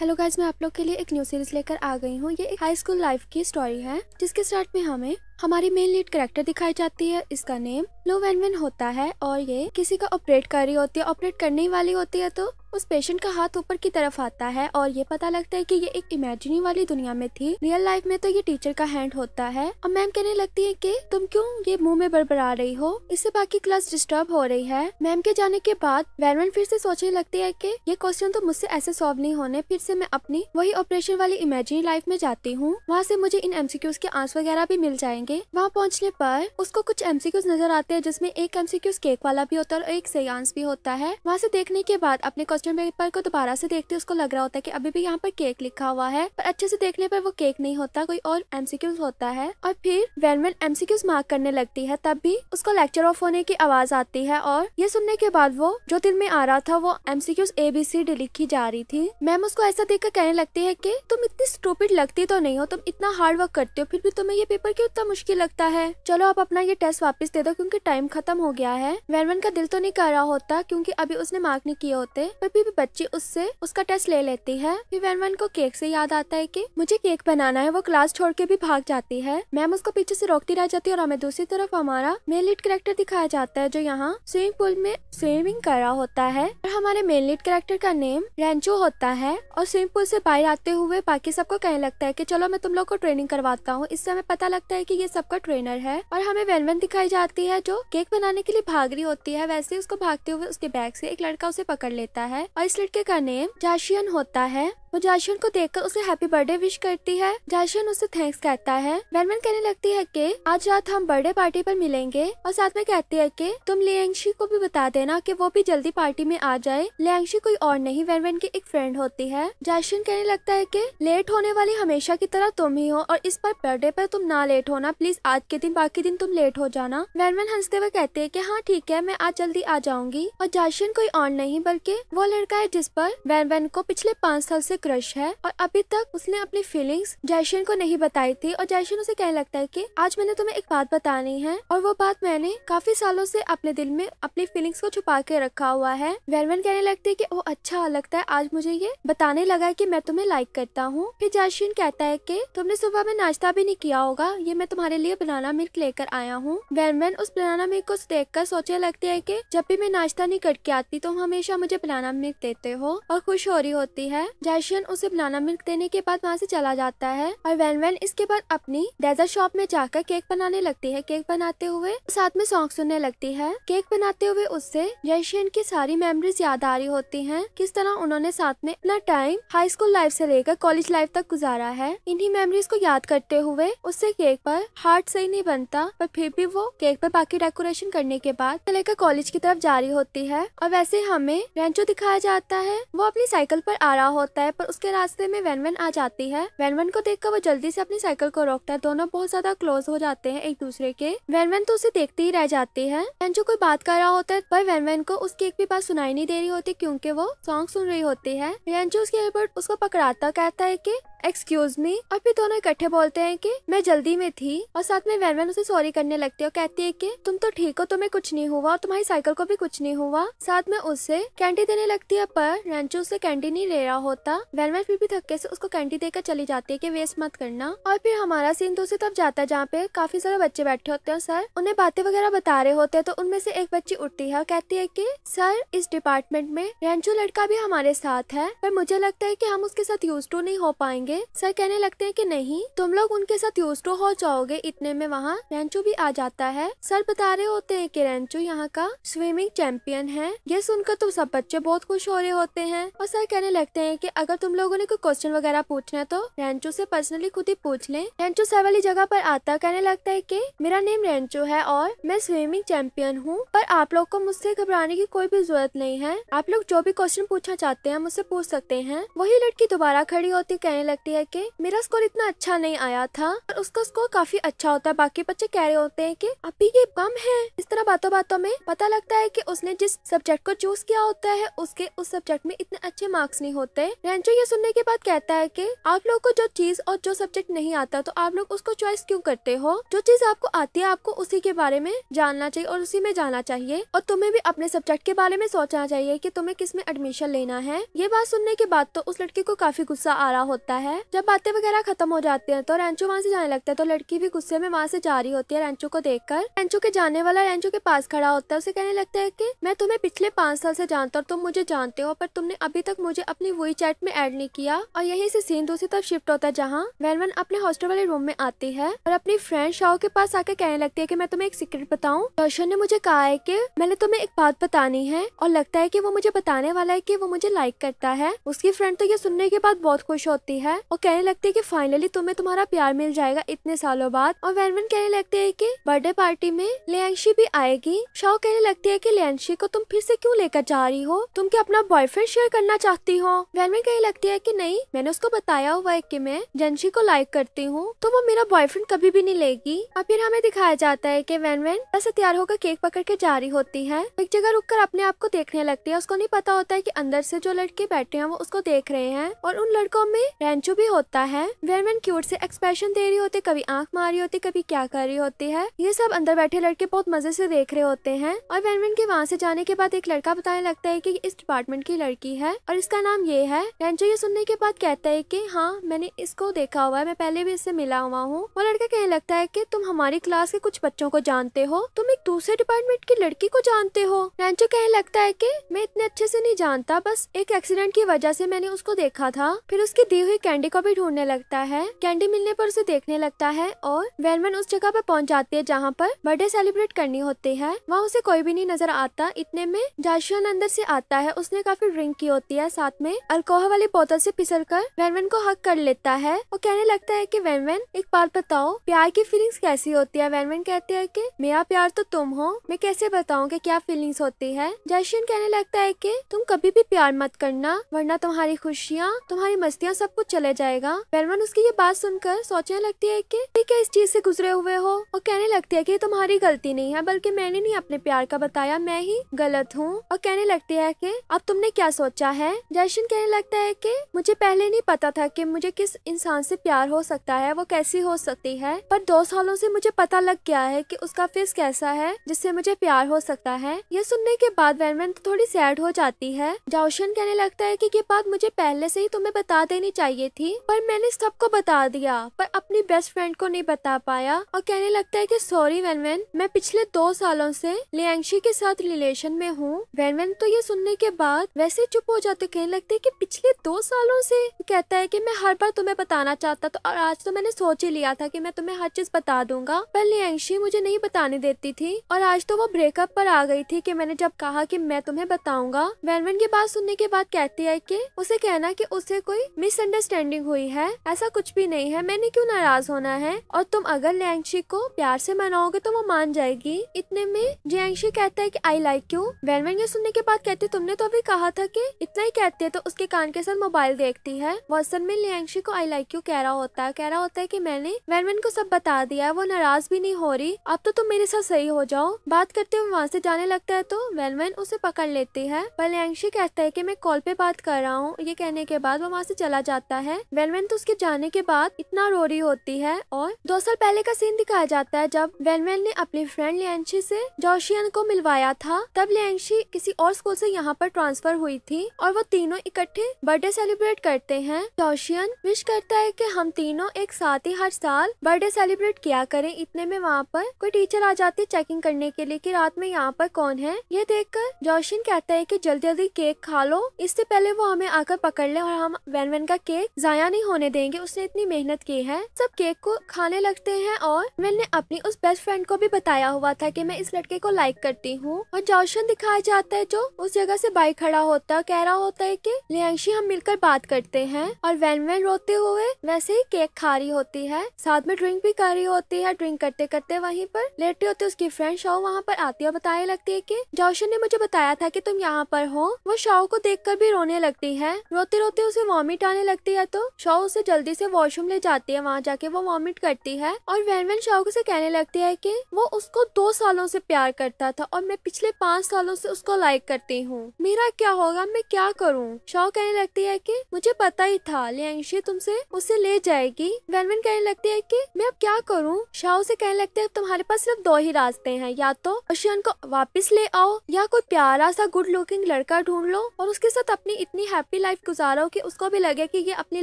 hello guys मैं आप लोग के लिए एक न्यू सीरीज लेकर आ गई हूँ ये एक हाई स्कूल लाइफ की स्टोरी है जिसके स्टार्ट में हमें हमारी मेन लीड करेक्टर दिखाई जाती है इसका नेम लो वेनवेन होता है और ये किसी का ऑपरेट कर रही होती है ऑपरेट करने वाली होती है तो उस पेशेंट का हाथ ऊपर की तरफ आता है और ये पता लगता है कि ये एक इमेजिनी वाली दुनिया में थी रियल लाइफ में तो ये टीचर का हैंड होता है और मैम कहने लगती है कि तुम क्यों ये मुंह में बड़बड़ा रही हो इससे बाकी क्लास डिस्टर्ब हो रही है मैम के जाने के बाद वैनवन फिर से सोचने लगती है कि ये क्वेश्चन तो मुझसे ऐसे सॉल्व नहीं होने फिर से मैं अपनी वही ऑपरेशन वाली इमेजिनी लाइफ में जाती हूँ वहाँ से मुझे इन एमसीक्यूज के आंसर वगैरह भी मिल जाएंगे जाएंगे वहाँ पहुँचने पर उसको कुछ एमसीक्यूज नजर आते हैं जिसमें एक एमसीक्यूज केक वाला भी होता है और एक सयांस भी होता है वहाँ से देखने के बाद अपने क्वेश्चन पेपर को दोबारा से देखते उसको लग रहा होता है की अभी भी यहाँ पर केक लिखा हुआ है पर अच्छे से देखने पर वो केक नहीं होता कोई और एमसीक्यूज होता है और फिर वेलमेन एमसीक्यूज मार्क करने लगती है तब भी उसको लेक्चर ऑफ होने की आवाज आती है और ये सुनने के बाद वो जो दिल में आ रहा था वो MCQs A B C D लिखी जा रही थी मैम उसको ऐसा देख कहने लगती है की तुम इतनी स्टूपिड लगती तो नहीं हो तुम इतना हार्ड वर्क करते हो फिर भी तुम्हें ये पेपर क्यों इतना मुश्किल लगता है चलो आप अपना ये टेस्ट वापस दे दो क्योंकि टाइम खत्म हो गया है वेरवन का दिल तो नहीं कर रहा होता क्योंकि अभी उसने मार्क नहीं किए होते पर फिर भी बच्ची उससे उसका टेस्ट ले लेती है फिर वेरवन को केक से याद आता है की मुझे केक बनाना है वो क्लास छोड़ के भी भाग जाती है मैम उसको पीछे से रोकती रह जाती है और हमें दूसरी तरफ हमारा मेल लीड करेक्टर दिखाया जाता है जो यहाँ स्विमिंग पूल में स्विमिंग कर रहा होता है और हमारे मेल लीड करेक्टर का नेम रेंचो होता है और स्विमिंग पूल से बाहर आते हुए बाकी सबको कहने लगता है की चलो मैं तुम लोग को ट्रेनिंग करवाता हूँ इससे हमें पता लगता है की ये सबका ट्रेनर है और हमें वेनवन दिखाई जाती है जो केक बनाने के लिए भाग रही होती है वैसे उसको भागते हुए उसके बैग से एक लड़का उसे पकड़ लेता है और इस लड़के का नेम जाशियन होता है वो जाशन को देखकर उसे हैप्पी बर्थडे विश करती है जाशन उसे थैंक्स कहता है बैनमैन कहने लगती है कि आज रात हम बर्थडे पार्टी पर मिलेंगे और साथ में कहती है कि तुम लियांगशी को भी बता देना कि वो भी जल्दी पार्टी में आ जाए लियांगशी कोई और नहीं बैनमैन की एक फ्रेंड होती है जाशन कहने लगता है की लेट होने वाली हमेशा की तरह तुम ही हो और इस पर बर्थडे पर तुम ना लेट होना प्लीज आज के दिन बाकी दिन तुम लेट हो जाना बैनमैन हंसते हुए कहते है की हाँ ठीक है मैं आज जल्दी आ जाऊंगी और जाशन कोई और नहीं बल्कि वो लड़का है जिस पर वेनवेन को पिछले पाँच साल से क्रश है और अभी तक उसने अपनी फीलिंग्स जयशन को नहीं बताई थी और जयशन उसे कहने लगता है की आज मैंने तुम्हें एक बात बतानी है और वो बात मैंने काफी सालों से अपने दिल में अपनी फीलिंग्स को छुपा के रखा हुआ है वेरवन कहने लगती है की वो अच्छा लगता है आज मुझे ये बताने लगा की मैं तुम्हें लाइक करता हूँ फिर जयशन कहता है की तुमने सुबह में नाश्ता भी नहीं किया होगा ये मैं तुम्हारे लिए बनाना मिल्क लेकर आया हूँ वेरवन उस बनाना मिल्क को देख कर सोचने लगती है की जब भी मैं नाश्ता नहीं करके आती तुम तो हमेशा मुझे बनाना मिल्क देते हो और खुश हो रही होती है जैशन टेक्नीशियन उसे बनाना मिल्क देने के बाद वहाँ से चला जाता है और वैन वैन इसके बाद अपनी डेजर्ट शॉप में जाकर केक बनाने लगती है केक बनाते हुए साथ में सॉन्ग सुनने लगती है केक बनाते हुए उससे जयशियन की सारी मेमोरीज याद आ रही होती है किस तरह उन्होंने साथ में अपना टाइम हाई स्कूल लाइफ से लेकर कॉलेज लाइफ तक गुजारा है इन्हीं मेमोरीज को याद करते हुए उससे केक पर हार्ट सही नहीं बनता पर फिर भी वो केक पर बाकी डेकोरेशन करने के बाद लेकर कॉलेज की तरफ जारी होती है और वैसे हमें रेंचो दिखाया जाता है वो अपनी साइकिल पर आ रहा होता है पर पर उसके रास्ते में वैनवन आ जाती है वैनवन को देखकर वो जल्दी से अपनी साइकिल को रोकता है दोनों बहुत ज्यादा क्लोज हो जाते हैं एक दूसरे के वैनवन तो उसे देखते ही रह जाती है एंजो कोई बात कर रहा होता है पर वैनवन को उसकी एक भी बात सुनाई नहीं दे रही होती क्योंकि वो सॉन्ग सुन रही होती है रेंजो उसके एयरबड उसको पकड़ाता कहता है की एक्सक्यूज मी और फिर दोनों इकट्ठे बोलते हैं कि मैं जल्दी में थी और साथ में वैन उसे सॉरी करने लगती है और कहती है कि तुम तो ठीक हो तुम्हें कुछ नहीं हुआ और तुम्हारी साइकिल को भी कुछ नहीं हुआ साथ में उसे कैंडी देने लगती है पर रेंचो उसे कैंडी नहीं ले रहा होता वैन फिर भी थके से उसको कैंडी देकर चली जाती है की वेस्ट मत करना और फिर हमारा सीन दूसरी तरफ जाता है जहाँ पे काफी सारे बच्चे बैठे होते हैं सर उन्हें बातें वगैरह बता रहे होते हैं तो उनमें से एक बच्ची उठती है और कहती है की सर इस डिपार्टमेंट में रेंचो लड़का भी हमारे साथ है पर मुझे लगता है की हम उसके साथ यूज टू नहीं हो पाएंगे लगे सर कहने लगते हैं कि नहीं तुम लोग उनके साथ यूस्टो हो जाओगे इतने में वहाँ रेंचो भी आ जाता है सर बता रहे होते हैं कि रेंचो यहाँ का स्विमिंग चैंपियन है ये सुनकर तो सब बच्चे बहुत खुश हो रहे होते हैं और सर कहने लगते हैं कि अगर तुम लोगों ने कोई क्वेश्चन वगैरह पूछना है तो रेंचो से पर्सनली खुद ही पूछ ले रेंचो सर वाली जगह पर आता कहने लगता है की मेरा नेम रेंचो है और मैं स्विमिंग चैंपियन हूँ पर आप लोग को मुझसे घबराने की कोई भी जरूरत नहीं है आप लोग जो भी क्वेश्चन पूछना चाहते हैं मुझसे पूछ सकते हैं वही लड़की दोबारा खड़ी होती कहने लगती बताती है कि मेरा स्कोर इतना अच्छा नहीं आया था और उसका स्कोर काफी अच्छा होता है बाकी बच्चे कह रहे होते हैं कि अभी ये कम है इस तरह बातों बातों में पता लगता है कि उसने जिस सब्जेक्ट को चूज किया होता है उसके उस सब्जेक्ट में इतने अच्छे मार्क्स नहीं होते रेंचो ये सुनने के बाद कहता है की आप लोग को जो चीज और जो सब्जेक्ट नहीं आता तो आप लोग उसको चॉइस क्यूँ करते हो जो चीज आपको आती है आपको उसी के बारे में जानना चाहिए और उसी में जाना चाहिए और तुम्हें भी अपने सब्जेक्ट के बारे में सोचना चाहिए की तुम्हें किस में एडमिशन लेना है ये बात सुनने के बाद तो उस लड़की को काफी गुस्सा आ रहा होता है है जब बातें वगैरह खत्म हो जाती है तो रेंचू वहाँ से जाने लगता है तो लड़की भी गुस्से में वहाँ से जा रही होती है रेंचू को देखकर रेंचू के जाने वाला रेंचू के पास खड़ा होता है उसे कहने लगता है की मैं तुम्हें पिछले पांच साल से जानता हूँ तुम मुझे जानते हो पर तुमने अभी तक मुझे अपनी वही चैट में एड नहीं किया और यही से सीन दूसरी तरफ शिफ्ट होता है जहाँ वैनवन अपने हॉस्टल वाले रूम में आती है और अपनी फ्रेंड शाओ के पास आके कहने लगती है की मैं तुम्हें एक सीक्रेट बताऊँ रोशन ने मुझे कहा है की मैंने तुम्हें एक बात बतानी है और लगता है की वो मुझे बताने वाला है की वो मुझे लाइक करता है उसकी फ्रेंड तो ये सुनने के बाद बहुत खुश होती है है और कहने लगती है की फाइनली तुम्हें तुम्हारा प्यार मिल जाएगा इतने सालों बाद और वैनवन कहने लगती है की बर्थडे पार्टी में लियांशी भी आएगी शाओ कहने लगती है की लियांशी को तुम फिर से क्यूँ लेकर जा रही हो तुम क्या अपना बॉयफ्रेंड शेयर करना चाहती हो वैनवन कहने लगती है की नहीं मैंने उसको बताया हुआ है की मैं जंशी को लाइक करती हूँ तो वो मेरा बॉयफ्रेंड कभी भी नहीं लेगी और फिर हमें दिखाया जाता है की वैनवन ऐसे तैयार होकर केक पकड़ के जा रही होती है एक जगह रुक कर अपने आप को देखने लगती है उसको नहीं पता होता है की अंदर से जो लड़के बैठे हैं वो उसको देख रहे हैं और उन लड़कों में रैन जो भी होता है वेरमैन ओर से एक्सप्रेशन दे रही होती कभी आंख मार रही होती कभी क्या कर रही होती है ये सब अंदर बैठे लड़के बहुत मजे से देख रहे होते हैं और वेरमैन के वहाँ से जाने के बाद एक लड़का बताने लगता है की इस डिपार्टमेंट की लड़की है और इसका नाम ये है रेंचो ये सुनने के बाद कहता है की हाँ मैंने इसको देखा हुआ है मैं पहले भी इससे मिला हुआ हूँ वो लड़का कहने लगता है की तुम हमारी क्लास के कुछ बच्चों को जानते हो तुम एक दूसरे डिपार्टमेंट की लड़की को जानते हो रेंचो कहने लगता है की मैं इतने अच्छे से नहीं जानता बस एक एक्सीडेंट की वजह से मैंने उसको देखा था फिर उसकी दी हुई कैंडी को भी ढूंढने लगता है कैंडी मिलने पर उसे देखने लगता है और वेलमन उस जगह पर पहुंच जाती है जहाँ पर बर्थडे सेलिब्रेट करनी होती है वहाँ उसे कोई भी नहीं नजर आता इतने में जाशियन अंदर से आता है उसने काफी ड्रिंक की होती है साथ में अल्कोहल वाली बोतल से पिसल कर वेलमैन को हक कर लेता है और कहने लगता है की वेलमैन एक बात बताओ प्यार की फीलिंग्स कैसी होती है वेलमैन कहते हैं की मेरा प्यार तो तुम हो मैं कैसे बताऊँ की क्या फीलिंग्स होती है जाशियन कहने लगता है की तुम कभी भी प्यार मत करना वरना तुम्हारी खुशियाँ तुम्हारी मस्तियाँ सब कुछ चला जाएगा वेलमन उसकी ये बात सुनकर सोचने लगती है कि ठीक है इस चीज से गुजरे हुए हो और कहने लगती है कि तुम्हारी गलती नहीं है बल्कि मैंने नहीं अपने प्यार का बताया मैं ही गलत हूँ और कहने लगती है कि अब तुमने क्या सोचा है जयशन कहने लगता है कि मुझे पहले नहीं पता था कि मुझे किस इंसान से प्यार हो सकता है वो कैसी हो सकती है पर दो सालों से मुझे पता लग गया है कि उसका फेस कैसा है जिससे मुझे प्यार हो सकता है ये सुनने के बाद वेनमैन थोड़ी सैड हो जाती है जाओशन कहने लगता है कि ये बात मुझे पहले से ही तुम्हें बता देनी चाहिए थी पर मैंने सबको बता दिया पर अपनी बेस्ट फ्रेंड को नहीं बता पाया और कहने लगता है कि सॉरी वेनवेन मैं पिछले दो सालों से लियांगशी के साथ रिलेशन में हूँ वेनवेन तो ये सुनने के बाद वैसे चुप हो जाते कहने लगते की पिछले दो सालों से कहता है की मैं हर बार तुम्हें बताना चाहता था और आज तो मैंने सोच ही लिया था की मैं तुम्हें हर चीज बता दूंगा पर लियांगशी मुझे नहीं बताने देती थी और आज तो वो ब्रेकअप पर आ गई थी कि मैंने जब कहा कि मैं तुम्हें बताऊंगा वेनवेन की बात सुनने के बाद कहती है कि उसे कहना कि उसे कोई मिसअंडरस्टैंड अंडरस्टैंडिंग हुई है ऐसा कुछ भी नहीं है मैंने क्यों नाराज होना है और तुम अगर लियांगशी को प्यार से मनाओगे तो वो मान जाएगी इतने में जियांगशी कहता है की आई लाइक यू वैनवेन ये सुनने के बाद कहती तुमने तो अभी कहा था की इतना ही कहती है तो उसके कान के साथ मोबाइल देखती है वॉसन में लियांगशी को आई लाइक यू कह रहा होता है कह रहा होता है की मैंने वैनवेन को सब बता दिया है वो नाराज भी नहीं हो रही अब तो तुम मेरे साथ सही हो जाओ बात करते हुए वहाँ से जाने लगता है तो वैनवेन उसे पकड़ लेती है पर लियांगशी कहता है की मैं कॉल पे बात कर रहा हूँ ये कहने के बाद वो वहाँ से चला जाता है है वेनवेन तो उसके जाने के बाद इतना रो रही होती है और दो साल पहले का सीन दिखाया जाता है जब वेनवेन ने अपनी फ्रेंड लियांशी से जोशियन को मिलवाया था तब लियांशी किसी और स्कूल से यहाँ पर ट्रांसफर हुई थी और वो तीनों इकट्ठे बर्थडे सेलिब्रेट करते हैं जोशियन विश करता है की हम तीनों एक साथ ही हर साल बर्थडे सेलिब्रेट किया करे इतने में वहाँ पर कोई टीचर आ जाती चेकिंग करने के लिए की रात में यहाँ पर कौन है ये देख कर जोशियन कहता है की जल्दी जल्दी केक खा लो इससे पहले वो हमें आकर पकड़ ले और हम वेनवेन का केक जाया नहीं होने देंगे उसने इतनी मेहनत की है सब केक को खाने लगते हैं और विल ने अपनी उस बेस्ट फ्रेंड को भी बताया हुआ था कि मैं इस लड़के को लाइक करती हूँ और जॉशन दिखाया जाता है जो उस जगह से बाइक खड़ा होता है कह रहा होता है की लियांशी हम मिलकर बात करते हैं और वैन वैन रोते हुए वैसे ही केक खा रही होती है साथ में ड्रिंक भी कर रही होती है ड्रिंक करते करते वहीं पर लेटी होती उसकी फ्रेंड शाओ वहाँ पर आती है और बताने लगती है की जॉशन ने मुझे बताया था की तुम यहाँ पर हो वो शाओ को देख भी रोने लगती है रोते रोते उसे वॉमिट आने लगती है है तो शाह उसे जल्दी से वॉशरूम ले जाती है वहाँ जाके वो वॉमिट करती है और वैन वैन शो से कहने लगती है की वो उसको दो सालों से प्यार करता था और मैं पिछले पाँच सालों से उसको लाइक करती हूँ मेरा क्या होगा मैं क्या करूँ शो कहने लगती है की मुझे पता ही था लियांशी तुमसे उसे ले जाएगी वैन वैन कहने लगती है की मैं अब क्या करूँ शाह उसे कहने लगते है तुम्हारे पास सिर्फ दो ही रास्ते है या तो अशियन को वापिस ले आओ या कोई प्यारा सा गुड लुकिंग लड़का ढूंढ लो और उसके साथ अपनी इतनी हैप्पी लाइफ गुजारो कि उसको भी लगे कि ये अपने अपनी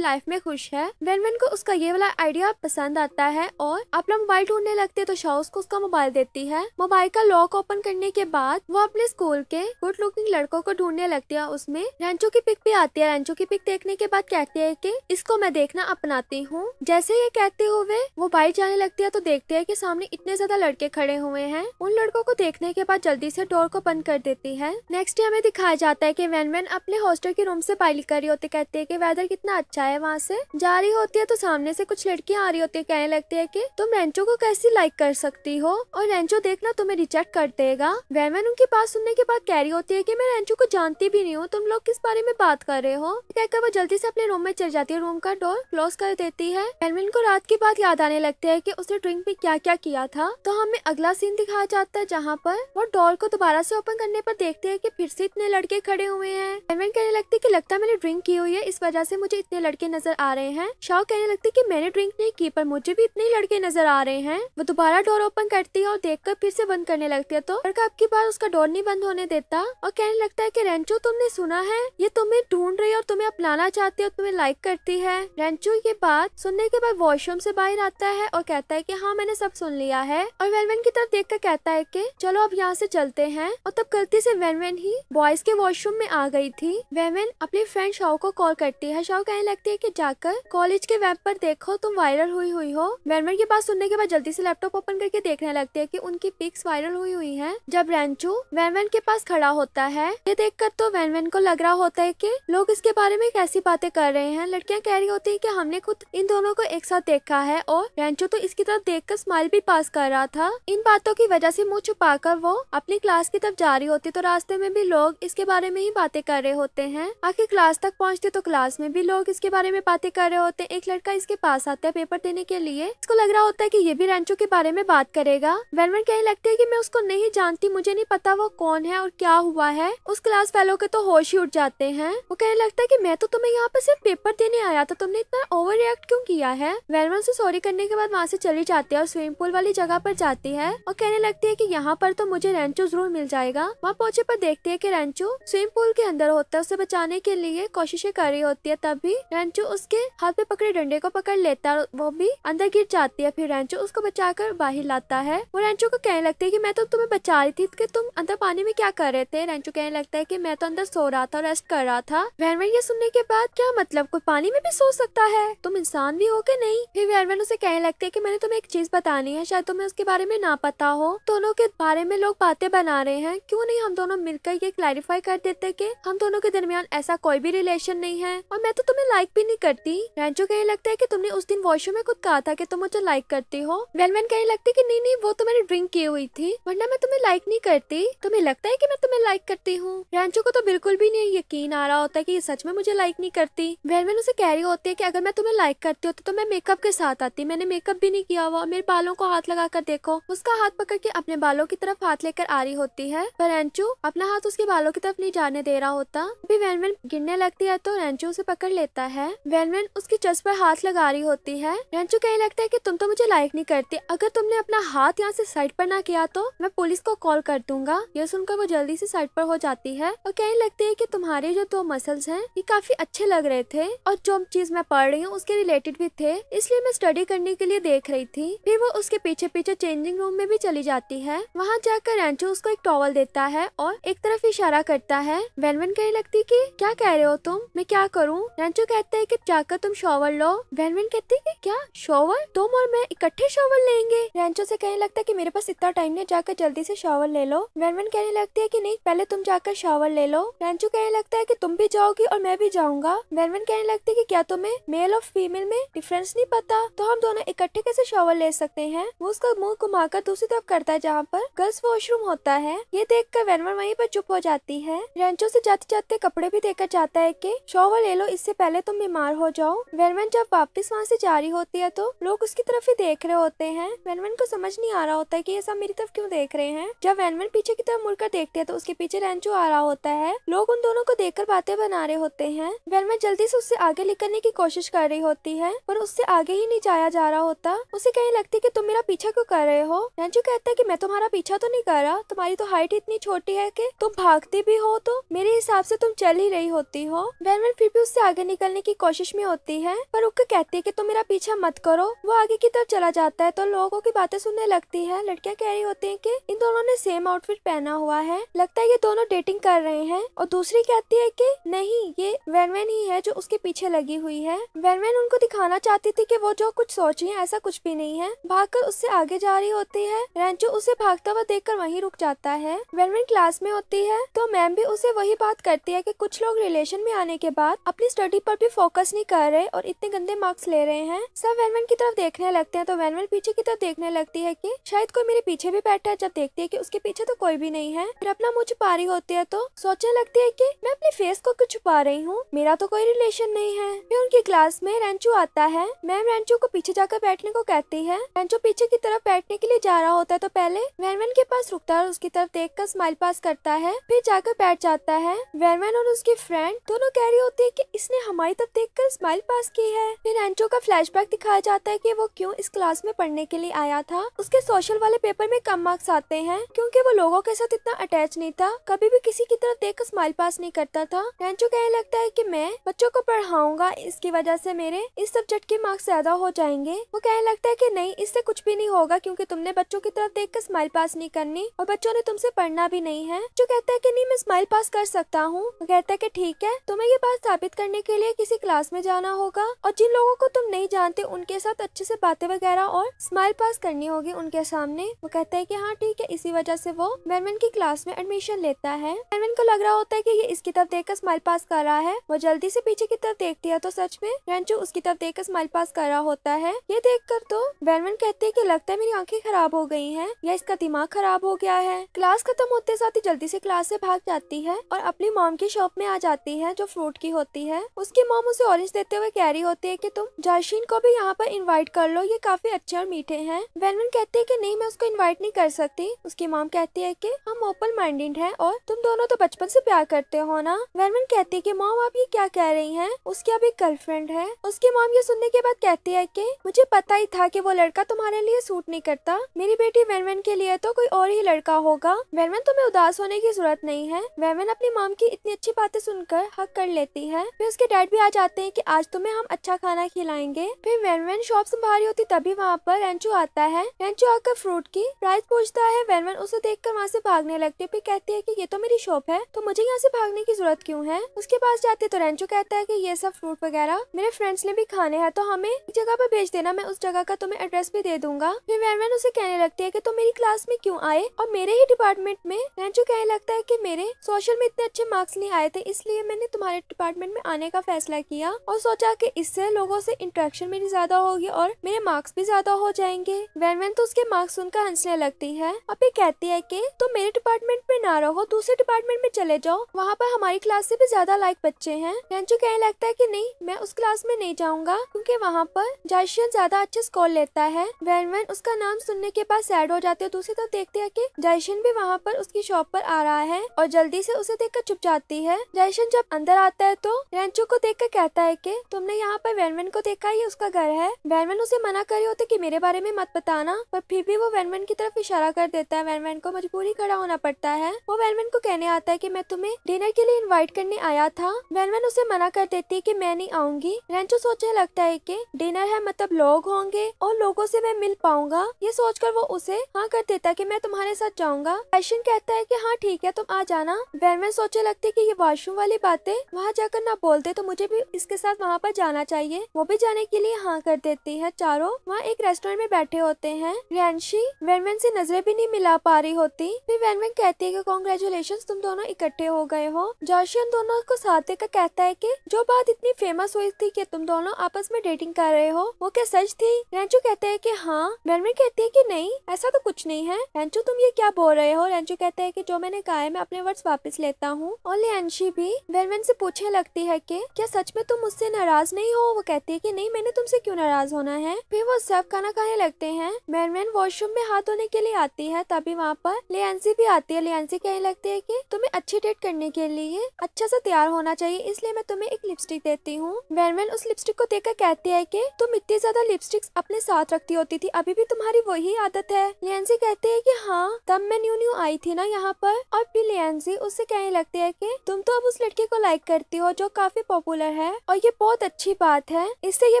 लाइफ में खुश है वेनवेन को उसका ये वाला आइडिया पसंद आता है और अपना मोबाइल ढूंढने लगती है तो शाह को उसका मोबाइल देती है मोबाइल का लॉक ओपन करने के बाद वो अपने स्कूल के गुड लुकिंग लड़कों को ढूंढने लगती है उसमें रेंचो की पिक भी आती है रेंचो की पिक देखने के बाद कहती है की इसको मैं देखना अपनाती हूँ जैसे ये कहते हुए वो बाइक जाने लगती है तो देखते है की सामने इतने ज्यादा लड़के खड़े हुए हैं उन लड़कों को देखने के बाद जल्दी से डोर को बंद कर देती है नेक्स्ट डे हमें दिखाया जाता है की वेन अपने हॉस्टल के रूम से बाहर कर रही होती कहती है की वेदर कितना अच्छा होता है वहाँ से जा रही होती है तो सामने से कुछ लड़कियाँ आ रही होती है कहने लगती है की तुम रेंचो को कैसे लाइक कर सकती हो और रेंचो देखना तुम्हें रिजेक्ट कर देगा वेमन उनकी बात सुनने के बाद कह रही होती है की मैं रेंचो को जानती भी नहीं हूँ तुम लोग किस बारे में बात कर रहे हो कहकर वो जल्दी से अपने रूम में चल जाती है रूम का डोर क्लोज कर देती है वेलमिन को रात के बाद याद आने लगती है कि उसने ड्रिंक में क्या क्या किया था तो हमें अगला सीन दिखाया जाता है जहाँ पर वो डोर को दोबारा से ओपन करने पर देखते हैं कि फिर से इतने लड़के खड़े हुए हैं वेलमिन कहने लगती है कि लगता है मैंने ड्रिंक की हुई है इस वजह से मुझे इतने लड़के नजर आ रहे हैं शाह कहने है की मैंने ड्रिंक नहीं की पर मुझे भी इतने लड़के नजर आ रहे हैं वो दोबारा डोर ओपन करती है और देखकर फिर से बंद करने लगती है तो आपकी बार उसका डोर नहीं बंद होने देता और कहने लगता है की रेंचो तुमने सुना है ये तुम्हें ढूंढ रही है और तुम्हें अपनाना चाहती है और तुम्हें लाइक करती है रेंचो ये बात सुनने के बाद वॉशरूम से बाहर आता है और कहता है की हाँ मैंने सब सुन लिया है और वेनवेन की तरफ देख कर कहता है की चलो अब यहाँ से चलते हैं और तब गलती से वेनवेन ही बॉयज के वॉशरूम में आ गई थी वेनवेन अपनी फ्रेंड शाओ को कॉल करती है शाओ कहने लगता सकती है कि जाकर कॉलेज के वेब पर देखो तुम वायरल हुई हुई हो मैनमैन की बात सुनने के बाद जल्दी से लैपटॉप ओपन करके देखने लगते है की उनकी पिक्स वायरल हुई हुई है जब रेंचू वैनवेन के पास खड़ा होता है ये देख कर तो वैनवेन को लग रहा होता है की लोग इसके बारे में कैसी बातें कर रहे हैं लड़कियाँ कह रही होती है की हमने खुद इन दोनों को एक साथ देखा है और रेंचू तो इसकी तरफ देख कर स्माइल भी पास कर रहा था इन बातों की वजह से मुँह छुपा कर वो अपनी क्लास की तरफ जा रही होती तो रास्ते में भी लोग इसके बारे में ही बातें कर रहे होते हैं आखिर क्लास तक पहुँचते तो क्लास में भी लोग इसके बारे में बातें कर रहे होते एक लड़का इसके पास आता है पेपर देने के लिए इसको लग रहा होता है कि ये भी रेंचो के बारे में बात करेगा वेनवन कहने लगते है कि मैं उसको नहीं जानती मुझे नहीं पता वो कौन है और क्या हुआ है उस क्लास फेलो के तो होश ही उठ जाते हैं वो कहने लगता है की मैं तो तुम्हें यहाँ पे सिर्फ पेपर देने आया था तुमने इतना ओवर रिएक्ट क्यों किया है वेनवन से सॉरी करने के बाद वहाँ से चली जाती है और स्विमिंग पूल वाली जगह पर जाती है और कहने लगती है की यहाँ पर तो मुझे रेंचो जरूर मिल जाएगा वहाँ पहुंचे पर देखते है की रेंचो स्विमिंग पूल के अंदर होता है उसे बचाने के लिए कोशिशें कर रही होती है तब भी रेंचो उसके हाथ पे पकड़े डंडे को पकड़ लेता है वो भी अंदर गिर जाती है फिर रेंचो उसको बचाकर बाहर लाता है वो रेंचो को कहने लगती है की मैं तो तुम्हें बचा रही थी कि तुम अंदर पानी में क्या कर रहे थे रेंचो कहने लगता है की मैं तो अंदर सो रहा था रेस्ट कर रहा था वैनवन ये सुनने के बाद क्या मतलब कोई पानी में भी सो सकता है तुम इंसान भी हो के नहीं फिर वैनवन उसे कहने लगते है की मैंने तुम्हें एक चीज बतानी है शायद तुम्हें उसके बारे में ना पता हो दोनों के बारे में लोग बातें बना रहे हैं क्यों नहीं हम दोनों मिलकर ये क्लैरिफाई कर देते कि हम दोनों के दरमियान ऐसा कोई भी रिलेशन नहीं है और मैं तो तुम्हें लाइक भी नहीं करती रेंचो कहने लगता है कि तुमने उस दिन वॉशरूम में खुद कहा था कि तुम मुझे लाइक करती हो वेलमैन कहने लगती है कि नहीं नहीं वो तो मैंने ड्रिंक की हुई थी वरना मैं तुम्हें लाइक नहीं करती तुम्हें लगता है कि मैं तुम्हें लाइक करती हूँ रेंचो को तो बिल्कुल भी नहीं यकीन आ रहा होता है ये सच में मुझे लाइक नहीं करती वेलमैन उसे कह रही होती है की अगर मैं तुम्हें लाइक करती होती तो, तो मैं मेकअप के साथ आती मैंने मेकअप भी नहीं किया हुआ मेरे बालों को हाथ लगा कर देखो उसका हाथ पकड़ के अपने बालों की तरफ हाथ लेकर आ रही होती है पर रैंचो अपना हाथ उसके बालों की तरफ नहीं जाने दे रहा होता अभी वेलमैन गिरने लगती है तो रेंचू उसे पकड़ लेता है है वैनमैन उसकी चस पर हाथ लगा रही होती है रेंचो कहने लगता है कि तुम तो मुझे लाइक नहीं करती अगर तुमने अपना हाथ यहाँ से साइड पर ना किया तो मैं पुलिस को कॉल कर दूंगा यह सुनकर वो जल्दी से साइड पर हो जाती है और कहने लगती है की तुम्हारे जो दो मसल्स है ये काफी अच्छे लग रहे थे और जो चीज मैं पढ़ रही हूँ उसके रिलेटेड भी थे इसलिए मैं स्टडी करने के लिए देख रही थी फिर वो उसके पीछे पीछे चेंजिंग रूम में भी चली जाती है वहाँ जाकर रेंचो उसको एक टॉवल देता है और एक तरफ इशारा करता है वैनमैन कहने लगती की क्या कह रहे हो तुम मैं क्या करूँ रेंचो कह कहता है कि जाकर तुम शॉवर लो वैनविन कहती है क्या शॉवर तुम और मैं इकट्ठे शॉवर लेंगे रेंचो से कहने लगता है कि मेरे पास इतना टाइम नहीं जाकर जल्दी से शॉवर ले लो वैनविन कहने लगती है कि नहीं पहले तुम जाकर शॉवर ले लो रेंचो कहने लगता है कि तुम भी जाओगी और मैं भी जाऊंगा वैनविन कहने लगती है कि क्या तुम्हें मेल और फीमेल में डिफरेंस नहीं पता तो हम दोनों इकट्ठे कैसे शॉवर ले सकते हैं वो उसका मुंह घुमाकर दूसरी तरफ करता है जहाँ पर गर्ल्स वॉशरूम होता है ये देख कर वैनवन वहीं पर चुप हो जाती है रेंचो से जाते जाते कपड़े भी देकर जाता है की शॉवर ले लो इससे पहले तो तुम बीमार हो जाओ वेनवन जब वापस वहाँ से जा रही होती है तो लोग उसकी तरफ ही देख रहे होते हैं वेनवन को समझ नहीं आ रहा होता है की ये सब मेरी तरफ क्यों देख रहे हैं जब वेनवन पीछे की तरफ मुड़कर देखते है तो उसके पीछे रेंचो आ रहा होता है लोग उन दोनों को देख बातें बना रहे होते हैं वेनवन जल्दी से उससे आगे निकलने की कोशिश कर रही होती है पर उससे आगे ही नहीं जाया जा रहा होता उसे कहीं लगती है की तुम मेरा पीछा क्यों कर रहे हो रेंचो कहता है की मैं तुम्हारा पीछा तो नहीं कर रहा तुम्हारी तो हाइट इतनी छोटी है की तुम भागती भी हो तो मेरे हिसाब से तुम चल ही रही होती हो वेनवन फिर भी उससे आगे निकलने की कोशिश में होती है पर उक्का कहती है कि तुम मेरा पीछा मत करो वो आगे की तरफ चला जाता है तो लोगों की बातें सुनने लगती है लड़कियां कह रही होती है की इन दोनों ने सेम आउटफिट पहना हुआ है लगता है ये दोनों डेटिंग कर रहे हैं और दूसरी कहती है की नहीं ये वैनवैन ही है जो उसके पीछे लगी हुई है वैनवैन उनको दिखाना चाहती थी की वो जो कुछ सोची है ऐसा कुछ भी नहीं है कर उससे आगे जा रही होती है रेंचो उसे भागता हुआ कर वही रुक जाता है वैनवैन क्लास में होती है तो मैम भी उसे वही बात करती है कि कुछ लोग रिलेशन में आने के बाद अपनी स्टडी पर भी फोकस नहीं कर रहे और इतने गंदे मार्क्स ले रहे हैं सब वैनवन की तरफ देखने लगते हैं तो वैनवन पीछे की तरफ देखने लगती है कि शायद कोई मेरे पीछे भी बैठा है जब देखती है कि उसके पीछे तो कोई भी नहीं है फिर अपना मुँह छुपा रही होती है तो सोचने लगती है की मैं अपने फेस को क्यों छुपा रही हूँ मेरा तो कोई रिलेशन नहीं है फिर उनकी क्लास में रेंचू आता है मैम रेंचू को पीछे जाकर बैठने को कहती है रेंचू पीछे की तरफ बैठने के लिए जा रहा होता है तो पहले वैनवन के पास रुकता है और उसकी तरफ देख कर स्माइल पास करता है फिर जाकर बैठ जाता है वैनवन और उसकी फ्रेंड दोनों कह रही होती है की इसने हमारी देख मतलब देखकर स्माइल पास की है फिर एंटो का फ्लैशबैक दिखाया जाता है कि वो क्यों इस क्लास में पढ़ने के लिए आया था उसके सोशल वाले पेपर में कम मार्क्स आते हैं क्योंकि वो लोगों के साथ इतना अटैच नहीं था कभी भी किसी की तरफ देख स्माइल पास नहीं करता था रेंचो कहने लगता है की मैं बच्चों को पढ़ाऊंगा इसकी वजह से मेरे इस सब्जेक्ट के मार्क्स ज्यादा हो जाएंगे वो कहने लगता है की नहीं इससे कुछ भी नहीं होगा क्यूँकी तुमने बच्चों की तरफ देख स्माइल पास नहीं करनी और बच्चों ने तुमसे पढ़ना भी नहीं है जो कहता है की नहीं मैं स्माइल पास कर सकता हूँ कहता है की ठीक है तुम्हें ये बात साबित करने के लिए किसी किसी क्लास में जाना होगा और जिन लोगों को तुम नहीं जानते उनके साथ अच्छे से बातें वगैरह और स्माइल पास करनी होगी उनके सामने वो कहता है की हाँ ठीक है इसी वजह से वो मैनमैन की क्लास में एडमिशन लेता है मैनमैन को लग रहा होता है की ये इसकी तरफ देख स्माइल पास कर रहा है वो जल्दी से पीछे की तरफ देखती है तो सच में रेंचू उसकी तरफ देख स्माइल पास कर रहा होता है ये देख कर तो बैनमैन कहती है की लगता है मेरी आंखें खराब हो गई है या इसका दिमाग खराब हो गया है क्लास खत्म होते साथ ही जल्दी से क्लास से भाग जाती है और अपनी मॉम की शॉप में आ जाती है जो फ्रूट की होती है उसकी मॉम हम उसे ऑरेंज देते हुए कह रही होती है कि तुम जाशीन को भी यहाँ पर इनवाइट कर लो ये काफी अच्छे और मीठे हैं वेनवन कहती है कि नहीं मैं उसको इनवाइट नहीं कर सकती उसकी माम कहती है कि हम ओपन माइंडेड हैं और तुम दोनों तो बचपन से प्यार करते हो ना वेनवन कहती है कि माम आप ये क्या कह रही है उसकी अब एक गर्लफ्रेंड है उसकी माम ये सुनने के बाद कहती है की मुझे पता ही था की वो लड़का तुम्हारे लिए सूट नहीं करता मेरी बेटी वेनवन के लिए तो कोई और ही लड़का होगा वेनवन तुम्हें उदास होने की जरूरत नहीं है वेनवन अपनी माम की इतनी अच्छी बातें सुनकर हक कर लेती है फिर उसके डैड भी आ जाते हैं कि आज तुम्हें हम अच्छा खाना खिलाएंगे फिर वैन शॉप संभारी होती तभी वहाँ पर रेंचो आता है रेंचो आकर फ्रूट की प्राइस पूछता है वैन उसे देख कर वहाँ ऐसी भागने लगती है फिर कहती है की ये तो मेरी शॉप है तो मुझे यहाँ से भागने की जरूरत क्यूँ है उसके पास जाती है तो रेंचो कहता है की ये सब फ्रूट वगैरह मेरे फ्रेंड्स ने भी खाने हैं तो हमें एक जगह पर भेज देना मैं उस जगह का तुम्हें एड्रेस भी दे दूंगा फिर वैन उसे कहने लगती है की तुम मेरी क्लास में क्यूँ आए और मेरे ही डिपार्टमेंट में रेंचो कहने लगता है की मेरे सोशल में इतने अच्छे मार्क्स नहीं आए थे इसलिए मैंने तुम्हारे डिपार्टमेंट में आने का फैसला फैसला किया और सोचा कि इससे लोगों से इंटरेक्शन मेरी ज्यादा होगी और मेरे मार्क्स भी ज्यादा हो जाएंगे वैन वैन तो उसके मार्क्स सुनकर हंसने लगती है और फिर कहती है कि तुम तो मेरे डिपार्टमेंट में ना रहो दूसरे डिपार्टमेंट में चले जाओ वहाँ पर हमारी क्लास से भी ज्यादा लाइक बच्चे है रेंचू कहने लगता है की नहीं मैं उस क्लास में नहीं जाऊँगा क्यूँकी वहाँ पर जायशियन ज्यादा अच्छे स्कोर लेता है वैन वैन उसका नाम सुनने के बाद सैड हो जाती है दूसरी तरफ देखते है की जयशन भी वहाँ पर उसकी शॉप पर आ रहा है और जल्दी से उसे देखकर चुप जाती है जयशन जब अंदर आता है तो रेंचू को देख के कहता है कि तुमने यहाँ पर वैनवन को देखा ये उसका घर है वैनवन उसे मना कर रही होती कि मेरे बारे में मत बताना पर फिर भी वो वैनवन की तरफ इशारा कर देता है वैनवन को मजबूरी खड़ा होना पड़ता है वो वैनवन को कहने आता है की मैं तुम्हें डिनर के लिए इन्वाइट करने आया था वैनवन उसे मना कर देती है की मैं नहीं आऊंगी रेंचो सोचने लगता है की डिनर है मतलब लोग होंगे और लोगों से मैं मिल पाऊंगा ये सोचकर वो उसे हाँ कर देता की मैं तुम्हारे साथ जाऊंगा फैशन कहता है की हाँ ठीक है तुम आ जाना वैनवन सोचने लगती है की ये वॉशरूम वाली बातें वहाँ जाकर ना बोलते तो मुझे भी इसके साथ वहाँ पर जाना चाहिए वो भी जाने के लिए हाँ कर देती है चारों वहाँ एक रेस्टोरेंट में बैठे होते हैं रियांशी वेनवेन से नजरें भी नहीं मिला पा रही होती फिर वेनवेन कहती है कि कॉन्ग्रेचुलेशन तुम दोनों इकट्ठे हो गए हो जोशी उन दोनों को साथ देकर कहता है की जो बात इतनी फेमस हुई थी की तुम दोनों आपस में डेटिंग कर रहे हो वो क्या सच थी रेंचू कहते हैं की हाँ वेनवेन कहती है की नहीं ऐसा तो कुछ नहीं है रेंचू तुम ये क्या बोल रहे हो रेंचू कहते हैं की जो मैंने कहा है मैं अपने वर्ड्स वापस लेता हूँ और लियांशी भी वेनवेन से पूछने लगती है की क्या सच सच में तुम मुझसे नाराज नहीं हो वो कहती है कि नहीं मैंने तुमसे क्यों नाराज होना है फिर वो सब खाना खाने लगते हैं मैनमैन वॉशरूम में हाथ धोने के लिए आती है तभी वहाँ पर लियांसी भी आती है लियांसी कहने लगती है की तुम्हें अच्छी डेट करने के लिए अच्छा सा तैयार होना चाहिए इसलिए मैं तुम्हें एक लिपस्टिक देती हूँ मैनमैन उस लिपस्टिक को देखकर कहती है की तुम इतनी ज्यादा लिपस्टिक अपने साथ रखती होती थी अभी भी तुम्हारी वही आदत है लियांसी कहती है की हाँ तब मैं न्यू न्यू आई थी ना यहाँ पर और फिर लियांसी उससे कहने लगती है की तुम तो अब उस लड़के को लाइक करती हो जो काफी पॉपुलर है और ये बहुत अच्छी बात है इससे ये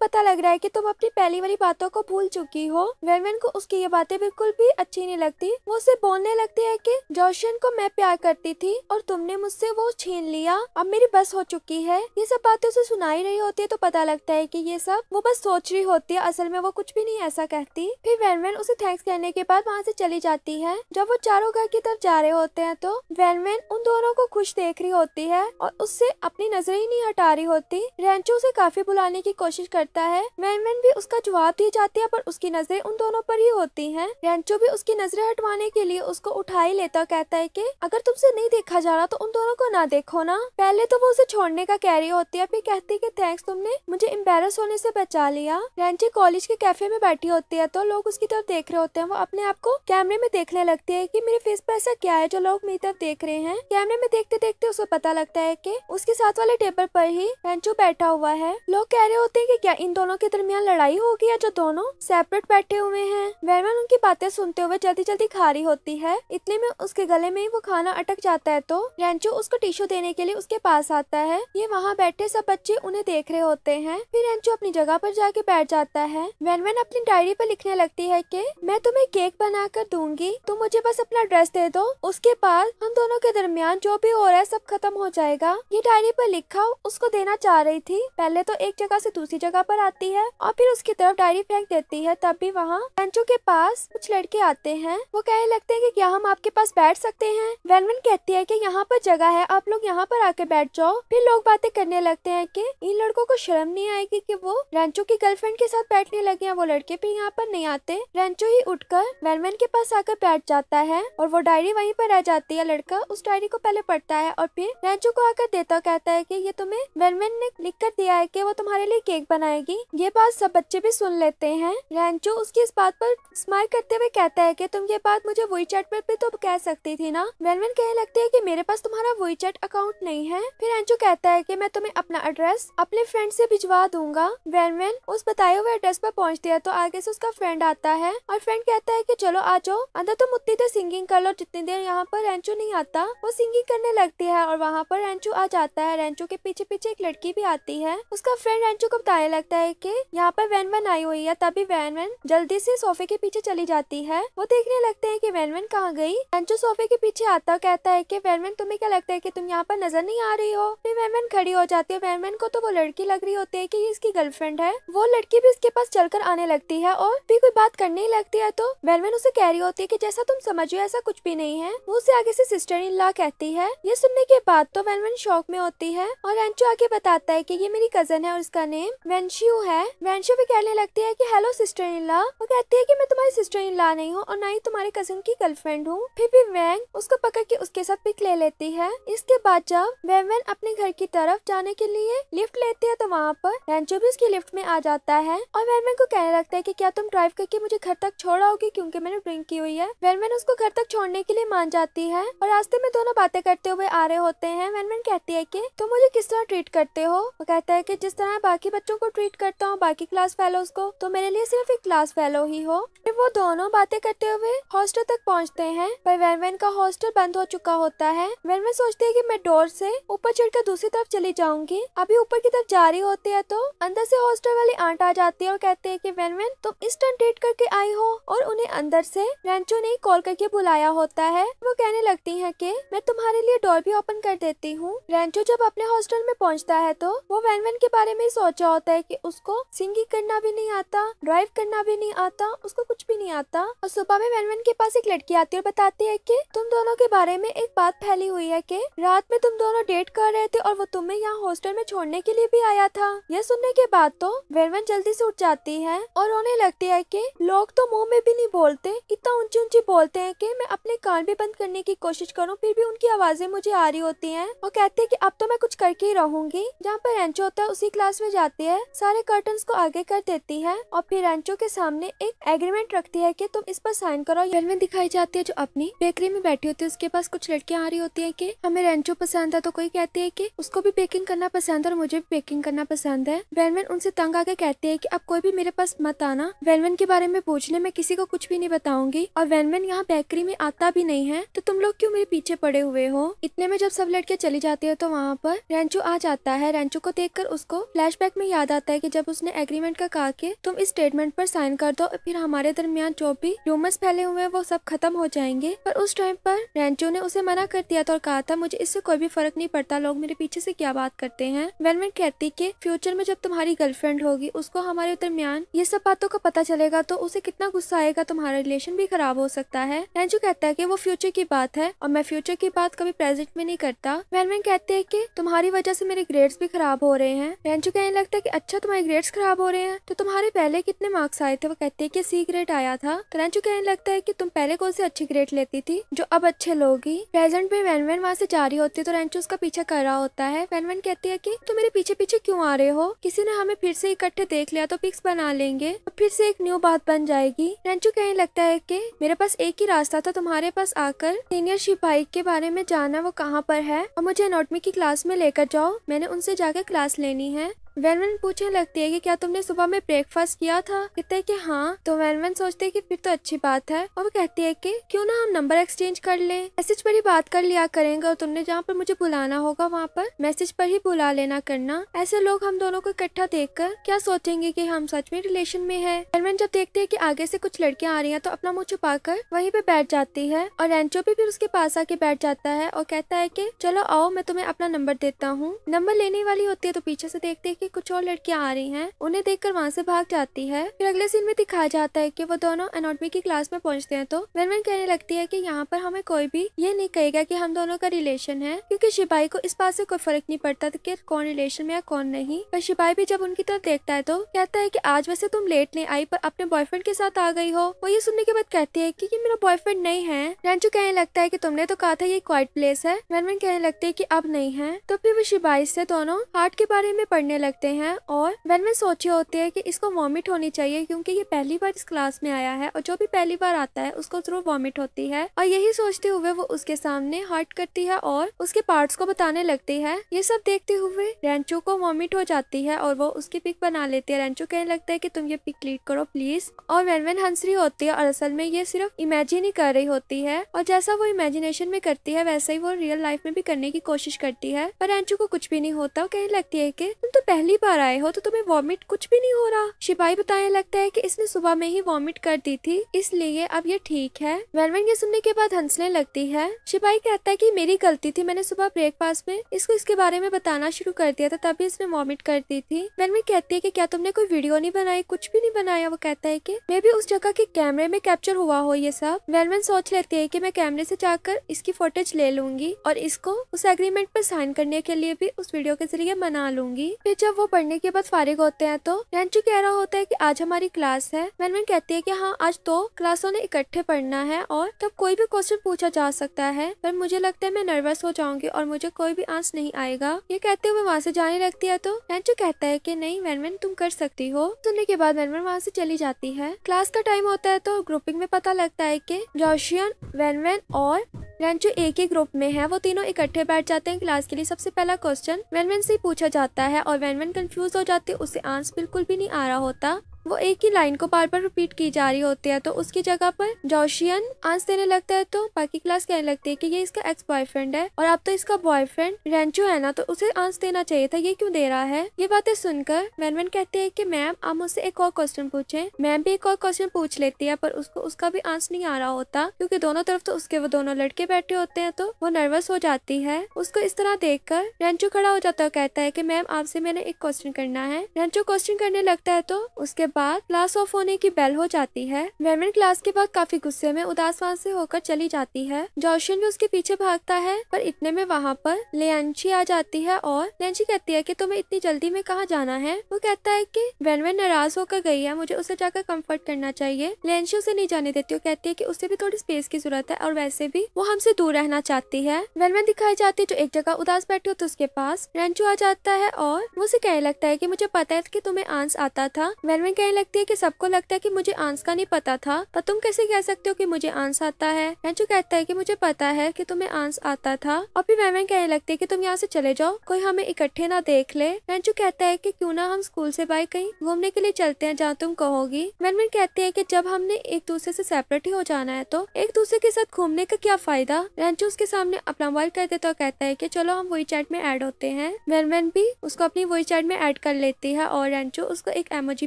पता लग रहा है की तुम अपनी पहली वाली बातों को भूल चुकी हो वेलमैन को उसकी ये बातें बिल्कुल भी अच्छी नहीं लगती वो उसे बोलने लगती है की जोशन को मैं प्यार करती थी और तुमने मुझसे वो छीन लिया अब मेरी बस हो चुकी है ये सब बातें उसे सुनाई रही होती है तो पता लगता है की ये सब वो बस सोच रही होती है असल में वो कुछ भी नहीं ऐसा कहती फिर वैनमैन उसे थैंक्स कहने के बाद वहाँ से चली जाती है जब वो चारों घर की तरफ जा रहे होते हैं तो वेरवेन उन दोनों को खुश देख रही होती है और उससे अपनी नजरें ही नहीं हटा रही होती होती रेंचो उसे काफी बुलाने की कोशिश करता है मैनमैन भी उसका जवाब दिए जाते हैं पर उसकी नजरें उन दोनों पर ही होती हैं रेंचो भी उसकी नजरें हटवाने के लिए उसको उठा ही लेता कहता है कि अगर तुमसे नहीं देखा जा रहा तो उन दोनों को ना देखो ना पहले तो वो उसे छोड़ने का कैरी होती है फिर कहती है की थैंक्स तुमने मुझे एम्बेरस होने से बचा लिया रेंचो कॉलेज के कैफे में बैठी होती है तो लोग उसकी तरफ देख रहे होते हैं वो अपने आप को कैमरे में देखने लगती है की मेरे फेस पर ऐसा क्या है जो लोग मेरी तरफ देख रहे हैं कैमरे में देखते देखते उसे पता लगता है की उसके साथ वाले टेबल पर ही पेंचू बैठा हुआ है लोग कह रहे होते हैं कि क्या इन दोनों के दरमियान लड़ाई होगी या जो दोनों सेपरेट बैठे हुए हैं वैरमैन उनकी बातें सुनते हुए जल्दी जल्दी खारी होती है इतने में उसके गले में ही वो खाना अटक जाता है तो रेंचू उसको टिश्यू देने के लिए उसके पास आता है ये वहाँ बैठे सब बच्चे उन्हें देख रहे होते हैं फिर रेंचू अपनी जगह पर जाके बैठ जाता है वैनवेन अपनी डायरी पर लिखने लगती है की मैं तुम्हें केक बना कर दूंगी तुम मुझे बस अपना ड्रेस दे दो उसके बाद हम दोनों के दरमियान जो भी हो रहा है सब खत्म हो जाएगा ये डायरी पर लिखा उसको देने लेना चाह रही थी पहले तो एक जगह से दूसरी जगह पर आती है और फिर उसकी तरफ डायरी फेंक देती है तब भी वहाँ बेंचो के पास कुछ लड़के आते हैं वो कहने लगते हैं कि क्या हम आपके पास बैठ सकते हैं वेलमन कहती है कि यहाँ पर जगह है आप लोग यहाँ पर आके बैठ जाओ फिर लोग बातें करने लगते हैं कि इन लड़कों को शर्म नहीं आएगी कि वो रेंचो की गर्लफ्रेंड के साथ बैठने लगे हैं वो लड़के भी यहाँ पर नहीं आते रेंचो ही उठकर वेलमैन के पास आकर बैठ जाता है और वो डायरी वहीं पर रह जाती है लड़का उस डायरी को पहले पढ़ता है और फिर रेंचो को आकर देता कहता है की ये तुम्हें रेनविन ने लिख कर दिया है कि वो तुम्हारे लिए केक बनाएगी ये बात सब बच्चे भी सुन लेते हैं रेंचो उसकी इस बात पर स्माइल करते हुए कहता है कि तुम ये बात मुझे वही चैट पर भी तो कह सकती थी ना रेनविन कहने लगती है कि मेरे पास तुम्हारा वही चैट अकाउंट नहीं है फिर रेंचो कहता है कि मैं तुम्हें अपना एड्रेस अपने फ्रेंड से भिजवा दूंगा रेनविन उस बताए हुए एड्रेस पर पहुँचती है तो आगे से उसका फ्रेंड आता है और फ्रेंड कहता है की चलो आ जाओ अंदर तुम उतनी देर सिंगिंग कर लो जितनी देर यहाँ पर रेंचो नहीं आता वो सिंगिंग करने लगती है और वहाँ पर रेंचो आ जाता है रेंचो के पीछे पीछे एक लड़की भी आती है उसका फ्रेंड रेंचो को बताया लगता है कि यहाँ पर वैन वैन आई हुई है तभी वैन वैन जल्दी से सोफे के पीछे चली जाती है वो देखने लगते है की वैन वैन कहाँ गई रेंचो सोफे के पीछे आता कहता है की वैन वैन तुम्हें क्या लगता है की तुम यहाँ पर नजर नहीं आ रही हो फिर वैन वैन खड़ी हो जाती है वैन वैन को तो वो लड़की लग रही होती है की इसकी गर्लफ्रेंड है वो लड़की भी इसके पास चलकर आने लगती है और भी कोई बात करने लगती है तो वैन वैन उसे कह रही होती है की जैसा तुम हो ऐसा कुछ भी नहीं है वो उसे आगे से सिस्टर इन ला कहती है ये सुनने के बाद तो वैन वैन शौक में होती है और रेंचो आगे बताता है कि ये मेरी कजन है और उसका नेम वेंशियो है वेंशियो भी कहने लगती है कि हेलो सिस्टर इनला वो कहती है कि मैं तुम्हारी सिस्टर इनला नहीं हूँ और ना ही तुम्हारे कजन की गर्लफ्रेंड हूँ फिर भी वैंग उसको पकड़ के उसके साथ पिक ले लेती है इसके बाद जब वेवन अपने घर की तरफ जाने के लिए लिफ्ट लेती है तो वहाँ पर वेंशियो भी उसकी लिफ्ट में आ जाता है और वेवन को कहने लगता है की क्या तुम ड्राइव करके मुझे घर तक छोड़ होगी क्यूँकी मैंने ड्रिंक की हुई है वेनमैन उसको घर तक छोड़ने के लिए मान जाती है और रास्ते में दोनों बातें करते हुए आ रहे होते हैं वेनमैन कहती है की तुम मुझे किस तरह ट्रीट कर करते हो वो कहता है कि जिस तरह बाकी बच्चों को ट्रीट करता हूँ बाकी क्लास फेलोज को तो मेरे लिए सिर्फ एक क्लास फेलो ही हो फिर वो दोनों बातें करते हुए हॉस्टल तक पहुँचते हैं पर वैनवैन का हॉस्टल बंद हो चुका होता है वैनवैन सोचती है की मैं डोर से ऊपर चढ़कर दूसरी तरफ चली जाऊंगी अभी ऊपर की तरफ जा रही होती है तो अंदर से हॉस्टल वाली आंट आ जाती है और कहते हैं कि वैनवैन तुम इस टाइम डेट करके आई हो और उन्हें अंदर से रेंचो ने कॉल करके बुलाया होता है वो कहने लगती है की मैं तुम्हारे लिए डोर भी ओपन कर देती हूँ रेंचो जब अपने हॉस्टल में पहुँचता होता है तो वो वैन के बारे में सोचा होता है कि उसको सिंगिंग करना भी नहीं आता ड्राइव करना भी नहीं आता उसको कुछ भी नहीं आता और सुबह में वैन के पास एक लड़की आती है और बताती है की तुम दोनों के बारे में एक बात फैली हुई है की रात में तुम दोनों डेट कर रहे थे और वो तुम्हें यहाँ हॉस्टल में छोड़ने के लिए भी आया था यह सुनने के बाद तो वैन जल्दी से उठ जाती है और उन्हें लगती है की लोग तो मुँह में भी नहीं बोलते इतना ऊंची ऊंची बोलते हैं की मैं अपने कान भी बंद करने की कोशिश करूँ फिर भी उनकी आवाजें मुझे आ रही होती हैं और कहते हैं कि अब तो मैं कुछ करके ही रहूंगी जहाँ पर रेंचो होता है उसी क्लास में जाती है सारे कर्टन को आगे कर देती है और फिर रेंचो के सामने एक एग्रीमेंट रखती है की तुम इस पर साइन करो घर में दिखाई जाती है जो अपनी बेकरी में बैठी होती है उसके पास कुछ लड़कियाँ आ रही होती है की हमें रेंचो पसंद है तो कोई कहती है की उसको भी पेकिंग करना पसंद है और मुझे भी पेकिंग करना पसंद है वेलवेन उनसे तंग आके कहती है की अब कोई भी मेरे पास मत आना वेलवेन के बारे में पूछने में किसी को कुछ भी नहीं बताऊंगी और वेलवेन यहाँ बेकरी में आता भी नहीं है तो तुम लोग क्यों मेरे पीछे पड़े हुए हो इतने में जब सब लड़कियाँ चली जाती है तो वहाँ पर रेंचो आ जाता है है रेंचू को देखकर उसको फ्लैशबैक में याद आता है कि जब उसने एग्रीमेंट का कहा कि तुम इस स्टेटमेंट पर साइन कर दो फिर हमारे दरमियान जो भी र्यूमर्स फैले हुए हैं वो सब खत्म हो जाएंगे पर उस टाइम पर रेंचो ने उसे मना कर दिया था और कहा था मुझे इससे कोई भी फर्क नहीं पड़ता लोग मेरे पीछे से क्या बात करते हैं वेलमेंट कहती कि फ्यूचर में जब तुम्हारी गर्लफ्रेंड होगी उसको हमारे दरमियान ये सब बातों का पता चलेगा तो उसे कितना गुस्सा आएगा तुम्हारा रिलेशन भी खराब हो सकता है रेंचो कहता है की वो फ्यूचर की बात है और मैं फ्यूचर की बात कभी प्रेजेंट में नहीं करता वेलमेंट कहते हैं की तुम्हारी वजह से मेरे ग्रेड्स भी खराब हो रहे हैं रेंचू कहने लगता है कि अच्छा तुम्हारे ग्रेड्स खराब हो रहे हैं तो तुम्हारे पहले कितने मार्क्स आए थे वो कहते हैं कि सी ग्रेड आया था तो रेंचू कहने लगता है कि तुम पहले कौन से अच्छी ग्रेड लेती थी जो अब अच्छे लोगी प्रेजेंट में वैनवैन वहाँ से जा रही होती है तो रेंचू उसका पीछा कर रहा होता है वैनवैन कहती है की तुम मेरे पीछे पीछे क्यूँ आ रहे हो किसी ने हमें फिर से इकट्ठे देख लिया तो पिक्स बना लेंगे और तो फिर से एक न्यू बात बन जाएगी रेंचू कहने लगता है की मेरे पास एक ही रास्ता था तुम्हारे पास आकर सीनियर शिपाही के बारे में जाना वो कहाँ पर है और मुझे एनोटमी की क्लास में लेकर जाओ मैंने उनसे जाकर क्लास लेनी है वैनवन पूछने लगती है कि क्या तुमने सुबह में ब्रेकफास्ट किया था कहते हैं कि हाँ तो वैनवन सोचते हैं कि फिर तो अच्छी बात है और वो कहती है कि क्यों ना हम नंबर एक्सचेंज कर ले मैसेज पर ही बात कर लिया करेंगे और तुमने जहाँ पर मुझे बुलाना होगा वहाँ पर मैसेज पर ही बुला लेना करना ऐसे लोग हम दोनों को इकट्ठा देख कर क्या सोचेंगे की हम सच में रिलेशन में है वैनवन जब देखते है की आगे ऐसी कुछ लड़कियाँ आ रही है तो अपना मुँह छुपा कर वहीं पे बैठ जाती है और रेंचो भी फिर उसके पास आके बैठ जाता है और कहता है की चलो आओ मैं तुम्हें अपना नंबर देता हूँ नंबर लेने वाली होती है तो पीछे से देखते है की कुछ और लड़कियां आ रही हैं उन्हें देखकर वहां से भाग जाती है फिर अगले सीन में दिखाया जाता है कि वो दोनों एनोटमी की क्लास में पहुंचते हैं तो वेनवेन कहने लगती है कि यहाँ पर हमें कोई भी ये नहीं कहेगा कि हम दोनों का रिलेशन है क्योंकि शिपाही को इस बात से कोई फर्क नहीं पड़ता कि कौन रिलेशन में या कौन नहीं पर शिपाही भी जब उनकी तरफ देखता है तो कहता है की आज वैसे तुम लेट नहीं आई पर अपने बॉयफ्रेंड के साथ आ गई हो वो ये सुनने के बाद कहती है की ये मेरा बॉयफ्रेंड नहीं है रेंचू कहने लगता है की तुमने तो कहा था ये क्वाइट प्लेस है वेनवेन कहने लगती है की अब नहीं है तो फिर वो शिपाही से दोनों हार्ट के बारे में पढ़ने लगते करते हैं और मन में सोचे होते हैं कि इसको वॉमिट होनी चाहिए क्योंकि ये पहली बार इस क्लास में आया है और जो भी पहली बार आता है उसको जरूर वॉमिट होती है और यही सोचते हुए वो उसके सामने हर्ट करती है और उसके पार्ट्स को बताने लगती है ये सब देखते हुए रेंचो को वॉमिट हो जाती है और वो उसकी पिक बना लेती है रेंचो कहने लगता है की तुम ये पिक लीड करो प्लीज और वैनवेन हंस रही होती है और असल में ये सिर्फ इमेजिन ही कर रही होती है और जैसा वो इमेजिनेशन में करती है वैसा ही वो रियल लाइफ में भी करने की कोशिश करती है पर रेंचू को कुछ भी नहीं होता वो कहने लगती है की तुम तो पहले पहली बार आए हो तो तुम्हें वॉमिट कुछ भी नहीं हो रहा शिपाही बताने लगता है कि इसने सुबह में ही वॉमिट कर दी थी इसलिए अब ये ठीक है वेलवेन ये सुनने के बाद हंसने लगती है शिपाही कहता है की मेरी गलती थी मैंने सुबह ब्रेकफास्ट में इसको इसके बारे में बताना शुरू कर दिया था तभी इसने वॉमिट कर दी थी वेलवेन कहती है की क्या तुमने कोई वीडियो नहीं बनाई कुछ भी नहीं बनाया वो कहता है की मे भी उस जगह के कैमरे में कैप्चर हुआ हो ये सब वेलवेन सोच लेती है की मैं कैमरे से जाकर इसकी फोटेज ले लूंगी और इसको उस एग्रीमेंट पर साइन करने के लिए भी उस वीडियो के जरिए मना लूंगी फिर जब वो पढ़ने के बाद फारिग होते हैं तो रेंचू कह रहा होता है कि आज हमारी क्लास है मैनविन कहती है कि हाँ आज दो तो क्लासों ने इकट्ठे पढ़ना है और तब कोई भी क्वेश्चन पूछा जा सकता है पर मुझे लगता है मैं नर्वस हो जाऊंगी और मुझे कोई भी आंस नहीं आएगा ये कहते हुए वहाँ से जाने लगती है तो रेंचू कहता है की नहीं मैनविन तुम कर सकती हो सुनने के बाद मैनविन वहाँ से चली जाती है क्लास का टाइम होता है तो ग्रुपिंग में पता लगता है की जोशियन वेनवेन और रैंक जो एक ही ग्रुप में है वो तीनों इकट्ठे बैठ जाते हैं क्लास के लिए सबसे पहला क्वेश्चन वेनवेन से पूछा जाता है और वेनवेन कंफ्यूज हो जाती है उसे आंसर बिल्कुल भी नहीं आ रहा होता वो एक ही लाइन को बार बार रिपीट की जा रही होती है तो उसकी जगह पर जोशियन आंस देने लगता है तो बाकी क्लास कहने लगती है कि ये इसका एक्स बॉयफ्रेंड है और अब तो इसका बॉयफ्रेंड रेंचो है ना तो उसे आंस देना चाहिए था ये क्यों दे रहा है ये बातें सुनकर मैनमैन कहते हैं कि मैम आप मुझसे एक और क्वेश्चन पूछे मैम भी एक और क्वेश्चन पूछ लेती है पर उसको उसका भी आंस नहीं आ रहा होता क्यूँकी दोनों तरफ तो उसके वो दोनों लड़के बैठे होते हैं तो वो नर्वस हो जाती है उसको इस तरह देख कर रेंचो खड़ा हो जाता है कहता है की मैम आपसे मैंने एक क्वेश्चन करना है रेंचो क्वेश्चन करने लगता है तो उसके बाद क्लास ऑफ होने की बेल हो जाती है वेरमिन क्लास के बाद काफी गुस्से में उदास वहाँ से होकर चली जाती है जोशन भी उसके पीछे भागता है पर इतने में वहाँ पर लेंची आ जाती है और लेंची कहती है की तुम्हें इतनी जल्दी में कहाँ जाना है वो कहता है की वेनवेन नाराज होकर गई है मुझे उसे जाकर कम्फर्ट करना चाहिए लेंची उसे नहीं जाने देती वो कहती है की उसे भी थोड़ी स्पेस की जरूरत है और वैसे भी वो हमसे दूर रहना चाहती है वेनवेन दिखाई जाती है जो एक जगह उदास बैठी होती तो उसके पास रेंचू आ जाता है और वो उसे कहने लगता है की मुझे पता है की तुम्हें आंस आता था कह कहने लगती है कि सबको लगता है कि मुझे आंस का नहीं पता था पर तुम कैसे कह सकते हो कि मुझे आंस आता है रेंचू कहता है कि मुझे पता है कि तुम्हें आंस आता था और फिर मैमन कहने लगती है कि तुम यहाँ से चले जाओ कोई हमें इकट्ठे ना देख ले रेंचू कहता है कि क्यों ना हम स्कूल से बाय कहीं घूमने के लिए चलते हैं जहाँ तुम कहोगी मैनमेन कहती है की जब हमने एक दूसरे से सेपरेट ही हो जाना है तो एक दूसरे के साथ घूमने का क्या फायदा रेंचू उसके सामने अपना मोबाइल कर देता और कहता है की चलो हम वही चैट में एड होते हैं मैमन भी उसको अपनी वही चैट में एड कर लेती है और रेंचू उसको एक एमोजी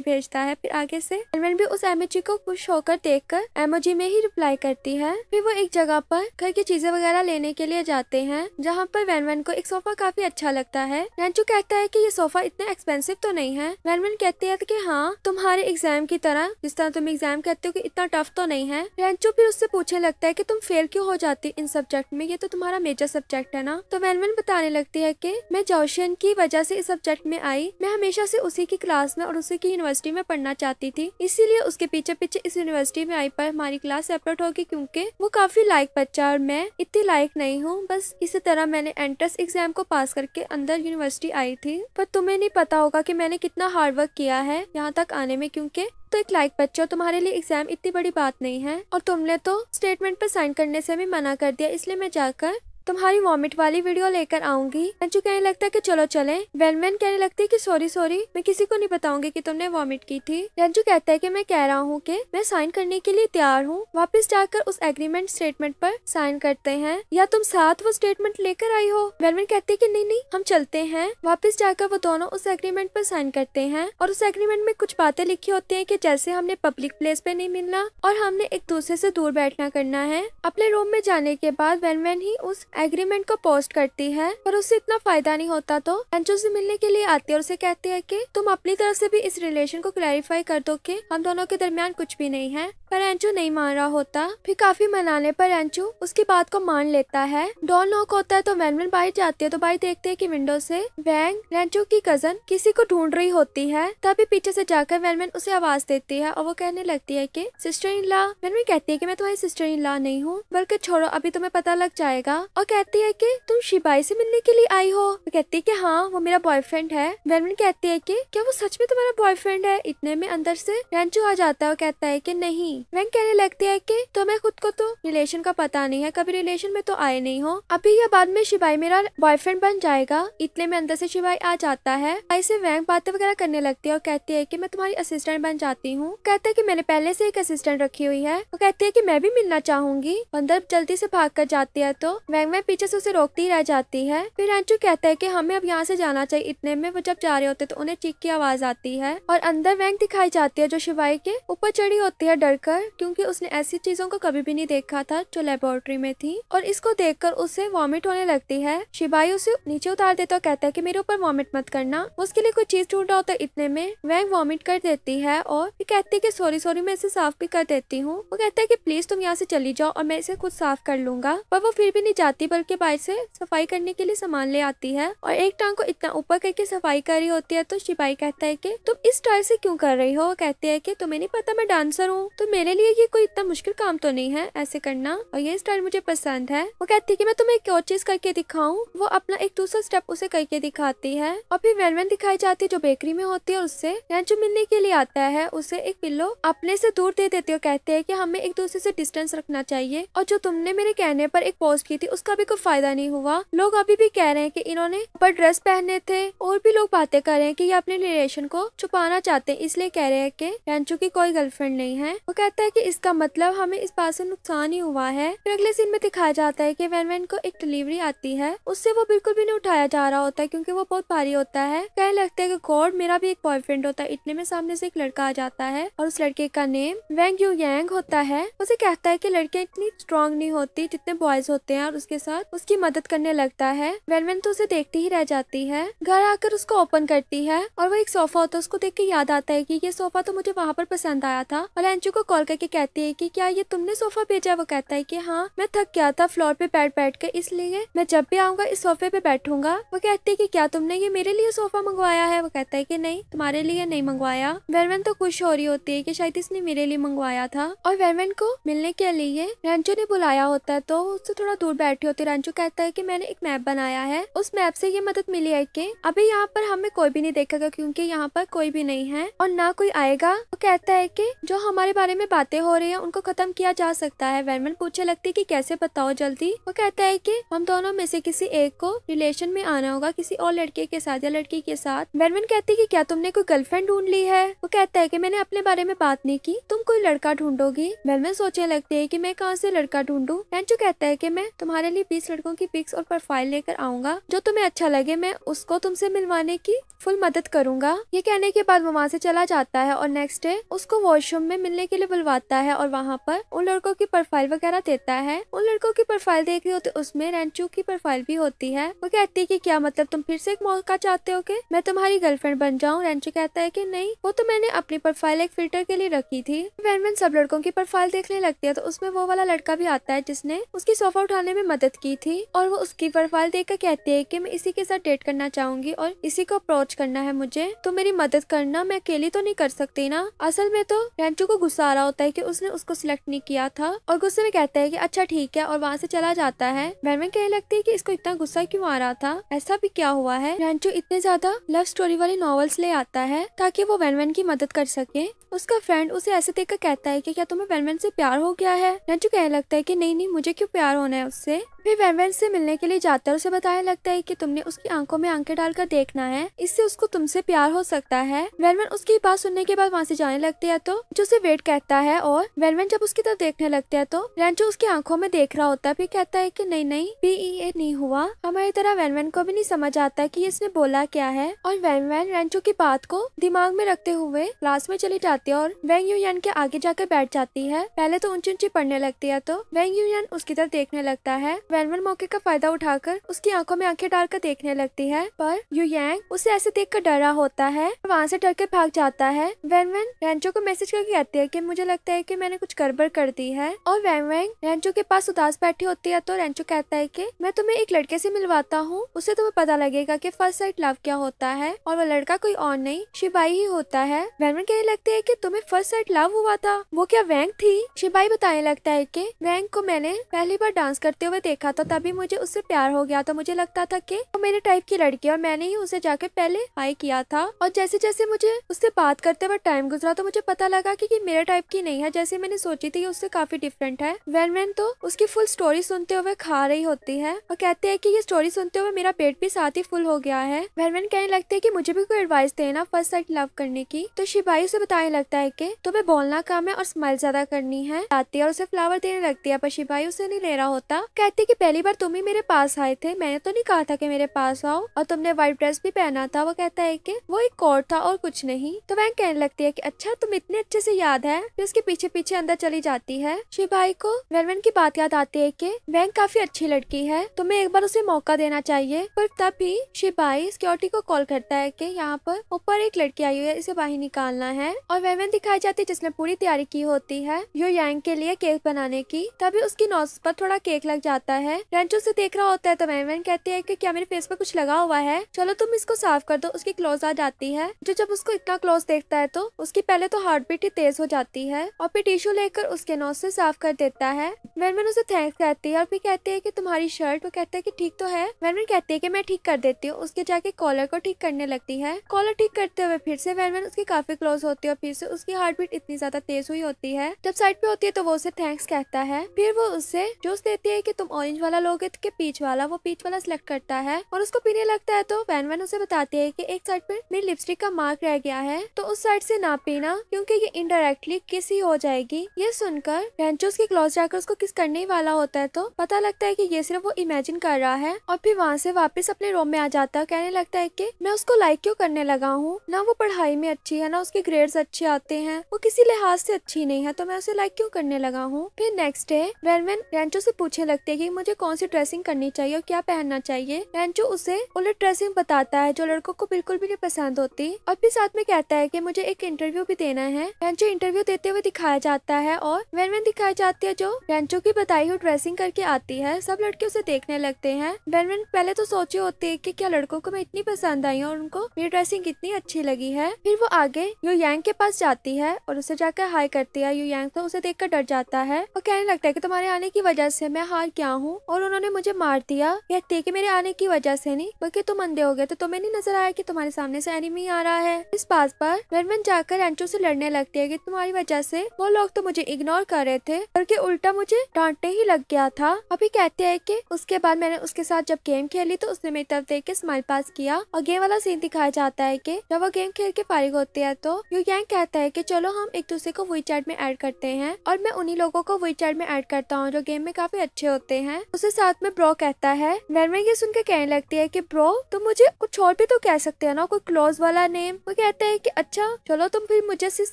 भेजता है है फिर आगे से एलवेन भी उस एमोजी को खुश होकर देख कर एमोजी में ही रिप्लाई करती है फिर वो एक जगह पर घर की चीजें वगैरह लेने के लिए जाते हैं जहाँ पर वैनवेन को एक सोफा काफी अच्छा लगता है रेंचू कहता है की ये सोफा इतना एक्सपेंसिव तो नहीं है वैनवेन कहती है की हाँ तुम्हारे एग्जाम की तरह जिस तरह तुम एग्जाम कहते हो की इतना टफ तो नहीं है रेंचू फिर उससे पूछने लगता है की तुम फेल क्यों हो जाती इन सब्जेक्ट में ये तो तुम्हारा मेजर सब्जेक्ट है ना तो वैनवेन बताने लगती है की मैं जोशियन की वजह से इस सब्जेक्ट में आई मैं हमेशा से उसी की क्लास में और उसी की यूनिवर्सिटी में पढ़ पढ़ना चाहती थी इसीलिए उसके पीछे पीछे इस यूनिवर्सिटी में आई पर हमारी क्लास सेपरेट होगी क्योंकि वो काफी लायक बच्चा और मैं इतनी लायक नहीं हूँ बस इसी तरह मैंने एंट्रेंस एग्जाम को पास करके अंदर यूनिवर्सिटी आई थी पर तुम्हें नहीं पता होगा कि मैंने कितना हार्ड वर्क किया है यहाँ तक आने में क्यूँकी तो एक लाइक बच्चा तुम्हारे लिए एग्जाम इतनी बड़ी बात नहीं है और तुमने तो स्टेटमेंट पर साइन करने से भी मना कर दिया इसलिए मैं जाकर तुम्हारी वॉमिट वाली वीडियो लेकर आऊंगी अंजू कहने लगता है कि चलो चले वेलमैन कहने लगती है कि सॉरी सॉरी मैं किसी को नहीं बताऊंगी कि तुमने वॉमिट की थी रंजू कहता है कि मैं कह रहा हूँ कि मैं साइन करने के लिए तैयार हूँ वापस जाकर उस एग्रीमेंट स्टेटमेंट पर साइन करते हैं या तुम साथ वो स्टेटमेंट लेकर आई हो वेलमैन कहते है की नहीं नहीं हम चलते हैं वापिस जाकर वो दोनों उस एग्रीमेंट पर साइन करते हैं और उस एग्रीमेंट में कुछ बातें लिखी होती है की जैसे हमने पब्लिक प्लेस पे नहीं मिलना और हमने एक दूसरे से दूर बैठना करना है अपने रूम में जाने के बाद वेलमैन ही उस एग्रीमेंट को पोस्ट करती है पर उसे इतना फायदा नहीं होता तो एंजो से मिलने के लिए आती है और उसे कहती है कि तुम अपनी तरफ से भी इस रिलेशन को क्लैरिफाई कर दो कि हम दोनों के दरमियान कुछ भी नहीं है पर एंजो नहीं मान रहा होता फिर काफी मनाने पर एंजो उसकी बात को मान लेता है डॉन नॉक होता है तो वैनमैन बाहर जाती है तो बाई देखते है की विंडो से वैंग रेंचो की कजन किसी को ढूंढ रही होती है तभी पीछे से जाकर वैनमैन उसे आवाज देती है और वो कहने लगती है की सिस्टर इन ला वैनमैन कहती है की मैं तुम्हारी सिस्टर इन ला नहीं हूँ बल्कि छोड़ो अभी तुम्हें पता लग जाएगा और कहती है कि तुम शिबाई से मिलने के लिए आई हो वो कहती है कि हाँ वो मेरा बॉयफ्रेंड है वेनविन कहती है कि क्या वो सच में तुम्हारा बॉयफ्रेंड है इतने में अंदर से रेंचू आ जाता है और कहता है कि नहीं वैन कहने लगती है कि तुम्हें तो मैं खुद को तो रिलेशन का पता नहीं है कभी रिलेशन में तो आए नहीं हो अभी या बाद में शिबाई मेरा बॉयफ्रेंड बन जाएगा इतने में अंदर से शिबाई आ जाता है ऐसे वैंग बातें वगैरह करने लगती है और कहती है की मैं तुम्हारी असिस्टेंट बन जाती हूँ कहता है की मैंने पहले से एक असिस्टेंट रखी हुई है वो कहती है की मैं भी मिलना चाहूंगी अंदर जल्दी से भाग कर जाती है तो वैंग में पीछे से उसे रोकती रह जाती है फिर रेंचू कहता है कि हमें अब यहाँ से जाना चाहिए इतने में वो जब जा रहे होते तो उन्हें चीख की आवाज आती है और अंदर वैंग दिखाई जाती है जो शिवाई के ऊपर चढ़ी होती है डर कर उसने ऐसी चीजों को कभी भी नहीं देखा था जो लेबोरेटरी में थी और इसको देख कर उसे वॉमिट होने लगती है शिवाई उसे नीचे उतार देता और कहता है की मेरे ऊपर वॉमिट मत करना उसके लिए कोई चीज टूट रहा होता है इतने में वैंग वॉमिट कर देती है और कहती है की सॉरी सॉरी मैं इसे साफ भी कर देती हूँ वो कहता है की प्लीज तुम यहाँ से चली जाओ और मैं इसे खुद साफ कर लूंगा पर वो फिर भी नहीं जाती छाती पर के पाए से सफाई करने के लिए सामान ले आती है और एक टांग को इतना ऊपर करके सफाई कर रही होती है तो शिपाई कहता है की तुम इस टायर से क्यूँ कर रही हो कहती है की तुम्हें नहीं पता मैं डांसर हूँ तो मेरे लिए ये कोई इतना मुश्किल काम तो नहीं है ऐसे करना और ये स्टाइल मुझे पसंद है वो कहती है की मैं तुम्हें एक और चीज करके दिखाऊँ वो अपना एक दूसरा स्टेप उसे करके दिखाती है और फिर वैन दिखाई जाती है जो बेकरी में होती है उससे जो मिलने के लिए आता है उसे एक पिल्लो अपने से दूर दे देती है कहते हैं कि हमें एक दूसरे से डिस्टेंस रखना चाहिए और जो तुमने मेरे कहने पर एक पोस्ट की थी उसका उसका भी कोई फायदा नहीं हुआ लोग अभी भी कह रहे हैं कि इन्होंने ऊपर ड्रेस पहने थे और भी लोग बातें कर रहे हैं कि ये अपने रिलेशन को छुपाना चाहते हैं इसलिए कह रहे हैं कि रेंचू की कोई गर्लफ्रेंड नहीं है वो कहता है कि इसका मतलब हमें इस बात से नुकसान ही हुआ है फिर अगले सीन में दिखाया जाता है कि वैन वैन को एक डिलीवरी आती है उससे वो बिल्कुल भी नहीं उठाया जा रहा होता है क्योंकि वो बहुत भारी होता है कहने लगता है कि गॉड मेरा भी एक बॉयफ्रेंड होता है इतने में सामने से एक लड़का आ जाता है और उस लड़के का नेम वैंग यू यांग होता है उसे कहता है की लड़कियां इतनी स्ट्रांग नहीं होती जितने बॉयज होते हैं और उसके साथ उसकी मदद करने लगता है वेलमेन तो उसे देखती ही रह जाती है घर आकर उसको ओपन करती है और वो एक सोफा होता है उसको देख के याद आता है की ये सोफा तो मुझे वहाँ पर पसंद आया था और एंजू को कॉल करके कहती है की क्या ये तुमने सोफा भेजा वो कहता है की हाँ मैं थक गया था फ्लोर पे बैठ बैठ कर इसलिए मैं जब भी आऊंगा इस सोफे पे बैठूंगा वो कहती है की क्या तुमने ये मेरे लिए सोफा मंगवाया है वो कहता है की नहीं तुम्हारे लिए नहीं मंगवाया वेलमेन तो खुश हो रही होती है की शायद इसने मेरे लिए मंगवाया था और वेलमेन को मिलने के लिए रेंचो ने बुलाया होता है तो उससे थोड़ा दूर बैठे योते रंजू कहता है कि मैंने एक मैप बनाया है उस मैप से ये मदद मिली है कि अभी यहाँ पर हमें कोई भी नहीं देखेगा क्योंकि यहाँ पर कोई भी नहीं है और ना कोई आएगा वो कहता है कि जो हमारे बारे में बातें हो रही है उनको खत्म किया जा सकता है वैनमन पूछे लगती की कैसे बताओ जल्दी वो कहता है की हम दोनों में से किसी एक को रिलेशन में आना होगा किसी और लड़के के साथ या लड़की के साथ वैनमन कहती है की क्या तुमने कोई गर्लफ्रेंड ढूंढ ली है वो कहता है की मैंने अपने बारे में बात नहीं की तुम कोई लड़का ढूंढोगी वैनमन सोचने लगती है की मैं कहाँ से लड़का ढूंढू रंजू कहता है की मैं तुम्हारे लिए लिए बीस लड़कों की पिक्स और प्रोफाइल लेकर आऊंगा जो तुम्हें अच्छा लगे मैं उसको तुमसे मिलवाने की फुल मदद करूंगा ये कहने के बाद वो वहाँ से चला जाता है और नेक्स्ट डे उसको वॉशरूम में मिलने के लिए बुलवाता है और वहाँ पर उन लड़कों की प्रोफाइल वगैरह देता है उन लड़कों की प्रोफाइल देख रही होती तो उसमें रेंचू की प्रोफाइल भी होती है वो कहती है की क्या मतलब तुम फिर से एक मौका चाहते हो के मैं तुम्हारी गर्लफ्रेंड बन जाऊँ रेंचू कहता है की नहीं वो तो मैंने अपनी प्रोफाइल एक फिल्टर के लिए रखी थी वैन सब लड़कों की प्रोफाइल देखने लगती है तो उसमें वो वाला लड़का भी आता है जिसने उसकी सोफा उठाने में मदद मदद की थी और वो उसकी प्रोफाइल देख कर कहती है कि मैं इसी के साथ डेट करना चाहूंगी और इसी को अप्रोच करना है मुझे तो मेरी मदद करना मैं अकेली तो नहीं कर सकती ना असल में तो रेंचू को गुस्सा आ रहा होता है की उसने उसको सिलेक्ट नहीं किया था और गुस्से में कहता है की अच्छा ठीक है और वहाँ से चला जाता है बैरमैन कहने लगती है की इसको इतना गुस्सा क्यूँ आ रहा था ऐसा भी क्या हुआ है रेंचू इतने ज्यादा लव स्टोरी वाली नॉवेल्स ले आता है ताकि वो वैनमैन की मदद कर सके उसका फ्रेंड उसे ऐसे देखकर कहता है कि क्या तुम्हें वैनमैन से प्यार हो गया है रेंचू कहने लगता है कि नहीं नहीं मुझे क्यों प्यार होना है उससे वे वेनवेन से मिलने के लिए जाता है उसे बताने लगता है कि तुमने उसकी आंखों में आंखें डालकर देखना है इससे उसको तुमसे प्यार हो सकता है वैनवेन उसकी बात सुनने के बाद वहाँ से जाने लगते है तो जो उसे वेट कहता है और वेनवेन जब उसकी तरफ देखने लगते हैं तो रेंचो उसकी आंखों में देख रहा होता है कहता है की नहीं नहीं पी ये नहीं हुआ हमारी तरह वैनवेन को भी नहीं समझ आता की इसने बोला क्या है और वेनवेन रेंचो की बात को दिमाग में रखते हुए क्लास में चली जाती है और वेंग यूयन के आगे जाकर बैठ जाती है पहले तो ऊंची ऊंची पढ़ने लगती है तो यू यन उसकी तरफ देखने लगता है वैनवन मौके का फायदा उठाकर उसकी आंखों में आंखें डालकर देखने लगती है पर यांग उसे ऐसे देख कर डरा होता है वहाँ से डर के भाग जाता है वैनवन रेंचो को मैसेज करके कहती है कि मुझे लगता है की मैंने कुछ गड़बड़ कर दी है और वैनवैंग रेंचो के पास उदास बैठी होती है तो रेंचो कहता है की मैं तुम्हें एक लड़के ऐसी मिलवाता हूँ उसे तुम्हें पता लगेगा की फर्स्ट साइड लव क्या होता है और वो लड़का कोई और नहीं शिपाही ही होता है वैनवन कहने लगती है की तुम्हें फर्स्ट साइड लव हुआ था वो क्या वैंग थी शिबाई बताने लगता है की वैंग को मैंने पहली बार डांस करते हुए देख देखा था तभी मुझे उससे प्यार हो गया था मुझे लगता था कि वो मेरे टाइप की लड़की है और मैंने ही उसे जाके पहले हाई किया था और जैसे जैसे मुझे उससे बात करते हुए टाइम गुजरा तो मुझे पता लगा कि ये मेरे टाइप की नहीं है जैसे मैंने सोची थी उससे काफी डिफरेंट है वैन वैन तो उसकी फुल स्टोरी सुनते हुए खा रही होती है और कहते हैं की ये स्टोरी सुनते हुए मेरा पेट भी साथ ही फुल हो गया है वैन वैन कहने लगते है की मुझे भी कोई एडवाइस देना फर्स्ट साइड लव करने की तो शिबाई उसे बताने लगता है की तुम्हें बोलना काम है और स्माइल ज्यादा करनी है आती है और उसे फ्लावर देने लगती है पर शिपाही उसे नहीं ले रहा होता कहती कि पहली बार तुम ही मेरे पास आए थे मैंने तो नहीं कहा था कि मेरे पास आओ और तुमने व्हाइट ड्रेस भी पहना था वो कहता है कि वो एक कोट था और कुछ नहीं तो वह कहने लगती है कि अच्छा तुम इतने अच्छे से याद है फिर उसके पीछे पीछे अंदर चली जाती है शिव भाई को वेलवन की बात याद आती है की वैंग काफी अच्छी लड़की है तुम्हें एक बार उसे मौका देना चाहिए पर तभी शिव भाई सिक्योरिटी को कॉल करता है की यहाँ पर ऊपर एक लड़की आई हुई है इसे बाहर निकालना है और वेलवन दिखाई जाती है जिसने पूरी तैयारी की होती है यो यांग के लिए केक बनाने की तभी उसकी नोज पर थोड़ा केक लग जाता है है रेंचो उसे देख रहा होता है तो वैन कहती है कि क्या मेरे फेस पे कुछ लगा हुआ है चलो तुम इसको साफ कर दो उसकी क्लोज आ जाती है जो जब उसको इतना क्लोज देखता है तो उसकी पहले तो हार्ट बीट ही तेज हो जाती है और फिर टिश्यू लेकर उसके नोज से साफ कर देता है वैनमैन उसे थैंक्स कहती है और फिर कहती है की तुम्हारी शर्ट वो कहता है की ठीक तो है वैनमैन कहती है की मैं ठीक कर देती हूँ उसके जाके कॉलर को ठीक करने लगती है कॉलर ठीक करते हुए फिर से वैनमैन उसकी काफी क्लोज होती है और फिर से उसकी हार्ट बीट इतनी ज्यादा तेज हुई होती है जब साइड पे होती है तो वो उसे थैंक्स कहता है फिर वो उससे जूस देती है की तुम और ऑरेंज वाला लोगे के पीच वाला वो पीच वाला सिलेक्ट करता है और उसको पीने लगता है तो वैन वैन उसे बताती है की एक साइड पर मेरी लिपस्टिक का मार्क रह गया है तो उस साइड से ना पीना क्योंकि ये इनडायरेक्टली किसी हो जाएगी ये सुनकर रेंचो उसके क्लोज जाकर उसको किस करने ही वाला होता है तो पता लगता है की ये सिर्फ वो इमेजिन कर रहा है और फिर वहाँ से वापस अपने रूम में आ जाता है कहने लगता है की मैं उसको लाइक क्यों करने लगा हूँ ना वो पढ़ाई में अच्छी है ना उसके ग्रेड अच्छे आते हैं वो किसी लिहाज से अच्छी नहीं है तो मैं उसे लाइक क्यों करने लगा हूँ फिर next day Wan Wan Rancho से पूछने लगते है की मुझे कौन सी ड्रेसिंग करनी चाहिए और क्या पहनना चाहिए पेंचू उसे उलट ड्रेसिंग बताता है जो लड़कों को बिल्कुल भी नहीं पसंद होती और फिर साथ में कहता है की मुझे एक इंटरव्यू भी देना है पेंचू इंटरव्यू देते हुए दिखाया जाता है और वेन वेन दिखाई जाती है जो रैंचो की बताई हुई ड्रेसिंग करके आती है सब लड़के उसे देखने लगते हैं वेन वेन पहले तो सोचे होते है की क्या लड़कों को मैं इतनी पसंद आई हूँ और उनको मेरी ड्रेसिंग इतनी अच्छी लगी है फिर वो आगे यू यांग के पास जाती है और उसे जाकर हाई करती है यू यांग तो उसे देख कर डर जाता है और कहने लगता है की तुम्हारे आने की वजह से मैं हार क्या हूँ हूँ और उन्होंने मुझे मार दिया कहते कि मेरे आने की वजह से नहीं बल्कि तुम अंधे हो गए तो तुम्हें नहीं नजर आया कि तुम्हारे सामने से एनिमी आ रहा है इस बात पर वेनमैन जाकर एंचो से लड़ने लगती है कि तुम्हारी वजह से वो लोग तो मुझे इग्नोर कर रहे थे बल्कि उल्टा मुझे डांटने ही लग गया था अभी कहते हैं की उसके बाद मैंने उसके साथ जब गेम खेली तो उसने मेरी तरफ देख के स्माइल पास किया और गेम वाला सीन दिखाया जाता है की जब वो गेम खेल के फारिग होती है तो यू यांग कहता है की चलो हम एक दूसरे को वी में एड करते हैं और मैं उन्ही लोगों को वी में एड करता हूँ जो गेम में काफी अच्छे होते हैं हैं उसे साथ में ब्रो कहता है नरमे ये सुनकर कहने लगती है की ब्रो तुम मुझे कुछ और भी तो कह सकते है ना कोई क्लोज वाला नेम वो कहता है की अच्छा चलो तुम फिर मुझे सिस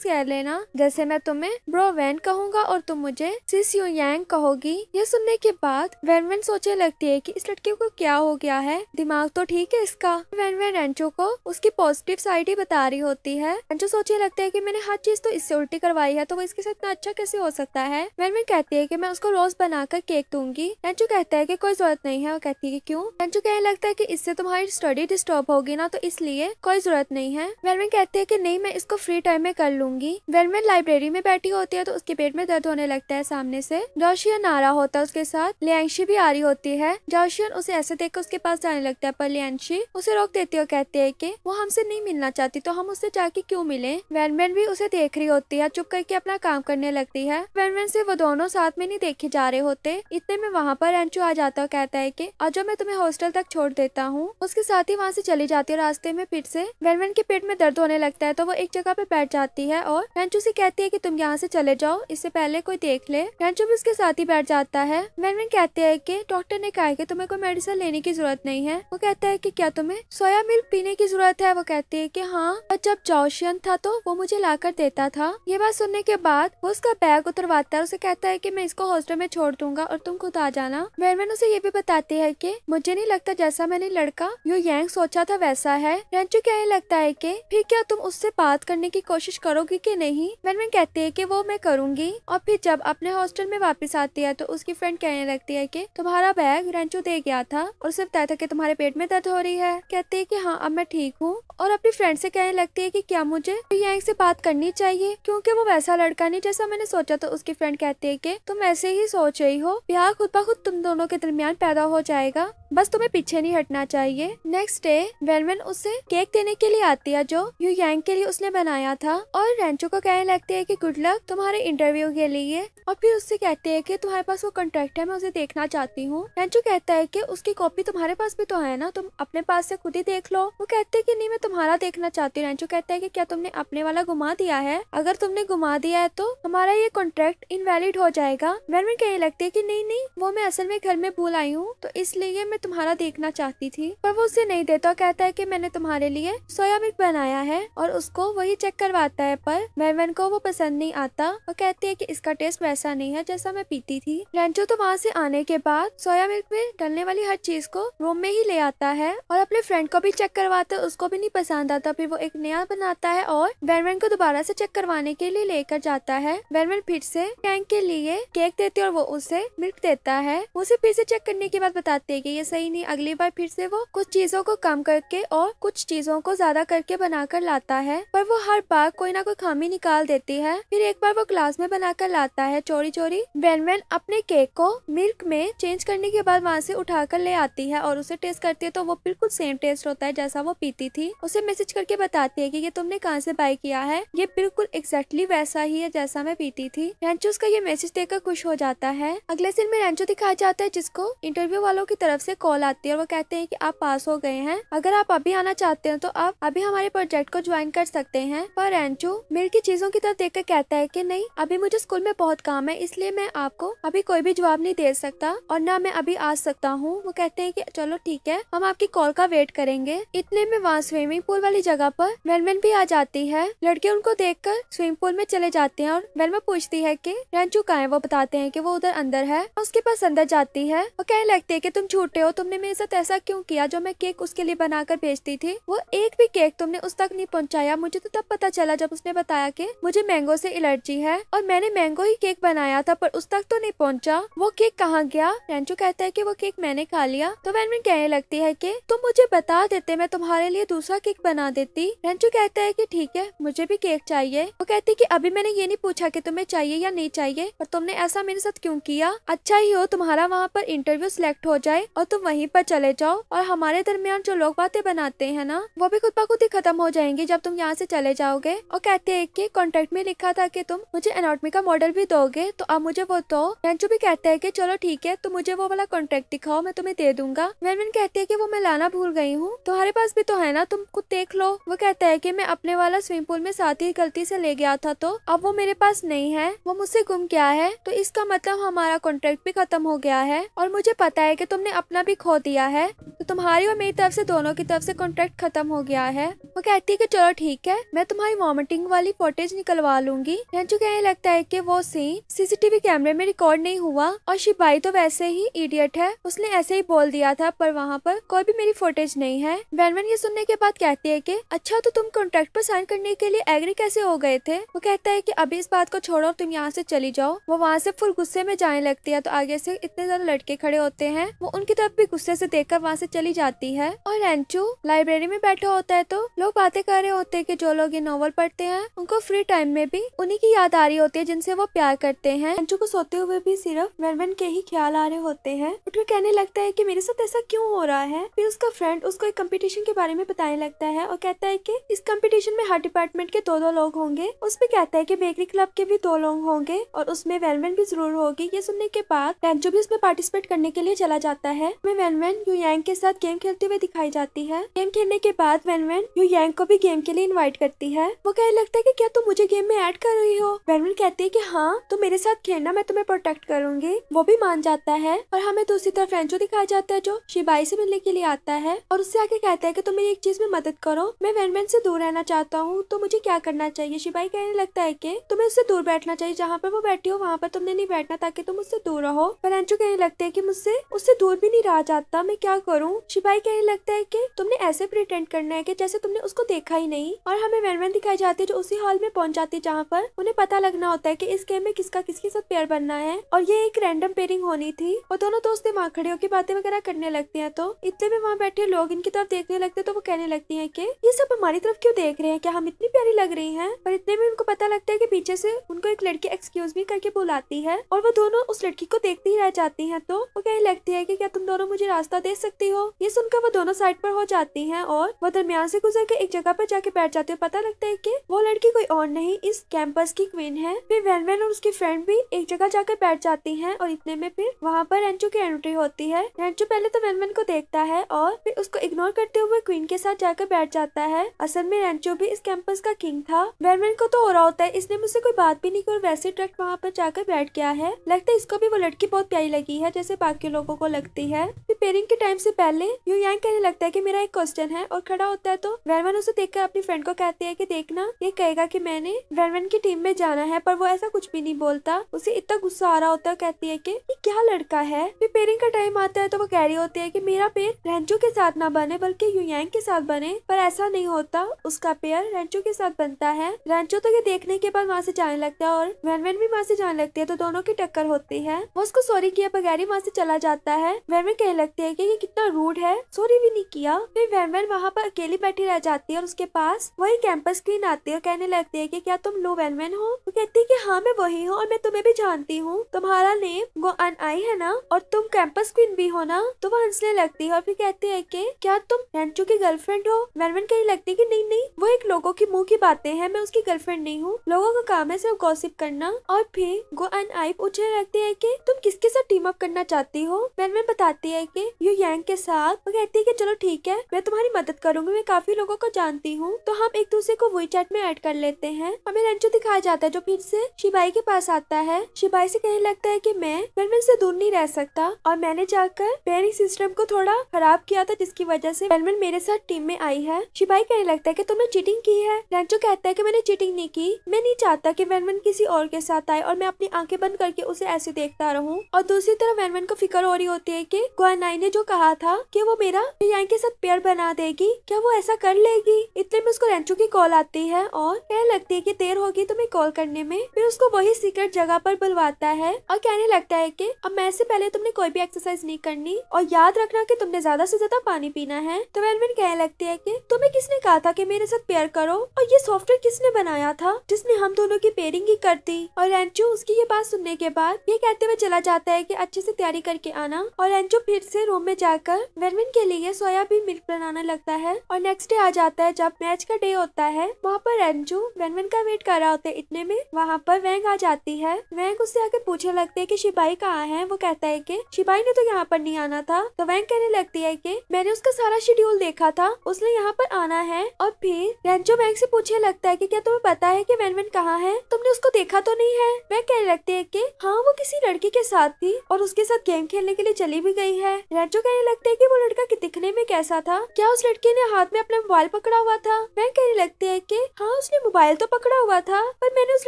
कह लेना जैसे मैं तुम्हें ब्रो वैन कहूंगा और तुम मुझे सिस यू यांग कहोगी ये सुनने के बाद वैनवेन सोचने लगती है कि इस लड़की को क्या हो गया है दिमाग तो ठीक है इसका वैनवेन रेंचो को उसकी पॉजिटिव साइड ही बता रही होती है रेंचो सोचने लगते है कि मैंने हर चीज तो इससे उल्टी करवाई है तो वो इसके साथ इतना अच्छा कैसे हो सकता है वैनवेन कहती है कि मैं उसको रोज बनाकर केक दूंगी टेंचू कहता है कि कोई जरूरत नहीं है और कहती है क्यों टेंचू कहने लगता है कि इससे तुम्हारी स्टडी डिस्टर्ब होगी ना तो इसलिए कोई जरूरत नहीं है वेलमेन कहती है कि नहीं मैं इसको फ्री टाइम में कर लूंगी वेलमेन लाइब्रेरी में बैठी होती है तो उसके पेट में दर्द होने लगता है सामने से जोशियन आ रहा होता है उसके साथ लियांशी भी आ रही होती है जोशियन उसे ऐसे देख कर उसके पास जाने लगता है पर लियांशी उसे रोक देती है और कहती है की वो हमसे नहीं मिलना चाहती तो हम उससे जाके क्यूँ मिले वेलमेन भी उसे देख रही होती है चुप करके अपना काम करने लगती है वेलमेन से वो दोनों साथ में नहीं देखे जा रहे होते इतने में वहाँ पर एंचू आ जाता है कहता है की अजो मैं तुम्हें हॉस्टल तक छोड़ देता हूँ उसके साथ ही वहाँ से चली जाती है रास्ते में पीठ से वेनवेन के पेट में दर्द होने लगता है तो वो एक जगह पे बैठ जाती है और एंचू से कहती है की तुम यहाँ से चले जाओ इससे पहले कोई देख ले एंचू भी उसके साथ ही बैठ जाता है वेनवेन कहते हैं की डॉक्टर ने कहा की तुम्हें कोई मेडिसिन लेने की जरूरत नहीं है वो कहता है की क्या तुम्हें सोया मिल्क पीने की जरूरत है वो कहती है की हाँ और जब जोशियन था तो वो मुझे कर देता था ये बात सुनने के बाद वो उसका बैग उतरवाता है उसे कहता है की मैं इसको हॉस्टल में छोड़ दूंगा और तुम खुद आ जाना जाना वैनवन उसे ये भी बताती है कि मुझे नहीं लगता जैसा मैंने लड़का यू यंग सोचा था वैसा है रेंचू क्या लगता है कि फिर क्या तुम उससे बात करने की कोशिश करोगी कि नहीं वैनवन कहती है कि वो मैं करूंगी और फिर जब अपने हॉस्टल में वापस आती है तो उसकी फ्रेंड कहने लगती है की तुम्हारा बैग रेंचू दे गया था और उसे बताया था की तुम्हारे पेट में दर्द हो रही है कहती है की हाँ अब मैं ठीक हूँ और अपनी फ्रेंड से कहने लगती है की क्या मुझे यंग से बात करनी चाहिए क्यूँकी वो वैसा लड़का नहीं जैसा मैंने सोचा तो उसकी फ्रेंड कहती है की तुम ऐसे ही सोच रही हो ब्याह खुद ब खुद दुख तुम दोनों के दरमियान पैदा हो जाएगा बस तुम्हें पीछे नहीं हटना चाहिए नेक्स्ट डे वेनवेन उसे केक देने के लिए आती है जो यू यांग के लिए उसने बनाया था और रेंचो को कहने लगती है कि गुड लक तुम्हारे इंटरव्यू के लिए और फिर उससे कहते हैं कि तुम्हारे पास वो कॉन्ट्रैक्ट है मैं उसे देखना चाहती हूँ रेंचो कहता है की उसकी कॉपी तुम्हारे पास भी तो है ना तुम अपने पास ऐसी खुद ही देख लो वो कहते की नहीं मैं तुम्हारा देखना चाहती हूँ रेंचो कहता है की क्या तुमने अपने वाला घुमा दिया है अगर तुमने घुमा दिया है तो हमारा ये कॉन्ट्रैक्ट इनवैलिड हो जाएगा वेनवेन कहने लगती है की नहीं नहीं वो मैं असल में घर में भूल आई हूँ तो इसलिए मैं तुम्हारा देखना चाहती थी पर वो उसे नहीं देता कहता है की मैंने तुम्हारे लिए सोया मिल्क बनाया है और उसको वही चेक करवाता है पर मेरवन को वो पसंद नहीं आता और कहती है की इसका टेस्ट वैसा नहीं है जैसा मैं पीती थी रेंचो तो वहाँ से आने के बाद सोया मिल्क में डलने वाली हर चीज को रूम में ही ले आता है और अपने फ्रेंड को भी चेक करवाता है उसको भी नहीं पसंद आता फिर वो एक नया बनाता है और बैनमैन को दोबारा से चेक करवाने के लिए लेकर जाता है बैनमैन फिर से टैंक के लिए केक देती है और वो उसे मिल्क देता है है उसे फिर से चेक करने के बाद बताते हैं कि ये सही नहीं अगली बार फिर से वो कुछ चीजों को कम करके और कुछ चीजों को ज्यादा करके बनाकर लाता है पर वो हर बार कोई ना कोई खामी निकाल देती है फिर एक बार वो ग्लास में बनाकर लाता है चोरी चोरी वैन वैन अपने केक को मिल्क में चेंज करने के बाद वहाँ से उठाकर ले आती है और उसे टेस्ट करती है तो वो बिल्कुल सेम टेस्ट होता है जैसा वो पीती थी उसे मैसेज करके बताती है की ये तुमने कहाँ से बाय किया है ये बिल्कुल एग्जैक्टली वैसा ही है जैसा मैं पीती थी रेंचो उसका ये मैसेज देखकर खुश हो जाता है अगले दिन में रेंचो दिखा कहा जाता है जिसको इंटरव्यू वालों की तरफ से कॉल आती है और वो कहते हैं कि आप पास हो गए हैं अगर आप अभी आना चाहते हैं तो आप अभी हमारे प्रोजेक्ट को ज्वाइन कर सकते हैं पर एंचू मिल की चीजों की तरफ देख कर कहता है की नहीं अभी मुझे स्कूल में बहुत काम है इसलिए मैं आपको अभी कोई भी जवाब नहीं दे सकता और न मैं अभी आ सकता हूँ वो कहते हैं की चलो ठीक है हम आपकी कॉल का वेट करेंगे इतने में वहाँ स्विमिंग पूल वाली जगह पर वेलमेन भी आ जाती है लड़के उनको देखकर स्विमिंग पूल में चले जाते हैं और वेलमेन पूछती है कि रेंचू कहा है वो बताते हैं कि वो उधर अंदर है उसके पास अंदर जाती है और कहने लगती है कि तुम छूटे हो तुमने मेरे साथ ऐसा क्यों किया जो मैं केक उसके लिए बनाकर भेजती थी वो एक भी केक तुमने उस तक नहीं पहुंचाया मुझे तो तब पता चला जब उसने बताया कि मुझे मैंगो से एलर्जी है और मैंने मैंगो ही केक बनाया था पर उस तक तो नहीं पहुँचा वो केक कहाँ गया रेंचो कहता है की वो केक मैंने खा लिया तो वैनविन कहने लगती है की तुम मुझे बता देते मैं तुम्हारे लिए दूसरा केक बना देती रेंचो कहता है की ठीक है मुझे भी केक चाहिए वो कहती है की अभी मैंने ये नहीं पूछा की तुम्हें चाहिए या नहीं चाहिए पर तुमने ऐसा मेरे साथ क्यों किया अच्छा ही हो तुम तुम्हारा वहाँ पर इंटरव्यू सिलेक्ट हो जाए और तुम वहीं पर चले जाओ और हमारे दरमियान जो लोग बातें बनाते हैं ना वो भी खुद ब खुद ही खत्म हो जाएंगे जब तुम यहाँ से चले जाओगे और कहते हैं कि कॉन्ट्रैक्ट में लिखा था कि तुम मुझे एनोटमी का मॉडल भी दोगे तो अब मुझे वो दो तो, रेंचू भी कहते हैं कि चलो ठीक है तो मुझे वो वाला कॉन्ट्रैक्ट दिखाओ मैं तुम्हें दे दूंगा वेनविन कहती है की वो मैं लाना भूल गई हूँ तुम्हारे पास भी तो है ना तुम खुद देख लो वो कहता है कि मैं अपने वाला स्विमिंग पूल में साथ ही गलती से ले गया था तो अब वो मेरे पास नहीं है वो मुझसे गुम गया है तो इसका मतलब हमारा कॉन्ट्रैक्ट भी खत्म हो गया है और मुझे पता है कि तुमने अपना भी खो दिया है तो तुम्हारी और मेरी तरफ से दोनों की तरफ से कॉन्ट्रैक्ट खत्म हो गया है वो कहती है कि चलो ठीक है मैं तुम्हारी वॉमिटिंग वाली फोटेज निकलवा लूंगी रेंचू कहने लगता है की वो सीन सीसीटीवी कैमरे में रिकॉर्ड नहीं हुआ और शिपाही तो वैसे ही इडियट है उसने ऐसे ही बोल दिया था पर वहाँ पर कोई भी मेरी फोटेज नहीं है वैनवन ये सुनने के बाद कहती है की अच्छा तो तुम कॉन्ट्रैक्ट पर साइन करने के लिए एग्री कैसे हो गए थे वो कहता है की अभी इस बात को छोड़ो तुम यहाँ से चली जाओ वो वहाँ से फुल गुस्से में जाने लगती है तो आगे से इतने ज्यादा लड़के खड़े होते हैं वो उनकी तरफ भी गुस्से से देखकर वहाँ से चली जाती है और रेंचू लाइब्रेरी में बैठा होता है तो लोग बातें कर रहे होते हैं कि जो लोग ये नॉवल पढ़ते हैं उनको फ्री टाइम में भी उन्हीं की याद आ रही होती है जिनसे वो प्यार करते हैं रेंचो को सोते हुए भी सिर्फ वेनवेन के ही ख्याल आ रहे होते हैं उठकर कहने लगता है की मेरे साथ ऐसा क्यूँ हो रहा है फिर उसका फ्रेंड उसको एक कम्पिटिशन के बारे में बताने लगता है और कहता है की इस कम्पिटिशन में हर डिपार्टमेंट के दो दो लोग होंगे उसमें कहता है की बेकरी क्लब के भी दो लोग होंगे और उसमें वेलवेन भी जरूर होगी ये सुनने के बाद रेंचू जो भी उसमें पार्टिसिपेट करने के लिए चला जाता है में वेन यू यांग के साथ गेम खेलते हुए दिखाई जाती है गेम खेलने के बाद वेन यू यांग को भी गेम के लिए इन्वाइट करती है वो कहने लगता है की क्या तुम मुझे गेम में एड कर रही हो वैनवैन कहती है की हाँ तुम तो मेरे साथ खेलना मैं तुम्हें प्रोटेक्ट करूंगी वो भी मान जाता है और हमें दूसरी तरफ रेंचो दिखाया जाता है जो शिबाई से मिलने के लिए आता है और उससे आके कहता है की तुम्हें एक चीज में मदद करो मैं वैनवैन से दूर रहना चाहता हूँ तो मुझे क्या करना चाहिए शिबाई कहने लगता है की तुम्हें उससे दूर बैठना चाहिए जहाँ पर वो बैठी हो वहाँ पर तुमने नहीं बैठना ताकि तुम उससे दूर रहो पर रेंचो कहने लगते है कि मुझसे उससे दूर भी नहीं रहा जाता मैं क्या करूं शिपाही कहने लगता है कि तुमने ऐसे प्रिटेंड करना है कि जैसे तुमने उसको देखा ही नहीं और हमें वैनमैन दिखाई जाती है जो उसी हॉल में पहुंच जाती है जहाँ पर उन्हें पता लगना होता है की इस गेम में किसका किसके साथ पेयर बनना है और ये एक रैंडम पेयरिंग होनी थी और दोनों दोस्त दिमाग खड़े होकर बातें वगैरह करने लगते हैं तो इतने में वहाँ बैठे लोग इनकी तरफ देखने लगते तो वो कहने लगती है की ये सब हमारी तरफ क्यों देख रहे हैं क्या हम इतनी प्यारी लग रही है पर इतने में उनको पता लगता है की पीछे से उनको एक लड़की एक्सक्यूज भी करके बुलाती है और वो दोनों उस लड़की को देखते ही रह जाती हैं तो वो कहने लगती है कि क्या तुम दोनों मुझे रास्ता दे सकती हो ये सुनकर वो दोनों साइड पर हो जाती हैं और वो दरमियान से गुजर के एक जगह पर जाके बैठ जाती है पता लगता है कि वो लड़की कोई और नहीं इस कैंपस की क्वीन है फिर वैन वैन और उसकी फ्रेंड भी एक जगह जाकर बैठ जाती है और इतने में फिर वहाँ पर रेंचू की एंट्री होती है रेंचू पहले तो वैन वैन को देखता है और फिर उसको इग्नोर करते हुए क्वीन के साथ जाकर बैठ जाता है असल में रेंचू भी इस कैंपस का किंग था वैन वैन को तो हो रहा होता है इसने मुझसे कोई बात भी नहीं की और वैसे डायरेक्ट वहाँ पर जाकर बैठ गया है लगता है इसको भी वो लड़की बहुत प्यारी लगी है जैसे बाकी लोगों को लगती है रिपेयरिंग के टाइम से पहले यू यांग कहने लगता है कि मेरा एक क्वेश्चन है और खड़ा होता है तो वैनवन उसे देखकर अपनी फ्रेंड को कहती है कि देखना ये कहेगा कि मैंने वैनवन की टीम में जाना है पर वो ऐसा कुछ भी नहीं बोलता उसे इतना गुस्सा आ रहा होता है कहती है की क्या लड़का है रिपेयरिंग का टाइम आता है तो वो कह रही होती है की मेरा पेयर रेंचो के साथ ना बने बल्कि यू यांग के साथ बने पर ऐसा नहीं होता उसका पेयर रेंचो के साथ बनता है रेंचो तो ये देखने के बाद वहाँ से जाने लगता है और वैनवन भी वहाँ से जाने लगती है तो दोनों की टक्कर होती है वो उसको सॉरी किया बगैर ही वहाँ से चला जाता है वैमर कहने लगते है की कि कितना रूड है सॉरी भी नहीं किया फिर वैमर वहाँ पर अकेली बैठी रह जाती है और उसके पास वही कैंपस क्वीन आती है और कहने लगती है की क्या तुम लो वैलमैन हो वो कहती है की हाँ मैं वही हूँ और मैं तुम्हें भी जानती हूँ तुम्हारा नेम गो अन आई है ना और तुम कैंपस क्वीन भी हो ना तो वो हंसने लगती है और फिर कहती है की क्या तुम रेंचो की गर्लफ्रेंड हो वैलमैन कहने लगती है की नहीं नहीं वो एक लोगों की मुँह की बातें है मैं उसकी गर्लफ्रेंड नहीं हूँ लोगों का काम है सिर्फ गॉसिप करना और फिर गो अन आई पूछने लगती है की तुम किसके किसके साथ टीम अप करना चाहती हो मैन बताती है कि यू यांग के साथ वो कहती है कि चलो ठीक है मैं तुम्हारी मदद करूंगी मैं काफी लोगों को जानती हूँ तो हम एक दूसरे को वही में ऐड कर लेते हैं हमें रंजू दिखाया जाता है जो फिर से शिबाई के पास आता है शिबाई से कहने लगता है की मैं मैन से दूर नहीं रह सकता और मैंने जाकर पेरिंग सिस्टम को थोड़ा खराब किया था जिसकी वजह से मैन मेरे साथ टीम में आई है शिबाई कहने लगता है की तुमने चीटिंग की है रंजू कहता है की मैंने चीटिंग नहीं की मैं नहीं चाहता की मैन किसी और के साथ आए और मैं अपनी आंखें बंद करके उसे ऐसे देखता रहूँ और दूसरी तरफ वैन को फिक्र हो रही होती है कि गुआनाई ने जो कहा था कि वो मेरा यांग के साथ पेयर बना देगी क्या वो ऐसा कर लेगी इतने में उसको रेंचो की कॉल आती है और कहने लगती है कि देर होगी तुम्हें कॉल करने में फिर उसको वही सीक्रेट जगह पर बुलवाता है और कहने लगता है की अब मैं पहले तुमने कोई भी एक्सरसाइज नहीं करनी और याद रखना की तुमने ज्यादा ऐसी ज्यादा पानी पीना है तो वैन कहने लगती है की तुम्हें किसने कहा था की मेरे साथ पेयर करो और ये सॉफ्टवेयर किसने बनाया था जिसने हम दोनों की पेयरिंग ही कर दी और रेंचो उसकी ये बात सुनने के बाद ये कहते हुए चला जाता कहता है कि अच्छे से तैयारी करके आना और एंजो फिर से रूम में जाकर वेरविन के लिए सोयाबीन मिल्क बनाना लगता है और नेक्स्ट डे आ जाता है जब मैच का डे होता है वहाँ पर एंजो वेरविन का वेट कर रहा होता है इतने में वहाँ पर वैंग आ जाती है वैंग उससे आके पूछने लगते है की शिपाही कहाँ है वो कहता है की शिपाही ने तो यहाँ पर नहीं आना था तो वैंग कहने लगती है की मैंने उसका सारा शेड्यूल देखा था उसने यहाँ पर आना है और फिर रेंजो वैंग से पूछने लगता है की क्या तुम्हें पता है की वेनवेन कहाँ है तुमने उसको देखा तो नहीं है वह कहने लगती है की हाँ वो किसी लड़की के साथ थी और उसके साथ गेम खेलने के लिए चली भी गई है रेंचो कहने लगते है की वो लड़का दिखने में कैसा था क्या उस लड़के ने हाथ में अपना मोबाइल पकड़ा हुआ था मैं कहने लगती है की हाँ उसने मोबाइल तो पकड़ा हुआ था पर मैंने उस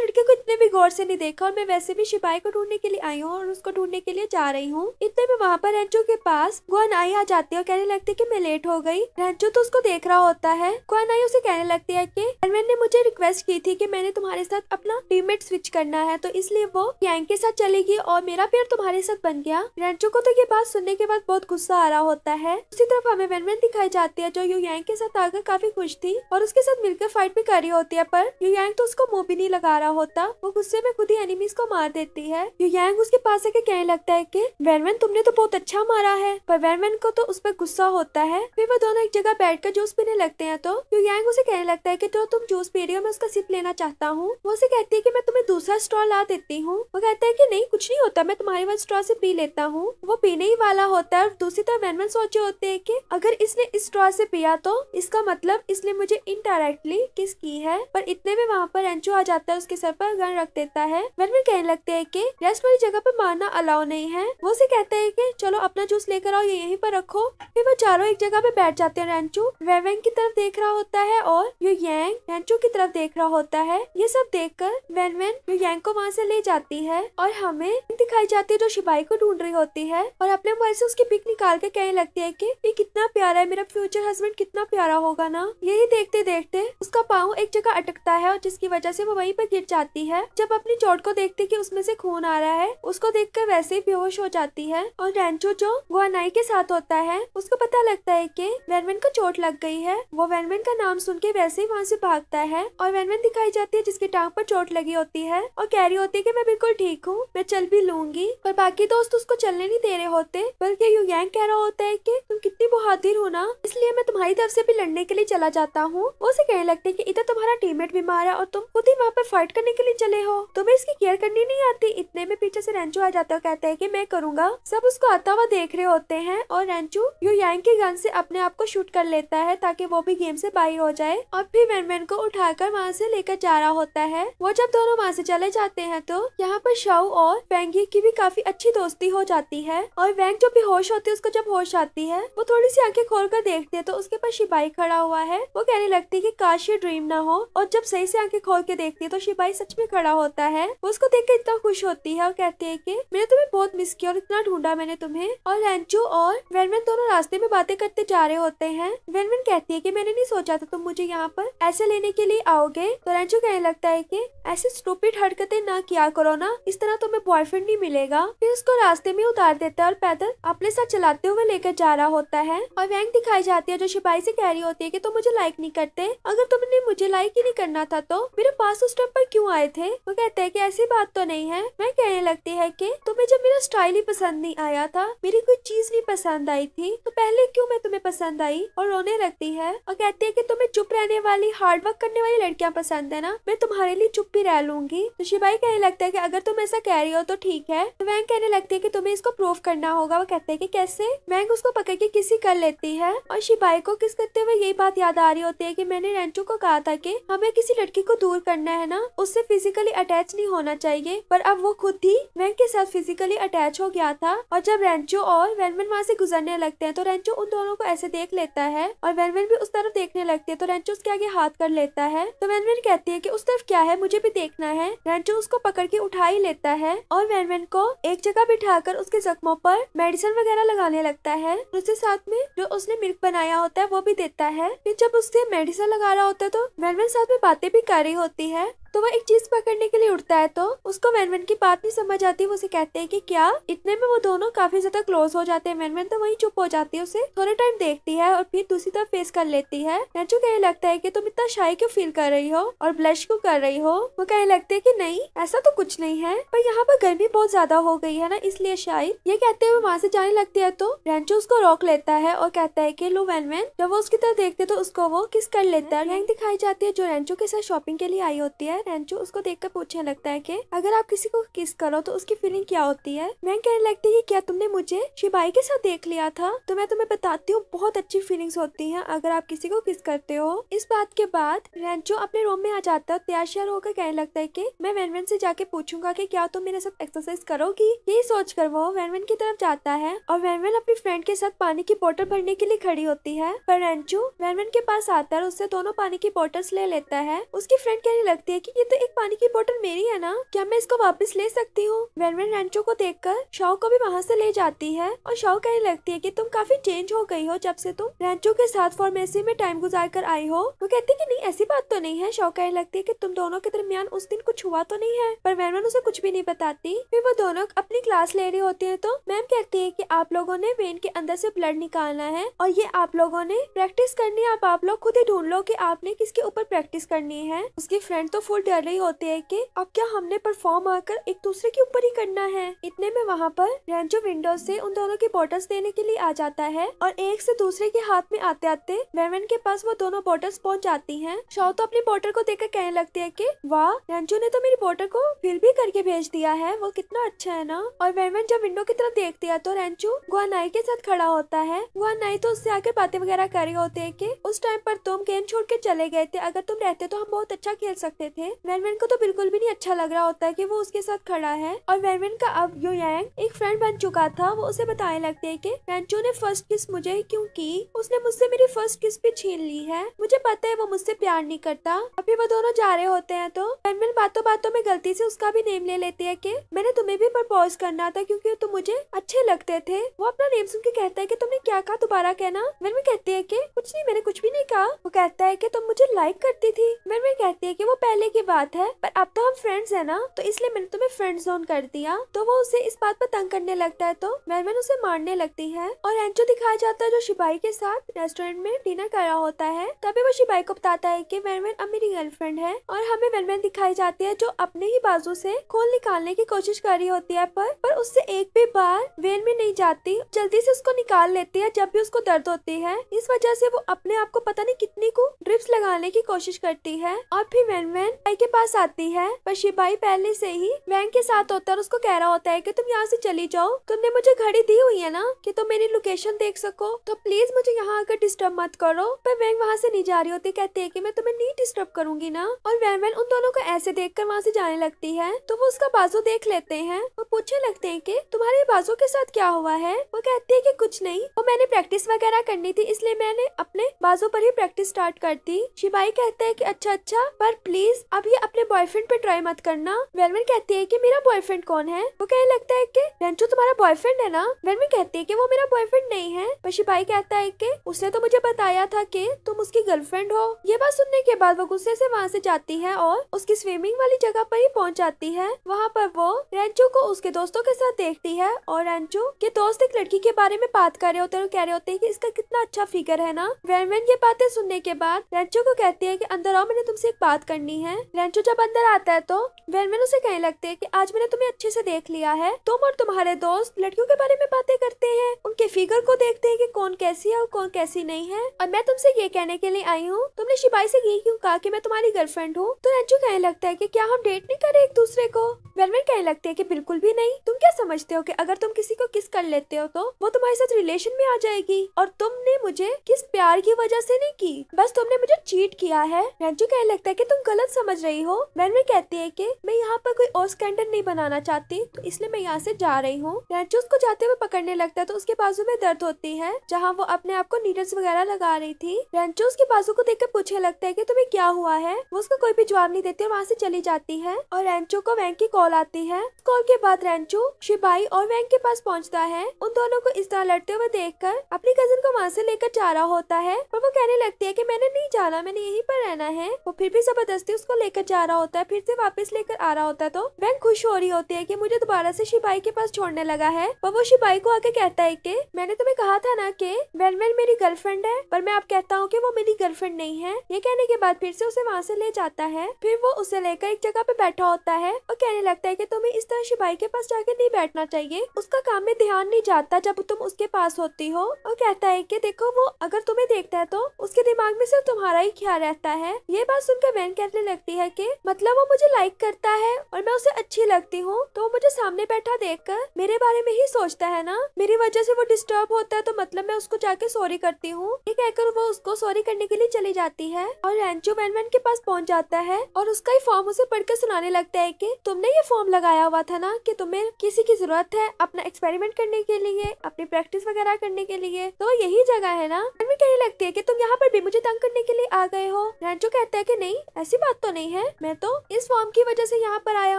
लड़के को इतने भी गौर से नहीं देखा और मैं वैसे भी शिपाही को ढूंढने के लिए आई हूँ और उसको ढूंढने के लिए जा रही हूँ इतने में वहाँ पर रेंचो के पास गुआनाई आ जाती है और कहने लगती है की मैं लेट हो गई रेंचो तो उसको देख रहा होता है गुआनाई उसे कहने लगती है की एलमेन ने मुझे रिक्वेस्ट की थी की मैंने तुम्हारे साथ अपना टीम स्विच करना है तो इसलिए वो गैंग के साथ चलेगी और मेरा प्यार तुम्हारे साथ बन गया रेंचो को तो ये बात सुनने के बाद बहुत गुस्सा आ रहा होता है उसी तरफ हमें वेनवेन दिखाई जाती है जो यू यांग के साथ आकर काफी खुश थी और उसके साथ मिलकर फाइट भी कर रही होती है पर यू यांग तो उसको मुंह भी नहीं लगा रहा होता वो गुस्से में खुद ही एनिमीज को मार देती है यू यांग उसके पास आके कहने लगता है की वेनवेन तुमने तो बहुत अच्छा मारा है पर वेनवेन को तो उस पर गुस्सा होता है फिर वो दोनों एक जगह बैठ कर जूस पीने लगते हैं तो यू यांग उसे कहने लगता है की जो तुम जूस पी रही हो मैं उसका सिप लेना चाहता हूँ वो उसे कहती है की मैं तुम्हें दूसरा स्टॉल ला देती हूँ वो कहता है की नहीं कुछ नहीं होता मैं तुम्हारी वैनमन स्ट्रॉ से पी लेता हूँ वो पीने ही वाला होता है और दूसरी तरफ वैनमन सोचे होते हैं कि अगर इसने इस स्ट्रॉ से पिया तो इसका मतलब इसने मुझे इनडायरेक्टली किस की है पर इतने में वहाँ पर एंचो आ जाता है उसके सर पर गन रख देता है वैनमन कहने लगते है की रेस्ट वाली जगह पर मारना अलाउ नहीं है वो उसे कहते है की चलो अपना जूस लेकर आओ ये पर रखो फिर वो चारों एक जगह पे बैठ जाते हैं रेंचू वेवेंग की तरफ देख रहा होता है और यू यांग रेंचू की तरफ देख रहा होता है ये सब देख कर वैनमैन यू यांग को वहाँ से ले जाती है और हमें दिखाई जाती जो शिपाही को ढूंढ रही होती है और अपने मोबाइल से उसकी पिक निकाल के कहने लगती है कि ये कितना प्यारा है मेरा फ्यूचर हस्बैंड कितना प्यारा होगा ना यही देखते देखते उसका पाँव एक जगह अटकता है और जिसकी वजह से वो वहीं पर गिर जाती है जब अपनी चोट को देखती कि उसमें से खून आ रहा है उसको देख कर वैसे ही बेहोश हो जाती है और रेंचो जो गुआनाई के साथ होता है उसको पता लगता है की वैनवेन को चोट लग गई है वो वैनवेन का नाम सुन के वैसे ही वहाँ से भागता है और वैनवेन दिखाई जाती है जिसकी टांग पर चोट लगी होती है और कह रही होती है की मैं बिल्कुल ठीक हूँ मैं चल भी लूंगी पर बाकी दोस्त उसको चलने नहीं दे रहे होते बल्कि यू यंग कह रहा होता है कि तुम कितनी बहादुर हो ना इसलिए मैं तुम्हारी तरफ से भी लड़ने के लिए चला जाता हूँ वो उसे कहने लगते है की इधर तुम्हारा टीममेट बीमार है और तुम खुद ही वहाँ पे फाइट करने के लिए चले हो तुम्हें इसकी केयर करनी नहीं आती इतने में पीछे से रेंचू आ जाता है कहते हैं की मैं करूँगा सब उसको आता हुआ देख रहे होते हैं और रेंचू यू यांग के गन से अपने आप को शूट कर लेता है ताकि वो भी गेम से बाहर हो जाए और फिर वेन को को कर वहाँ से लेकर जा रहा होता है वो जब दोनों वहाँ से चले जाते हैं तो यहाँ पर शव और पेंगी की भी काफी काफी अच्छी दोस्ती हो जाती है और वैंग जो बेहोश होती है उसको जब होश आती है वो थोड़ी सी आंखें खोल कर देखती है तो उसके पास शिपाही खड़ा हुआ है वो कहने लगती है की काश ये ड्रीम ना हो और जब सही से आंखें खोल के देखती है तो शिपाई सच में खड़ा होता है वो उसको देख के इतना खुश होती है और कहती है की मैंने तुम्हें बहुत मिस किया और इतना ढूंढा मैंने तुम्हें और रेंचू और वेनवेन दोनों रास्ते में बातें करते जा रहे होते हैं वेनवेन कहती है की मैंने नहीं सोचा था तुम मुझे यहाँ पर ऐसे लेने के लिए आओगे तो रेंचू कहने लगता है की ऐसी स्टूपिड हरकतें ना किया करो ना इस तरह तुम्हें बॉयफ्रेंड नहीं मिलेगा होगा फिर उसको रास्ते में उतार देता है और पैदल अपने साथ चलाते हुए लेकर जा रहा होता है और वैंग दिखाई जाती है जो शिपाही से कह रही होती है कि तुम मुझे लाइक नहीं करते अगर तुमने मुझे लाइक ही नहीं करना था तो मेरे पास उस टाइम पर क्यों आए थे वो कहते हैं की ऐसी बात तो नहीं है मैं कहने लगती है की तुम्हें जब मेरा स्टाइल ही पसंद नहीं आया था मेरी कोई चीज नहीं पसंद आई थी तो पहले क्यों मैं तुम्हें पसंद आई और रोने लगती है और कहती है कि तुम्हें चुप रहने वाली हार्ड वर्क करने वाली लड़कियाँ पसंद है ना मैं तुम्हारे लिए चुप भी रह लूंगी तो शिवाई कहने लगता है कि अगर तुम ऐसा कह रही हो तो ठीक है तो वैंग कहने लगती है कि तुम्हें इसको प्रूव करना होगा वो कहते हैं कि कैसे वैंग उसको पकड़ के किसी कर लेती है और शिबाई को किस करते हुए यही बात याद आ रही होती है कि मैंने रेंचू को कहा था कि हमें किसी लड़की को दूर करना है ना उससे फिजिकली अटैच नहीं होना चाहिए पर अब वो खुद ही वैंग के साथ फिजिकली अटैच हो गया था और जब रेंचो और वेनवेन वहाँ से गुजरने लगते है तो रेंचो उन दोनों को ऐसे देख लेता है और वेनवेन भी उस तरफ देखने लगती है तो रेंचो उसके आगे हाथ कर लेता है तो वेनवेन कहती है की उस तरफ क्या है मुझे भी देखना है रेंचो उसको पकड़ के उठा ही लेता है और वेनवेन को एक जगह बिठाकर उसके जख्मों पर मेडिसिन वगैरह लगाने लगता है उसके साथ में जो उसने मिल्क बनाया होता है वो भी देता है फिर जब उससे मेडिसिन लगा रहा होता है तो मेलविन साथ में बातें भी कर रही होती है तो वह एक चीज पकड़ने के लिए उठता है तो उसको मैनमैन की बात नहीं समझ आती वो उसे कहते हैं कि क्या इतने में वो दोनों काफी ज्यादा क्लोज हो जाते हैं मैनमैन तो वही चुप हो जाती है उसे थोड़े टाइम देखती है और फिर दूसरी तरफ फेस कर लेती है नेचू कहने लगता है की तुम इतना शाही क्यों फील कर रही हो और ब्लश क्यों कर रही हो वो कहने लगती है की नहीं ऐसा तो कुछ नहीं है पर यहाँ पर गर्मी बहुत ज्यादा हो गई है ना इसलिए शायद ये कहते हुए वहाँ से जाने लगती है तो रेंचो उसको रोक लेता है और कहता है की लो मैनमैन जब वो उसकी तरफ देखते तो उसको वो किस कर लेता है दिखाई जाती है जो रेंचो के साथ शॉपिंग के लिए आई होती है है रेंचो उसको देख पूछने लगता है की अगर आप किसी को किस करो तो उसकी फीलिंग क्या होती है मैं कहने लगती है क्या तुमने मुझे शिबाई के साथ देख लिया था तो मैं तुम्हें बताती हूँ बहुत अच्छी फीलिंग्स होती हैं अगर आप किसी को किस करते हो इस बात के बाद रेंचो अपने रूम में आ जाता है तैयार श्यार होकर कहने लगता है की मैं वेनवेन से जाके पूछूंगा की क्या तुम मेरे साथ एक्सरसाइज करोगी ये सोच कर वो वेनवेन की तरफ जाता है और वेनवेन अपनी फ्रेंड के साथ पानी की बोतल भरने के लिए खड़ी होती है पर रेंचो वेनवेन के पास आता है उससे दोनों पानी की बोटल्स ले लेता है उसकी फ्रेंड कहने लगती है कि कि ये तो एक पानी की बोतल मेरी है ना क्या मैं इसको वापस ले सकती हूँ वैनमैन रेंचो को देखकर शाओ को भी वहाँ से ले जाती है और शाओ कहने लगती है कि तुम काफी चेंज हो गई हो जब से तुम रेंचो के साथ फॉर्मेसी में टाइम गुजार कर आई हो वो कहती की नहीं ऐसी बात तो नहीं है शाओ कहने लगती है की तुम दोनों के दरमियान उस दिन कुछ हुआ तो नहीं है पर वैनमैन उसे कुछ भी नहीं बताती फिर वो दोनों अपनी क्लास ले रही होती है तो मैम कहती है की आप लोगों ने वेन के अंदर से ब्लड निकालना है और ये आप लोगों ने प्रैक्टिस करनी है आप आप लोग खुद ही ढूंढ लो कि आपने किसके ऊपर प्रैक्टिस करनी है उसकी फ्रेंड तो फुल बिल्कुल रही होते हैं कि अब क्या हमने परफॉर्म आकर एक दूसरे के ऊपर ही करना है इतने में वहाँ पर रेंजो विंडो से उन दोनों की बॉटल्स देने के लिए आ जाता है और एक से दूसरे के हाथ में आते आते वेवन के पास वो दोनों बॉटल्स पहुँच जाती है शाह तो अपनी बॉटल को देख कहने लगती है की वाह रेंजो ने तो मेरी बॉटल को फिर भी करके भेज दिया है वो कितना अच्छा है ना और वेवन जब विंडो की तरफ देखती है तो रेंचू गुआनाई के साथ खड़ा होता है गुआनाई तो उससे आकर बातें वगैरह कर रहे होते हैं कि उस टाइम पर तुम गेम छोड़ के चले गए थे अगर तुम रहते तो हम बहुत अच्छा खेल सकते थे है वेनवेन को तो बिल्कुल भी नहीं अच्छा लग रहा होता है कि वो उसके साथ खड़ा है और वेनवेन का अब यो यांग एक फ्रेंड बन चुका था वो उसे बताने लगते है कि रेंचो ने फर्स्ट किस मुझे क्यों की उसने मुझसे मेरी फर्स्ट किस भी छीन ली है मुझे पता है वो मुझसे प्यार नहीं करता अभी वो दोनों जा रहे होते हैं तो वेनवेन बातों बातों में गलती से उसका भी नेम ले लेती है की मैंने तुम्हें भी प्रपोज करना था क्यूँकी तुम मुझे अच्छे लगते थे वो अपना नेम सुन के कहता है की तुमने क्या कहा दोबारा कहना वेनवेन कहती है की कुछ नहीं मैंने कुछ भी नहीं कहा वो कहता है की तुम मुझे लाइक करती थी वेनवेन कहती है की वो पहले की की बात है पर अब तो हम फ्रेंड्स है ना तो इसलिए मैंने तुम्हें फ्रेंड जोन कर दिया तो वो उसे इस बात पर तंग करने लगता है तो मैरमैन उसे मारने लगती है और एंचो दिखाया जाता है जो शिपाही के साथ रेस्टोरेंट में डिनर कर रहा होता है तभी वो शिपाही को बताता है की मैरमैन अब मेरी गर्लफ्रेंड है और हमें मैरमैन दिखाई जाती है जो अपने ही बाजू से खोल निकालने की कोशिश कर रही होती है पर पर उससे एक भी बार वेल में नहीं जाती जल्दी से उसको निकाल लेती है जब भी उसको दर्द होती है इस वजह से वो अपने आप को पता नहीं कितनी को ड्रिप्स लगाने की कोशिश करती है और फिर वेन शिपाई के पास आती है पर शिपाई पहले से ही वैंग के साथ होता है और उसको कह रहा होता है कि तुम यहाँ से चली जाओ तुमने मुझे घड़ी दी हुई है ना कि तुम मेरी लोकेशन देख सको तो प्लीज मुझे यहाँ आकर डिस्टर्ब मत करो पर वैंग वहाँ से नहीं जा रही होती कहती है की मैं तुम्हें नहीं डिस्टर्ब करूंगी ना और वैन वैन उन दोनों को ऐसे देख कर वहाँ से जाने लगती है तो वो उसका बाजू देख लेते हैं और पूछने लगते है की तुम्हारे बाजू के साथ क्या हुआ है वो कहती है की कुछ नहीं और मैंने प्रैक्टिस वगैरह करनी थी इसलिए मैंने अपने बाजू पर ही प्रैक्टिस स्टार्ट कर दी शिपाई कहते हैं कि अच्छा अच्छा पर प्लीज अभी अपने बॉयफ्रेंड पे ट्राई मत करना वेलविन कहती है कि मेरा बॉयफ्रेंड कौन है वो कहने लगता है कि रेंचो तुम्हारा बॉयफ्रेंड है ना वेलविन कहती है कि वो मेरा बॉयफ्रेंड नहीं है शिपाही कहता है कि उसने तो मुझे बताया था कि तुम उसकी गर्लफ्रेंड हो ये बात सुनने के बाद वो गुस्से से वहाँ से जाती है और उसकी स्विमिंग वाली जगह पर ही पहुँच जाती है वहाँ पर वो रेंचो को उसके दोस्तों के साथ देखती है और रेंचो के दोस्त एक लड़की के बारे में बात कर रहे होते हैं कह रहे होते हैं की इसका कितना अच्छा फिगर है ना वेलविन ये बातें सुनने के बाद रेंचो को कहती है की अंदर आओ मैंने तुमसे एक बात करनी है रेंचो जब अंदर आता है तो वेनवेन उसे कहने लगते है कि आज मैंने तुम्हें अच्छे से देख लिया है तुम और तुम्हारे दोस्त लड़कियों के बारे में बातें करते हैं उनके फिगर को देखते हैं कि कौन कैसी है और कौन कैसी नहीं है और मैं तुमसे ये कहने के लिए आई हूँ तुमने शिपाई से ये क्यों कहा कि मैं तुम्हारी गर्लफ्रेंड हूँ तो रेंचो कहने लगता है की क्या हम डेट नहीं करे एक दूसरे को वेनवेन कहने लगते है की बिल्कुल भी नहीं तुम क्या समझते हो की अगर तुम किसी को किस कर लेते हो तो वो तुम्हारे साथ रिलेशन में आ जाएगी और तुमने मुझे किस प्यार की वजह से नहीं की बस तुमने मुझे चीट किया है रेंचो कहने लगता है की तुम गलत समझ समझ रही हो मैनवी कहती है कि मैं यहाँ पर कोई और स्कैंडल नहीं बनाना चाहती तो इसलिए मैं यहाँ से जा रही हूँ रैंचो उसको जाते हुए पकड़ने लगता है तो उसके बाजू में दर्द होती है जहाँ वो अपने आप को नीडल्स वगैरह लगा रही थी रैंचो उसके बाजू को कर पूछने लगता है की तुम्हें क्या हुआ है वो उसको कोई भी जवाब नहीं देती और वहाँ से चली जाती है और रेंचो को वैंग की कॉल आती है कॉल के बाद रेंचो शिपाई और वैंग के पास पहुँचता है उन दोनों को इस तरह लड़ते हुए देख कर अपनी कजन को वहाँ से लेकर जा रहा होता है पर वो कहने लगती है की मैंने नहीं जाना मैंने यहीं पर रहना है वो फिर भी जबरदस्ती उसको लेकर जा रहा होता है फिर से वापस लेकर आ रहा होता है तो वैंग खुश हो रही होती है कि मुझे दोबारा से शिपाई के पास छोड़ने लगा है पर वो शिपाई को आके कहता है कि मैंने तुम्हें कहा था ना कि वैन वैन मेरी गर्लफ्रेंड है पर मैं आप कहता हूँ कि वो मेरी गर्लफ्रेंड नहीं है ये कहने के बाद फिर से उसे वहाँ से ले जाता है फिर वो उसे लेकर एक जगह पे बैठा होता है और कहने लगता है की तुम्हें इस तरह शिपाई के पास जाके नहीं बैठना चाहिए उसका काम में ध्यान नहीं जाता जब तुम उसके पास होती हो और कहता है की देखो वो अगर तुम्हें देखता है तो उसके दिमाग में सिर्फ तुम्हारा ही ख्याल रहता है ये बात सुनकर वैन कहने लगती लगती है कि मतलब वो मुझे लाइक करता है और मैं उसे अच्छी लगती हूँ तो वो मुझे सामने बैठा देख कर मेरे बारे में ही सोचता है ना मेरी वजह से वो डिस्टर्ब होता है तो मतलब मैं उसको जाके सॉरी करती हूँ ये कहकर वो उसको सॉरी करने के लिए चली जाती है और रैंचो मैनमैन के पास पहुँच जाता है और उसका ही फॉर्म उसे कर सुनाने लगता है की तुमने ये फॉर्म लगाया हुआ था ना की तुम्हे किसी की जरूरत है अपना एक्सपेरिमेंट करने के लिए अपनी प्रैक्टिस वगैरह करने के लिए तो यही जगह है ना मैं कहने लगती है की तुम यहाँ पर भी मुझे तंग करने के लिए आ गए हो रेंचो कहता है की नहीं ऐसी बात तो नहीं नहीं है मैं तो इस फॉर्म की वजह से यहाँ पर आया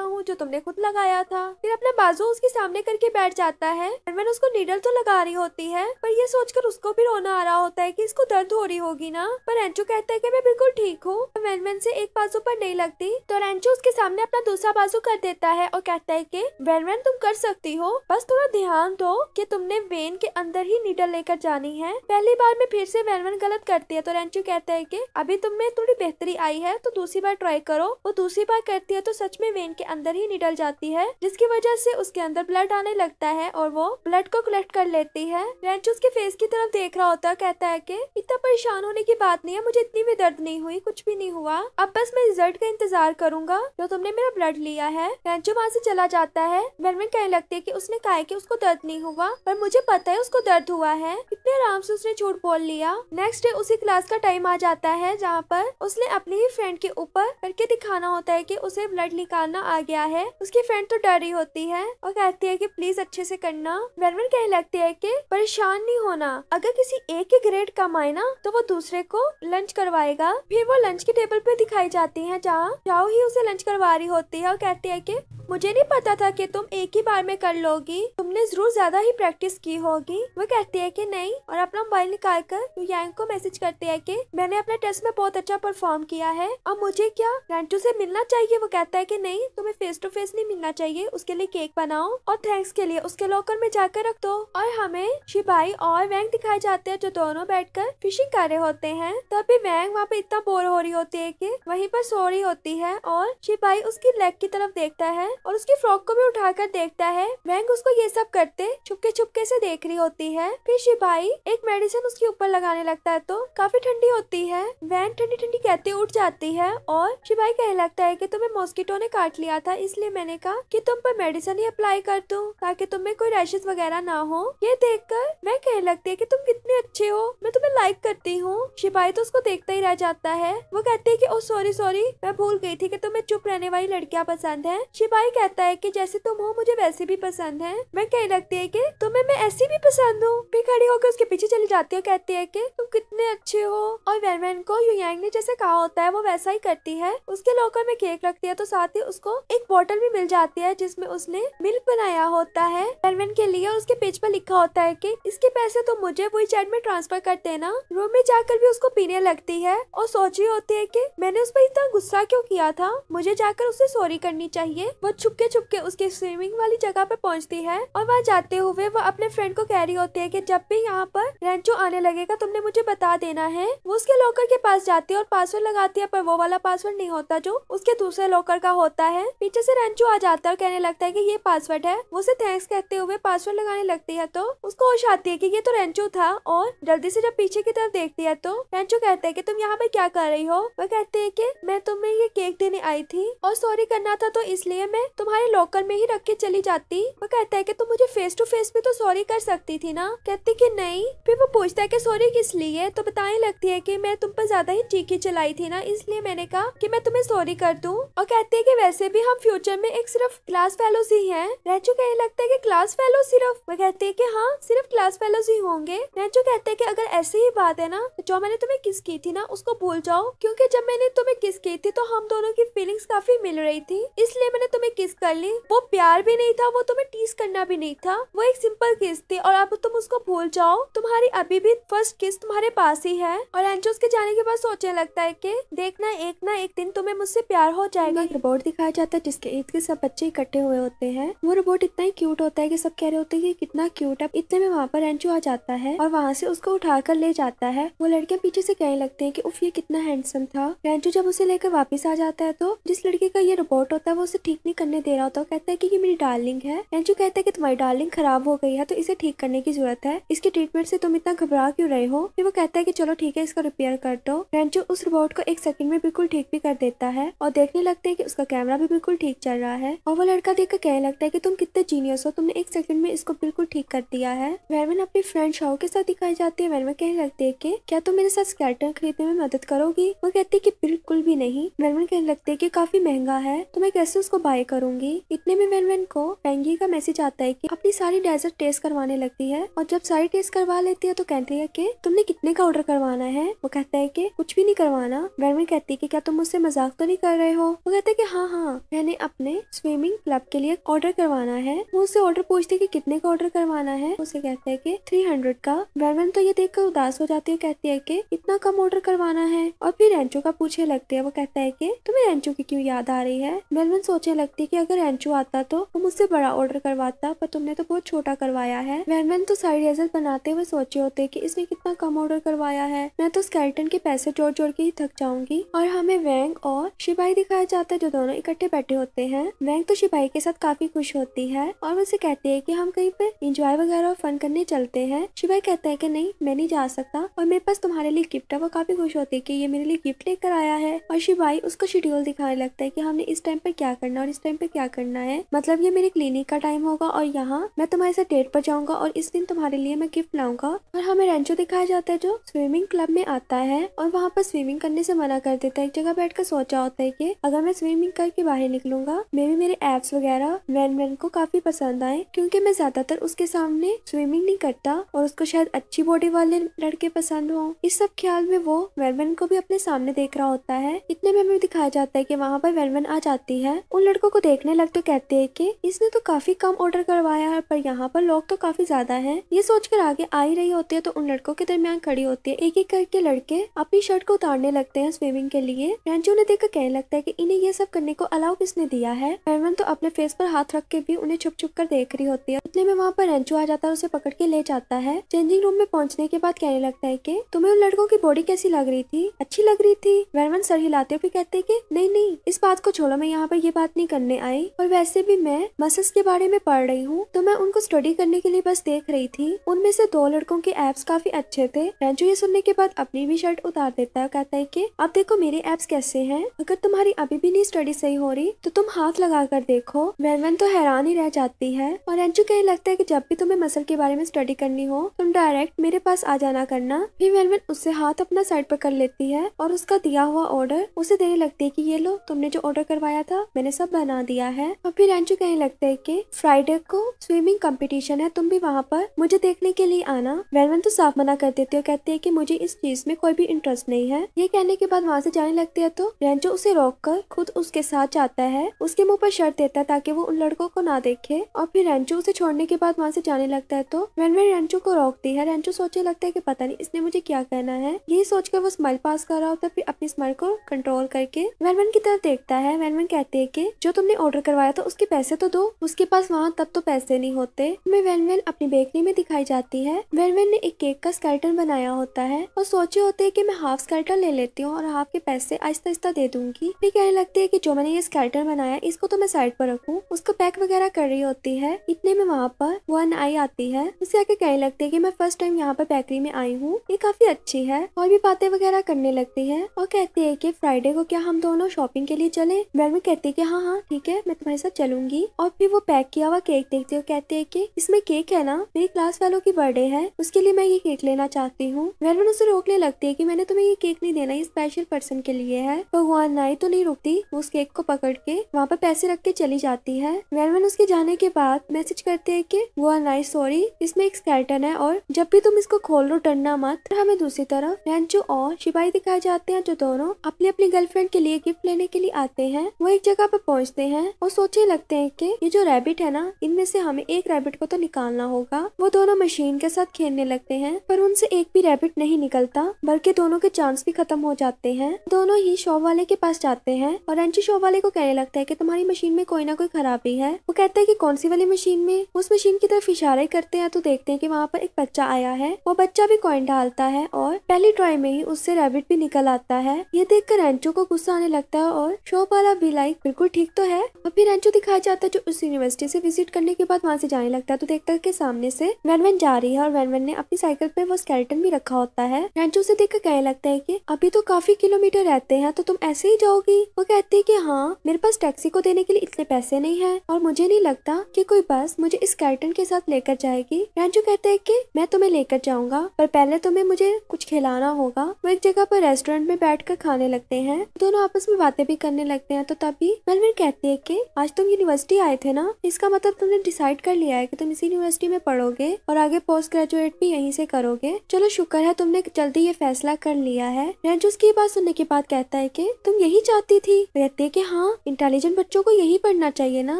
हूँ जो तुमने खुद लगाया था फिर अपना बाजू उसके सामने करके बैठ जाता है अरमन उसको नीडल तो लगा रही होती है पर ये सोचकर उसको भी रोना आ रहा होता है कि इसको दर्द हो रही होगी ना पर एंचो कहता है कि मैं बिल्कुल ठीक हूँ वेनवेन से एक बाजू पर नहीं लगती तो रेंचो उसके सामने अपना दूसरा बाजू कर देता है और कहता है की वेनवेन तुम कर सकती हो बस थोड़ा ध्यान दो की तुमने वेन के अंदर ही नीडल लेकर जानी है पहली बार में फिर से वेनवेन गलत करती है तो रेंचो कहता है की अभी तुम्हें थोड़ी बेहतरी आई है तो दूसरी बार ट्राई करो वो दूसरी बार करती है तो सच में वेन के अंदर ही निडल जाती है जिसकी वजह से उसके अंदर ब्लड आने लगता है और वो ब्लड को कलेक्ट कर लेती है रेंच उसके फेस की तरफ देख रहा होता कहता है की इतना परेशान होने की बात नहीं है मुझे इतनी भी दर्द नहीं हुई कुछ भी नहीं हुआ अब बस मैं रिजल्ट का इंतजार करूंगा जो तुमने मेरा ब्लड लिया है रेंचो वहाँ से चला जाता है वेनविन कहने लगती है की उसने कहा की उसको दर्द नहीं हुआ पर मुझे पता है उसको दर्द हुआ है इतने आराम से उसने झूठ बोल लिया नेक्स्ट डे उसी क्लास का टाइम आ जाता है जहाँ पर उसने अपने ही फ्रेंड के ऊपर करके दिखाना होता है कि उसे ब्लड निकालना आ गया है उसकी फ्रेंड तो डर ही होती है और कहती है कि प्लीज अच्छे से करना वेरवन कहने लगती है कि परेशान नहीं होना अगर किसी एक के ग्रेड कम आए ना तो वो दूसरे को लंच करवाएगा फिर वो लंच की टेबल पे दिखाई जाती है जहाँ जाओ ही उसे लंच करवा रही होती है और कहती है की मुझे नहीं पता था कि तुम एक ही बार में कर लोगी तुमने जरूर ज्यादा ही प्रैक्टिस की होगी वो कहती है कि नहीं और अपना मोबाइल निकाल कर यांग को मैसेज करती है कि मैंने अपने टेस्ट में बहुत अच्छा परफॉर्म किया है और मुझे क्या रेंटू से मिलना चाहिए वो कहता है कि नहीं तुम्हें फेस टू फेस नहीं मिलना चाहिए उसके लिए केक बनाओ और थैंक्स के लिए उसके लॉकर में जाकर रख दो और हमें शिपाही और वैंग दिखाए जाते हैं जो दोनों कर फिशिंग कर रहे होते हैं तभी वैंग वहाँ पे इतना बोर हो रही होती है की वही पर सो रही होती है और शिपाही उसकी लेग की तरफ देखता है और उसकी फ्रॉक को भी उठाकर देखता है मैंग उसको ये सब करते छुपके छुपके से देख रही होती है फिर शिपाही एक मेडिसिन उसके ऊपर लगाने लगता है तो काफी ठंडी होती है वैंग ठंडी ठंडी कहती उठ जाती है और शिपाही कहने लगता है की तुम्हें मॉस्किटो ने काट लिया था इसलिए मैंने कहा की तुम पर मेडिसिन ही अप्लाई कर दू ताकि तुम्हें कोई रैशेज वगैरह ना हो ये देख कर मैं कहने लगती है की तुम कितने अच्छे हो मैं तुम्हें लाइक करती हूँ शिपाही तो उसको देखता ही रह जाता है वो कहती है की ओ सॉरी सॉरी मैं भूल गई थी की तुम्हें चुप रहने वाली लड़कियाँ पसंद है शिपाही भाई कहता है कि जैसे तुम हो मुझे वैसे भी पसंद है मैं कहने लगती है कि तुम्हें मैं ऐसी भी पसंद हूँ फिर खड़ी होकर उसके पीछे चली जाती है कहती है कि तुम कितने अच्छे हो और वैन वैन को यूयांग ने जैसे कहा होता है वो वैसा ही करती है उसके लॉकर में केक रखती है तो साथ ही उसको एक बॉटल भी मिल जाती है जिसमे उसने मिल्क बनाया होता है वैन वैन के लिए उसके पेज पर लिखा होता है की इसके पैसे तुम तो मुझे वही चैट में ट्रांसफर कर देना रूम में जाकर भी उसको पीने लगती है और सोच होती है की मैंने उस पर इतना गुस्सा क्यों किया था मुझे जाकर उसे सॉरी करनी चाहिए वो छुपके छुपके उसके स्विमिंग वाली जगह पर पहुंचती है और वहाँ जाते हुए वो अपने फ्रेंड को कह रही होती है कि जब भी यहाँ पर रेंचो आने लगेगा तुमने मुझे बता देना है वो उसके लॉकर के पास जाती है और पासवर्ड लगाती है पर वो वाला पासवर्ड नहीं होता जो उसके दूसरे लॉकर का होता है पीछे से रेंचो आ जाता है और कहने लगता है की ये पासवर्ड है वो उसे थैंक्स कहते हुए पासवर्ड लगाने लगती है तो उसको होश आती है की ये तो रेंचो था और जल्दी से जब पीछे की तरफ देखती है तो रेंचो कहते हैं की तुम यहाँ पे क्या कर रही हो वह कहते है की मैं तुम्हें ये केक देने आई थी और सॉरी करना था तो इसलिए मैं मैं तुम्हारे लॉकर में ही रख के चली जाती वो कहता है कि तुम मुझे फेस टू फेस भी तो सॉरी कर सकती थी ना कहती कि नहीं फिर वो पूछता है कि सॉरी किस लिए तो बताने लगती है कि मैं तुम पर ज्यादा ही चीखी चलाई थी ना इसलिए मैंने कहा कि मैं तुम्हें सॉरी कर दूं और कहते है कि वैसे भी हम फ्यूचर में एक सिर्फ क्लास फेलोज ही है रेंचो कहने लगता है की क्लास फेलो सिर्फ वो कहती है की हाँ सिर्फ क्लास फेलोज ही होंगे रेंचो कहते हैं की अगर ऐसी ही बात है ना तो जो मैंने तुम्हें किस की थी ना उसको भूल जाओ क्यूँकी जब मैंने तुम्हें किस की थी तो हम दोनों की फीलिंग्स काफी मिल रही थी इसलिए मैंने तुम्हें तुम्हें किस कर ली वो प्यार भी नहीं था वो तुम्हें टीस करना भी नहीं था वो एक सिंपल किस थी और अब तुम उसको भूल जाओ तुम्हारी अभी भी फर्स्ट किस तुम्हारे पास ही है और एंजोस के जाने के बाद सोचने लगता है की देखना एक ना एक दिन तुम्हें मुझसे प्यार हो जाएगा रोबोट दिखाया जाता है जिसके इर्द के सब बच्चे इकट्ठे हुए होते हैं वो रोबोट इतना ही क्यूट होता है की सब कह रहे होते हैं कितना क्यूट है इतने में वहाँ पर एंजो आ जाता है और वहाँ से उसको उठा कर ले जाता है वो लड़कियाँ पीछे से कहने लगते हैं कि उफ ये कितना हैंडसम था एंजो जब उसे लेकर वापस आ जाता है तो जिस लड़के का ये रोबोट होता है वो उसे ठीक नहीं करने दे रहा होता है कहता है कि ये मेरी डार्लिंग है एंजू कहता है कि तुम्हारी डार्लिंग खराब हो गई है तो इसे ठीक करने की जरूरत है इसके ट्रीटमेंट से तुम इतना घबरा क्यों रहे हो फिर वो कहता है कि चलो ठीक है इसका रिपेयर कर दो एंजू उस रोबोट को एक सेकंड में बिल्कुल ठीक भी कर देता है और देखने लगते है की उसका कैमरा भी बिल्कुल ठीक चल रहा है और वो लड़का देख कर कहने लगता है की तुम कितने जीनियस हो तुमने एक सेकंड में इसको बिल्कुल ठीक कर दिया है वेरवन अपनी फ्रेंड शाह के साथ दिखाई जाती है वेरवन कहने लगते है की क्या तुम मेरे साथ स्कैटर खरीदने में मदद करोगी वो कहती है की बिल्कुल भी नहीं वेरवन कहने लगते है की काफी महंगा है तो मैं कैसे उसको बाय करूंगी इतने में वेनवेन को पेंगी का मैसेज आता है कि अपनी सारी डेजर्ट टेस्ट करवाने लगती है और जब सारी टेस्ट करवा लेती है तो कहती है कि तुमने कितने का ऑर्डर करवाना है वो कहता है कि कुछ भी नहीं करवाना वेनवेन कहती है कि क्या तुम मुझसे मजाक तो नहीं कर रहे हो वो कहता है कि हाँ हाँ मैंने अपने स्विमिंग क्लब के लिए ऑर्डर करवाना है वो उससे ऑर्डर पूछती है कि कितने का ऑर्डर करवाना है उसे कहते हैं कि थ्री हंड्रेड का वेनवेन तो ये कर उदास हो जाती है कहती है कि इतना कम ऑर्डर करवाना है और फिर रेंचो का पूछे लगते है वो कहता है कि तुम्हें रेंचो की क्यों याद आ रही है वेनवेन सोचने लगती कहती कि अगर एंचू आता तो वो मुझसे बड़ा ऑर्डर करवाता पर तुमने तो बहुत छोटा करवाया है वैरमैन तो सारी रिहर्सल बनाते हुए सोचे होते कि इसने कितना कम ऑर्डर करवाया है मैं तो स्केल्टन के पैसे जोड़ जोड़ के ही थक जाऊंगी और हमें वैंग और शिपाही दिखाया जाता है जो दोनों इकट्ठे बैठे होते हैं वैंग तो शिपाही के साथ काफी खुश होती है और उसे कहती है की हम कहीं पे इंजॉय वगैरह और फन करने चलते हैं शिपाही कहते हैं की नहीं मैं नहीं जा सकता और मेरे पास तुम्हारे लिए गिफ्ट है वो काफी खुश होती है की ये मेरे लिए गिफ्ट लेकर आया है और शिपाही उसको शेड्यूल दिखाने लगता है की हमने इस टाइम पर क्या करना और इस टाइम टाइम पे क्या करना है मतलब ये मेरे क्लिनिक का टाइम होगा और यहाँ मैं तुम्हारे साथ डेट पर जाऊंगा और इस दिन तुम्हारे लिए मैं गिफ्ट लाऊंगा और हमें रेंचो दिखाया जाता है जो स्विमिंग क्लब में आता है और वहाँ पर स्विमिंग करने से मना कर देता है एक जगह बैठ कर सोचा होता है की अगर मैं स्विमिंग करके बाहर निकलूंगा मे भी मेरे एप्स वगैरह वैन वैन को काफी पसंद आए क्यूँकी मैं ज्यादातर उसके सामने स्विमिंग नहीं करता और उसको शायद अच्छी बॉडी वाले लड़के पसंद हो इस सब ख्याल में वो वैनवन को भी अपने सामने देख रहा होता है इतने में दिखाया जाता है कि वहाँ पर वैनवन आ जाती है उन लड़कों को देखने लग तो कहते है कि इसने तो काफी कम ऑर्डर करवाया है पर यहाँ पर लोग तो काफी ज्यादा है ये सोचकर आगे आ ही रही होती है तो उन लड़कों के दरमियान खड़ी होती है एक एक करके लड़के अपनी शर्ट को उतारने लगते हैं स्विमिंग के लिए रेंचू ने देखकर कहने लगता है की इन्हें ये सब करने को अलाउ किसने दिया है फैरमन तो अपने फेस पर हाथ रख के भी उन्हें छुप छुप कर देख रही होती है इतने में वहाँ पर रेंचू आ जाता है उसे पकड़ के ले जाता है चेंजिंग रूम में पहुंचने के बाद कहने लगता है की तुम्हें उन लड़कों की बॉडी कैसी लग रही थी अच्छी लग रही थी फैरमन सर हिलाते हुए कहते हैं की नहीं नहीं इस बात को छोड़ो मैं यहाँ पर ये बात नहीं करने आई और वैसे भी मैं मसल्स के बारे में पढ़ रही हूँ तो मैं उनको स्टडी करने के लिए बस देख रही थी उनमें से दो लड़कों के एप्स काफी अच्छे थे रेंचो ये सुनने के बाद अपनी भी शर्ट उतार देता है कहता है की अब देखो मेरे एप्स कैसे है अगर तुम्हारी अभी भी नहीं स्टडी सही हो रही तो तुम हाथ लगा कर देखो वेनवन तो हैरान ही रह जाती है और रेंचो कहीं लगता है की जब भी तुम्हें मसल के बारे में स्टडी करनी हो तुम डायरेक्ट मेरे पास आ जाना करना फिर वेनवन उससे हाथ अपना साइड पर कर लेती है और उसका दिया हुआ ऑर्डर उसे देने लगती है की ये लो तुमने जो ऑर्डर करवाया था मैंने सब बना बना दिया है और फिर रेंचू कहने लगता है कि फ्राइडे को स्विमिंग कंपटीशन है तुम भी वहाँ पर मुझे देखने के लिए आना वेलवन तो साफ मना कर देती है कहती है की मुझे इस चीज में कोई भी इंटरेस्ट नहीं है ये कहने के बाद वहाँ से जाने लगती है तो रेंचो उसे रोक कर खुद उसके साथ जाता है उसके मुंह पर शर्ट देता है ताकि वो उन लड़कों को ना देखे और फिर रेंचो उसे छोड़ने के बाद वहाँ से जाने लगता है तो रेनवे रेंचो को रोकती है रेंचो सोचने लगता है की पता नहीं इसने मुझे क्या कहना है यही सोचकर वो स्माइल पास कर रहा होता है फिर अपनी स्माइल को कंट्रोल करके वैनवन की तरफ देखता है वैनवन कहती है की जो तुमने ऑर्डर करवाया था उसके पैसे तो दो उसके पास वहाँ तब तो पैसे नहीं होते हमें वेनवेन अपनी बेकरी में दिखाई जाती है वेनवेन ने एक केक का स्कर्टन बनाया होता है और सोचे होते है की मैं हाफ स्कर्टन ले लेती हूँ और हाफ के पैसे आहिस्ता आहिस्ता दे दूंगी फिर कहने लगती है की जो मैंने ये स्कर्टन बनाया इसको तो मैं साइड पर रखूँ उसको पैक वगैरह कर रही होती है इतने में वहाँ पर वन आई आती है उसे आके कहने लगती है की मैं फर्स्ट टाइम यहाँ पर बेकरी में आई हूँ ये काफी अच्छी है और भी बातें वगैरह करने लगती है और कहती है की फ्राइडे को क्या हम दोनों शॉपिंग के लिए चले वेनवेन कहती है की हाँ हाँ ठीक है मैं तुम्हारे साथ चलूंगी और फिर वो पैक किया हुआ केक देखते हुए कहते हैं की इसमें केक है ना मेरी क्लास वालों की बर्थडे है उसके लिए मैं ये केक लेना चाहती हूँ वेलवन उसे रोकने लगती है की मैंने तुम्हें ये केक नहीं देना ये स्पेशल पर्सन के लिए है भगवान नाई तो नहीं रुकती उस केक को पकड़ के वहाँ पर पैसे रख के चली जाती है वेलवन उसके जाने के बाद मैसेज करते है की वो नाई सॉरी इसमें एक स्कैटन है और जब भी तुम इसको खोल लो डरना मत हमें दूसरी तरफ रेंचो और शिपाही दिखाए जाते हैं जो दोनों अपनी अपनी गर्लफ्रेंड के लिए गिफ्ट लेने के लिए आते हैं वो एक जगह पर पहुँचते लगते हैं और सोचने लगते हैं कि ये जो रैबिट है ना इनमें से हमें एक रैबिट को तो निकालना होगा वो दोनों मशीन के साथ खेलने लगते हैं पर उनसे एक भी रैबिट नहीं निकलता बल्कि दोनों के चांस भी खत्म हो जाते हैं दोनों ही शॉप वाले के पास जाते हैं और एंटी शॉप वाले को कहने लगता है की तुम्हारी मशीन में कोई ना कोई खराबी है वो कहते हैं की कौन सी वाली मशीन में उस मशीन की तरफ इशारे करते हैं तो देखते हैं की वहाँ पर एक बच्चा आया है वो बच्चा भी कॉइन डालता है और पहली ट्राई में ही उससे रैबिट भी निकल आता है ये देखकर एंचो को गुस्सा आने लगता है और शॉप वाला भी लाइक बिल्कुल ठीक तो है है और फिर एंजो दिखाया जाता है जो उस यूनिवर्सिटी से विजिट करने के बाद वहाँ से जाने लगता है तो देखता है कि सामने से वैनवैन जा रही है और वैनवेन ने अपनी साइकिल पे वो स्केलेटन भी रखा होता है एंजो से देख कर कहने लगता है की अभी तो काफी किलोमीटर रहते हैं तो तुम ऐसे ही जाओगी वो कहती है की हाँ मेरे पास टैक्सी को देने के लिए इतने पैसे नहीं है और मुझे नहीं लगता की कोई बस मुझे इस स्केलेटन के साथ लेकर जाएगी रंजू कहते हैं की मैं तुम्हें लेकर जाऊंगा पर पहले तुम्हें मुझे कुछ खिलाना होगा वो एक जगह पर रेस्टोरेंट में बैठ खाने लगते हैं दोनों आपस में बातें भी करने लगते हैं तो तभी मनवीर कहते देख के आज तुम यूनिवर्सिटी आए थे ना इसका मतलब तुमने डिसाइड कर लिया है कि तुम इसी यूनिवर्सिटी में पढ़ोगे और आगे पोस्ट ग्रेजुएट भी यहीं से करोगे चलो शुक्र है तुमने जल्दी ये फैसला कर लिया है रेंज उसकी बात सुनने के बाद कहता है की तुम यही चाहती थी है की हाँ इंटेलिजेंट बच्चों को यही पढ़ना चाहिए ना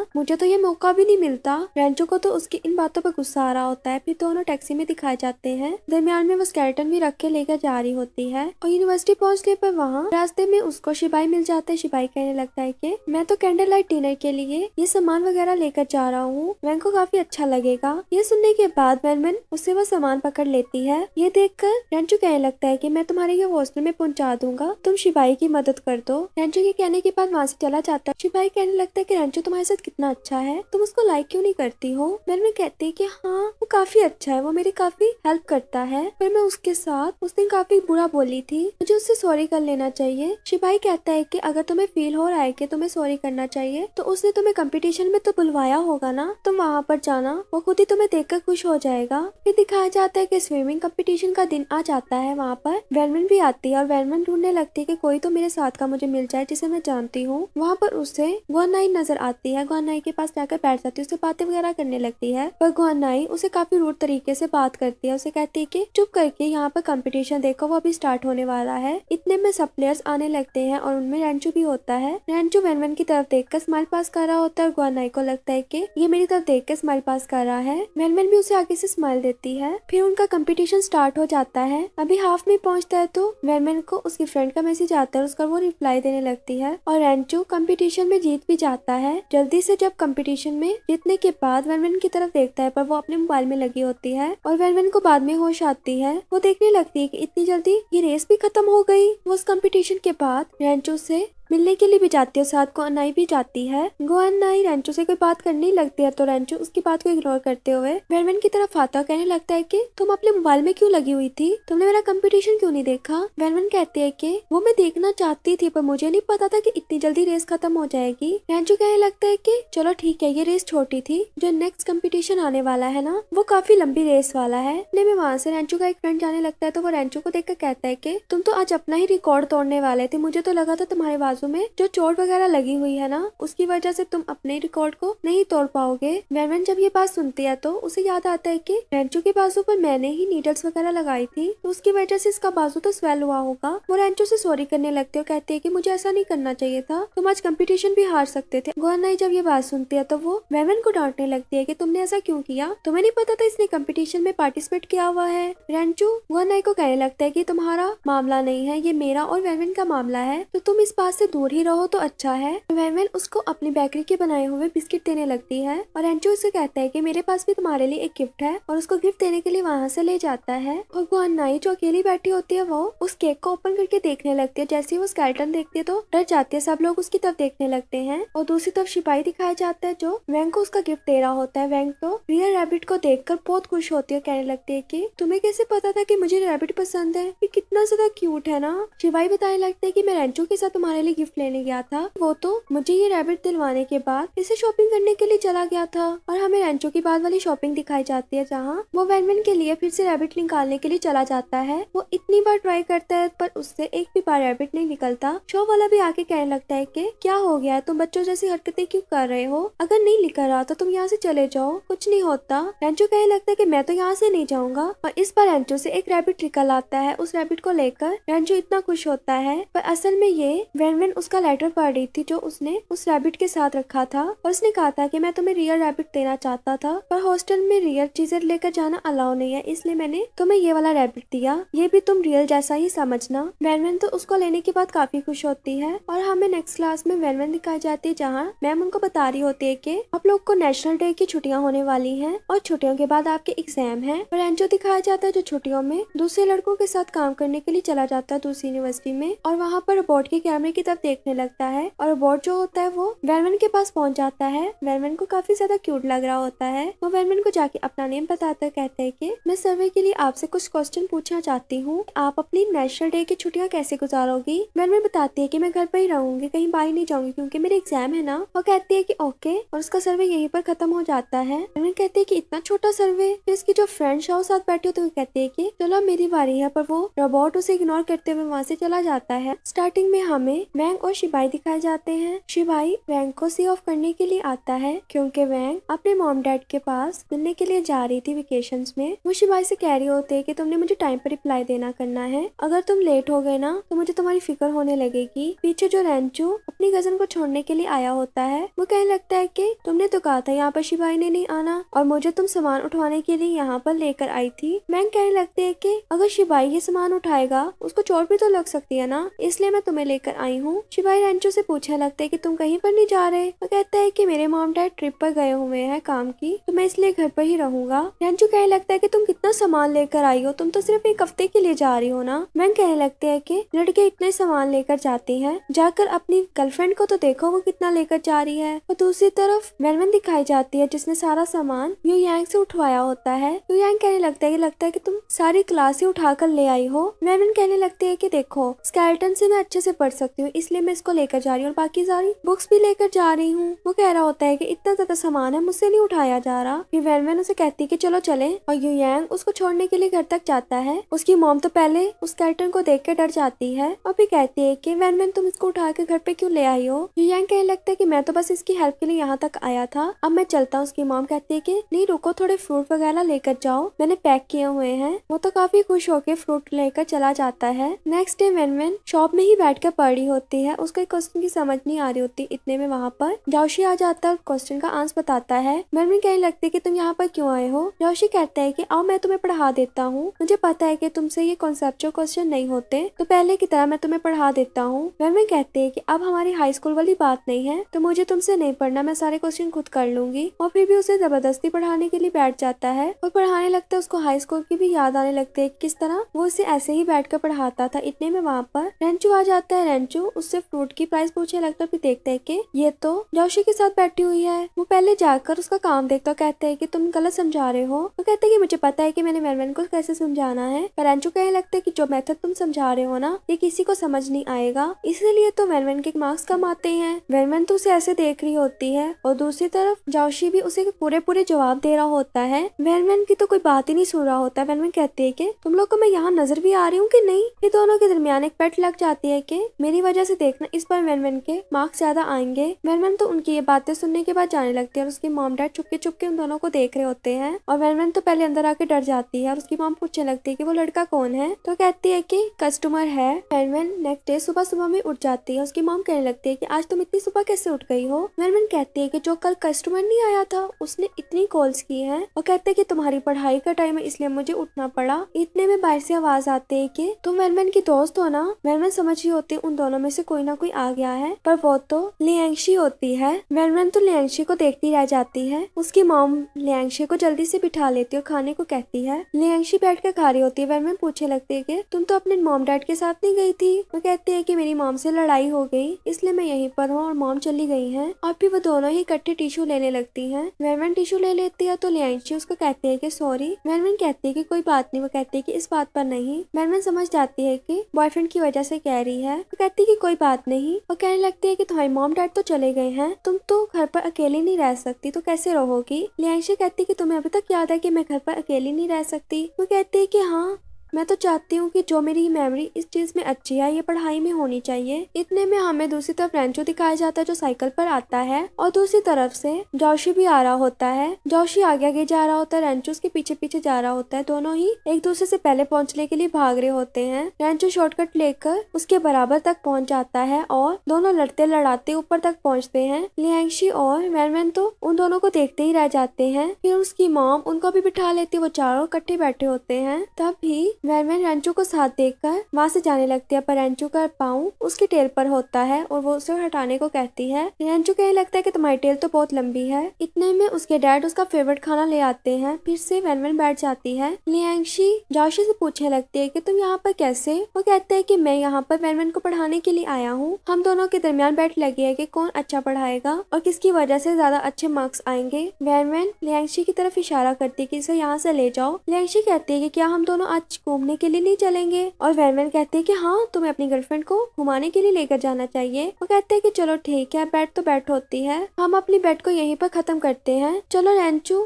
मुझे तो ये मौका भी नहीं मिलता रेंजो को तो उसकी इन बातों पर गुस्सा आ रहा होता है फिर दोनों टैक्सी में दिखाए जाते हैं दरमियान में वो स्केलेटन भी रख के लेकर जा रही होती है और यूनिवर्सिटी पहुँचने पर वहाँ रास्ते में उसको शिबाई मिल जाता है शिबाई कहने लगता है की मैं तो कैंडल अंडर लाइट डिनर के लिए ये सामान वगैरह लेकर जा रहा हूँ वैन को काफी अच्छा लगेगा ये सुनने के बाद वैनमैन उससे वो सामान पकड़ लेती है ये देख कर रेंचू कहने लगता है की मैं तुम्हारे ये हॉस्टल में पहुँचा दूंगा तुम शिपाही की मदद कर दो रेंचू के कहने के बाद वहाँ से चला जाता है शिपाही कहने लगता है की रेंचू तुम्हारे साथ कितना अच्छा है तुम उसको लाइक क्यों नहीं करती हो वैनमैन कहती है की हाँ वो काफी अच्छा है वो मेरी काफी हेल्प करता है पर मैं उसके साथ उस दिन काफी बुरा बोली थी मुझे उससे सॉरी कर लेना चाहिए शिपाही कहता है कि अगर तुम्हें फील हो रहा है कि तुम्हें सॉरी करना चाहिए तो उसने तुम्हें कंपटीशन में तो बुलवाया होगा ना तुम वहाँ पर जाना वो खुद ही तुम्हें देखकर खुश हो जाएगा फिर दिखाया जाता है कि स्विमिंग कंपटीशन का दिन आ जाता है वहाँ पर वेलमेन भी आती है और वेलमेन ढूंढने लगती है की कोई तो मेरे साथ का मुझे मिल जाए जिसे मैं जानती हूँ वहाँ पर उसे गुआनाई नजर आती है गुआनाई के पास जाकर बैठ जाती है उससे बातें वगैरह करने लगती है पर गुआनाई उसे काफी रूट तरीके से बात करती है उसे कहती है की चुप करके यहाँ पर कंपटीशन देखो वो अभी स्टार्ट होने वाला है इतने में सब प्लेयर्स आने लगते हैं और उनमें रेंचू भी होता है रेंचू वेनवेन की तरफ देख देखकर स्माइल पास कर रहा होता है और गुआनाई को लगता है की ये मेरी तरफ देख कर स्माइल पास कर रहा है मेलमेल भी उसे आगे से स्माइल देती है फिर उनका कंपटीशन स्टार्ट हो जाता है अभी हाफ में पहुंचता है तो मेलमेल को उसकी फ्रेंड का मैसेज आता है उसका वो रिप्लाई देने लगती है और रेंचू कम्पिटिशन में जीत भी जाता है जल्दी से जब कम्पिटिशन में जीतने के बाद वेलमेन की तरफ देखता है पर वो अपने मोबाइल में लगी होती है और वेलमेन को बाद में होश आती है वो देखने लगती है कि इतनी जल्दी ये रेस भी खत्म हो गई वो उस कम्पिटिशन के बाद रेंचू से मिलने के लिए भी जाती है साथ को अनाई भी जाती है गो अनाई रेंचो से कोई बात करने लगती है तो रेंचो उसकी बात को इग्नोर करते हुए वेरवेन की तरफ आता कहने लगता है की तुम अपने मोबाइल में क्यूँ लगी हुई थी तुमने मेरा कम्पिटिशन क्यूँ नहीं देखा वेरवेन कहती है की वो मैं देखना चाहती थी पर मुझे नहीं पता था की इतनी जल्दी रेस खत्म हो जाएगी रेंचो कहने लगता है की चलो ठीक है ये रेस छोटी थी जो नेक्स्ट कम्पिटिशन आने वाला है ना वो काफी लंबी रेस वाला है इतने वहाँ से रेंचो का एक फ्रेंड जाने लगता है तो वो रेंचो को देखकर कहता है की तुम तो आज अपना ही रिकॉर्ड तोड़ने वाले थे मुझे तो लगा था तुम्हारे बाजू आवाजों में जो चोट वगैरह लगी हुई है ना उसकी वजह से तुम अपने रिकॉर्ड को नहीं तोड़ पाओगे वेरवन जब ये बात सुनती है तो उसे याद आता है की रेंचो के बाजू पर मैंने ही नीडल्स वगैरह लगाई थी तो उसकी वजह से इसका बाजू तो स्वेल हुआ होगा वो रेंचो से सॉरी करने लगते और कहते हैं की मुझे ऐसा नहीं करना चाहिए था तुम आज कम्पिटिशन भी हार सकते थे गोहनाई जब ये बात सुनती है तो वो वेमन को डांटने लगती है की तुमने ऐसा क्यूँ किया तुम्हें नहीं पता था इसने कम्पिटिशन में पार्टिसिपेट किया हुआ है रेंचू गोहनाई को कहने लगता है की तुम्हारा मामला नहीं है ये मेरा और वेमन का मामला है तो तुम इस बात से दूर ही रहो तो अच्छा है वेमेन उसको अपनी बेकरी के बनाए हुए बिस्किट देने लगती है और एंटो उसे कहता है की मेरे पास भी तुम्हारे लिए एक गिफ्ट है और उसको गिफ्ट देने के लिए वहाँ से ले जाता है भगवान नाई जो अकेली बैठी होती है वो उस केक को ओपन करके देखने लगती है जैसे ही वो स्केल्टन देखती है तो डर जाती है सब लोग उसकी तरफ देखने लगते हैं और दूसरी तरफ सिपाही दिखाया जाता है जो वैंग को उसका गिफ्ट दे रहा होता है वैंग तो रियल रेबिट को देख बहुत खुश होती है कहने लगती है की तुम्हे कैसे पता था की मुझे रेबिट पसंद है कितना ज्यादा क्यूट है ना शिपाही बताने लगते है की मैं रेंचो के साथ तुम्हारे लिए लिए गिफ्ट लेने गया था वो तो मुझे ये रैबिट दिलवाने के बाद इसे शॉपिंग करने के लिए चला गया था और हमें रेंचो की बाद वाली शॉपिंग दिखाई जाती है जहाँ वो वैनमैन के लिए फिर से रैबिट निकालने के लिए चला जाता है वो इतनी बार ट्राई करता है पर उससे एक भी बार रैबिट नहीं निकलता शॉप वाला भी आके कहने लगता है की क्या हो गया है तुम बच्चों जैसी हरकते क्यूँ कर रहे हो अगर नहीं निकल रहा तो तुम यहाँ ऐसी चले जाओ कुछ नहीं होता रेंचो कहने लगता है की मैं तो यहाँ ऐसी नहीं जाऊँगा और इस बार रेंचो ऐसी एक रैबिट निकल आता है उस रैबिट को लेकर रेंचो इतना खुश होता है पर असल में ये वैनमैन हरमिन उसका लेटर पढ़ रही थी जो उसने उस रैबिट के साथ रखा था और उसने कहा था कि मैं तुम्हें रियल रैबिट देना चाहता था पर हॉस्टल में रियल चीजें लेकर जाना अलाउ नहीं है इसलिए मैंने तुम्हें ये वाला रैबिट दिया ये भी तुम रियल जैसा ही समझना वैनवेन तो उसको लेने के बाद काफी खुश होती है और हमें नेक्स्ट क्लास में वैनवेन दिखाई जाती है जहाँ मैम उनको बता रही होती है की आप लोग को नेशनल डे की छुट्टियाँ होने वाली है और छुट्टियों के बाद आपके एग्जाम है और एनजो दिखाया जाता है जो छुट्टियों में दूसरे लड़कों के साथ काम करने के लिए चला जाता है दूसरी यूनिवर्सिटी में और वहाँ पर रोबोट के कैमरे की तरफ देखने लगता है और बोर्ड जो होता है वो वेलमेन के पास पहुंच जाता है वेलमेन को काफी ज्यादा क्यूट लग रहा होता है वो वेलमेन को जाके अपना नेम बताता कहते हैं कि मैं सर्वे के लिए आपसे कुछ क्वेश्चन पूछना चाहती हूँ आप अपनी नेशनल डे की छुट्टियाँ कैसे गुजारोगी वेलमेन बताती है की मैं घर पर ही रहूंगी कहीं बाहर नहीं जाऊंगी क्यूँकी मेरे एग्जाम है ना वो कहती है की ओके और उसका सर्वे यही पर खत्म हो जाता है वेलमेन कहती है की इतना छोटा सर्वे फिर उसकी जो फ्रेंड्स है वो साथ बैठे होते हुए कहती है की चलो मेरी बारी है पर वो रोबोट उसे इग्नोर करते हुए वहाँ से चला जाता है स्टार्टिंग में हमें वैंग और शिबाई दिखाए जाते हैं शिबाई वैंग को सी ऑफ करने के लिए आता है क्योंकि वैंग अपने मॉम डैड के पास मिलने के लिए जा रही थी वेकेशन में वो शिबाई से कह रही होते है की तुमने मुझे टाइम पर रिप्लाई देना करना है अगर तुम लेट हो गए ना तो मुझे तुम्हारी फिक्र होने लगेगी पीछे जो रेंचू अपनी कजन को छोड़ने के लिए आया होता है वो कहने लगता है की तुमने तो कहा था यहाँ पर शिबाई ने नहीं आना और मुझे तुम सामान उठवाने के लिए यहाँ पर लेकर आई थी वैंग कहने लगते है की अगर शिबाई ये सामान उठाएगा उसको चोट भी तो लग सकती है ना इसलिए मैं तुम्हें लेकर आई हूँ हूँ शिवाई रेंचो से पूछा लगता है कि तुम कहीं पर नहीं जा रहे वो कहता है कि मेरे मॉम डैड ट्रिप पर गए हुए हैं काम की तो मैं इसलिए घर पर ही रहूंगा रेंचो कहने लगता है कि तुम कितना सामान लेकर आई हो तुम तो सिर्फ एक हफ्ते के लिए जा रही हो ना मैं कहने लगते है की लड़के इतने सामान लेकर जाती है जाकर अपनी गर्लफ्रेंड को तो देखो वो कितना लेकर जा रही है और दूसरी तरफ वेलवन दिखाई जाती है जिसने सारा सामान यू यांग से उठवाया होता है यू यांग कहने लगता है लगता है की तुम सारी उठा कर ले आई हो वेलवन कहने लगती है की देखो स्कैल्टन से मैं अच्छे से पढ़ सकती हूँ इसलिए मैं इसको लेकर जा रही हूँ और बाकी सारी बुक्स भी लेकर जा रही हूँ वो कह रहा होता है कि इतना ज्यादा सामान है मुझसे नहीं उठाया जा रहा फिर वैनवैन उसे कहती है कि चलो चले और यांग उसको छोड़ने के लिए घर तक जाता है उसकी मोम तो पहले उस कैटन को देख कर डर जाती है और फिर कहती है की वैनवैन तुम इसको उठा के घर पे क्यूँ ले आई हो यांग कहने लगता है की मैं तो बस इसकी हेल्प के लिए यहाँ तक आया था अब मैं चलता हूँ उसकी मोम कहती है की नहीं रुको थोड़े फ्रूट वगैरह लेकर जाओ मैंने पैक किए हुए हैं वो तो काफी खुश होकर फ्रूट लेकर चला जाता है नेक्स्ट डे वेनवेन शॉप में ही बैठ कर पड़ी होती होती है उसको एक क्वेश्चन की समझ नहीं आ रही होती इतने में वहाँ पर जोशी आ जाता है क्वेश्चन का आंसर बताता है मरमिन कहने लगती है की तुम यहाँ पर क्यों आए हो जोशी कहते हैं की आओ मैं तुम्हें पढ़ा देता हूँ मुझे पता है की तुमसे ये कॉन्सेप्ट क्वेश्चन नहीं होते तो पहले की तरह मैं तुम्हें पढ़ा देता हूँ मरमिन कहते है की अब हमारी हाई स्कूल वाली बात नहीं है तो मुझे तुमसे नहीं पढ़ना मैं सारे क्वेश्चन खुद कर लूंगी और फिर भी उसे जबरदस्ती पढ़ाने के लिए बैठ जाता है और पढ़ाने लगता है उसको हाई स्कूल की भी याद आने लगती है किस तरह वो उसे ऐसे ही बैठ कर पढ़ाता था इतने में वहाँ पर रेंचू आ जाता है रेंचू उससे फ्रूट की प्राइस पूछने लगता है फिर देखते है की ये तो जोशी के साथ बैठी हुई है वो पहले जाकर उसका काम देखता कहते है की तुम गलत समझा रहे हो वो कहते है की मुझे पता है की मैंने मेलमैन को कैसे समझाना है करेंचो कहने लगता है की जो मेथड तुम समझा रहे हो ना ये किसी को समझ नहीं आएगा इसलिए तो मेलमैन के मार्क्स कम आते हैं मेलमैन तो उसे ऐसे देख रही होती है और दूसरी तरफ जोशी भी उसे पूरे पूरे जवाब दे रहा होता है वेलमैन की तो कोई बात ही नहीं सुन रहा होता है वेलमैन कहती है की तुम लोग को मैं यहाँ नजर भी आ रही हूँ की नहीं ये दोनों के दरमियान एक पेट लग जाती है की मेरी वजह से देखना इस बार वैनमैन के मार्क्स ज्यादा आएंगे वैनमैन तो उनकी ये बातें सुनने के बाद जाने लगती है और उसकी मॉम डैड चुपके चुपके उन दोनों को देख रहे होते हैं और वैनमैन तो पहले अंदर आके डर जाती है और उसकी मॉम पूछने लगती है की वो लड़का कौन है तो कहती है की कस्टमर है वैनमैन नेक्स्ट डे सुबह सुबह में उठ जाती है उसकी मॉम कहने लगती है की आज तुम इतनी सुबह कैसे उठ गई हो वैनमैन कहती है की जो कल कस्टमर नहीं आया था उसने इतनी कॉल्स की है और कहते हैं की तुम्हारी पढ़ाई का टाइम है इसलिए मुझे उठना पड़ा इतने में बाहर से आवाज आती है की तुम वैनमैन की दोस्त हो ना वैनमैन समझ ही होती है उन दोनों में से कोई ना कोई आ गया है पर वो तो लियांशी होती है वैनवन तो लियांशी को देखती रह जाती है उसकी मोम लियांशी को जल्दी से बिठा लेती और खाने को कहती है लियांशी बैठ कर खा रही होती है वैनवन पूछे लगती है की तुम तो अपने मोम डैड के साथ नहीं गई थी वो कहती है की मेरी मोम से लड़ाई हो गई इसलिए मैं यहीं पर हूँ और मोम चली गई है और फिर वो दोनों ही इकट्ठे टिश्यू लेने लगती है वैनवन टिश्यू ले लेती है तो लियांशी उसको कहती है की सॉरी वैनवन कहती है की कोई बात नहीं वो कहती है की इस बात पर नहीं वैनवन समझ जाती है की बॉयफ्रेंड की वजह से कह रही है वो कहती है की कोई बात नहीं और कहने लगती है कि तुम्हारी मॉम डैड तो चले गए हैं तुम तो घर पर अकेली नहीं रह सकती तो कैसे रहोगी लियांशी कहती है कि तुम्हें अभी तक याद है कि मैं घर पर अकेली नहीं रह सकती वो कहती है कि हाँ मैं तो चाहती हूँ कि जो मेरी मेमोरी इस चीज़ में अच्छी है ये पढ़ाई में होनी चाहिए इतने में हमें दूसरी तरफ रेंचो दिखाया जाता है जो साइकिल पर आता है और दूसरी तरफ से जोशी भी आ रहा होता है जोशी आगे आगे जा रहा होता है रेंचो उसके पीछे पीछे जा रहा होता है दोनों ही एक दूसरे से पहले पहुँचने के लिए भाग रहे होते हैं रेंचो शॉर्टकट लेकर उसके बराबर तक पहुँच जाता है और दोनों लड़ते लड़ाते ऊपर तक पहुँचते हैं लियांगशी और मैनमैन तो उन दोनों को देखते ही रह जाते हैं फिर उसकी मॉम उनको भी बिठा लेती है वो चारों इकट्ठे बैठे होते हैं तब भी वैरमैन रेंचू को साथ देखकर वहां से जाने लगती है पर रेंचू का पाँव उसकी टेल पर होता है और वो उसे हटाने को कहती है रंचू कहने लगता है कि तुम्हारी टेल तो बहुत लंबी है इतने में उसके डैड उसका फेवरेट खाना ले आते हैं फिर से वैरमैन बैठ जाती है लियांगशी जोशी से पूछने लगती है की तुम यहाँ पर कैसे वो कहते हैं की मैं यहाँ पर वैरमैन को पढ़ाने के लिए आया हूँ हम दोनों के दरमियान बैठ लगी है की कौन अच्छा पढ़ाएगा और किसकी वजह से ज्यादा अच्छे मार्क्स आएंगे वैरमैन लियांगशी की तरफ इशारा करती है की इसे यहाँ से ले जाओ लियांगशी कहती है की क्या हम दोनों आज को घूमने के लिए नहीं चलेंगे और वैन कहते हैं कि हाँ तुम्हें अपनी गर्लफ्रेंड को घुमाने के लिए लेकर जाना चाहिए वो कहते हैं कि चलो ठीक है बैठ तो बैठ होती है हम अपनी बैट को यहीं पर खत्म करते हैं चलो रेंचू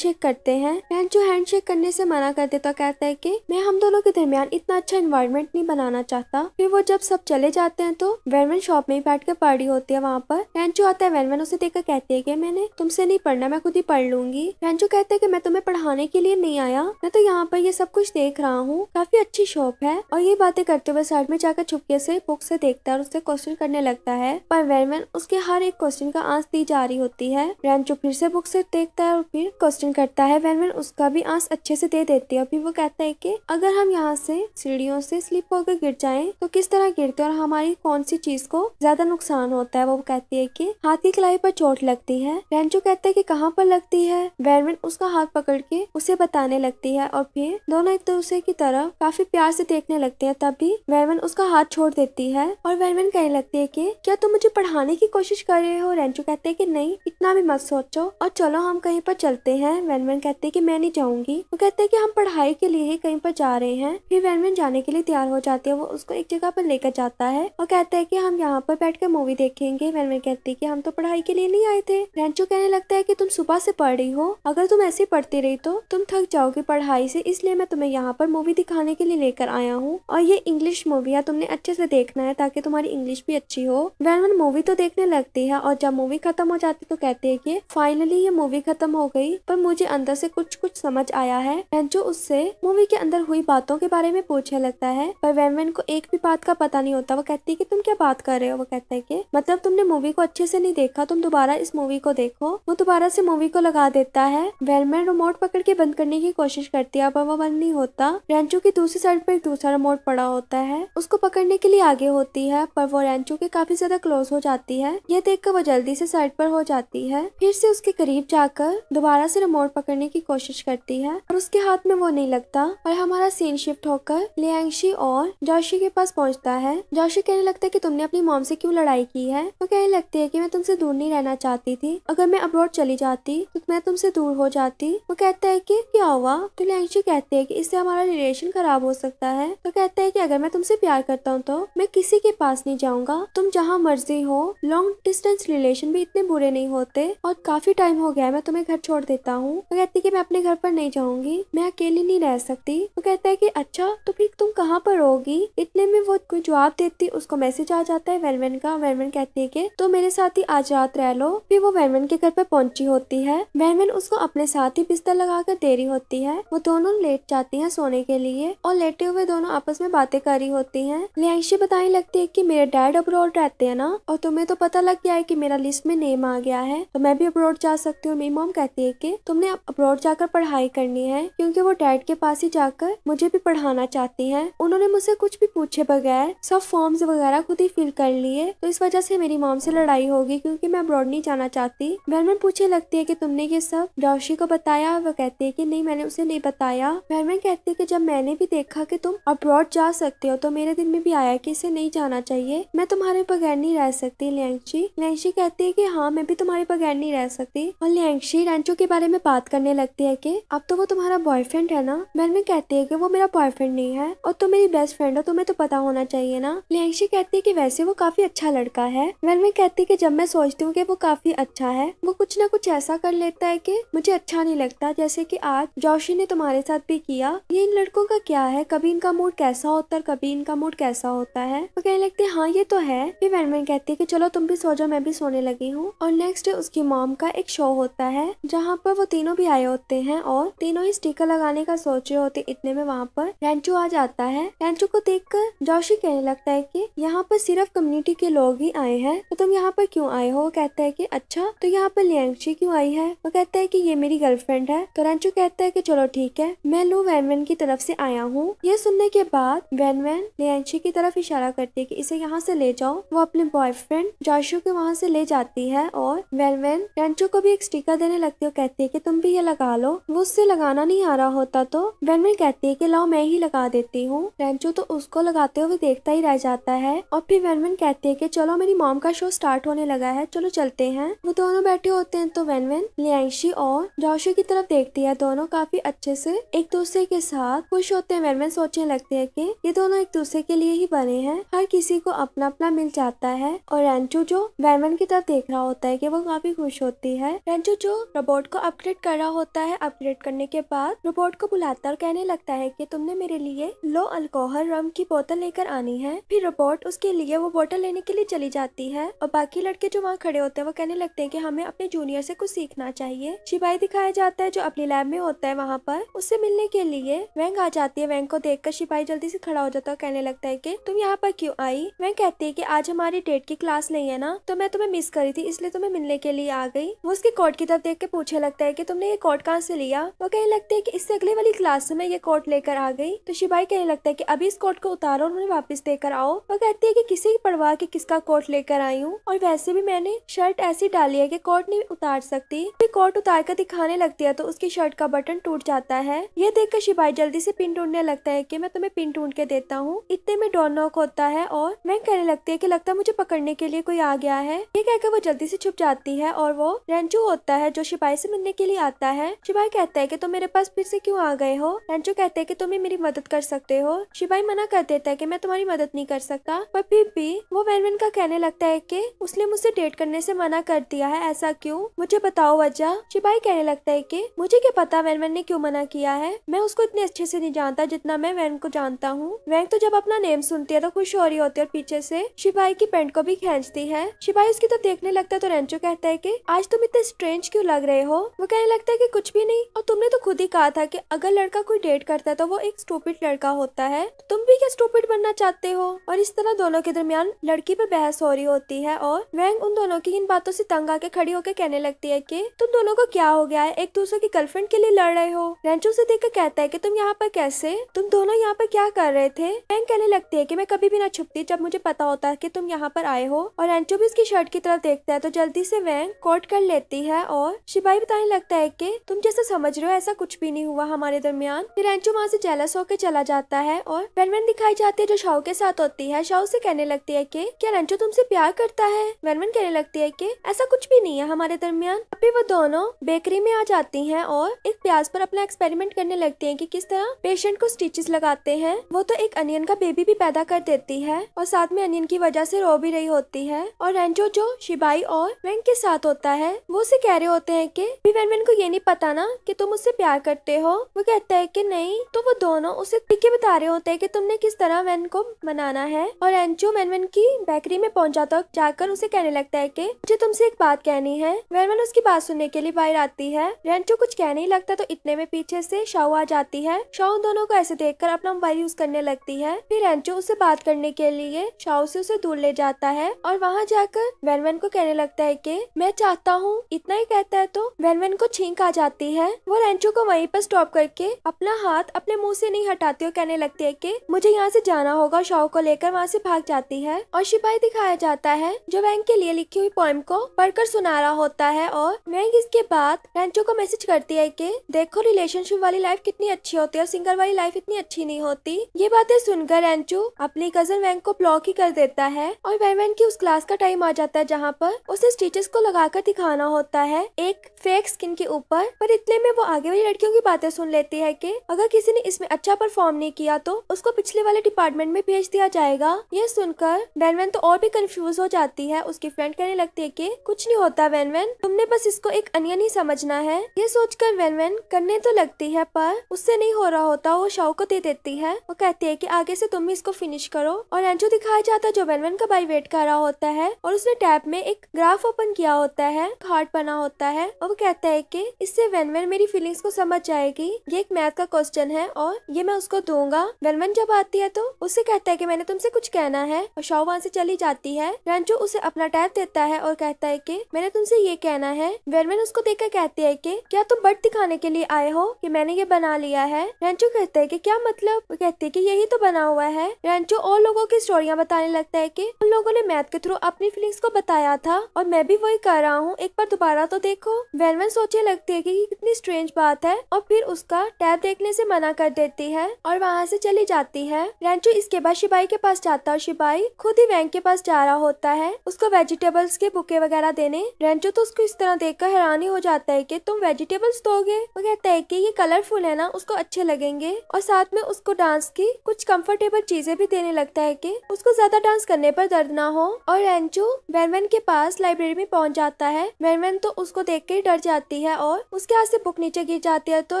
शेक करते हैं रेंचू शेक करने से मना कर देता कहता है की मैं हम दोनों के दरमियान इतना अच्छा इन्वायरमेंट नहीं बनाना चाहता फिर वो जब सब चले जाते हैं तो वैनमैन शॉप में ही बैठ कर पार्टी होती है वहाँ पर रेंचू आता है वैनमैन उसे देखकर कहती है की मैंने तुमसे नहीं पढ़ना मैं खुद ही पढ़ लूंगी रेंचू कहते हैं की मैं तुम्हें पढ़ाने के लिए नहीं आया मैं तो यहाँ पर ये सब कुछ देख रहा हूँ हूँ काफी अच्छी शॉप है और ये बातें करते हुए साइड में जाकर छुपके से बुक से देखता है और उससे क्वेश्चन करने लगता है पर वेरमैन उसके हर एक क्वेश्चन का आंस दी जा रही होती है रैंचो फिर से बुक से देखता है और फिर क्वेश्चन करता है वेरमैन उसका भी आंस अच्छे से दे देती है और फिर वो कहता है की अगर हम यहाँ से सीढ़ियों से स्लिप होकर गिर जाए तो किस तरह गिरते और हमारी कौन सी चीज को ज्यादा नुकसान होता है वो कहती है की हाथी कलाई पर चोट लगती है रैंचो कहता है की कहाँ पर लगती है वेरमैन उसका हाथ पकड़ के उसे बताने लगती है और फिर दोनों एक दूसरे की तरफ तरफ काफी प्यार से देखने लगते हैं तभी वैरवन उसका हाथ छोड़ देती है और वेरवन कहने लगती है कि क्या तुम मुझे पढ़ाने की कोशिश कर रहे हो रेंचू कहते हैं कि नहीं इतना भी मत सोचो और चलो हम कहीं पर चलते हैं वैनमैन कहते हैं कि मैं नहीं जाऊंगी वो कहते हैं कि हम पढ़ाई के लिए ही कहीं पर जा रहे हैं फिर वैनमैन जाने के लिए तैयार हो जाती है वो उसको एक जगह पर लेकर जाता है और कहते है कि हम यहाँ पर कर मूवी देखेंगे वैनमैन कहती है कि हम तो पढ़ाई के लिए नहीं आए थे रेंचू कहने लगता है कि तुम सुबह से पढ़ रही हो अगर तुम ऐसे पढ़ती रही तो तुम थक जाओगी पढ़ाई से इसलिए मैं तुम्हें यहाँ पर मूवी मूवी दिखाने के लिए लेकर आया हूँ और ये इंग्लिश मूवी है तुमने अच्छे से देखना है ताकि तुम्हारी इंग्लिश भी अच्छी हो वैन मूवी तो देखने लगती है और जब मूवी खत्म हो जाती है तो कहते है की फाइनली ये मूवी खत्म हो गई पर मुझे अंदर से कुछ कुछ समझ आया है जो उससे मूवी के अंदर हुई बातों के बारे में पूछने लगता है पर वैन को एक भी बात का पता नहीं होता वो कहती है की तुम क्या बात कर रहे हो वो कहते है की मतलब तुमने मूवी को अच्छे से नहीं देखा तुम दोबारा इस मूवी को देखो वो दोबारा से मूवी को लगा देता है वैलमैन रिमोट पकड़ के बंद करने की कोशिश करती है पर वो बंद नहीं होता रेंचो की दूसरी साइड पर एक दूसरा रिमोट पड़ा होता है उसको पकड़ने के लिए आगे होती है पर वो रेंचो के काफी ज्यादा क्लोज हो जाती है यह देखकर वो जल्दी से साइड पर हो जाती है फिर से उसके करीब जाकर दोबारा से रिमोट पकड़ने की कोशिश करती है और उसके हाथ में वो नहीं लगता और हमारा सीन शिफ्ट होकर लियांगशी और जोशी के पास पहुंचता है जोशी कहने लगता है की तुमने अपनी मोम से क्यों लड़ाई की है वो कहने लगती है की मैं तुमसे दूर नहीं रहना चाहती थी अगर मैं अब्रॉड चली जाती तो मैं तुमसे दूर हो जाती वो कहता है की क्या हुआ तो लियांगशी कहती है की इससे हमारा रिलेशन खराब हो सकता है तो कहते हैं कि अगर मैं तुमसे प्यार करता हूँ तो मैं किसी के पास नहीं जाऊंगा तुम जहाँ मर्जी हो लॉन्ग डिस्टेंस रिलेशन भी इतने बुरे नहीं होते और काफी टाइम हो गया मैं तुम्हें घर छोड़ देता हूँ तो कहती की मैं अपने घर पर नहीं जाऊंगी मैं अकेली नहीं रह सकती तो कहता है की अच्छा तो फिर तुम कहाँ पर होगी इतने में वो कोई जवाब देती उसको मैसेज आ जाता है वेलमैन का वेलमैन कहती है की तो मेरे साथ ही आज रात रह लो फिर वो वेलमैन के घर पर पहुंची होती है वेलमैन उसको अपने साथ ही बिस्तर लगाकर दे रही होती है वो दोनों लेट जाती है सोने के लिए और लेटे हुए दोनों आपस में बातें कर रही होती है लियांशी बताने लगती है की मेरे डैड अब्रॉड रहते है ना और तुम्हें तो पता लग गया है की मेरा लिस्ट में नेम आ गया है तो मैं भी अब्रॉड जा सकती हूँ मेरी मोम कहती है की तुमने अब्रॉड जाकर पढ़ाई करनी है क्यूँकी वो डैड के पास ही जाकर मुझे भी पढ़ाना चाहती है उन्होंने मुझसे कुछ भी पूछे बगैर सब फॉर्म वगैरह खुद ही फिल कर लिए तो इस वजह से मेरी मोम से लड़ाई होगी क्यूँकी मैं अब्रॉड नहीं जाना चाहती बहरमैन पूछे लगती है की तुमने ये सब डॉशी को बताया वो कहती है की नहीं मैंने उसे नहीं बताया बहरमैन कहती है कि जब मैंने भी देखा कि तुम अब्रॉड जा सकते हो तो मेरे दिल में भी आया कि इसे नहीं जाना चाहिए मैं तुम्हारे बगैर नहीं रह सकती लियांगशी लियांगशी कहती है कि हाँ मैं भी तुम्हारे बगैर नहीं रह सकती और लियांगशी रेंचो के बारे में बात करने लगती है कि अब तो वो तुम्हारा बॉयफ्रेंड है ना मैनविन कहती है कि वो मेरा बॉयफ्रेंड नहीं है और तुम मेरी बेस्ट फ्रेंड हो तुम्हें तो पता होना चाहिए ना लियांगशी कहती है कि वैसे वो काफी अच्छा लड़का है भी कहती है कि जब मैं सोचती हूँ कि वो काफी अच्छा है वो कुछ ना कुछ ऐसा कर लेता है कि मुझे अच्छा नहीं लगता जैसे कि आज जोशी ने तुम्हारे साथ भी किया ये इन लड़कों लड़कों का क्या है कभी इनका मूड कैसा होता है कभी इनका मूड कैसा होता है वो तो कहने लगते है हाँ ये तो है फिर वैनमैन कहती है कि चलो तुम भी सो जाओ मैं भी सोने लगी हूँ और नेक्स्ट उसकी मॉम का एक शो होता है जहाँ पर वो तीनों भी आए होते हैं और तीनों ही स्टीकर लगाने का सोचे होते इतने में वहाँ पर रेंचू आ जाता है रेंचू को देख कर जोशी कहने लगता है की यहाँ पर सिर्फ कम्युनिटी के लोग ही आए हैं तो तुम यहाँ पर क्यों आए हो वो कहता है की अच्छा तो यहाँ पर लियांगशी क्यों आई है वो कहता है की ये मेरी गर्लफ्रेंड है तो रेंचू कहता है की चलो ठीक है मैं लू वैनमैन की तरफ से आया हूँ यह सुनने के बाद वैन वैन लियांशी की तरफ इशारा करती है कि इसे यहाँ से ले जाओ वो अपने बॉयफ्रेंड जाशु के वहाँ से ले जाती है और वैन वैन रेंचो को भी एक स्टिकर देने लगती है और कहती है की तुम भी ये लगा लो वो उससे लगाना नहीं आ रहा होता तो वैन वैन कहती है की लाओ मैं ही लगा देती हूँ रेंचो तो उसको लगाते हुए देखता ही रह जाता है और फिर वैन वैन कहती है की चलो मेरी मॉम का शो स्टार्ट होने लगा है चलो चलते हैं वो दोनों बैठे होते हैं तो वैन वैन लियांशी और जोशु की तरफ देखती है दोनों काफी अच्छे से एक दूसरे के साथ खुश होते हैं वरमेन सोचने लगते हैं कि ये दोनों एक दूसरे के लिए ही बने हैं हर किसी को अपना अपना मिल जाता है और रेंचू जो वरमेन की तरफ देख रहा होता है कि वो काफी खुश होती है रेंचू जो रोबोट को अपग्रेड कर रहा होता है अपग्रेड करने के बाद रोबोट को बुलाता और कहने लगता है की तुमने मेरे लिए लो अल्कोहल रम की बोतल लेकर आनी है फिर रोबोट उसके लिए वो बोतल लेने के लिए चली जाती है और बाकी लड़के जो वहाँ खड़े होते हैं वो कहने लगते हैं कि हमें अपने जूनियर से कुछ सीखना चाहिए शिपाही दिखाया जाता है जो अपनी लैब में होता है वहाँ पर उससे मिलने के लिए वैंग आ जाती है वैंग को देखकर सिपाही जल्दी से खड़ा हो जाता है कहने लगता है कि तुम यहाँ पर क्यों आई वैंग कहती है कि आज हमारी डेट की क्लास नहीं है ना तो मैं तुम्हें मिस करी थी इसलिए तुम्हें मिलने के लिए आ गई वो उसके कोर्ट की तरफ देख के पूछे लगता है की तुमने ये कोर्ट कहाँ से लिया वो कहने लगते है की इससे अगले वाली क्लास में ये कोर्ट लेकर आ गई तो सिपाही कहने लगता है की अभी इस कोर्ट को उतारो और उन्हें वापिस देकर आओ वो कहती है की किसी की परवाह की किसका कोर्ट लेकर आई हूँ और वैसे भी मैंने शर्ट ऐसी डाली है की कोर्ट नहीं उतार सकती कोर्ट उतार कर दिखाने लगती है तो उसकी शर्ट का बटन टूट जाता है ये देखकर सिपाही जल्दी से पिन ढूंढने लगता है कि मैं तुम्हें पिन ढूंढ के देता हूँ इतने में डोर नॉक होता है और मैं कहने लगती है की लगता है मुझे पकड़ने के लिए कोई आ गया है ये कहकर वो जल्दी से छुप जाती है और वो रेंचू होता है जो शिपाही से मिलने के लिए आता है शिपाही कहता है की तुम मेरे पास फिर से क्यूँ आ गए हो रेंचू कहते हैं की तुम्हें मेरी मदद कर सकते हो शिपाही मना कर देता है की मैं तुम्हारी मदद नहीं कर सकता पर फिर भी वो वैन का कहने लगता है की उसने मुझसे डेट करने से मना कर दिया है ऐसा क्यों मुझे बताओ वजह शिपाही कहने लगता है की मुझे क्या पता वैन ने क्यों मना किया है मैं उसको इतने अच्छे से से नहीं जानता जितना मैं वैंग को जानता हूँ वैंग तो जब अपना नेम सुनती है तो खुश हो रही होती है और पीछे से शिपाही की पेंट को भी खेचती है शिपाही उसकी तो देखने लगता है तो रेंचो कहता है की आज तुम इतने स्ट्रेंज क्यों लग रहे हो वो कहने लगता है की कुछ भी नहीं और तुमने तो खुद ही कहा था की अगर लड़का कोई डेट करता है तो वो एक स्टूपिट लड़का होता है तुम भी क्या स्टूपिट बनना चाहते हो और इस तरह दोनों के दरमियान लड़की पर बहस हो रही होती है और वैंग उन दोनों की इन बातों से तंग आके खड़ी होकर कहने लगती है कि तुम दोनों को क्या हो गया है एक दूसरे की गर्लफ्रेंड के लिए लड़ रहे हो रेंचो से देख कहता है कि तुम यहाँ पर पर कैसे तुम दोनों यहाँ पर क्या कर रहे थे रैंक कहने लगती है कि मैं कभी भी ना छुपती जब मुझे पता होता है कि तुम यहाँ पर आए हो और एंचो भी उसकी शर्ट की तरफ देखता है तो जल्दी से वैंग कोट कर लेती है और शिपाही बताने लगता है की तुम जैसे समझ रहे हो ऐसा कुछ भी नहीं हुआ हमारे दरमियान फिर एंचो वहाँ ऐसी जेलस होकर चला जाता है और वेनवेन दिखाई जाती है जो शाह के साथ होती है शाह से कहने लगती है की क्या रेंचो तुमसे प्यार करता है वेनवेन कहने लगती है की ऐसा कुछ भी नहीं है हमारे दरमियान अभी वो दोनों बेकरी में आ जाती है और एक प्याज पर अपना एक्सपेरिमेंट करने लगती है की कि किस तरह पेशेंट को स्टिचेस लगाते हैं वो तो एक अनियन का बेबी भी पैदा कर देती है और साथ में अनियन की वजह से रो भी रही होती है और रेंजो जो शिबाई और वेंग के साथ होता है वो उसे कह रहे होते हैं कि विवेनवेन को ये नहीं पता ना कि तुम उससे प्यार करते हो वो कहते हैं कि नहीं तो वो दोनों उसे टिके बता रहे होते हैं कि तुमने किस तरह वेन को मनाना है और एंचो मैनवेन की बेकरी में पहुंचा तो जाकर उसे कहने लगता है की मुझे तुमसे एक बात कहनी है वैनवेन उसकी बात सुनने के लिए बाहर आती है रेंचो कुछ कहने ही लगता तो इतने में पीछे से शाओ आ जाती है शाओ शाओ दोनों को ऐसे देखकर अपना मोबाइल यूज करने लगती है फिर एंचो उसे बात करने के लिए शाओ से उसे दूर ले जाता है और वहाँ जाकर वैनवेन को कहने लगता है की मैं चाहता हूँ इतना ही कहता है तो वैनवेन को छींक आ जाती है वो रेंचो को वहीं पर स्टॉप करके अपना हाथ अपने मुंह से नहीं हटाती और कहने लगती है कि मुझे यहाँ से जाना होगा शाओ को लेकर वहाँ से भाग जाती है और शिपाही दिखाया जाता है जो वैंग के लिए लिखी हुई पोइम को पढ़कर सुना रहा होता है और वैंग इसके बाद रेंचो को मैसेज करती है की देखो रिलेशनशिप वाली लाइफ कितनी अच्छी होती है सिंगर वाली लाइफ इतनी अच्छी नहीं होती ये बातें सुनकर एंचू अपनी कजन वैंग को ब्लॉक ही कर देता है और वैंग की उस क्लास का टाइम आ जाता है जहाँ पर उसे स्टिचेस को लगाकर दिखाना होता है एक फेक स्किन के ऊपर पर इतने में वो आगे वाली लड़कियों की बातें सुन लेती है की अगर किसी ने इसमें अच्छा परफॉर्म नहीं किया तो उसको पिछले वाले डिपार्टमेंट में भेज दिया जाएगा ये सुनकर वैनवेन तो और भी कंफ्यूज हो जाती है उसकी फ्रेंड कहने लगती है की कुछ नहीं होता वैनवैन तुमने बस इसको एक अनियन ही समझना है ये सोचकर वैनवैन करने तो लगती है पर उससे नहीं हो रहा होता है वो शव को दे देती है वो कहती है कि आगे से तुम ही इसको फिनिश करो और एंजो दिखाया जाता है जो वेनवेन का बाई वेट कर रहा होता है और उसने टैब में एक ग्राफ ओपन किया होता है हार्ट बना होता है और वो कहता है की इससे वेनवेन मेरी फीलिंग्स को समझ जाएगी ये एक मैथ का क्वेश्चन है और ये मैं उसको दूंगा वेनवेन जब आती है तो उससे कहता है की मैंने तुमसे कुछ कहना है और शव वहाँ से चली जाती है रंजू उसे अपना टैब देता है और कहता है की मैंने तुमसे ये कहना है वेनवेन उसको देखकर कहती है की क्या तुम बट दिखाने के लिए आए हो की मैंने ये बना लिया है रंचो कहता है कि क्या मतलब कहती है कि यही तो बना हुआ है रंचो और लोगों की स्टोरियाँ बताने लगता है कि उन लोगों ने मैथ के थ्रू अपनी फीलिंग्स को बताया था और मैं भी वही कर रहा हूँ एक बार दोबारा तो देखो वेलवन सोचने लगती है कि कितनी स्ट्रेंज बात है और फिर उसका टैब देखने से मना कर देती है और वहाँ से चली जाती है रंचो इसके बाद शिबाई के पास जाता है शिबाई खुद ही वैंक के पास जा रहा होता है उसको वेजिटेबल्स के बुके वगैरह देने रंचो तो उसको इस तरह देखकर हैरानी हो जाता है की तुम वेजिटेबल्स दोगे वो कहता है की ये कलरफुल है ना उसको अच्छे लगे लगेंगे और साथ में उसको डांस की कुछ कंफर्टेबल चीजें भी देने लगता है कि उसको ज्यादा डांस करने पर दर्द ना हो और एंचू वेनवेन के पास लाइब्रेरी में पहुंच जाता है वेनवेन तो उसको देख के डर जाती है और उसके हाथ से बुक नीचे गिर जाती है तो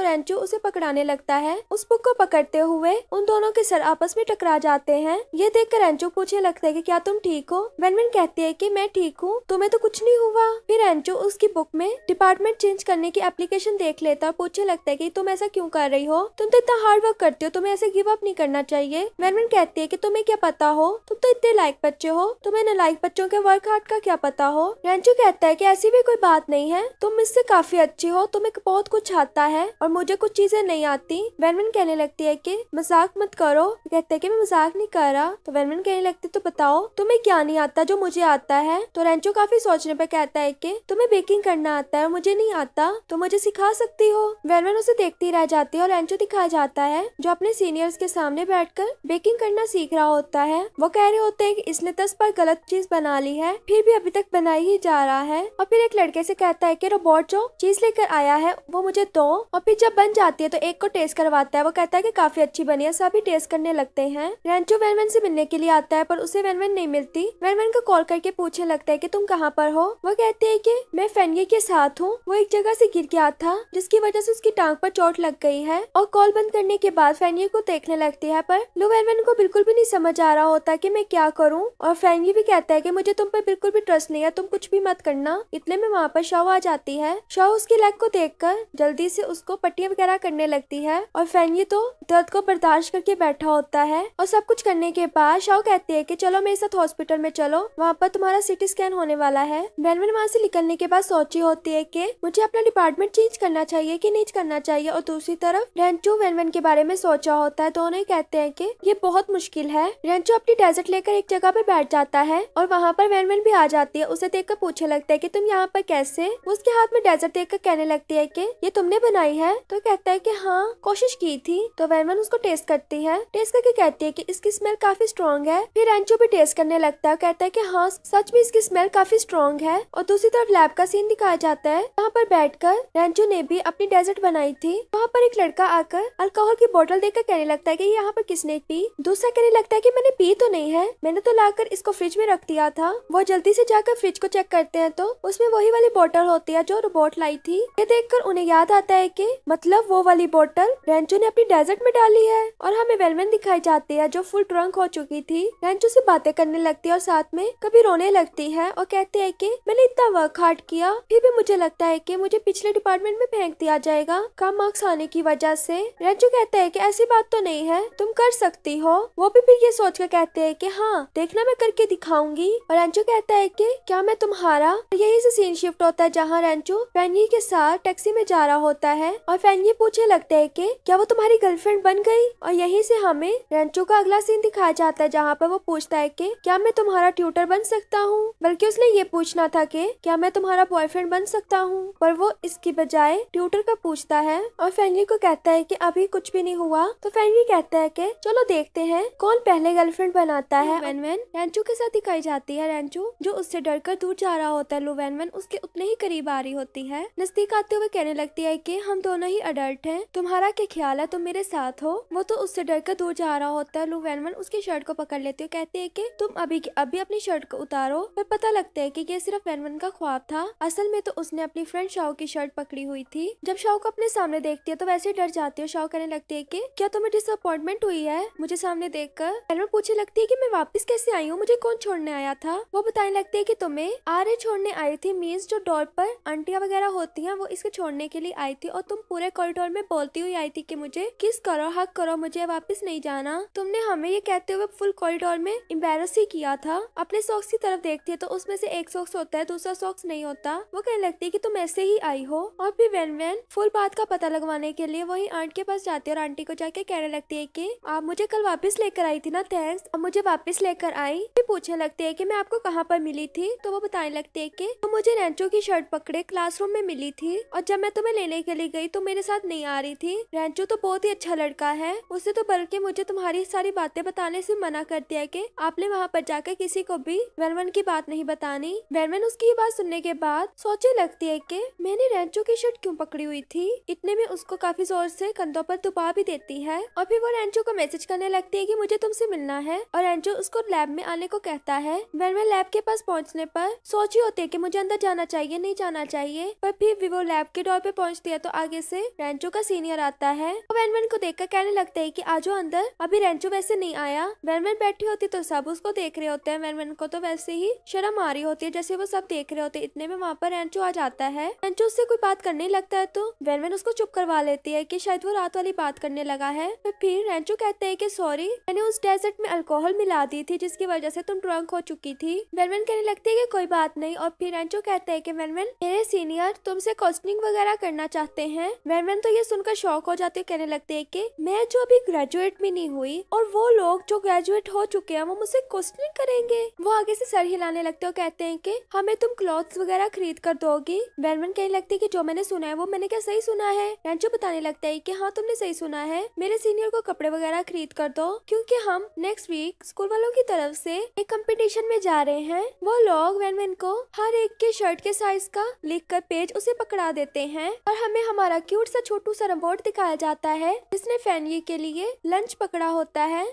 रेंचू उसे पकड़ाने लगता है उस बुक को पकड़ते हुए उन दोनों के सर आपस में टकरा जाते हैं ये देख कर रेंचू पूछने लगता है की क्या तुम ठीक हो वेनवेन कहती है की मैं ठीक हूँ तुम्हें तो कुछ नहीं हुआ फिर रेंचू उसकी बुक में डिपार्टमेंट चेंज करने की एप्लीकेशन देख लेता और पूछने लगता है की तुम ऐसा क्यों कर रही हो तुम तो तुम तो इतना हार्ड वर्क करते हो तुम्हें ऐसे गिव अप नहीं करना चाहिए मैरमिन कहती है कि तुम्हें क्या पता हो तुम तो इतने लायक बच्चे हो तुम्हें लायक बच्चों के वर्क हार्ट का क्या पता हो रेंचू कहता है कि ऐसी भी कोई बात नहीं है तुम इससे काफी अच्छी हो तुम्हें बहुत कुछ आता है और मुझे कुछ चीजें नहीं आती वैनमिन कहने लगती है की मजाक मत करो कहते है की मैं मजाक नहीं कर रहा तो वैनमिन कहने लगती तो बताओ तुम्हें क्या नहीं आता जो मुझे आता है तो रेंचू काफी सोचने पर कहता है की तुम्हें बेकिंग करना आता है और मुझे नहीं आता तो मुझे सिखा सकती हो वैनमिन उसे देखती रह जाती है और रेंचो दिखा सिखाया जाता है जो अपने सीनियर्स के सामने बैठकर बेकिंग करना सीख रहा होता है वो कह रहे होते हैं कि इसने दस बार गलत चीज बना ली है फिर भी अभी तक बनाई ही जा रहा है और फिर एक लड़के से कहता है कि रोबोट जो चीज लेकर आया है वो मुझे दो और फिर जब बन जाती है तो एक को टेस्ट करवाता है वो कहता है की काफी अच्छी बनी है सभी टेस्ट करने लगते हैं रेंचो वेनवेन से मिलने के लिए आता है पर उसे वेनवेन नहीं मिलती वेनवेन को कॉल करके पूछने लगता है की तुम कहाँ पर हो वो कहती है की मैं फैनगे के साथ हूँ वो एक जगह से गिर गया था जिसकी वजह से उसकी टांग पर चोट लग गई है और कॉल कॉल बंद करने के बाद फैनिए को देखने लगती है पर लुवेरवन को बिल्कुल भी नहीं समझ आ रहा होता कि मैं क्या करूं और फैनिए भी कहता है कि मुझे तुम पर बिल्कुल भी ट्रस्ट नहीं है तुम कुछ भी मत करना इतने में वहाँ पर शव आ जाती है शव उसकी लेग को कर जल्दी से उसको पट्टिया वगैरह करने लगती है और फैनिए तो दर्द को बर्दाश्त करके बैठा होता है और सब कुछ करने के बाद शव कहती है की चलो मेरे साथ हॉस्पिटल में चलो वहाँ पर तुम्हारा सिटी स्कैन होने वाला है ब्रैनवन वहाँ से निकलने के बाद सोची होती है की मुझे अपना डिपार्टमेंट चेंज करना चाहिए की नहीं करना चाहिए और दूसरी तरफ रेंचो वेन के बारे में सोचा होता है तो उन्हें कहते हैं कि ये बहुत मुश्किल है रेंचो अपनी डेजर्ट लेकर एक जगह पर बैठ जाता है और वहाँ पर वेन भी आ जाती है उसे देख कर पूछने लगता है की तुम यहाँ पर कैसे उसके हाथ में डेजर्ट देख कर कहने लगती है की ये तुमने बनाई है तो कहता है की हाँ कोशिश की थी तो वेन उसको टेस्ट करती है टेस्ट करके कहती है की इसकी स्मेल काफी स्ट्रॉन्ग है फिर रेंचो भी टेस्ट करने लगता है कहता है की हाँ सच में इसकी स्मेल काफी स्ट्रॉन्ग है और दूसरी तरफ लैब का सीन दिखाया जाता है वहाँ पर बैठकर रेंचो ने भी अपनी डेजर्ट बनाई थी वहाँ पर एक लड़का आकर है अल्कोहल की बोतल देखकर कहने लगता है कि यहाँ पर किसने पी दूसरा कहने लगता है कि मैंने पी तो नहीं है मैंने तो लाकर इसको फ्रिज में रख दिया था वो जल्दी से जाकर फ्रिज को चेक करते हैं तो उसमें वही वाली बोतल होती है जो रोबोट लाई थी ये देखकर उन्हें याद आता है की मतलब वो वाली बोतल रेंचो ने अपनी डेजर्ट में डाली है और हमें वेलमेन दिखाई जाती है जो फुल ट्रंक हो चुकी थी रेंचो से बातें करने लगती है और साथ में कभी रोने लगती है और कहते हैं की मैंने इतना वर्क हार्ड किया फिर भी मुझे लगता है की मुझे पिछले डिपार्टमेंट में फेंक दिया जाएगा कम मार्क्स आने की वजह से रंजू कहते हैं कि ऐसी बात तो नहीं है तुम कर सकती हो वो भी फिर ये सोच कर कहते हैं कि हाँ देखना मैं करके दिखाऊंगी और रंजू कहता है कि क्या मैं तुम्हारा यही से सीन शिफ्ट होता है जहाँ रंजू फैनी के साथ टैक्सी में जा रहा होता है और फैनी पूछने लगते है की क्या वो तुम्हारी गर्लफ्रेंड बन गयी और यही से हमें रंजू का अगला सीन दिखाया जाता है जहाँ पर वो पूछता है की क्या मैं तुम्हारा ट्यूटर बन सकता हूँ बल्कि उसने ये पूछना था की क्या मैं तुम्हारा बॉयफ्रेंड बन सकता हूँ पर वो इसकी बजाय ट्यूटर का पूछता है और फैनी को कहता है की अभी कुछ भी नहीं हुआ तो फेनरी कहता है कि चलो देखते हैं कौन पहले गर्लफ्रेंड बनाता है रेंचू के साथ दिखाई जाती है रेंचू जो उससे डर कर दूर जा रहा होता है लो वैनवैन उसके उतने ही करीब आ रही होती है नजदीक आते हुए कहने लगती है की हम दोनों ही अडल्ट है तुम्हारा क्या ख्याल है तुम मेरे साथ हो वो तो उससे डर कर दूर जा रहा होता है लो वैनवैन उसकी शर्ट को पकड़ लेती है कहती है की तुम अभी अभी अपनी शर्ट को उतारो पर पता लगता है की ये सिर्फ वेनवन का ख्वाब था असल में तो उसने अपनी फ्रेंड शाओ की शर्ट पकड़ी हुई थी जब शाओ को अपने सामने देखती है तो वैसे डर जाती है शॉक करने लगती है कि क्या तुम्हें डिसअपॉइंटमेंट हुई है मुझे सामने देख कर पूछने लगती है कि मैं वापस कैसे आई हूँ मुझे कौन छोड़ने आया था वो बताने लगती है कि तुम्हें आर्य छोड़ने आई थी मीन्स जो डोर पर आंटिया वगैरह होती है वो इसके छोड़ने के लिए आई थी और तुम पूरे कॉरिडोर में बोलती हुई आई थी की कि मुझे किस करो हक करो मुझे वापिस नहीं जाना तुमने हमें ये कहते हुए फुल कॉरिडोर में एम्बेरस ही किया था अपने सॉक्स की तरफ देखती है तो उसमें से एक सॉक्स होता है दूसरा सॉक्स नहीं होता वो कहने लगती है की तुम ऐसे ही आई हो और फिर वेन वेन फुल बात का पता लगवाने के लिए वही आंट के पास जाती है और आंटी को जाके कहने लगती है कि आप मुझे कल वापस लेकर आई थी ना थैंक्स अब मुझे वापस लेकर आई फिर पूछने लगती है कि मैं आपको कहाँ पर मिली थी तो वो बताने लगती है कि तो मुझे रेंचो की शर्ट पकड़े क्लासरूम में मिली थी और जब मैं तुम्हें लेने के लिए गई तो मेरे साथ नहीं आ रही थी रेंचो तो बहुत ही अच्छा लड़का है उसे तो बल्कि मुझे तुम्हारी सारी बातें बताने से मना कर दिया कि आपने वहाँ पर जाकर किसी को भी वेलमन की बात नहीं बतानी वेलमन उसकी बात सुनने के बाद सोचने लगती है की मैंने रेंचो की शर्ट क्यूँ पकड़ी हुई थी इतने में उसको काफी जोर से कंधों पर तुपा भी देती है और फिर वो रेंचो को मैसेज करने लगती है कि मुझे तुमसे मिलना है और रेंचो उसको लैब में आने को कहता है वैन मैं लैब के पास पहुंचने पर सोच ही होती है कि मुझे अंदर जाना चाहिए नहीं जाना चाहिए पर फिर भी वो लैब के डोर पे पहुंचती है तो आगे से रेंचो का सीनियर आता है और वैनवेन को कर कहने लगता है की आजो अंदर अभी रेंचो वैसे नहीं आया वैनवेन बैठी होती तो सब उसको देख रहे होते हैं वैनवेन को तो वैसे ही शर्म आ रही होती है जैसे वो सब देख रहे होते इतने में वहाँ पर रेंचो आ जाता है रेंचो उससे कोई बात करने लगता है तो वैनवेन उसको चुप करवा लेती है की शायद वो रात वाली बात करने लगा है तो फिर रेंचो कहते हैं कि सॉरी मैंने उस डेजर्ट में अल्कोहल मिला दी थी जिसकी वजह से तुम ड्रंक हो चुकी थी वेनवेन कहने लगती है कि कोई बात नहीं और फिर रेंचो कहते हैं कि वेनवेन मेरे सीनियर तुमसे कोचिंग वगैरह करना चाहते हैं वेनवेन तो ये सुनकर शौक हो जाती है कहने लगते है की मैं जो अभी ग्रेजुएट भी नहीं हुई और वो लोग जो ग्रेजुएट हो चुके हैं वो मुझसे क्वेश्चनिंग करेंगे वो आगे से सर हिलाने लगते हो कहते हैं की हमें तुम क्लॉथ वगैरह खरीद कर दोगी वेनवेन कहने लगती है की जो मैंने सुना है वो मैंने क्या सही सुना है रेंचो बताने लगता है कि हाँ हाँ तुमने सही सुना है मेरे सीनियर को कपड़े वगैरह खरीद कर दो क्योंकि हम नेक्स्ट वीक स्कूल वालों की तरफ से एक कंपटीशन में जा रहे हैं वो लोग वैन वैन को हर एक के शर्ट के साइज का लिख कर पेज उसे पकड़ा देते हैं और हमें हमारा क्यूट सा छोटू सा रोबोट दिखाया जाता है जिसने फैनली के लिए लंच पकड़ा होता है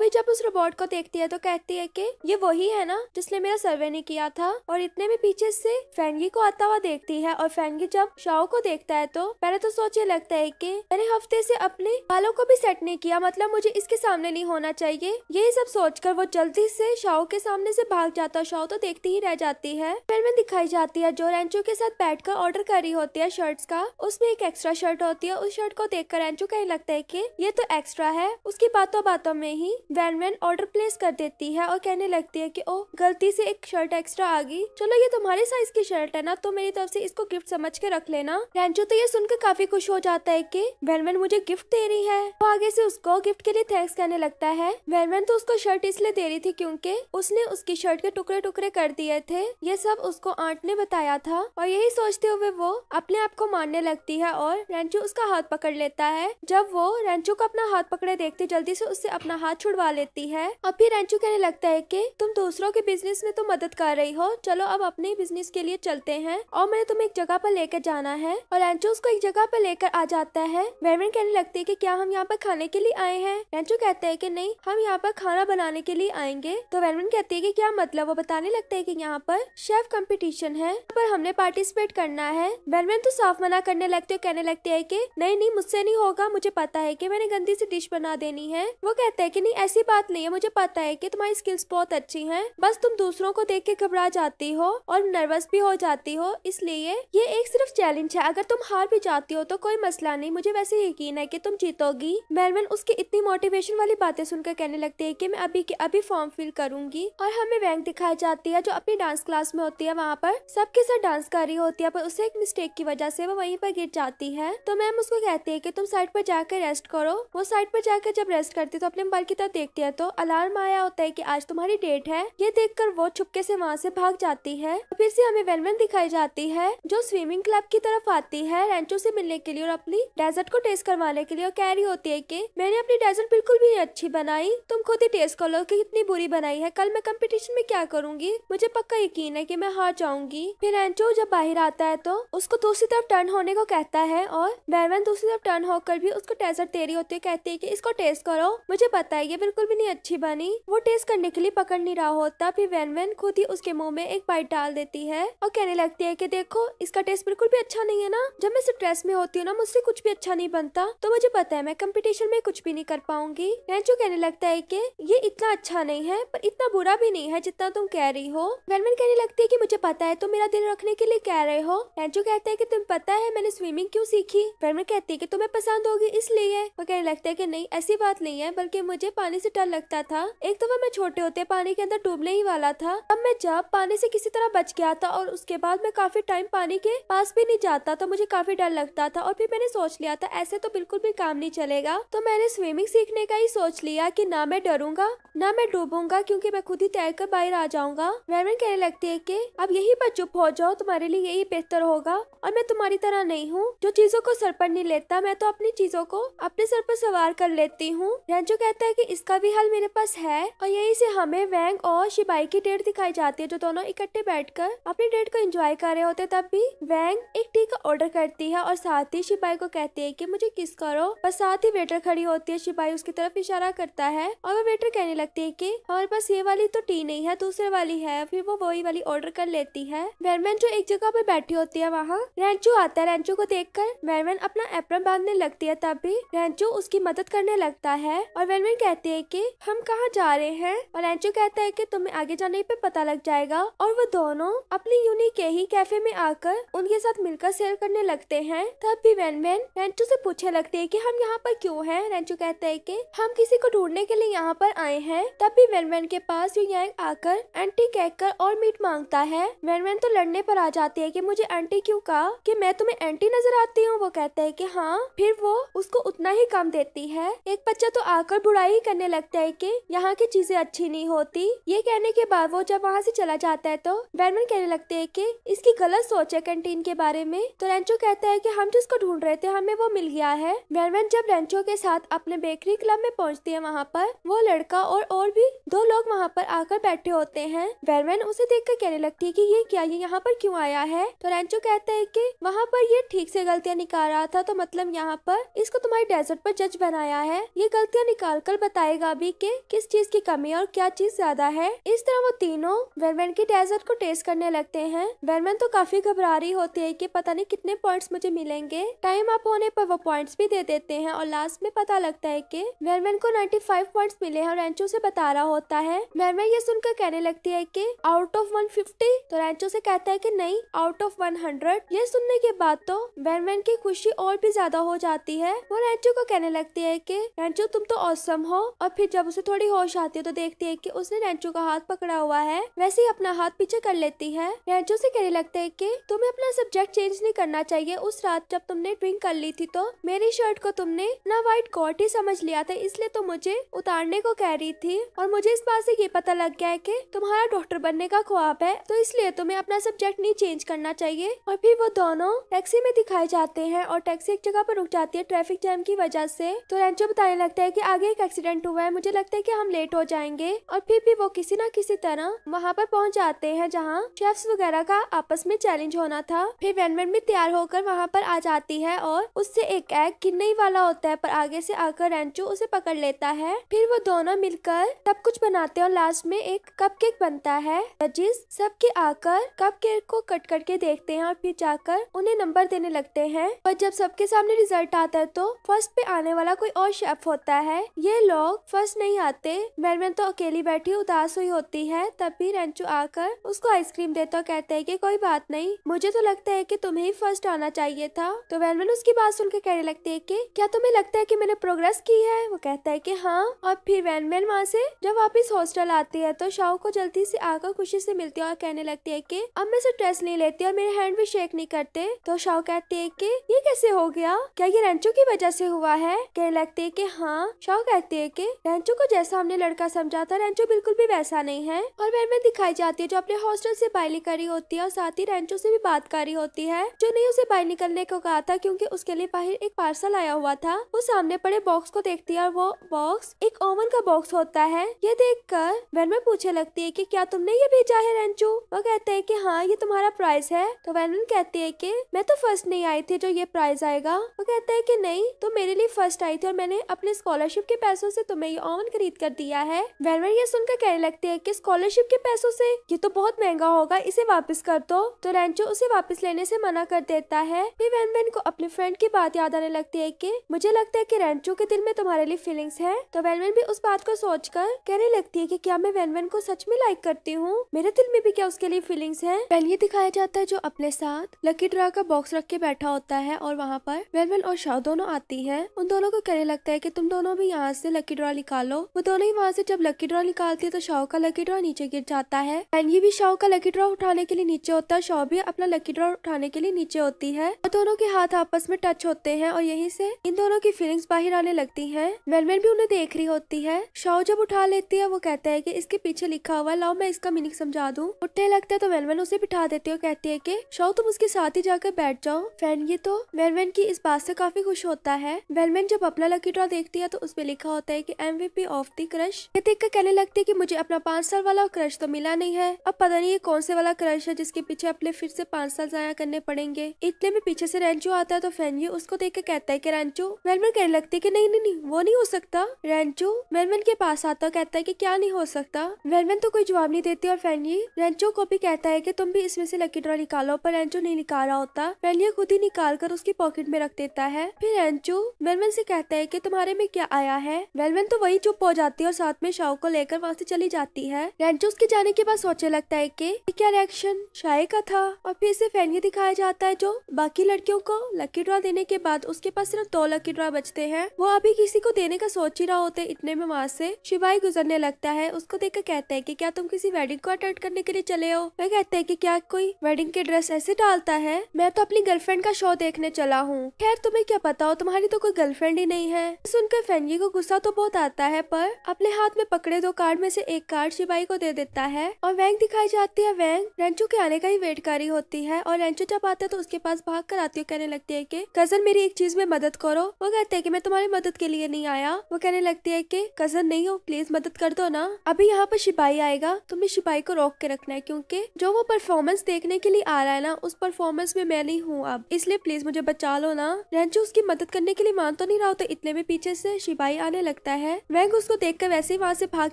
भी जब उस रोबोट को देखती है तो कहती है की ये वही है ना जिसने मेरा सर्वे नहीं किया था और इतने में पीछे से फैनगी को आता हुआ देखती है और फैनगी जब शाओ को देखता है तो पहले तो सोचे लगता है कि अरे हाँ हफ्ते से अपने बालों को भी सेट नहीं किया मतलब मुझे इसके सामने नहीं होना चाहिए यही सब सोचकर वो जल्दी से शाओ के सामने से भाग जाता शाओ तो देखती ही रह जाती है फिर में दिखाई जाती है जो रेंचो के साथ बैठकर ऑर्डर कर रही होती है शर्ट का उसमें एक एक्स्ट्रा शर्ट होती है उस शर्ट को कर रेंचो कहीं लगता है की ये तो एक्स्ट्रा है उसकी बातों बातों में ही वैन वैन ऑर्डर प्लेस कर देती है और कहने लगती है की ओ गलती से एक शर्ट एक्स्ट्रा आ गई चलो ये तुम्हारे साइज की शर्ट है ना तो मेरी तरफ से इसको गिफ्ट समझ के रख लेना रेंचो तो ये सुनकर काफी खुश हो जाता है की वैन वैन वेरवन मुझे गिफ्ट दे रही है वो आगे से उसको गिफ्ट के लिए थैंक्स करने लगता है वेरवन तो उसको शर्ट इसलिए दे रही थी क्योंकि उसने उसकी शर्ट के टुकड़े टुकड़े कर दिए थे ये सब उसको आंट ने बताया था और यही सोचते हुए वो अपने आप को मारने लगती है और रेंचू उसका हाथ पकड़ लेता है जब वो रेंचू को अपना हाथ पकड़े देखते जल्दी से उससे अपना हाथ छुड़वा लेती है और फिर रेंचू कहने लगता है की तुम दूसरों के बिजनेस में तो मदद कर रही हो चलो अब अपने बिजनेस के लिए चलते है और मैंने तुम्हें एक जगह पर लेकर जाना है और रेंचू उसको एक जगह पर लेकर आ जाता है वेरवन कैमरन कहने लगती है कि क्या हम यहाँ पर खाने के लिए आए हैं रेंचो कहते हैं कि नहीं हम यहाँ पर खाना बनाने के लिए आएंगे तो वेलमन कहती है कि क्या मतलब वो बताने लगता है कि यहाँ पर शेफ कंपटीशन है पर हमने पार्टिसिपेट करना है वेलमेन तो साफ मना करने लगते है कहने लगते है की नहीं नहीं मुझसे नहीं होगा मुझे पता है की मैंने गंदी सी डिश बना देनी है वो कहते है की नहीं ऐसी बात नहीं है मुझे पता है की तुम्हारी स्किल्स बहुत अच्छी है बस तुम दूसरों को देख के घबरा जाती हो और नर्वस भी हो जाती हो इसलिए ये एक सिर्फ चैलेंज है अगर तुम हार भी जाती हो तो कोई मसला नहीं मुझे वैसे ही यकीन है कि तुम जीतोगी मेलवन उसकी इतनी मोटिवेशन वाली बातें सुनकर कहने लगती है की मैं अभी के अभी फॉर्म फिल करूंगी और हमें बैंक दिखाई जाती है जो अपनी डांस क्लास में होती है वहाँ पर सबके साथ डांस कर रही होती है पर उसे एक मिस्टेक की वजह से वो वहीं पर गिर जाती है तो मैम उसको कहती है की तुम साइड पर जाकर रेस्ट करो वो साइड पर जाकर जब रेस्ट करती है तो अपने मोबाइल की तरफ देखती है तो अलार्म आया होता है की आज तुम्हारी डेट है ये कर वो छुपके से वहाँ से भाग जाती है फिर से हमें वेलमेन दिखाई जाती है जो स्विमिंग क्लब की तरफ आती है रेंचो से मिलने के लिए और अपनी डेजर्ट को टेस्ट करवाने के लिए और कह रही होती है कि मैंने अपनी डेजर्ट बिल्कुल भी अच्छी बनाई तुम खुद ही टेस्ट कर लो कि कितनी बुरी बनाई है कल मैं कंपटीशन में क्या करूंगी मुझे पक्का यकीन है कि मैं हार जाऊंगी फिर एंटो जब बाहर आता है तो उसको दूसरी तरफ टर्न होने को कहता है और बैरवन दूसरी तरफ टर्न होकर भी उसको डेजर्ट दे रही होती है कहती है की इसको टेस्ट करो मुझे पता है ये बिल्कुल भी नहीं अच्छी बनी वो टेस्ट करने के लिए पकड़ नहीं रहा होता फिर वैनवेन खुद ही उसके मुँह में एक बाइट डाल देती है और कहने लगती है की देखो इसका टेस्ट बिल्कुल भी अच्छा नहीं है ना जब मैं स्ट्रेस में होती हूँ ना मुझसे कुछ भी अच्छा नहीं बन बनता तो मुझे पता है मैं कंपटीशन में कुछ भी नहीं कर पाऊंगी रेंचो कहने लगता है कि ये इतना अच्छा नहीं है पर इतना बुरा भी नहीं है जितना तुम कह रही हो वेलमेन कहने लगती है कि मुझे पता है तुम मेरा दिल रखने के लिए कह रहे हो रेंचो कहते हैं कि तुम पता है मैंने स्विमिंग क्यों सीखी वेलमेन कहती है कि तुम्हें पसंद होगी इसलिए वो कहने लगता है की नहीं ऐसी बात नहीं है बल्कि मुझे पानी से डर लगता था एक दफा मैं छोटे होते पानी के अंदर डूबने ही वाला था अब मैं जब पानी से किसी तरह बच गया था और उसके बाद मैं काफी टाइम पानी के पास भी नहीं जाता तो मुझे काफी डर लगता था और फिर मैंने सोच लिया था ऐसे ऐसे तो बिल्कुल भी काम नहीं चलेगा तो मैंने स्विमिंग सीखने का ही सोच लिया कि ना मैं डरूंगा ना मैं डूबूंगा क्योंकि मैं खुद ही तैर कर बाहर आ जाऊंगा रेवन कहने लगती है कि अब यही पर चुप हो जाओ तुम्हारे लिए यही बेहतर होगा और मैं तुम्हारी तरह नहीं हूँ जो चीजों को सर पर नहीं लेता मैं तो अपनी चीजों को अपने सर पर सवार कर लेती हूँ रेंजो कहता है की इसका भी हल मेरे पास है और यही से हमें वैंग और शिबाई की डेट दिखाई जाती है जो दोनों इकट्ठे कर अपनी डेट को एंजॉय कर रहे होते तब भी वैंग एक टी का ऑर्डर करती है और साथ ही शिबाई को कहती है की मुझे मुझे किस करो पर साथ ही वेटर खड़ी होती है सिपाही उसकी तरफ इशारा करता है और वो वेटर कहने लगती है की हमारे पास ये वाली तो टी नहीं है दूसरे वाली है फिर वो वही वाली ऑर्डर कर लेती है वेरमेन जो एक जगह पर बैठी होती है वहाँ रेंचू आता है रेंचू को देख कर वेरमेन अपना एप्रन बांधने लगती है तब भी रेंचू उसकी मदद करने लगता है और वैरमैन कहती है की हम कहाँ जा रहे हैं और रेंचू कहता है की तुम्हें आगे जाने पर पता लग जाएगा और वो दोनों अपनी यूनिक के ही कैफे में आकर उनके साथ मिलकर शेयर करने लगते हैं तब भी वेनमेन रेंचू से पूछ पूछने लगती है कि हम यहाँ पर क्यों हैं रेंचू कहता है कि हम किसी को ढूंढने के लिए यहाँ पर आए हैं तब भी वेनमैन के पास यू यांग आकर एंटी कहकर और मीट मांगता है वेनमैन तो लड़ने पर आ जाती है कि मुझे एंटी क्यों कहा कि मैं तुम्हें एंटी नजर आती हूँ वो कहता है कि हाँ फिर वो उसको उतना ही कम देती है एक बच्चा तो आकर बुराई करने लगता है कि यहाँ की चीजें अच्छी नहीं होती ये कहने के बाद वो जब वहाँ से चला जाता है तो बैरमैन कहने लगते है की इसकी गलत सोच है कैंटीन के बारे में तो रेंचू कहता है की हम जिसको ढूंढ रहे थे हमें वो मिल गया किया है मेरवन जब रेंचो के साथ अपने बेकरी क्लब में पहुंचती है वहाँ पर वो लड़का और और भी दो लोग वहाँ पर आकर बैठे होते हैं वेरमैन उसे देख कर कहने लगती है की ये क्या ये यहाँ पर क्यूँ आया है तो रेंचो कहता है की वहाँ पर ये ठीक से गलतियाँ निकाल रहा था तो मतलब यहाँ पर इसको तुम्हारी डेजर्ट पर जज बनाया है ये गलतियाँ निकाल कर बताएगा अभी की किस चीज की कमी है और क्या चीज ज्यादा है इस तरह वो तीनों वेरमैन की डेजर्ट को टेस्ट करने लगते है वेरमैन तो काफी घबरा रही होती है की पता नहीं कितने पॉइंट मुझे मिलेंगे टाइम अप होने पर वो पॉइंट्स भी दे देते हैं और लास्ट में पता लगता है कि मेरमैन को 95 पॉइंट्स मिले हैं और रेंचो से बता रहा होता है मेरमैन ये सुनकर कहने लगती है कि आउट ऑफ 150 तो रेंचो से कहता है कि नहीं आउट ऑफ 100 ये सुनने के बाद तो मेरमैन की खुशी और भी ज्यादा हो जाती है वो रेंचो को कहने लगती है की रेंचो तुम तो औसम हो और फिर जब उसे थोड़ी होश आती है तो देखती है की उसने रेंचो का हाथ पकड़ा हुआ है वैसे ही अपना हाथ पीछे कर लेती है रेंचो से कहने लगता है की तुम्हें अपना सब्जेक्ट चेंज नहीं करना चाहिए उस रात जब तुमने ड्रिंक कर ली थी तो मेरी शर्ट को तुमने ना व्हाइट कोट ही समझ लिया था इसलिए तुम तो मुझे उतारने को कह रही थी और मुझे इस बात से ये पता लग गया है कि तुम्हारा डॉक्टर बनने का ख्वाब है तो इसलिए तुम्हें अपना सब्जेक्ट नहीं चेंज करना चाहिए और फिर वो दोनों टैक्सी में दिखाए जाते हैं और टैक्सी एक जगह पर रुक जाती है ट्रैफिक जैम की वजह से तो रेंचो बताने लगता है की आगे एक एक्सीडेंट हुआ है मुझे लगता है की हम लेट हो जाएंगे और फिर भी वो किसी न किसी तरह वहाँ पर पहुँच जाते हैं जहाँ शेफ्स वगैरह का आपस में चैलेंज होना था फिर वैनमैन भी तैयार होकर वहाँ पर आ जाती है और उससे एक एग गिरने वाला होता है पर आगे से आकर रेंचो उसे पकड़ लेता है फिर वो दोनों मिलकर सब कुछ बनाते हैं और लास्ट में एक कपकेक बनता है जजिस सबके आकर कपकेक को कट करके देखते हैं और फिर जाकर उन्हें नंबर देने लगते हैं पर जब सबके सामने रिजल्ट आता है तो फर्स्ट पे आने वाला कोई और शेफ होता है ये लोग फर्स्ट नहीं आते मैरमेन तो अकेली बैठी उदास हुई होती है तब भी रेंचू आकर उसको आइसक्रीम देता और कहते हैं की कोई बात नहीं मुझे तो लगता है की तुम्हें ही फर्स्ट आना चाहिए था तो मैडमैन उसकी बात सुनकर कहने लगती है कि क्या तुम्हें लगता है कि मैंने प्रोग्रेस की है वो कहता है कि हाँ और फिर वैनमैन वहाँ से जब वापिस हॉस्टल आती है तो शाह को जल्दी से आकर खुशी से मिलती है और कहने लगती है कि अब मैं स्ट्रेस नहीं लेती और मेरे हैंड भी शेक नहीं करते तो शाह कहती है कि ये कैसे हो गया क्या ये रेंचो की वजह से हुआ है कहने लगती है कि हाँ शाह कहती है कि रेंचो को जैसा हमने लड़का समझा था रेंचो बिल्कुल भी वैसा नहीं है और वैनमैन दिखाई जाती है जो अपने हॉस्टल से बाइली रही होती है और साथ ही रेंचो से भी बात करी होती है जो नहीं उसे बाहर निकलने को कहा था क्योंकि उसके लिए बाहर एक पार्सल आया हुआ था वो सामने पड़े बॉक्स को देखती है और वो बॉक्स एक ओमन का बॉक्स होता है ये देख कर वैन में पूछे लगती है की क्या तुमने ये भेजा है रेंचू वो कहते हैं की हाँ ये तुम्हारा प्राइस है तो वैन कहती है की मैं तो फर्स्ट नहीं आई थी जो ये प्राइज आएगा वो कहता है की नहीं तुम मेरे लिए फर्स्ट आई थी और मैंने अपने स्कॉलरशिप के पैसों से तुम्हें ये ओवन खरीद कर दिया है वैनवन ये सुनकर कहने लगती है की स्कॉलरशिप के पैसों से ये तो बहुत महंगा होगा इसे वापस कर दो तो रेंचो उसे वापस लेने से मना कर देता है फिर वैनवन को अपने फ्रेंड की बात याद याद आने लगती है कि मुझे लगता है कि रेंचो के दिल में तुम्हारे लिए फीलिंग्स है तो वेनवेन भी उस बात को सोच कर कहने लगती है कि क्या मैं वेनवेन को सच में लाइक करती हूँ मेरे दिल में भी क्या उसके लिए फीलिंग्स है पहले ये दिखाया जाता है जो अपने साथ लकी ड्रा का बॉक्स रख के बैठा होता है और वहाँ पर वेनवेन और शाह दोनों आती है उन दोनों को कहने लगता है की तुम दोनों भी यहाँ से लकी ड्रा निकालो वो दोनों ही वहाँ से जब लकी ड्रा निकालती है तो शाह का लकी ड्रा नीचे गिर जाता है एंड ये भी शाह का लकी ड्रा उठाने के लिए नीचे होता है शाह भी अपना लकी ड्रा उठाने के लिए नीचे होती है और दोनों के हाथ आपस में टच होते हैं हैं और यहीं से इन दोनों की फीलिंग्स बाहर आने लगती हैं वेलमेन भी उन्हें देख रही होती है शाओ जब उठा लेती है वो कहता है कि इसके पीछे लिखा हुआ लाओ मैं इसका मीनिंग समझा दूं उठने लगता है तो वेलमेन उसे बिठा देती है और कहती है की शाओ तुम उसके साथ ही जाकर बैठ जाओ फ्रेंड ये तो वेलमेन की इस बात से काफी खुश होता है वेलमेन जब अपना लकी ड्रॉ देखती है तो उसमें लिखा होता है की एम ऑफ दी क्रश ये देख कर कहने लगती है की मुझे अपना पांच साल वाला क्रश तो मिला नहीं है अब पता नहीं ये कौन से वाला क्रश है जिसके पीछे अपने फिर से पांच साल जाया करने पड़ेंगे इतने में पीछे से रेंजो आता है तो फैन उसको देख के कहता है कि रेंचो मेलमन कहने लगती है कि नहीं नहीं नहीं वो नहीं हो सकता रेंचो मेलमन के पास आता कहता है कि क्या नहीं हो सकता मेलमन तो कोई जवाब नहीं देती और फैनली रेंचो को भी कहता है कि तुम भी इसमें से लकी ड्रॉ निकालो पर रेंचो नहीं निकाल रहा होता फैनली खुद ही निकाल कर उसकी पॉकेट में रख देता है फिर रेंचो मेलमन से कहता है की तुम्हारे में क्या आया है मेलमन तो वही चुप हो जाती है और साथ में शाओ को लेकर वहाँ से चली जाती है रेंचो उसके जाने के बाद सोचने लगता है की क्या रिएक्शन शाय का था और फिर इसे फैनली दिखाया जाता है जो बाकी लड़कियों को लकी ड्रॉ देने के बाद बाद उसके पास सिर्फ दो लकी ड्रॉ बचते हैं वो अभी किसी को देने का सोच ही रहा होते इतने में वहाँ से शिवाई गुजरने लगता है उसको देख कर कहते हैं की क्या तुम किसी वेडिंग को अटेंड करने के लिए चले हो वह कहते हैं की क्या कोई वेडिंग के ड्रेस ऐसे डालता है मैं तो अपनी गर्लफ्रेंड का शो देखने चला हूँ खैर तुम्हें क्या पता हो तुम्हारी तो कोई गर्लफ्रेंड ही नहीं है सुनकर फैनगी को गुस्सा तो बहुत आता है पर अपने हाथ में पकड़े दो कार्ड में से एक कार्ड शिवाई को दे देता है और वैंग दिखाई जाती है वैंग रेंचू के आने का ही वेट कर रही होती है और रेंचू जब आते हैं तो उसके पास भाग कर आती है कहने लगती है की कजन मेरी एक चीज में मदद करो वो कहते हैं कि मैं तुम्हारी मदद के लिए नहीं आया वो कहने लगती है कि कजन नहीं हो प्लीज मदद कर दो ना अभी यहाँ पर शिपाही आएगा तुम्हें शिपाही को रोक के रखना है क्योंकि जो वो परफॉर्मेंस देखने के लिए आ रहा है ना उस परफॉर्मेंस में मैं नहीं हूँ अब इसलिए प्लीज मुझे बचा लो ना रेंचू उसकी मदद करने के लिए मान तो नहीं रहा होता इतने में पीछे से शिपाही आने लगता है वैंग उसको देख कर वैसे ही वहाँ से भाग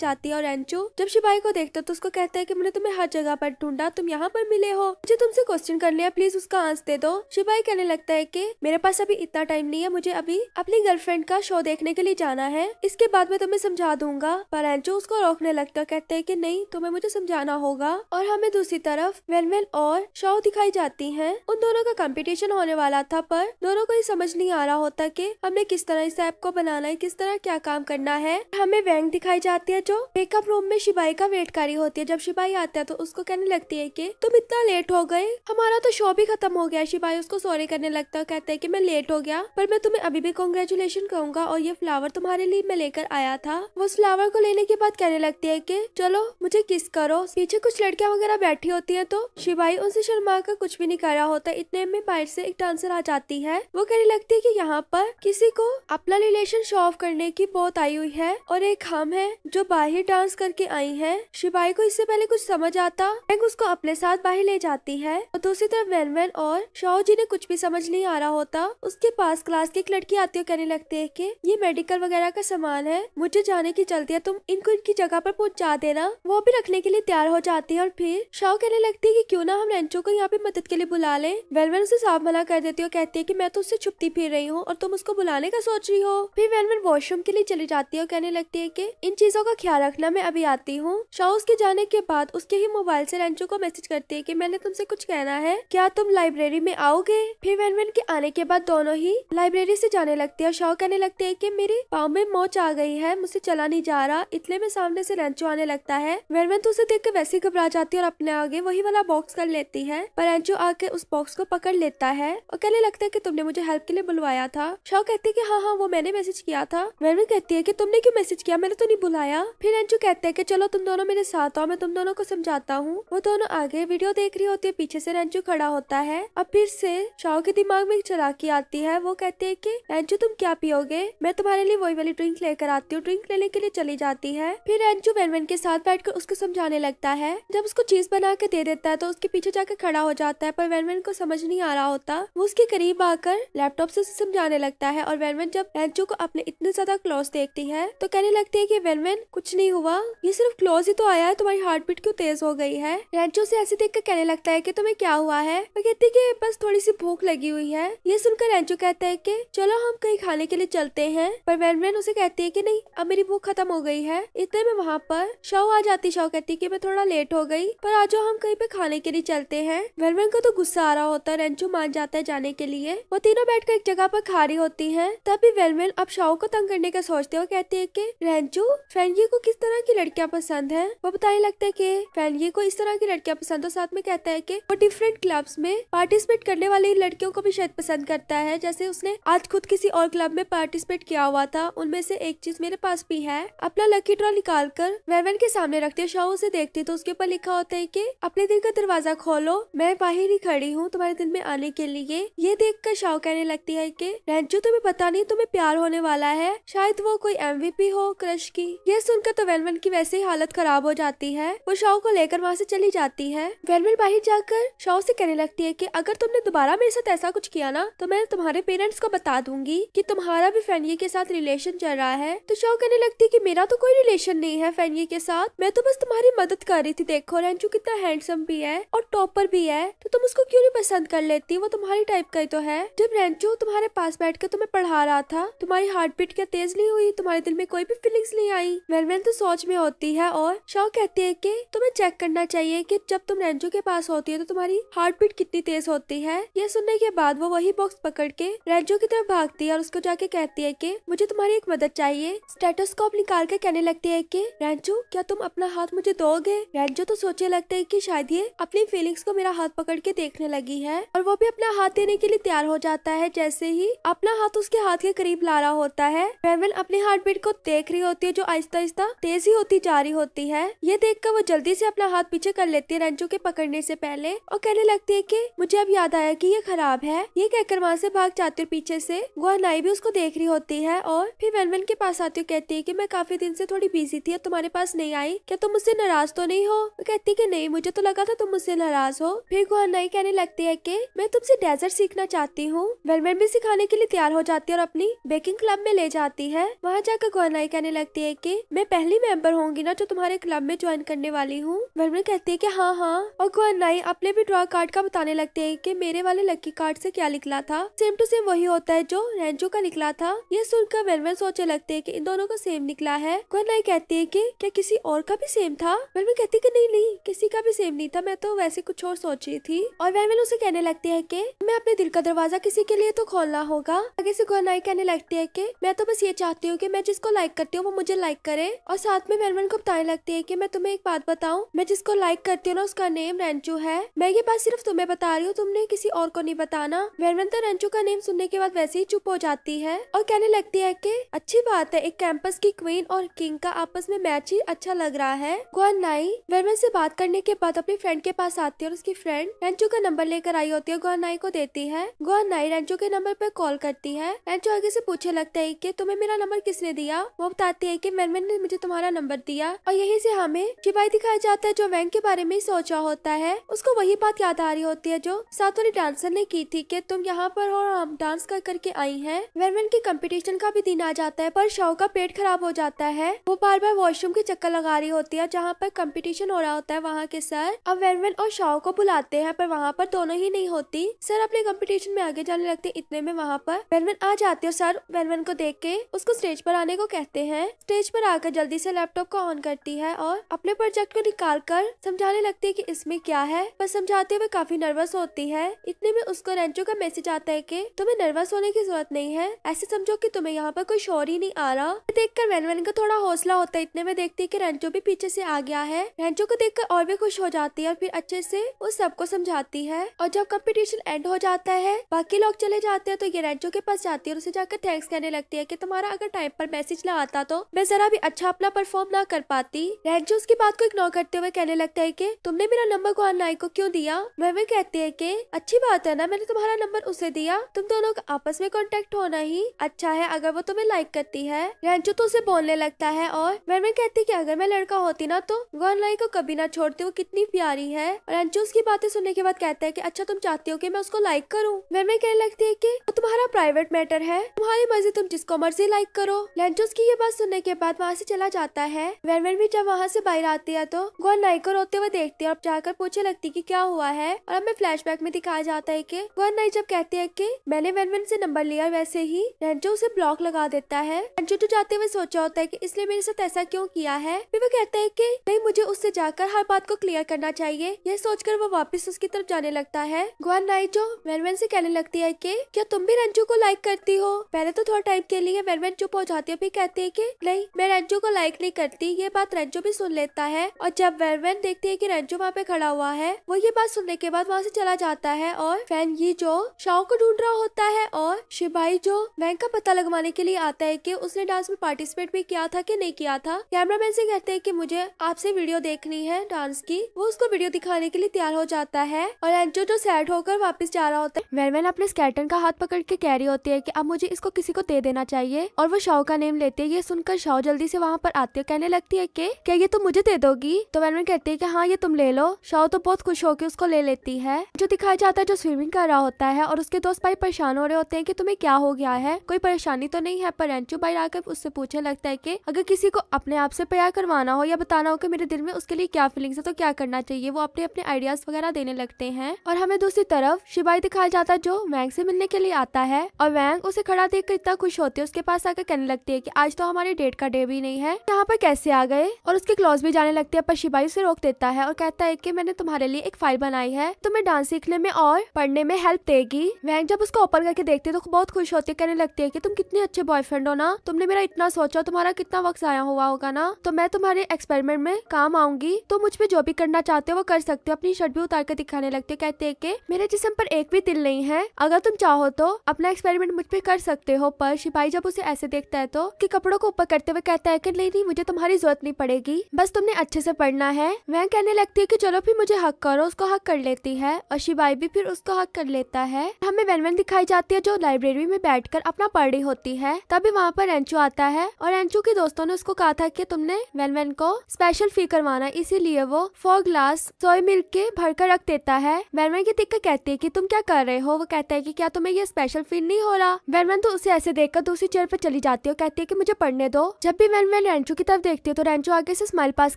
जाती है और रेंचू जब शिपाही को देखता तो उसको कहता है की मैंने तुम्हें हर जगह पर ढूंढा तुम यहाँ पर मिले हो मुझे तुमसे क्वेश्चन कर लिया प्लीज उसका आंस दे दो शिपाही कहने लगता है की मेरे पास अभी इतना टाइम नहीं है मुझे अभी अपनी गर्लफ्रेंड का शो देखने के लिए जाना है इसके बाद में तुम्हें समझा दूंगा परंचो उसको रोकने लगता कहते हैं की नहीं तुम्हें मुझे समझाना होगा और हमें दूसरी तरफ वेलवेल और शो दिखाई जाती है उन दोनों का कॉम्पिटिशन होने वाला था पर दोनों को ये समझ नहीं आ रहा होता की हमने किस तरह इस ऐप को बनाना है किस तरह क्या काम करना है हमें वैंग दिखाई जाती है जो मेकअप रूम में शिबाई का वेट करी होती है जब शिबाई आता है तो उसको कहने लगती है की तुम इतना लेट हो गए हमारा तो शो भी खत्म हो गया शिबाई उसको सॉरी करने लगता है कहते हैं की मैं लेट हो हो गया पर मैं तुम्हें अभी भी कॉन्ग्रेचुलेशन कहूंगा और ये फ्लावर तुम्हारे लिए मैं लेकर आया था वो उस फ्लावर को लेने के बाद कहने लगती है की चलो मुझे किस करो पीछे कुछ लड़कियाँ वगैरह बैठी होती है तो शिवाई उनसे शर्मा कर कुछ भी नहीं कर रहा होता इतने में बाइट से एक डांसर आ जाती है वो कहने लगती है की यहाँ पर किसी को अपना रिलेशन शो ऑफ करने की बहुत आई हुई है और एक हम है जो बाहर डांस करके आई है शिवाई को इससे पहले कुछ समझ आता बैंक उसको अपने साथ बाहर ले जाती है और दूसरी तरफ वैन वैन और शाह जी ने कुछ भी समझ नहीं आ रहा होता उसके उसके पास क्लास की एक लड़की आती है कहने लगती है कि ये मेडिकल वगैरह का सामान है मुझे जाने की चलती है तुम इनको इनकी जगह पर पहुंचा देना वो भी रखने के लिए तैयार हो जाती है और फिर शाह कहने लगती है कि क्यों ना हम रेंचो को यहाँ पे मदद के लिए बुला ले वेलमैन उसे साफ मना कर देती है कहती है की मैं तो उससे छुपती फिर रही हूँ और तुम उसको बुलाने का सोच रही हो फिर वेलमैन वॉशरूम के लिए चली जाती है और कहने लगती है की इन चीजों का ख्याल रखना मैं अभी आती हूँ शाह उसके जाने के बाद उसके ही मोबाइल से रेंचो को मैसेज करती है की मैंने तुमसे कुछ कहना है क्या तुम लाइब्रेरी में आओगे फिर वेलमैन के आने के बाद दोनों दोनों ही लाइब्रेरी से जाने लगते हैं शाह कहने लगते हैं कि मेरे पाँव में मोच आ गई है मुझसे चला नहीं जा रहा इतने में सामने से रेंचो आने लगता है वेरमेंट उसे देख कर वैसे घबरा जाती है और अपने आगे वही वाला बॉक्स कर लेती है पर रेंचो आके उस बॉक्स को पकड़ लेता है और कहने लगता है की तुमने मुझे हेल्प के लिए बुलवाया था शाह कहती है की हाँ हाँ वो मैंने मैसेज किया था वेरमेंट कहती है की तुमने क्यों मैसेज किया मैंने तो नहीं बुलाया फिर रेंचो कहते हैं की चलो तुम दोनों मेरे साथ आओ मैं तुम दोनों को समझाता हूँ वो दोनों आगे वीडियो देख रही होती है पीछे से रेंचो खड़ा होता है अब फिर से शाह के दिमाग में चलाकी आती आती है वो कहती है कि एंजू तुम क्या पियोगे मैं तुम्हारे लिए वही वाली ड्रिंक लेकर आती हूँ ड्रिंक लेने के लिए चली जाती है फिर एंजू वैनवैन के साथ बैठकर उसको समझाने लगता है जब उसको चीज बना के दे देता है तो उसके पीछे जाकर खड़ा हो जाता है पर वैनवैन को समझ नहीं आ रहा होता वो उसके करीब आकर लैपटॉप से उसे समझाने लगता है और वैनवैन जब एंजू को अपने इतने ज्यादा क्लोज देखती है तो कहने लगती है की वैनवैन कुछ नहीं हुआ ये सिर्फ क्लोज ही तो आया है तुम्हारी हार्ट बीट क्यों तेज हो गई है एंजू से ऐसे देख कर कहने लगता है की तुम्हें क्या हुआ है वो कहती है की बस थोड़ी सी भूख लगी हुई है ये सुनकर जो कहता है कि चलो हम कहीं खाने के लिए चलते हैं पर वैनवैन उसे कहती है कि नहीं अब मेरी भूख खत्म हो गई है इतने में वहाँ पर शव आ जाती शव कहती है कि मैं थोड़ा लेट हो गई पर आज हम कहीं पे खाने के लिए चलते हैं वैनवैन को तो गुस्सा आ रहा होता है रेंचो मान जाता है जाने के लिए वो तीनों बैठकर एक जगह पर खा रही होती है तभी वेलमेन अब शव को तंग करने का सोचते हुए कहती है की रेंचो फैनजी को किस तरह की लड़कियाँ पसंद है वो बताने लगता है की फैनजी को इस तरह की लड़कियाँ पसंद हो साथ में कहता है की वो डिफरेंट क्लब्स में पार्टिसिपेट करने वाली लड़कियों को भी शायद पसंद करता है जैसे उसने आज खुद किसी और क्लब में पार्टिसिपेट किया हुआ था उनमें से एक चीज मेरे पास भी है अपना लकी ड्रॉ निकाल कर वेरवन के सामने रखते शाह उसे देखती तो उसके ऊपर लिखा होता है की अपने दिल का दरवाजा खोलो मैं बाहर ही खड़ी हूँ तुम्हारे दिल में आने के लिए ये देख कर शाह कहने लगती है की रेंचू तुम्हें पता नहीं तुम्हें प्यार होने वाला है शायद वो कोई पी हो क्रश की ये सुनकर तो वेलवन की वैसे ही हालत खराब हो जाती है वो शाह को लेकर वहाँ से चली जाती है वेलवन बाहर जाकर शाह से कहने लगती है कि अगर तुमने दोबारा मेरे साथ ऐसा कुछ किया ना तो मैं तुम्हारे तुम्हारे पेरेंट्स को बता दूंगी कि तुम्हारा भी फैनिये के साथ रिलेशन चल रहा है तो शो कहने लगती कि मेरा तो कोई रिलेशन नहीं है फैनिये के साथ मैं तो बस तुम्हारी मदद कर रही थी देखो रेंचू कितना हैंडसम भी है और टॉपर भी है तो तुम उसको क्यों नहीं पसंद कर लेती वो तुम्हारी टाइप का ही तो है जब रेंचू तुम्हारे पास बैठ कर तुम्हें पढ़ा रहा था तुम्हारी हार्ट बीट क्या तेज नहीं हुई तुम्हारे दिल में कोई भी फीलिंग्स नहीं आई वेलवेन तो सोच में होती है और शव कहती है की तुम्हें चेक करना चाहिए की जब तुम रेंचू के पास होती है तो तुम्हारी हार्ट बीट कितनी तेज होती है ये सुनने के बाद वो वही बॉक्स पकड़ करके रेंजो की तरफ भागती है और उसको जाके कहती है की मुझे तुम्हारी एक मदद चाहिए स्टेटोस्कोप निकाल के कहने लगती है की रेंजो क्या तुम अपना हाथ मुझे दोगे रेंजो तो सोचने लगते है की शायद ये अपनी फीलिंग्स को मेरा हाथ पकड़ के देखने लगी है और वो भी अपना हाथ देने के लिए तैयार हो जाता है जैसे ही अपना हाथ उसके हाथ के करीब ला रहा होता है रेवन अपनी हार्ट बीट को देख रही होती है जो आहिस्ता आहिस्ता तेजी होती जा रही होती है ये देख कर वो जल्दी से अपना हाथ पीछे कर लेती है रेंजो के पकड़ने से पहले और कहने लगती है की मुझे अब याद आया की ये खराब है ये कहकर वहाँ से भाग भाग जाती हूँ पीछे से गुआनाई भी उसको देख रही होती है और फिर वेनवेन के पास आती हूँ कहती है की मैं काफी दिन से थोड़ी बिजी थी और तुम्हारे पास नहीं आई क्या तुम मुझसे नाराज तो नहीं हो वो कहती की नहीं मुझे तो लगा था तुम मुझसे नाराज हो फिर गुआनाई कहने लगती है की मैं तुमसे डेजर्ट सीखना चाहती हूँ वेनवेन भी सिखाने के लिए तैयार हो जाती है और अपनी बेकिंग क्लब में ले जाती है वहाँ जाकर गुआनाई कहने लगती है की मैं पहली मेंबर होंगी ना जो तुम्हारे क्लब में ज्वाइन करने वाली हूँ वेनवेन कहती है की हाँ हाँ और गुआनाई अपने भी ड्रॉ कार्ड का बताने लगती है की मेरे वाले लकी कार्ड से क्या निकला था सेम टू सेम वही होता है जो रेंचो का निकला था ये सुनकर वेलवेन सोचने लगते है की इन दोनों का सेम निकला है कर्नाई कहती है की क्या किसी और का भी सेम था वेलवेन कहती की नहीं नहीं किसी का भी सेम नहीं था मैं तो वैसे कुछ और सोच रही थी और वेलवेन उसे कहने लगती है की मैं अपने दिल का दरवाजा किसी के लिए तो खोलना होगा आगे से कर्नाई कहने लगती है की मैं तो बस ये चाहती हूँ की मैं जिसको लाइक करती हूँ वो मुझे लाइक करे और साथ में वेलवेन को बताने लगती है की मैं तुम्हें एक बात बताऊँ मैं जिसको लाइक करती हूँ ना उसका नेम रेंचू है मैं ये बात सिर्फ तुम्हें बता रही हूँ तुमने किसी और को नहीं बताना वेलवेन तो रेंचू का का नेम सुनने के बाद वैसे ही चुप हो जाती है और कहने लगती है कि अच्छी बात है एक कैंपस की क्वीन और किंग का आपस में मैच ही अच्छा लग रहा है गुआन नाई वर्मन से बात करने के बाद अपनी फ्रेंड के पास आती है और उसकी फ्रेंड रेंचो का नंबर लेकर आई होती है गुआन नाई को देती है गुआन नाई रेंचो के नंबर पर कॉल करती है रेंचो आगे से पूछे लगता है की तुम्हें मेरा नंबर किसने दिया वो बताती है की वर्मन ने मुझे तुम्हारा नंबर दिया और यही से हमें शिवाई दिखाया जाता है जो वैंग के बारे में सोचा होता है उसको वही बात याद आ रही होती है जो सातोरी डांसर ने की थी की तुम यहाँ पर हो और आप डांस कर करके आई है वेरवन के कम्पिटिशन का भी दिन आ जाता है पर शव का पेट खराब हो जाता है वो बार बार वॉशरूम के चक्कर लगा रही होती है जहाँ पर कम्पिटिशन हो रहा होता है वहाँ के सर अब वेरवन और शव को बुलाते हैं पर वहाँ पर दोनों ही नहीं होती सर अपने कम्पिटिशन में आगे जाने लगते इतने में वहाँ पर वेरवन आ जाते हो सर वेरवन को देख के उसको स्टेज पर आने को कहते हैं स्टेज पर आकर जल्दी से लैपटॉप को ऑन करती है और अपने प्रोजेक्ट को निकाल कर समझाने लगती है कि इसमें क्या है पर समझाते हुए काफी नर्वस होती है इतने में उसको रेंचो का मैसेज आता है कि जाएंगे तुम्हें नर्वस होने की जरूरत नहीं है ऐसे समझो कि तुम्हें यहाँ पर कोई शोर ही नहीं आ रहा देखकर वैनवन का थोड़ा हौसला होता है इतने में देखती है की रेंचो भी पीछे से आ गया है रेंचो को देखकर और भी खुश हो जाती है और फिर अच्छे से वो सबको समझाती है और जब कम्पिटिशन एंड हो जाता है बाकी लोग चले जाते हैं तो ये रेंचो के पास जाती है और उसे जाकर थैंक्स कहने लगती है की तुम्हारा अगर टाइम पर मैसेज ना आता तो मैं जरा भी अच्छा अपना परफॉर्म ना कर पाती रेंचो उसकी बात को इग्नोर करते हुए कहने लगता है की तुमने मेरा नंबर गुआन को क्यों दिया मैं कहती है की अच्छी बात है ना मैंने तुम्हारा नंबर उसे दिया तुम दोनों का आपस में कॉन्टेक्ट होना ही अच्छा है अगर वो तुम्हें लाइक करती है रेंचो तो उसे बोलने लगता है और मैडम कहती कि अगर मैं लड़का होती ना तो गोनलाई को कभी ना छोड़ती वो कितनी प्यारी है रेंचो उसकी बातें सुनने के बाद कहता है की अच्छा तुम चाहती हो की मैं उसको लाइक करूँ मैडम कहने लगती है की वो तुम्हारा प्राइवेट मैटर है तुम्हारी मर्जी तुम जिसको मर्जी लाइक करो रेंचो की ये बात सुनने के बाद वहाँ से चला जाता है वेनवेन भी जब वहाँ से बाहर आती है तो गोनलाई को रोते हुए देखती है और जाकर पूछे लगती की क्या हुआ है और हमें फ्लैशबैक में दिखाया जाता है की गोनलाई जब कहती है की मैंने वेनवेन से नंबर लिया वैसे ही रेंजो उसे ब्लॉक लगा देता है रेंजो तो जाते हुए सोचा होता है कि इसने मेरे साथ ऐसा क्यों किया है फिर वो कहता है कि नहीं मुझे उससे जाकर हर बात को क्लियर करना चाहिए यह सोचकर वो वापस उसकी तरफ जाने लगता है गुआन नाइजो वेनवेन से कहने लगती है की क्या तुम भी रेंजो को लाइक करती हो पहले तो थोड़ा टाइम के लिए वेनवेन चुप हो जाती है फिर कहती है की नहीं मैं रेंजो को लाइक नहीं करती ये बात रेंजो भी सुन लेता है और जब वेनवेन देखती है की रेंजो वहाँ पे खड़ा हुआ है वो ये बात सुनने के बाद वहाँ से चला जाता है और फैन ये जो शाओ को ढूंढ रहा रहा होता है और शिबाई जो बैंक का पता लगवाने के लिए आता है कि उसने डांस में पार्टिसिपेट भी किया था कि नहीं किया था कैमरामैन से कहते हैं कि मुझे आपसे वीडियो देखनी है डांस की वो उसको वीडियो दिखाने के लिए तैयार हो जाता है और एंजो जो सेट होकर वापस जा रहा होता है वेरमैन अपने स्केटन का हाथ पकड़ के कह रही होती है की अब मुझे इसको किसी को दे देना चाहिए और वो शव का नेम लेती है ये सुनकर शाओ जल्दी से वहाँ पर आती है कहने लगती है की क्या ये तुम तो मुझे दे दोगी तो वेरमैन कहती है की हाँ ये तुम ले लो शव तो बहुत खुश होकर उसको ले लेती है जो दिखाया जाता है जो स्विमिंग कर रहा होता है और उसके दोस्त पाई परेशान हो रहे होते हैं कि तुम्हें क्या हो गया है कोई परेशानी तो नहीं है पर रेंचू भाई आकर उससे पूछने लगता है कि अगर किसी को अपने आप से प्यार करवाना हो या बताना हो कि मेरे दिल में उसके लिए क्या फीलिंग्स है तो क्या करना चाहिए वो अपने अपने आइडियाज वगैरह देने लगते हैं और हमें दूसरी तरफ शिवाई दिखाया जाता है जो वैंग से मिलने के लिए आता है और वैंग उसे खड़ा देख इतना खुश होती है उसके पास आकर कहने लगती है की आज तो हमारे डेट का डे भी नहीं है यहाँ पर कैसे आ गए और उसके क्लॉज भी जाने लगते है पर शिवाई उसे रोक देता है और कहता है की मैंने तुम्हारे लिए एक फाइल बनाई है तुम्हें डांस सीखने में और पढ़ने में हेल्प देगी वैंग जब उसको ओपन करके देखती है तो बहुत खुश होती है कहने लगती है की तुम कितने अच्छे बॉयफ्रेंड हो ना तुमने मेरा इतना सोचा तुम्हारा कितना वक्त आया हुआ होगा ना तो मैं तुम्हारे एक्सपेरिमेंट में काम आऊंगी तो मुझ जो भी करना चाहते हो वो कर सकते हो अपनी शर्ट भी उतार कर दिखाने लगते हो कहते है की मेरे जिसम पर एक भी दिल नहीं है अगर तुम चाहो तो अपना एक्सपेरिमेंट मुझ पर कर सकते हो पर सिपाही जब उसे ऐसे देखता है तो कि कपड़ों को ऊपर करते हुए कहता है कि नहीं नहीं मुझे तुम्हारी जरूरत नहीं पड़ेगी बस तुमने अच्छे से पढ़ना है वह कहने लगती है की चलो फिर मुझे हक करो उसको हक कर लेती है और शिबाई भी फिर उसको हक कर लेता है हमें वैन वैन दिखाई जाती है जो लाइब्रेरी में बैठकर अपना पढ़ रही होती है तभी वहाँ पर एंचू आता है और एंचू के दोस्तों ने उसको कहा था कि तुमने वेन वेन को स्पेशल फी करवाना इसीलिए वो फोर ग्लास सोई मिल्क के भर कर रख देता है वेन वेन की दिक्कत कहती है की तुम क्या कर रहे हो वो कहता है की क्या तुम्हें ये स्पेशल फील नहीं हो रहा वेन वेन तो उसे ऐसे देखकर दूसरी चेयर पर चली जाती है और कहती है की मुझे पढ़ने दो जब भी वेन वेन रेंचू की तरफ देखती है तो रेंचू आगे से स्माइल पास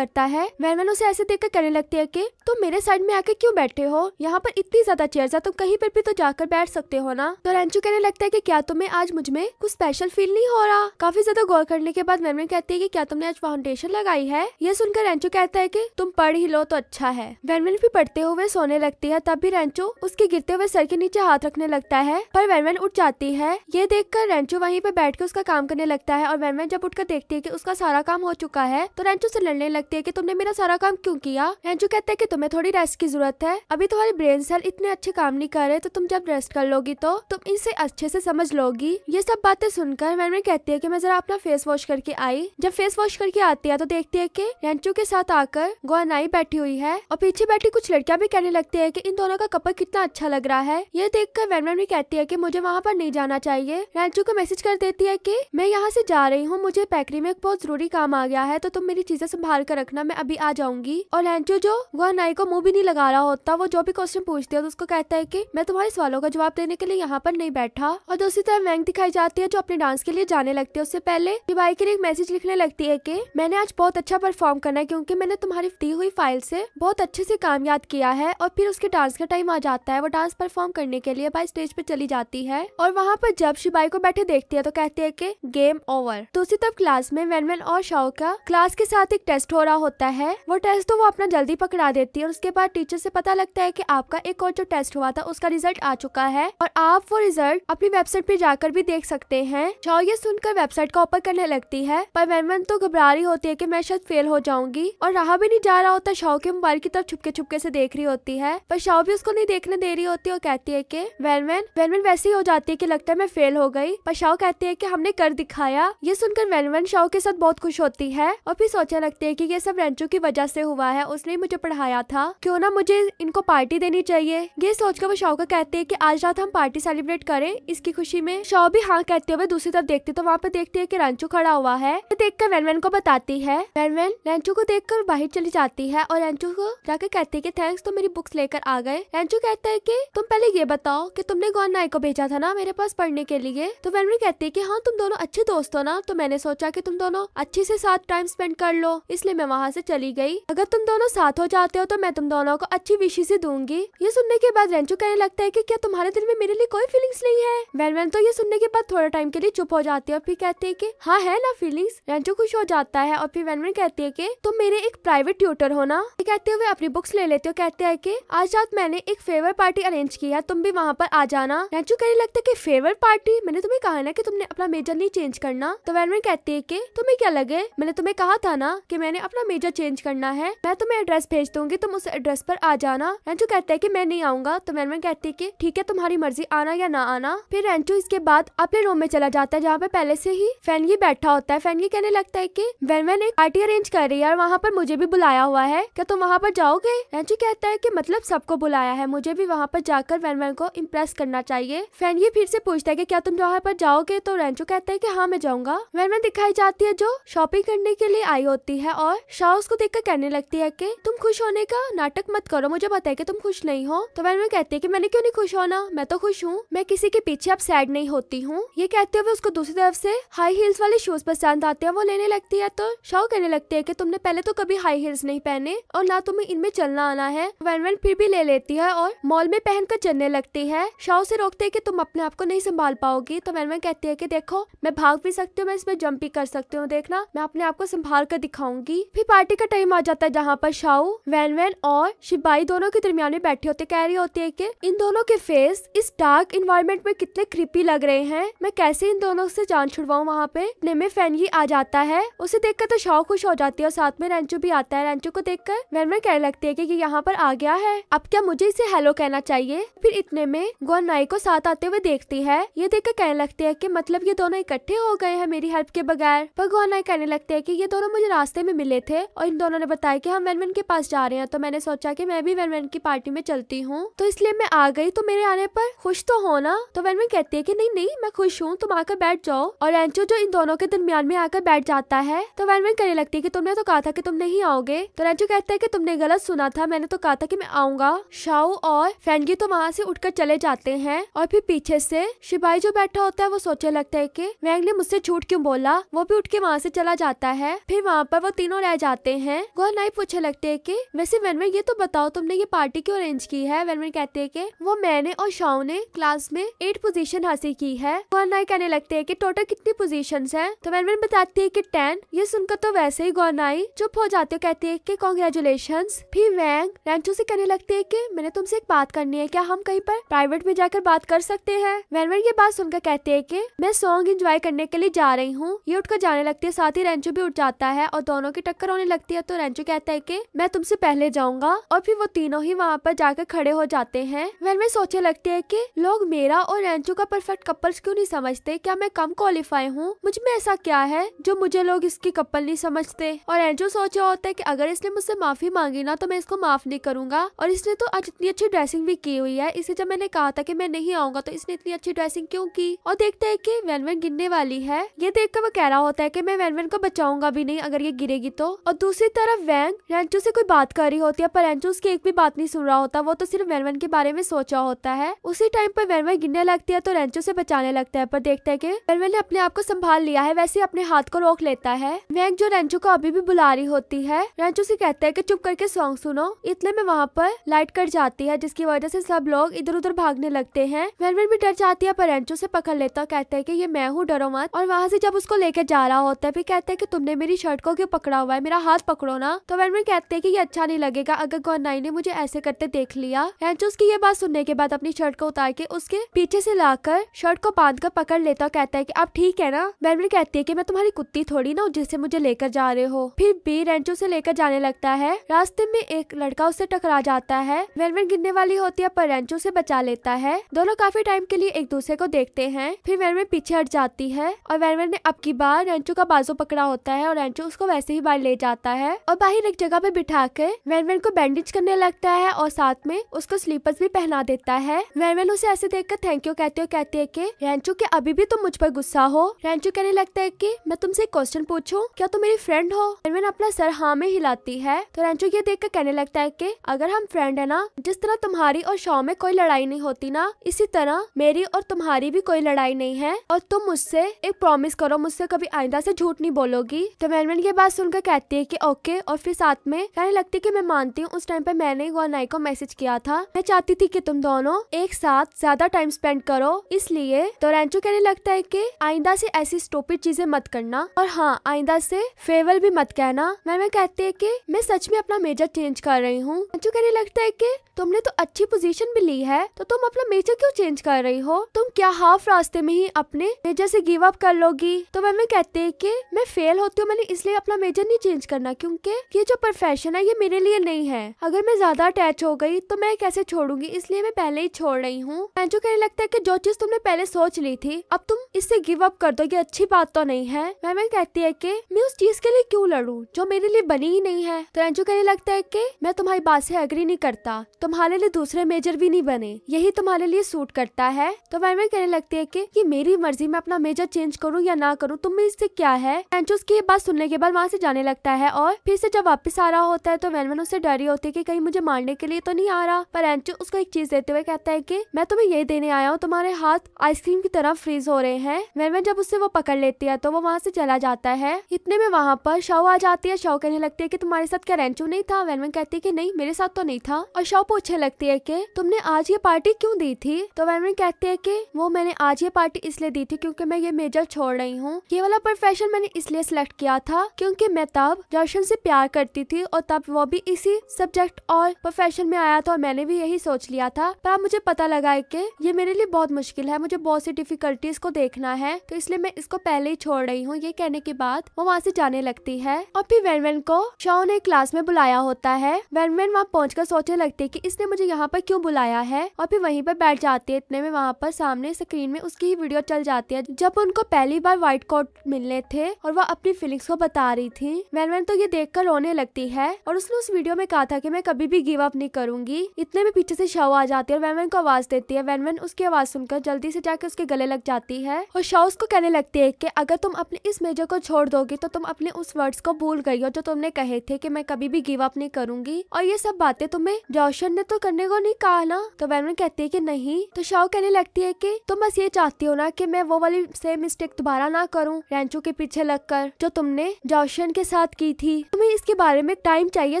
करता है वेन वेन उसे ऐसे देखकर कहने लगती है की तुम मेरे साइड में आके क्यूँ बैठे हो यहाँ पर इतनी ज्यादा चेयर है तुम कहीं पर भी तो जाकर बैठ सकते होते हो ना तो रेंचू कहने लगता है कि क्या तुम्हें आज मुझमें कुछ स्पेशल फील नहीं हो रहा काफी ज्यादा गौर करने के बाद मेमरिन कहती है की क्या तुमने आज फाउंडेशन लगाई है ये सुनकर रेंचू कहता है की तुम पढ़ ही लो तो अच्छा है वेनमेन भी पढ़ते हुए सोने लगती है तभी रेंचू उसके गिरते हुए सर के नीचे हाथ रखने लगता है पर वेनमेन उठ जाती है ये देखकर रेंचू वहीं पे बैठ के उसका काम करने लगता है और वेनमेन जब उठकर देखती है की उसका सारा काम हो चुका है तो रेंचू से लड़ने लगती है की तुमने मेरा सारा काम क्यूँ किया रेंचू कहते है की तुम्हें थोड़ी रेस्ट की जरूरत है अभी तुम्हारी ब्रेन सेल इतने अच्छे काम नहीं कर रहे तो तुम जब रेस्ट कर लो होगी तो तुम इसे अच्छे से समझ लोगी ये सब बातें सुनकर मैडम कहती है की मैं जरा अपना फेस वॉश करके आई जब फेस वॉश करके आती है तो देखती है की रेंचू के साथ आकर गोनाई बैठी हुई है और पीछे बैठी कुछ लड़कियां भी कहने लगती है की इन दोनों का कपल कितना अच्छा लग रहा है ये देख कर मैडम कहती है की मुझे वहाँ पर नहीं जाना चाहिए रेंचू को मैसेज कर देती है की मैं यहाँ से जा रही हूँ मुझे पैकरी में एक बहुत जरूरी काम आ गया है तो तुम मेरी चीजें संभाल कर रखना मैं अभी आ जाऊंगी और रेंचू जो गोनाई को मुंह भी नहीं लगा रहा होता वो जो भी क्वेश्चन पूछती है तो उसको कहता है की मैं तुम्हारे सवालों का जवाब देने करने के लिए यहाँ पर नहीं बैठा और दूसरी तरफ मैंग दिखाई जाती है जो अपने डांस के लिए जाने लगती है उससे पहले भाई के लिए एक मैसेज लिखने लगती है की मैंने आज बहुत अच्छा परफॉर्म करना है क्यूँकी मैंने तुम्हारी दी हुई फाइल से बहुत अच्छे से काम याद किया है और फिर उसके डांस का टाइम आ जाता है वो डांस परफॉर्म करने के लिए बाई स्टेज पर चली जाती है और वहाँ पर जब शिबाई को बैठे देखती है तो कहती है की गेम ओवर दूसरी तरफ क्लास में वैनमैन और शाओ का क्लास के साथ एक टेस्ट हो रहा होता है वो टेस्ट तो वो अपना जल्दी पकड़ा देती है और उसके बाद टीचर से पता लगता है की आपका एक और जो टेस्ट हुआ था उसका रिजल्ट आ चुका है और आप वो रिजल्ट अपनी वेबसाइट पे जाकर भी देख सकते हैं शाओ ये सुनकर वेबसाइट को ओपन करने लगती है पर मैमन तो घबरा रही होती है की मैं शायद फेल हो जाऊंगी और रहा भी नहीं जा रहा होता शाओ के मोबाइल की तरफ छुपके छुपके से देख रही होती है पर शाओ भी उसको नहीं देखने दे रही होती और कहती है की वैनमैन वैनमैन वैसे ही हो जाती है की लगता है मैं फेल हो गई पर शाओ कहती है की हमने कर दिखाया ये सुनकर वैनमैन शाओ के साथ बहुत खुश होती है और फिर सोचने लगती है की ये सब रेंचो की वजह से हुआ है उसने मुझे पढ़ाया था क्यों ना मुझे इनको पार्टी देनी चाहिए ये सोचकर वो शाओ का कहती है की आज रात हम पार्टी सेलिब्रेट करे इसकी खुशी में शो भी हाँ कहते हुए दूसरी तरफ देखते तो वहाँ पे देखती है की रंचू खड़ा हुआ है तो देख कर वेनवेन को बताती है वैनवैन रंचू को देख कर बाहर चली जाती है और रंचू को जाकर कहती है की थैंक्स तुम तो मेरी बुक्स लेकर आ गए रंचू कहता है की तुम पहले ये बताओ की तुमने गौन नाई को भेजा था ना मेरे पास पढ़ने के लिए तो वैनवैन कहती है की हाँ तुम दोनों अच्छे दोस्त हो ना तो मैंने सोचा की तुम दोनों अच्छे से साथ टाइम स्पेंड कर लो इसलिए मैं वहाँ से चली गई अगर तुम दोनों साथ हो जाते हो तो मैं तुम दोनों को अच्छी विशी से दूंगी ये सुनने के बाद रेंचू कहने लगता है की क्या तुम्हारे दिल में मेरे लिए कोई फीलिंग्स नहीं है वैन वैन तो ये सुनने के बाद थोड़ा टाइम के लिए चुप हो जाती है और फिर कहते है कि हाँ है ना फीलिंग्स रेंचो खुश हो जाता है और फिर वैन वैन कहती है कि तुम मेरे एक प्राइवेट ट्यूटर हो ना कहते हुए अपनी बुक्स ले लेते हो कहते हैं की आज रात मैंने एक फेवर पार्टी अरेंज की है तुम भी वहाँ पर आ जाना रेंचो कहने लगता है की फेवर पार्टी मैंने तुम्हें कहा ना की तुमने अपना मेजर नहीं चेंज करना तो वैन वैन कहती है की तुम्हें क्या लगे मैंने तुम्हें कहा था ना की मैंने अपना मेजर चेंज करना है मैं तुम्हें एड्रेस भेज दूंगी तुम उस एड्रेस पर आ जाना रेंचो कहते है की मैं नहीं आऊंगा तो वैन वैन कहती है की ठीक है तुम्हारी मर्जी मर्जी आना या ना आना फिर रेंटू इसके बाद अपने रूम में चला जाता है जहाँ पे पहले से ही फैनगी बैठा होता है फैनगी कहने लगता है की वेन वैन एक पार्टी अरेंज कर रही है और वहाँ पर मुझे भी बुलाया हुआ है क्या तुम वहाँ पर जाओगे रेंचू कहता है की मतलब सबको बुलाया है मुझे भी वहाँ पर जाकर वैन वैन को इम्प्रेस करना चाहिए फैनगी फिर से पूछता है की क्या तुम वहाँ पर जाओगे तो रेंचू कहता है की हाँ मैं जाऊंगा वैन वैन दिखाई जाती है जो शॉपिंग करने के लिए आई होती है और शाह उसको कर कहने लगती है की तुम खुश होने का नाटक मत करो मुझे पता है की तुम खुश नहीं हो तो वैन वैन कहती है की मैंने क्यों नहीं खुश होना मैं तो खुश हूँ मैं किसी के पीछे अब सैड नहीं होती हूँ ये कहते हुए उसको दूसरी तरफ से हाई हील्स वाले शूज पसंद आते हैं वो लेने लगती है तो शौ करने लगती है कि तुमने पहले तो कभी हाई हील्स नहीं पहने और ना तुम्हें इनमें चलना आना है वैन वन फिर भी ले लेती है और मॉल में पहन कर चलने लगती है शाओ से रोकते है की तुम अपने आप को नहीं संभाल पाओगी तो वैन वन कहती है की देखो मैं भाग भी सकती हूँ मैं इसमें जम्प भी कर सकती हूँ देखना मैं अपने आप को संभाल कर दिखाऊंगी फिर पार्टी का टाइम आ जाता है जहाँ पर शाह वैन वैन और शिबाई दोनों के दरमियान में बैठे होते कह रही होती है की इन दोनों के फेस इस डार्क इन्वायरमेंट में कितने क्रिपी लग रहे हैं मैं कैसे इन दोनों से जान छुड़वाऊँ वहाँ पे फैन फैनगी आ जाता है उसे देखकर तो शौक खुश हो जाती है और साथ में रेंचो भी आता है रेंचो को देख कर वैनमर कहने लगती है की ये यहाँ पर आ गया है अब क्या मुझे इसे हेलो कहना चाहिए फिर इतने में गोन नाई को साथ आते हुए देखती है ये देखकर कहने लगती है की मतलब ये दोनों इकट्ठे हो गए हैं मेरी हेल्प के बगैर पर गोन नाई कहने लगते है की ये दोनों मुझे रास्ते में मिले थे और इन दोनों ने बताया की हम वैनमेन के पास जा रहे हैं तो मैंने सोचा की मैं भी वैनमैन की पार्टी में चलती हूँ तो इसलिए मैं आ गई तो मेरे आने पर खुश तो हो ना तो वैनमैन कहती है की नहीं नहीं मैं खुश हूँ तुम आकर बैठ जाओ और एंचो जो इन दोनों के दरमियान में आकर बैठ जाता है तो वैनमैन कहने लगती है की तुमने तो कहा था की तुम नहीं आओगे तो एंचो कहता है कि तुमने गलत सुना था मैंने तो कहा था की मैं आऊंगा शाओ और फैनगी तो वहाँ से उठकर चले जाते हैं और फिर पीछे से शिबाई जो बैठा होता है वो सोचने लगता है की वैंग ने मुझसे झूठ क्यों बोला वो भी उठ के वहाँ से चला जाता है फिर वहाँ पर वो तीनों रह जाते हैं गोर नाई पूछे लगते है की वैसे वैनमैन ये तो बताओ तुमने ये पार्टी क्यों अरेंज की है वैनमैन कहते है की वो मैंने और शाओ ने क्लास में एट पोजीशन हासिल की है गौर नाई कहने लगते हैं कि टोटल कितनी पोजिशन है तो मैनमैन बताती है की टेन ये सुनकर तो वैसे ही गौर नाई चुप हो जाते कहती है की कॉन्ग्रेचुलेशन फिर वैंग रैंचो से कहने लगती है की मैंने तुमसे एक बात करनी है क्या हम कहीं पर प्राइवेट में जाकर बात कर सकते हैं वैनमैन ये बात सुनकर कहते है की मैं सॉन्ग इंजॉय करने के लिए जा रही हूँ ये उठकर जाने लगती है साथ ही रेंचो भी उठ जाता है और दोनों की टक्कर होने लगती है तो रेंचो कहता है की मैं तुमसे पहले जाऊंगा और फिर वो तीनों ही वहाँ पर जाकर खड़े हो जाते हैं वैन सोचने लगती है की के लोग मेरा और रेंचो का परफेक्ट कपल्स क्यों नहीं समझते क्या मैं कम क्वालिफाई हूँ मुझ में ऐसा क्या है जो मुझे लोग इसकी कपल नहीं समझते और एंचो सोचा होता है की अगर इसने मुझसे माफी मांगी ना तो मैं इसको माफ नहीं करूंगा और इसने तो आज इतनी अच्छी ड्रेसिंग भी की हुई है इसे जब मैंने कहा था की मैं नहीं आऊंगा तो इसने इतनी अच्छी ड्रेसिंग क्यूँ की और देखते है की वैन वैन गिरने वाली है ये कर वो कह रहा होता है की मैं वैन वैन को बचाऊंगा भी नहीं अगर ये गिरेगी तो और दूसरी तरफ वैंग रेंचो से कोई बात कर रही होती है पर रेंचो उसकी एक भी बात नहीं सुन रहा होता वो तो सिर्फ वैन वैन के बारे में सोचा होता है उसी उसी टाइम पर वैनवल गिरने लगती है तो रेंचो से बचाने लगता है पर देखता है की वैनवल ने अपने आप को संभाल लिया है वैसे अपने हाथ को रोक लेता है मैग जो रेंचो को अभी भी बुला रही होती है रेंचो से कहता है की चुप करके सॉन्ग सुनो इतने में वहाँ पर लाइट कट जाती है जिसकी वजह से सब लोग इधर उधर भागने लगते हैं वैनवल भी डर जाती है पर रेंचो से पकड़ लेता है कहते है की ये मैं हूँ डरो मत और वहाँ से जब उसको लेके जा रहा होता है फिर कहते हैं की तुमने मेरी शर्ट को क्यों पकड़ा हुआ है मेरा हाथ पकड़ो ना तो वैनमैन कहते हैं की ये अच्छा नहीं लगेगा अगर गोनाई ने मुझे ऐसे करते देख लिया रेंचो उसकी ये बात सुनने के बाद अपनी शर्ट को उतार के उसके पीछे से लाकर शर्ट को बांध कर पकड़ लेता और कहता है की अब ठीक है ना मैनविन कहती है की मैं तुम्हारी कुत्ती थोड़ी ना जिससे मुझे लेकर जा रहे हो फिर बी रेंचो से लेकर जाने लगता है रास्ते में एक लड़का उससे टकरा जाता है मैनविन गिरने वाली होती है पर रेंचो से बचा लेता है दोनों काफी टाइम के लिए एक दूसरे को देखते हैं फिर मैनविन पीछे हट जाती है और मैनविन ने अब की बार रेंचो का बाजू पकड़ा होता है और रेंचो उसको वैसे ही बाहर ले जाता है और बाहर एक जगह पे बिठा के मैनविन को बैंडेज करने लगता है और साथ में उसको स्लीपर्स भी पहना देता है मैनविन मैन उसे ऐसे देखकर थैंक यू कहते हो कहती है कि रेंचू के अभी भी तुम मुझ पर गुस्सा हो रेंचू कहने लगता है कि मैं तुमसे क्वेश्चन पूछूं क्या तुम मेरी फ्रेंड हो मैन अपना सर हाँ में हिलाती है तो रेंचू ये देख कर कहने लगता है की अगर हम फ्रेंड है ना जिस तरह तुम्हारी और शॉ में कोई लड़ाई नहीं होती ना इसी तरह मेरी और तुम्हारी भी कोई लड़ाई नहीं है और तुम मुझसे एक प्रॉमिस करो मुझसे कभी आइंदा से झूठ नहीं बोलोगी तो मैनमेन ये बात सुनकर कहती है की ओके और फिर साथ में कहने लगती है की मैं मानती हूँ उस टाइम पे मैंने नाई को मैसेज किया था मैं चाहती थी की तुम दोनों एक साथ साथ ज्यादा टाइम स्पेंड करो इसलिए तोरेंचो कहने लगता है कि आइंदा से ऐसी स्टोपिड चीजें मत करना और हाँ आइंदा से फेवल भी मत कहना मैम कहते है की मैं सच में अपना मेजर चेंज कर रही हूँ रेंचो कहने लगता है की तुमने तो अच्छी पोजीशन भी ली है तो तुम अपना मेजर क्यों चेंज कर रही हो तुम क्या हाफ रास्ते में ही अपने मेजर से गिव अप कर लोगी तो मैम कहते हैं कि मैं फेल होती हूँ मैंने इसलिए अपना मेजर नहीं चेंज करना क्योंकि ये जो प्रोफेशन है ये मेरे लिए नहीं है अगर मैं ज्यादा अटैच हो गई तो मैं कैसे छोड़ूंगी इसलिए मैं पहले ही छोड़ रही रही हूँ एंजो कहने लगता है कि जो चीज तुमने पहले सोच ली थी अब तुम इससे गिव अप कर दो ये अच्छी बात तो नहीं है मैम कहती है कि मैं उस चीज के लिए क्यों लड़ू जो मेरे लिए बनी ही नहीं है तो एंजो कहने लगता है कि मैं तुम्हारी बात से अग्री नहीं करता तुम्हारे लिए दूसरे मेजर भी नहीं बने यही तुम्हारे लिए सूट करता है तो मैम कहने लगती है की ये मेरी मर्जी में अपना मेजर चेंज करूँ या ना करूँ तुम्हें इससे क्या है एंजो उसकी बात सुनने के बाद वहाँ से जाने लगता है और फिर से जब वापिस आ रहा होता है तो मैम उससे डरी होती है की कहीं मुझे मारने के लिए तो नहीं आ रहा पर एंजो उसको एक चीज देते हुए कहता है की मैं तुम्हें यही देने आया हूँ तुम्हारे हाथ आइसक्रीम की तरह फ्रीज हो रहे हैं वेनवेन जब उससे वो पकड़ लेती है तो वो वहाँ से चला जाता है इतने में वहाँ पर शव आ जाती है शव कहने लगती है की तुम्हारे साथ क्या रेंचू नहीं था वेनवेन कहती है की नहीं मेरे साथ तो नहीं था और शव पूछने लगती है की तुमने आज ये पार्टी क्यूँ दी थी तो वेनवेन कहती है की वो मैंने आज ये पार्टी इसलिए दी थी क्यूँकी मैं ये मेजर छोड़ रही हूँ ये वाला प्रोफेशन मैंने इसलिए सिलेक्ट किया था क्योंकि मैं तब रोशन से प्यार करती थी और तब वो भी इसी सब्जेक्ट और प्रोफेशन में आया था और मैंने भी यही सोच लिया था पर मुझे पता लगाए के ये मेरे लिए बहुत मुश्किल है मुझे बहुत सी डिफिकल्टीज को देखना है तो इसलिए मैं इसको पहले ही छोड़ रही हूँ ये कहने के बाद वो वहाँ से जाने लगती है और फिर वैनवैन को शाओ ने क्लास में बुलाया होता है वैनवैन वहाँ पहुँच सोचने लगती है की इसने मुझे यहाँ पर क्यूँ बुलाया है और फिर वही पर बैठ जाती है इतने में वहाँ पर सामने स्क्रीन में उसकी ही वीडियो चल जाती है जब उनको पहली बार व्हाइट कोट मिलने थे और वह अपनी फीलिंग्स को बता रही थी वैनवैन तो ये कर रोने लगती है और उसने उस वीडियो में कहा था की मैं कभी भी गिव अप नहीं करूंगी इतने में पीछे से शव आ जाती है और वैनवैन को आवाज आवाज देती है वैनवन उसकी आवाज सुनकर जल्दी से जाकर उसके गले लग जाती है और शाउस को कहने लगती है कि अगर तुम अपने इस मेजर को छोड़ दोगी तो तुम अपने उस वर्ड्स को भूल गई हो जो तुमने कहे थे कि मैं कभी भी गिव अप नहीं करूंगी और ये सब बातें तुम्हें जोशन ने तो करने को नहीं कहा ना तो वैनवन कहती है की नहीं तो शाओ कहने लगती है की तुम बस ये चाहती हो ना की मैं वो वाली सेम मिस्टेक दोबारा ना करूँ रेंचो के पीछे लगकर जो तुमने जोशन के साथ की थी तुम्हें इसके बारे में टाइम चाहिए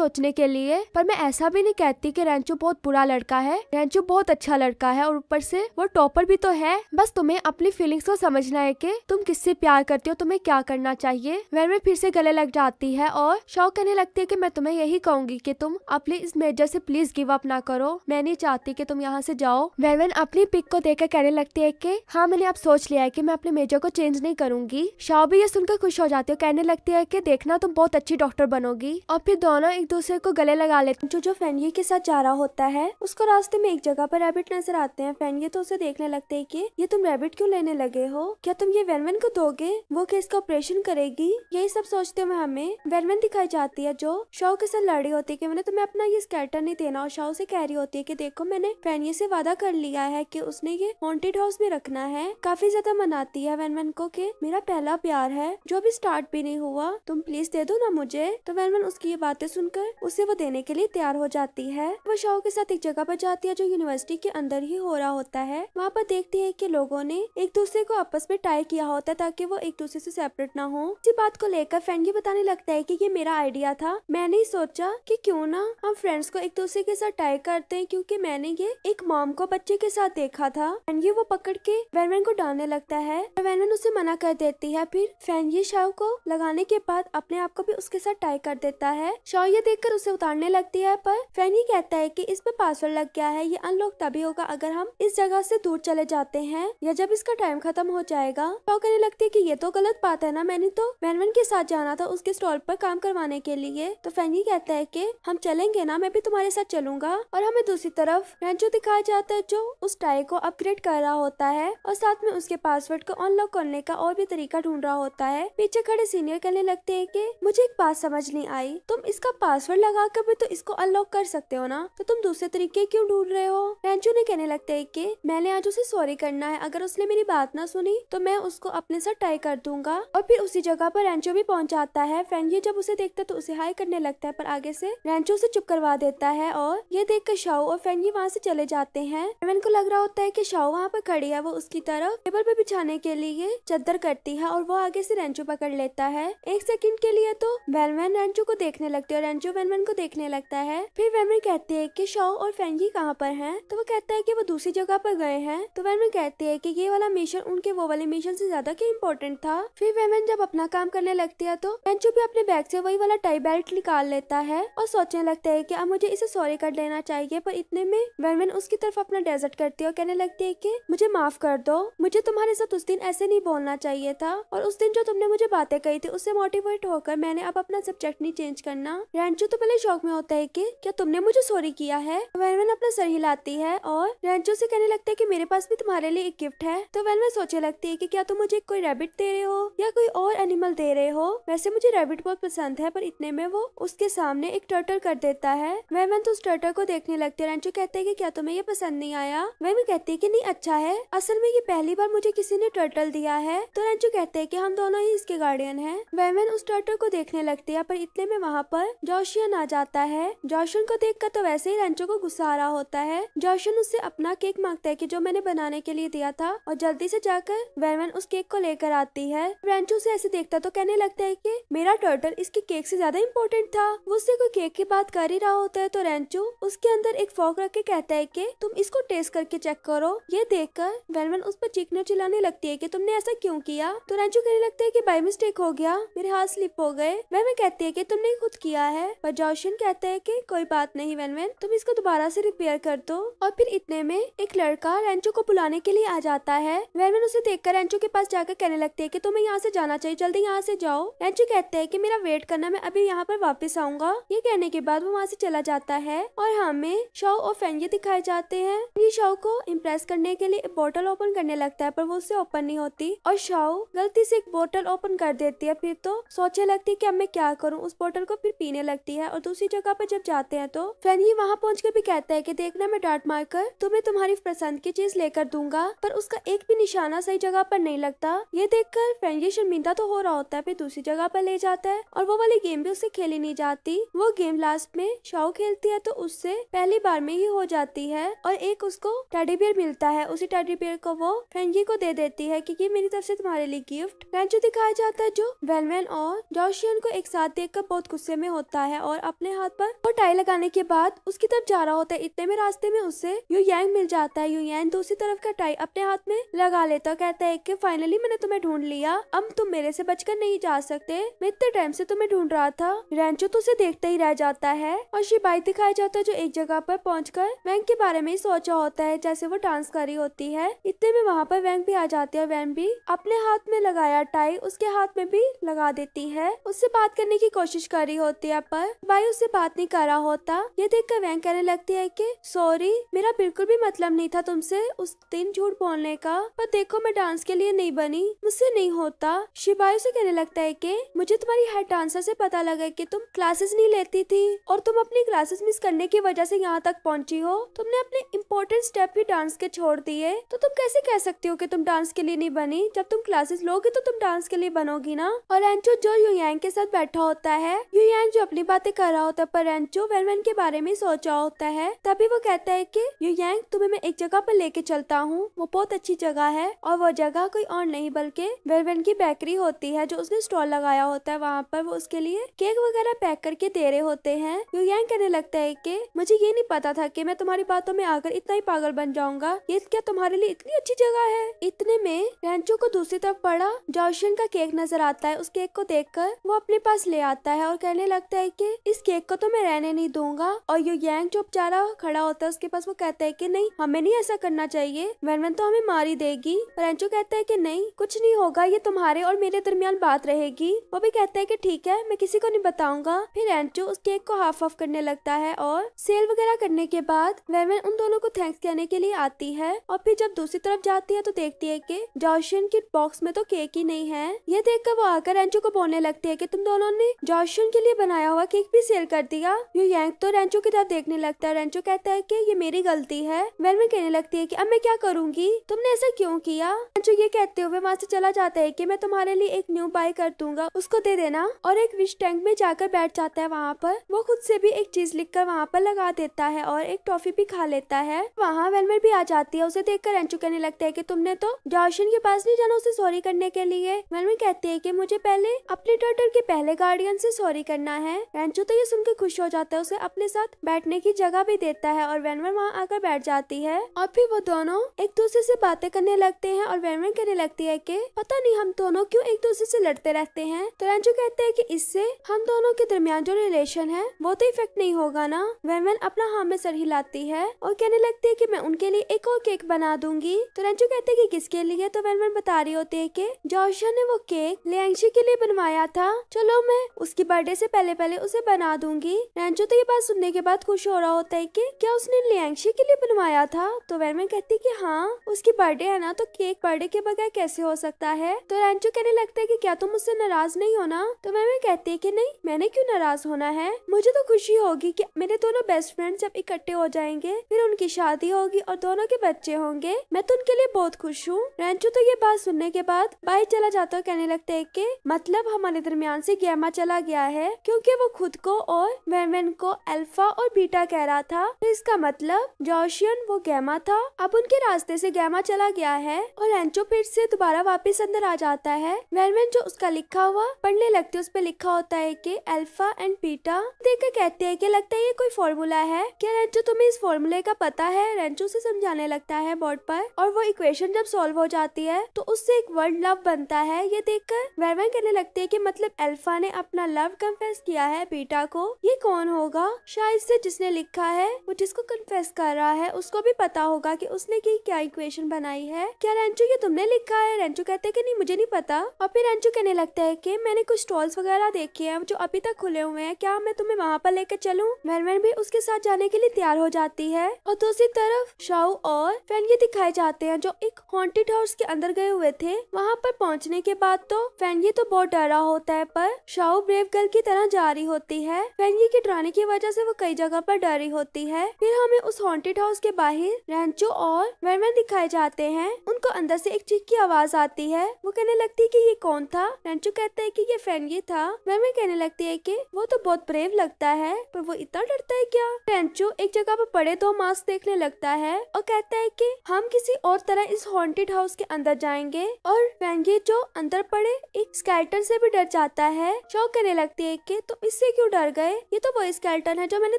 सोचने के लिए पर मैं ऐसा भी नहीं कहती की रेंचो बहुत बुरा लड़का है रेंचो बहुत अच्छा लड़का है और ऊपर से वो टॉपर भी तो है बस तुम्हें अपनी फीलिंग्स को समझना है कि तुम किससे प्यार करती हो तुम्हें क्या करना चाहिए वैन में फिर से गले लग जाती है और शौक कहने लगती है कि मैं तुम्हें यही कहूंगी कि तुम अपने इस मेजर से प्लीज गिव अप ना करो मैं नहीं चाहती कि तुम यहाँ से जाओ वैन अपनी पिक को देखकर कहने लगती है कि हाँ मैंने अब सोच लिया है कि मैं अपने मेजर को चेंज नहीं करूंगी शाओ भी ये सुनकर खुश हो जाती है कहने लगती है कि देखना तुम बहुत अच्छी डॉक्टर बनोगी और फिर दोनों एक दूसरे को गले लगा लेते जो जो फैनिए के साथ जा रहा होता है उसको रास्ते में एक जगह पर रेबिट नजर आते हैं ये तो उसे देखने लगते है की ये तुम रेबिट क्यों लेने लगे हो क्या तुम ये वेनवेन को दोगे वो केस का ऑपरेशन करेगी यही सब सोचते हुए हमें वेनवेन दिखाई जाती है जो शाह के साथ लड़ी होती है की मैंने तुम्हें अपना ये स्कैटर नहीं देना और शाह से कह रही होती है की देखो मैंने फैनिए से वादा कर लिया है की उसने ये हॉन्टेड हाउस में रखना है काफी ज्यादा मनाती है वेनवेन को की मेरा पहला प्यार है जो अभी स्टार्ट भी नहीं हुआ तुम प्लीज दे दो ना मुझे तो वेनवेन उसकी ये बातें सुनकर उसे वो देने के लिए तैयार हो जाती है वो शाह के साथ एक जगह पर जाती है जो यूनिवर्सिटी के अंदर ही हो रहा होता है वहाँ पर देखती है की लोगों ने एक दूसरे को आपस में टाई किया होता है ताकि वो एक दूसरे से सेपरेट ना हो इसी बात को लेकर फ्रेंड ये बताने लगता है की ये मेरा आइडिया था मैंने ही सोचा की क्यूँ ना हम फ्रेंड्स को एक दूसरे के साथ टाई करते हैं क्योंकि मैंने ये एक मॉम को बच्चे के साथ देखा था ये वो पकड़ के वैनमैन को डालने लगता है वैनमैन उसे मना कर देती है फिर फैन ये शाव को लगाने के बाद अपने आप को भी उसके साथ टाई कर देता है शाव ये कर उसे उतारने लगती है पर ये कहता है की इस पासवर्ड लग गया है ये अनलॉक तभी होगा अगर हम इस जगह से दूर चले जाते हैं या जब इसका टाइम खत्म हो जाएगा तो कहने लगती है कि ये तो गलत बात है ना मैंने तो मैनवन के साथ जाना था उसके स्टॉल पर काम करवाने के लिए तो फैनी कहता है कि हम चलेंगे ना मैं भी तुम्हारे साथ चलूंगा और हमें दूसरी तरफ रेंचो दिखाया जाता है जो उस टाई को अपग्रेड कर रहा होता है और साथ में उसके पासवर्ड को अनलॉक करने का और भी तरीका ढूंढ रहा होता है पीछे खड़े सीनियर कहने लगते है की मुझे एक बात समझ नहीं आई तुम इसका पासवर्ड लगा कर भी तो इसको अनलॉक कर सकते हो ना तो तुम दूसरे तरीके क्यों ढूंढ रहे हो रेंचू ने कहने लगता है कि मैंने आज उसे सॉरी करना है अगर उसने मेरी बात ना सुनी तो मैं उसको अपने साथ टाई कर दूंगा और फिर उसी जगह पर रेंचो भी पहुंच जाता है ये जब उसे देखता है तो उसे हाई करने लगता है पर आगे से रेंचो उसे चुप करवा देता है और ये देख कर शाओ और ये वहाँ से चले जाते हैं एवन को लग रहा होता है की शाओ वहाँ पर खड़ी है वो उसकी तरफ टेबल पे बिछाने के लिए चद्दर करती है और वो आगे से रेंचो पकड़ लेता है एक सेकेंड के लिए तो वेलवेन रेंचो को देखने लगती है और रेंचो वेलमैन को देखने लगता है फिर वेमन कहती है की शाओ और ये कहाँ पर है तो वो कहते लगता है कि वो दूसरी जगह पर गए हैं तो वेमन कहते हैं कि ये वाला मिशन उनके वो वाले मिशन से ज्यादा क्या इम्पोर्टेंट था फिर वेमन जब अपना काम करने लगती है तो एंचू भी अपने बैग से वही वाला टाई बेल्ट निकाल लेता है और सोचने लगता है की अब मुझे इसे सॉरी कर लेना चाहिए पर इतने में वेमन उसकी तरफ अपना डेजर्ट करती है और कहने लगती है की मुझे माफ कर दो मुझे तुम्हारे साथ उस दिन ऐसे नहीं बोलना चाहिए था और उस दिन जो तुमने मुझे बातें कही थी उससे मोटिवेट होकर मैंने अब अपना सब्जेक्ट नहीं चेंज करना रेंचू तो पहले शौक में होता है की क्या तुमने मुझे सॉरी किया है वेमेन अपना सर हिलाती है और और रेंचो से कहने लगता है कि मेरे पास भी तुम्हारे लिए एक गिफ्ट है तो मैं सोचने लगती है कि क्या तुम मुझे कोई रेबिट दे रहे हो या कोई और एनिमल दे रहे हो वैसे मुझे रेबिट बहुत पसंद है पर इतने में वो उसके सामने एक टर्टल कर देता है मैं तो उस टर्टल को देखने लगते है रेंचो कहते है की क्या तुम्हें ये पसंद नहीं आया वेलमी कहती है की नहीं अच्छा है असल में ये पहली बार मुझे किसी ने टर्टल दिया है तो रेंचो कहते है की हम दोनों ही इसके गार्डियन है मैन उस टर्टल को देखने लगती है पर इतने में वहाँ पर जोशियन आ जाता है जोशन को देखकर तो वैसे ही रेंचो को गुस्सा आ रहा होता है जोशन उससे अपना केक मांगता है कि जो मैंने बनाने के लिए दिया था और जल्दी से जाकर वेरवन उस केक को लेकर आती है रेंचू उसे ऐसे देखता तो कहने लगता है की मेरा टर्टल इसके केक से ज्यादा इम्पोर्टेंट था वो उससे कोई केक की बात कर ही रहा होता है तो रेंचू उसके अंदर एक फोक रख के कहता है की तुम इसको टेस्ट करके चेक करो ये देख कर वेरवन उस पर चीखने चिलाने लगती है की तुमने ऐसा क्यूँ किया तो रेंचू कहने लगता है की बाई मिस्टेक हो गया मेरे हाथ स्लिप हो गए वेवन कहती है की तुमने खुद किया है पर जोशन कहते हैं की कोई बात नहीं वेनवेन तुम इसको दोबारा ऐसी रिपेयर कर दो और फिर इतने में एक लड़का रेंचो को बुलाने के लिए आ जाता है वेरमैन उसे देखकर रेंचो के पास जाकर कहने लगते है की तुम्हें यहाँ से जाना चाहिए जल्दी यहाँ से जाओ रेंचो कहते हैं कि मेरा वेट करना मैं अभी यहाँ पर वापस आऊंगा ये कहने के बाद वो वहाँ से चला जाता है और हमें शाओ और फेंगे दिखाए जाते हैं ये शाओ को इम्प्रेस करने के लिए बोतल ओपन करने लगता है पर वो उसे ओपन नहीं होती और शाओ गलती से एक बोतल ओपन कर देती है फिर तो सोचने लगती है की अब मैं क्या करूँ उस बोतल को फिर पीने लगती है और दूसरी जगह पर जब जाते हैं तो फैन ही वहाँ पहुँच भी कहता है की देखना मैं डांट मार कर कर तो मैं तुम्हारी पसंद की चीज लेकर दूंगा पर उसका एक भी निशाना सही जगह पर नहीं लगता ये देखकर ये शर्मिंदा तो हो रहा होता है फिर दूसरी जगह पर ले जाता है और वो वाली गेम भी उसे खेली नहीं जाती वो गेम लास्ट में शाओ खेलती है तो उससे पहली बार में ही हो जाती है और एक उसको टेडी बियर मिलता है उसी टेडी बियर को वो फ्रेंजी को दे देती है की ये मेरी तरफ से तुम्हारे लिए गिफ्ट फ्रेंचो दिखाया जाता है जो वेलमैन और जोशियन को एक साथ देखकर बहुत गुस्से में होता है और अपने हाथ पर वो टाई लगाने के बाद उसकी तरफ जा रहा होता है इतने में रास्ते में उससे यू यंग मिल जाता है यू यंग दूसरी तरफ का टाई अपने हाथ में लगा लेता कहता है की फाइनली मैंने तुम्हें ढूंढ लिया अब तुम मेरे से बचकर नहीं जा सकते मैं इतने टाइम से तुम्हें ढूंढ रहा था रेंचो तो उसे देखता ही रह जाता है और शिबाई दिखाया जाता है जो एक जगह पर पहुँच कर वैंग के बारे में ही सोचा होता है जैसे वो डांस कर रही होती है इतने में वहाँ पर वैंग भी आ जाती है वैंग भी अपने हाथ में लगाया टाई उसके हाथ में भी लगा देती है उससे बात करने की कोशिश कर रही होती है पर भाई उससे बात नहीं कर रहा होता ये देख कर वैंग कहने लगती है की सॉरी मेरा बिल्कुल भी मतलब नहीं था तुमसे उस दिन झूठ बोलने का पर देखो मैं डांस के लिए नहीं बनी मुझसे नहीं होता शिवाय से कहने लगता है कि मुझे तुम्हारी हेड डांसर से पता लगा कि तुम क्लासेस नहीं लेती थी और तुम अपनी क्लासेस मिस करने की वजह से यहाँ तक पहुँची हो तुमने अपने इम्पोर्टेंट स्टेप भी डांस के छोड़ दिए तो तुम कैसे कह सकती हो की तुम डांस के लिए नहीं बनी जब तुम क्लासेस लोगे तो तुम डांस के लिए बनोगी ना और एंचो जो यूयांग के साथ बैठा होता है यूयांग जो अपनी बातें कर रहा होता है पर एंचो वेनवेन के बारे में सोचा होता है तभी वो कहता है की यांग तुम्हें मैं एक जगह पर लेके चलता हूँ वो बहुत अच्छी जगह है और वो जगह कोई और नहीं बल्कि वेलवेन की बेकरी होती है जो उसने स्टॉल लगाया होता है वहाँ पर वो उसके लिए केक वगैरह पैक करके दे रहे होते हैं यू तो यंग कहने लगता है की मुझे ये नहीं पता था की मैं तुम्हारी बातों में आकर इतना ही पागल बन जाऊंगा ये क्या तुम्हारे लिए इतनी अच्छी जगह है इतने में रेंचो को दूसरी तरफ पड़ा जॉशन का केक नजर आता है उस केक को कर वो अपने पास ले आता है और कहने लगता है की इस केक को तो मैं रहने नहीं दूंगा और यू यांग जो बेचारा खड़ा होता है उसके पास वो कहता कहता है कि नहीं हमें नहीं ऐसा करना चाहिए वैनवन तो हमें मारी देगी रेंचो कहता है कि नहीं कुछ नहीं होगा ये तुम्हारे और मेरे दरमियान बात रहेगी वो भी कहता है कि ठीक है मैं किसी को नहीं बताऊंगा फिर रेंचो उस केक को हाफ ऑफ करने लगता है और सेल वगैरह करने के बाद वैनवन उन दोनों को थैंक्स कहने के लिए आती है और फिर जब दूसरी तरफ जाती है तो देखती है की जॉशन के बॉक्स में तो केक ही नहीं है ये देख वो आकर रेंचो को बोलने लगती है की तुम दोनों ने जॉशन के लिए बनाया हुआ केक भी सेल कर दिया यू यंग तो रेंचो की तरफ देखने लगता है रेंचो कहता है की ये मेरी गलती चलती है मेलविन कहने लगती है कि अब मैं क्या करूंगी तुमने ऐसा क्यों किया जो ये कहते हुए वहाँ से चला जाता है कि मैं तुम्हारे लिए एक न्यू बाय कर दूंगा उसको दे देना और एक विश टैंक में जाकर बैठ जाता है वहाँ पर वो खुद से भी एक चीज लिख कर वहाँ पर लगा देता है और एक टॉफी भी खा लेता है वहाँ वेलमेट भी आ जाती है उसे देख कर एंचू कहने लगता है की तुमने तो जॉशन के पास नहीं जाना उसे सॉरी करने के लिए वेलमेट कहती है की मुझे पहले अपने डॉटर के पहले गार्डियन से सॉरी करना है एंचू तो ये सुन के खुश हो जाता है उसे अपने साथ बैठने की जगह भी देता है और वेलमर वहाँ आकर आकर बैठ जाती है और फिर वो दोनों एक दूसरे से बातें करने लगते हैं और वैन कहने लगती है कि पता नहीं हम दोनों क्यों एक दूसरे से लड़ते रहते हैं तो रेंचू कहते हैं कि इससे हम दोनों के दरमियान जो रिलेशन है वो तो इफेक्ट नहीं होगा ना वैन अपना हाँ में सर हिलाती है और कहने लगती है की मैं उनके लिए एक और केक बना दूंगी तो रेंचू कहते हैं की किसके लिए तो वैन बता रही होती है की जोशा ने वो केक लियांशी के लिए बनवाया था चलो मैं उसकी बर्थडे से पहले पहले उसे बना दूंगी रेंचू तो ये बात सुनने के बाद खुश हो रहा होता है की क्या उसने लियांशी के लिए बनवाया था तो वैरमैन कहती कि हाँ उसकी बर्थडे है ना तो केक बर्थडे के बगैर कैसे हो सकता है तो रेंचो कहने लगता है कि क्या तुम मुझसे नाराज नहीं होना तो वैरमैन कहती है कि नहीं मैंने क्यों नाराज होना है मुझे तो खुशी होगी कि मेरे दोनों बेस्ट फ्रेंड जब इकट्ठे हो जाएंगे फिर उनकी शादी होगी और दोनों के बच्चे होंगे मैं तो उनके लिए बहुत खुश हूँ रेंचो तो ये बात सुनने के बाद बाहर चला जाता है कहने लगता है की मतलब हमारे दरमियान से गैमा चला गया है क्यूँकी वो खुद को और वैरमैन को अल्फा और बीटा कह रहा था तो इसका मतलब जो योशियन वो गैमा था अब उनके रास्ते से गैमा चला गया है और एंचो फिर से दोबारा वापस अंदर आ जाता है वेलवेन जो उसका लिखा हुआ पढ़ने लगते उस पर लिखा होता है की अल्फा एंड बीटा देख कर कहते हैं कि लगता है ये कोई फॉर्मूला है क्या रेंचो तुम्हें इस फॉर्मूले का पता है रेंचो से समझाने लगता है बोर्ड पर और वो इक्वेशन जब सोल्व हो जाती है तो उससे एक वर्ड लव बनता है ये कर वैरवन कहने लगते है की मतलब अल्फा ने अपना लव कन्फेस किया है बीटा को ये कौन होगा शायद से जिसने लिखा है वो जिसको कन्फेस कर रहा रहा है उसको भी पता होगा कि उसने की क्या इक्वेशन बनाई है क्या रेंचू ये तुमने लिखा है रेंचू कहते हैं कि नहीं मुझे नहीं पता और फिर रेंचू कहने लगता है कि मैंने कुछ स्टॉल्स वगैरह देखे हैं जो अभी तक खुले हुए हैं क्या मैं तुम्हें वहाँ पर लेकर चलू मैरमैन भी उसके साथ जाने के लिए तैयार हो जाती है और दूसरी तरफ शाहू और फैन ये दिखाए जाते हैं जो एक हॉन्टेड हाउस के अंदर गए हुए थे वहाँ पर पहुँचने के बाद तो फैन ये तो बहुत डरा होता है पर शाहू ब्रेव गर्ल की तरह जारी होती है फैन ये के डराने की वजह से वो कई जगह पर डरी होती है फिर हमें उस हॉन्टेड व्हाइट हाउस के बाहर रैंचो और वर्मन दिखाए जाते हैं उनको अंदर से एक चीख की आवाज आती है वो कहने लगती है कि ये कौन था रैंचो कहता है कि ये फ्रेंड ये था वर्मन कहने लगती है कि वो तो बहुत ब्रेव लगता है पर वो इतना डरता है क्या रैंचो एक जगह पर पड़े दो तो मास्क देखने लगता है और कहता है की हम किसी और तरह इस हॉन्टेड हाउस के अंदर जाएंगे और फैंगे जो अंदर पड़े एक स्केल्टन से भी डर जाता है शौक कहने लगती है की तुम तो इससे क्यों डर गए ये तो वो स्केल्टन है जो मैंने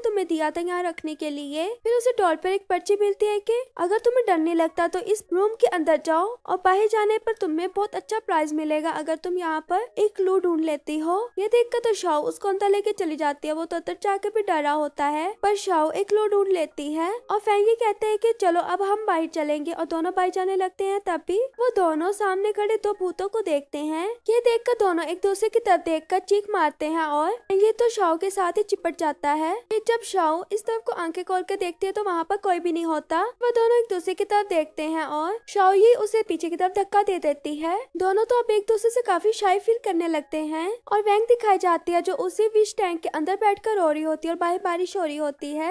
तुम्हें दिया था यहाँ रखने के लिए फिर उसे डॉल पर एक पर्ची मिलती है कि अगर तुम्हें डर नहीं लगता तो इस रूम के अंदर जाओ और बाहर जाने पर तुम्हें बहुत अच्छा प्राइज मिलेगा अगर तुम यहाँ पर एक क्लू ढूंढ लेती हो ये देख कर तो शाह उसको अंदर लेके चली जाती है वो तो अंदर जाकर भी डरा होता है पर शाह एक क्लू ढूंढ लेती है और फैंगी कहते हैं की चलो अब हम बाहर चलेंगे और दोनों बाहर जाने लगते तब तभी वो दोनों सामने खड़े दो भूतों को देखते हैं ये कर दोनों एक दूसरे की तरफ कर चीख मारते हैं और ये तो शाव के साथ ही चिपट जाता है जब शाह इस तरफ को आंखें खोल के देखती है तो वहाँ यहाँ पर कोई भी नहीं होता वह दोनों एक दूसरे की तरफ देखते हैं और शाओयी उसे पीछे की तरफ धक्का दे देती है दोनों तो अब एक दूसरे से काफी शाही फील करने लगते हैं और वैंग दिखाई जाती है जो उसी विश टैंक के अंदर कर रो रही होती है और बाहर बारिश हो रही होती है